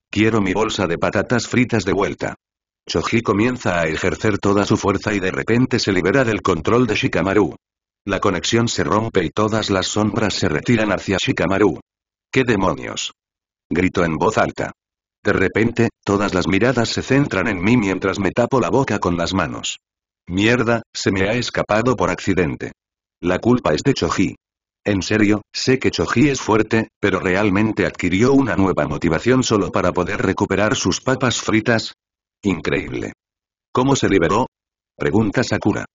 Quiero mi bolsa de patatas fritas de vuelta. Choji comienza a ejercer toda su fuerza y de repente se libera del control de Shikamaru. La conexión se rompe y todas las sombras se retiran hacia Shikamaru. ¿Qué demonios? Gritó en voz alta. De repente, todas las miradas se centran en mí mientras me tapo la boca con las manos. Mierda, se me ha escapado por accidente. La culpa es de Choji. En serio, sé que Choji es fuerte, pero realmente adquirió una nueva motivación solo para poder recuperar sus papas fritas. Increíble. ¿Cómo se liberó? Pregunta Sakura.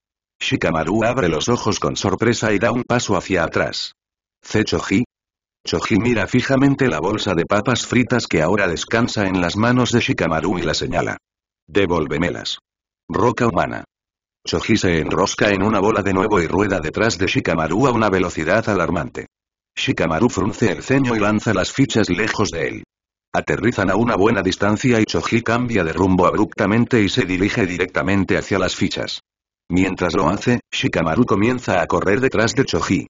Shikamaru abre los ojos con sorpresa y da un paso hacia atrás. ¿C-Choji? Choji mira fijamente la bolsa de papas fritas que ahora descansa en las manos de Shikamaru y la señala. las Roca humana. Choji se enrosca en una bola de nuevo y rueda detrás de Shikamaru a una velocidad alarmante. Shikamaru frunce el ceño y lanza las fichas lejos de él. Aterrizan a una buena distancia y Choji cambia de rumbo abruptamente y se dirige directamente hacia las fichas. Mientras lo hace, Shikamaru comienza a correr detrás de Choji.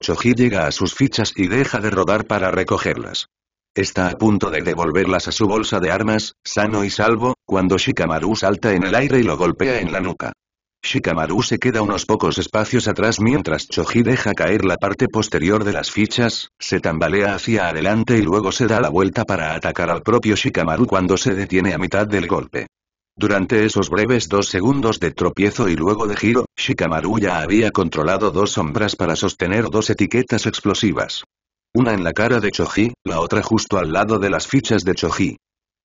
Choji llega a sus fichas y deja de rodar para recogerlas. Está a punto de devolverlas a su bolsa de armas, sano y salvo, cuando Shikamaru salta en el aire y lo golpea en la nuca. Shikamaru se queda unos pocos espacios atrás mientras Choji deja caer la parte posterior de las fichas, se tambalea hacia adelante y luego se da la vuelta para atacar al propio Shikamaru cuando se detiene a mitad del golpe. Durante esos breves dos segundos de tropiezo y luego de giro, Shikamaru ya había controlado dos sombras para sostener dos etiquetas explosivas. Una en la cara de Choji, la otra justo al lado de las fichas de Choji.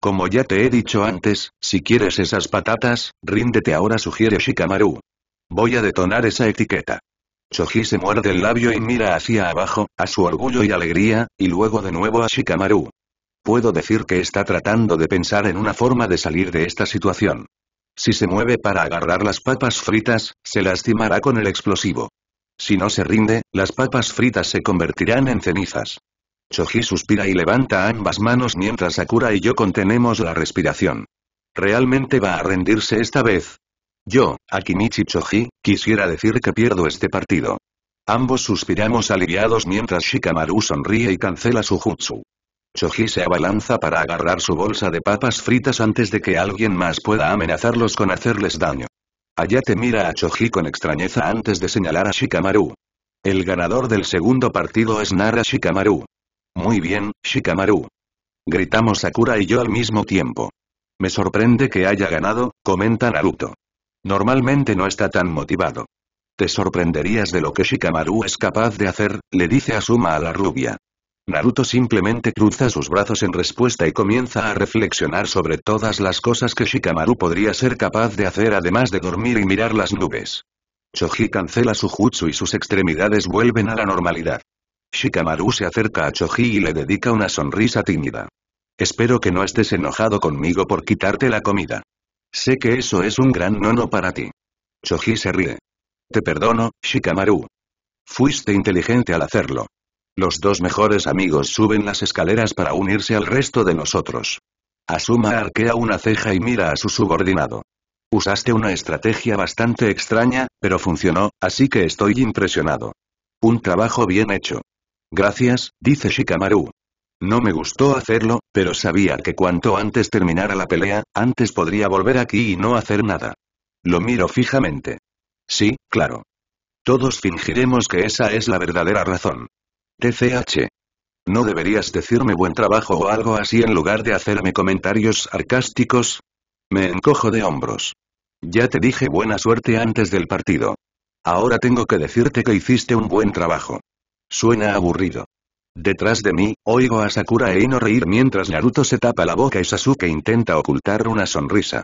Como ya te he dicho antes, si quieres esas patatas, ríndete ahora sugiere Shikamaru. Voy a detonar esa etiqueta. Choji se muerde el labio y mira hacia abajo, a su orgullo y alegría, y luego de nuevo a Shikamaru. Puedo decir que está tratando de pensar en una forma de salir de esta situación. Si se mueve para agarrar las papas fritas, se lastimará con el explosivo. Si no se rinde, las papas fritas se convertirán en cenizas. Choji suspira y levanta ambas manos mientras Sakura y yo contenemos la respiración. ¿Realmente va a rendirse esta vez? Yo, Akimichi Choji, quisiera decir que pierdo este partido. Ambos suspiramos aliviados mientras Shikamaru sonríe y cancela su jutsu. Choji se abalanza para agarrar su bolsa de papas fritas antes de que alguien más pueda amenazarlos con hacerles daño. Ayate mira a Choji con extrañeza antes de señalar a Shikamaru. El ganador del segundo partido es Nara Shikamaru. Muy bien, Shikamaru. Gritamos Sakura y yo al mismo tiempo. Me sorprende que haya ganado, comenta Naruto. Normalmente no está tan motivado. Te sorprenderías de lo que Shikamaru es capaz de hacer, le dice Asuma a la rubia. Naruto simplemente cruza sus brazos en respuesta y comienza a reflexionar sobre todas las cosas que Shikamaru podría ser capaz de hacer además de dormir y mirar las nubes. Choji cancela su jutsu y sus extremidades vuelven a la normalidad. Shikamaru se acerca a Choji y le dedica una sonrisa tímida. Espero que no estés enojado conmigo por quitarte la comida. Sé que eso es un gran nono para ti. Choji se ríe. Te perdono, Shikamaru. Fuiste inteligente al hacerlo. Los dos mejores amigos suben las escaleras para unirse al resto de nosotros. Asuma arquea una ceja y mira a su subordinado. Usaste una estrategia bastante extraña, pero funcionó, así que estoy impresionado. Un trabajo bien hecho. Gracias, dice Shikamaru. No me gustó hacerlo, pero sabía que cuanto antes terminara la pelea, antes podría volver aquí y no hacer nada. Lo miro fijamente. Sí, claro. Todos fingiremos que esa es la verdadera razón. TCH. ¿No deberías decirme buen trabajo o algo así en lugar de hacerme comentarios sarcásticos? Me encojo de hombros. Ya te dije buena suerte antes del partido. Ahora tengo que decirte que hiciste un buen trabajo. Suena aburrido. Detrás de mí, oigo a Sakura e Ino reír mientras Naruto se tapa la boca y Sasuke intenta ocultar una sonrisa.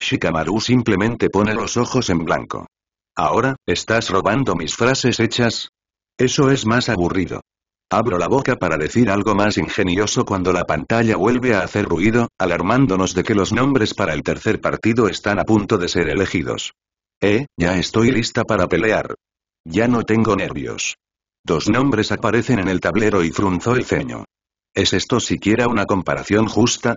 Shikamaru simplemente pone los ojos en blanco. Ahora, ¿estás robando mis frases hechas? Eso es más aburrido. Abro la boca para decir algo más ingenioso cuando la pantalla vuelve a hacer ruido, alarmándonos de que los nombres para el tercer partido están a punto de ser elegidos. Eh, ya estoy lista para pelear. Ya no tengo nervios. Dos nombres aparecen en el tablero y frunzo el ceño. ¿Es esto siquiera una comparación justa?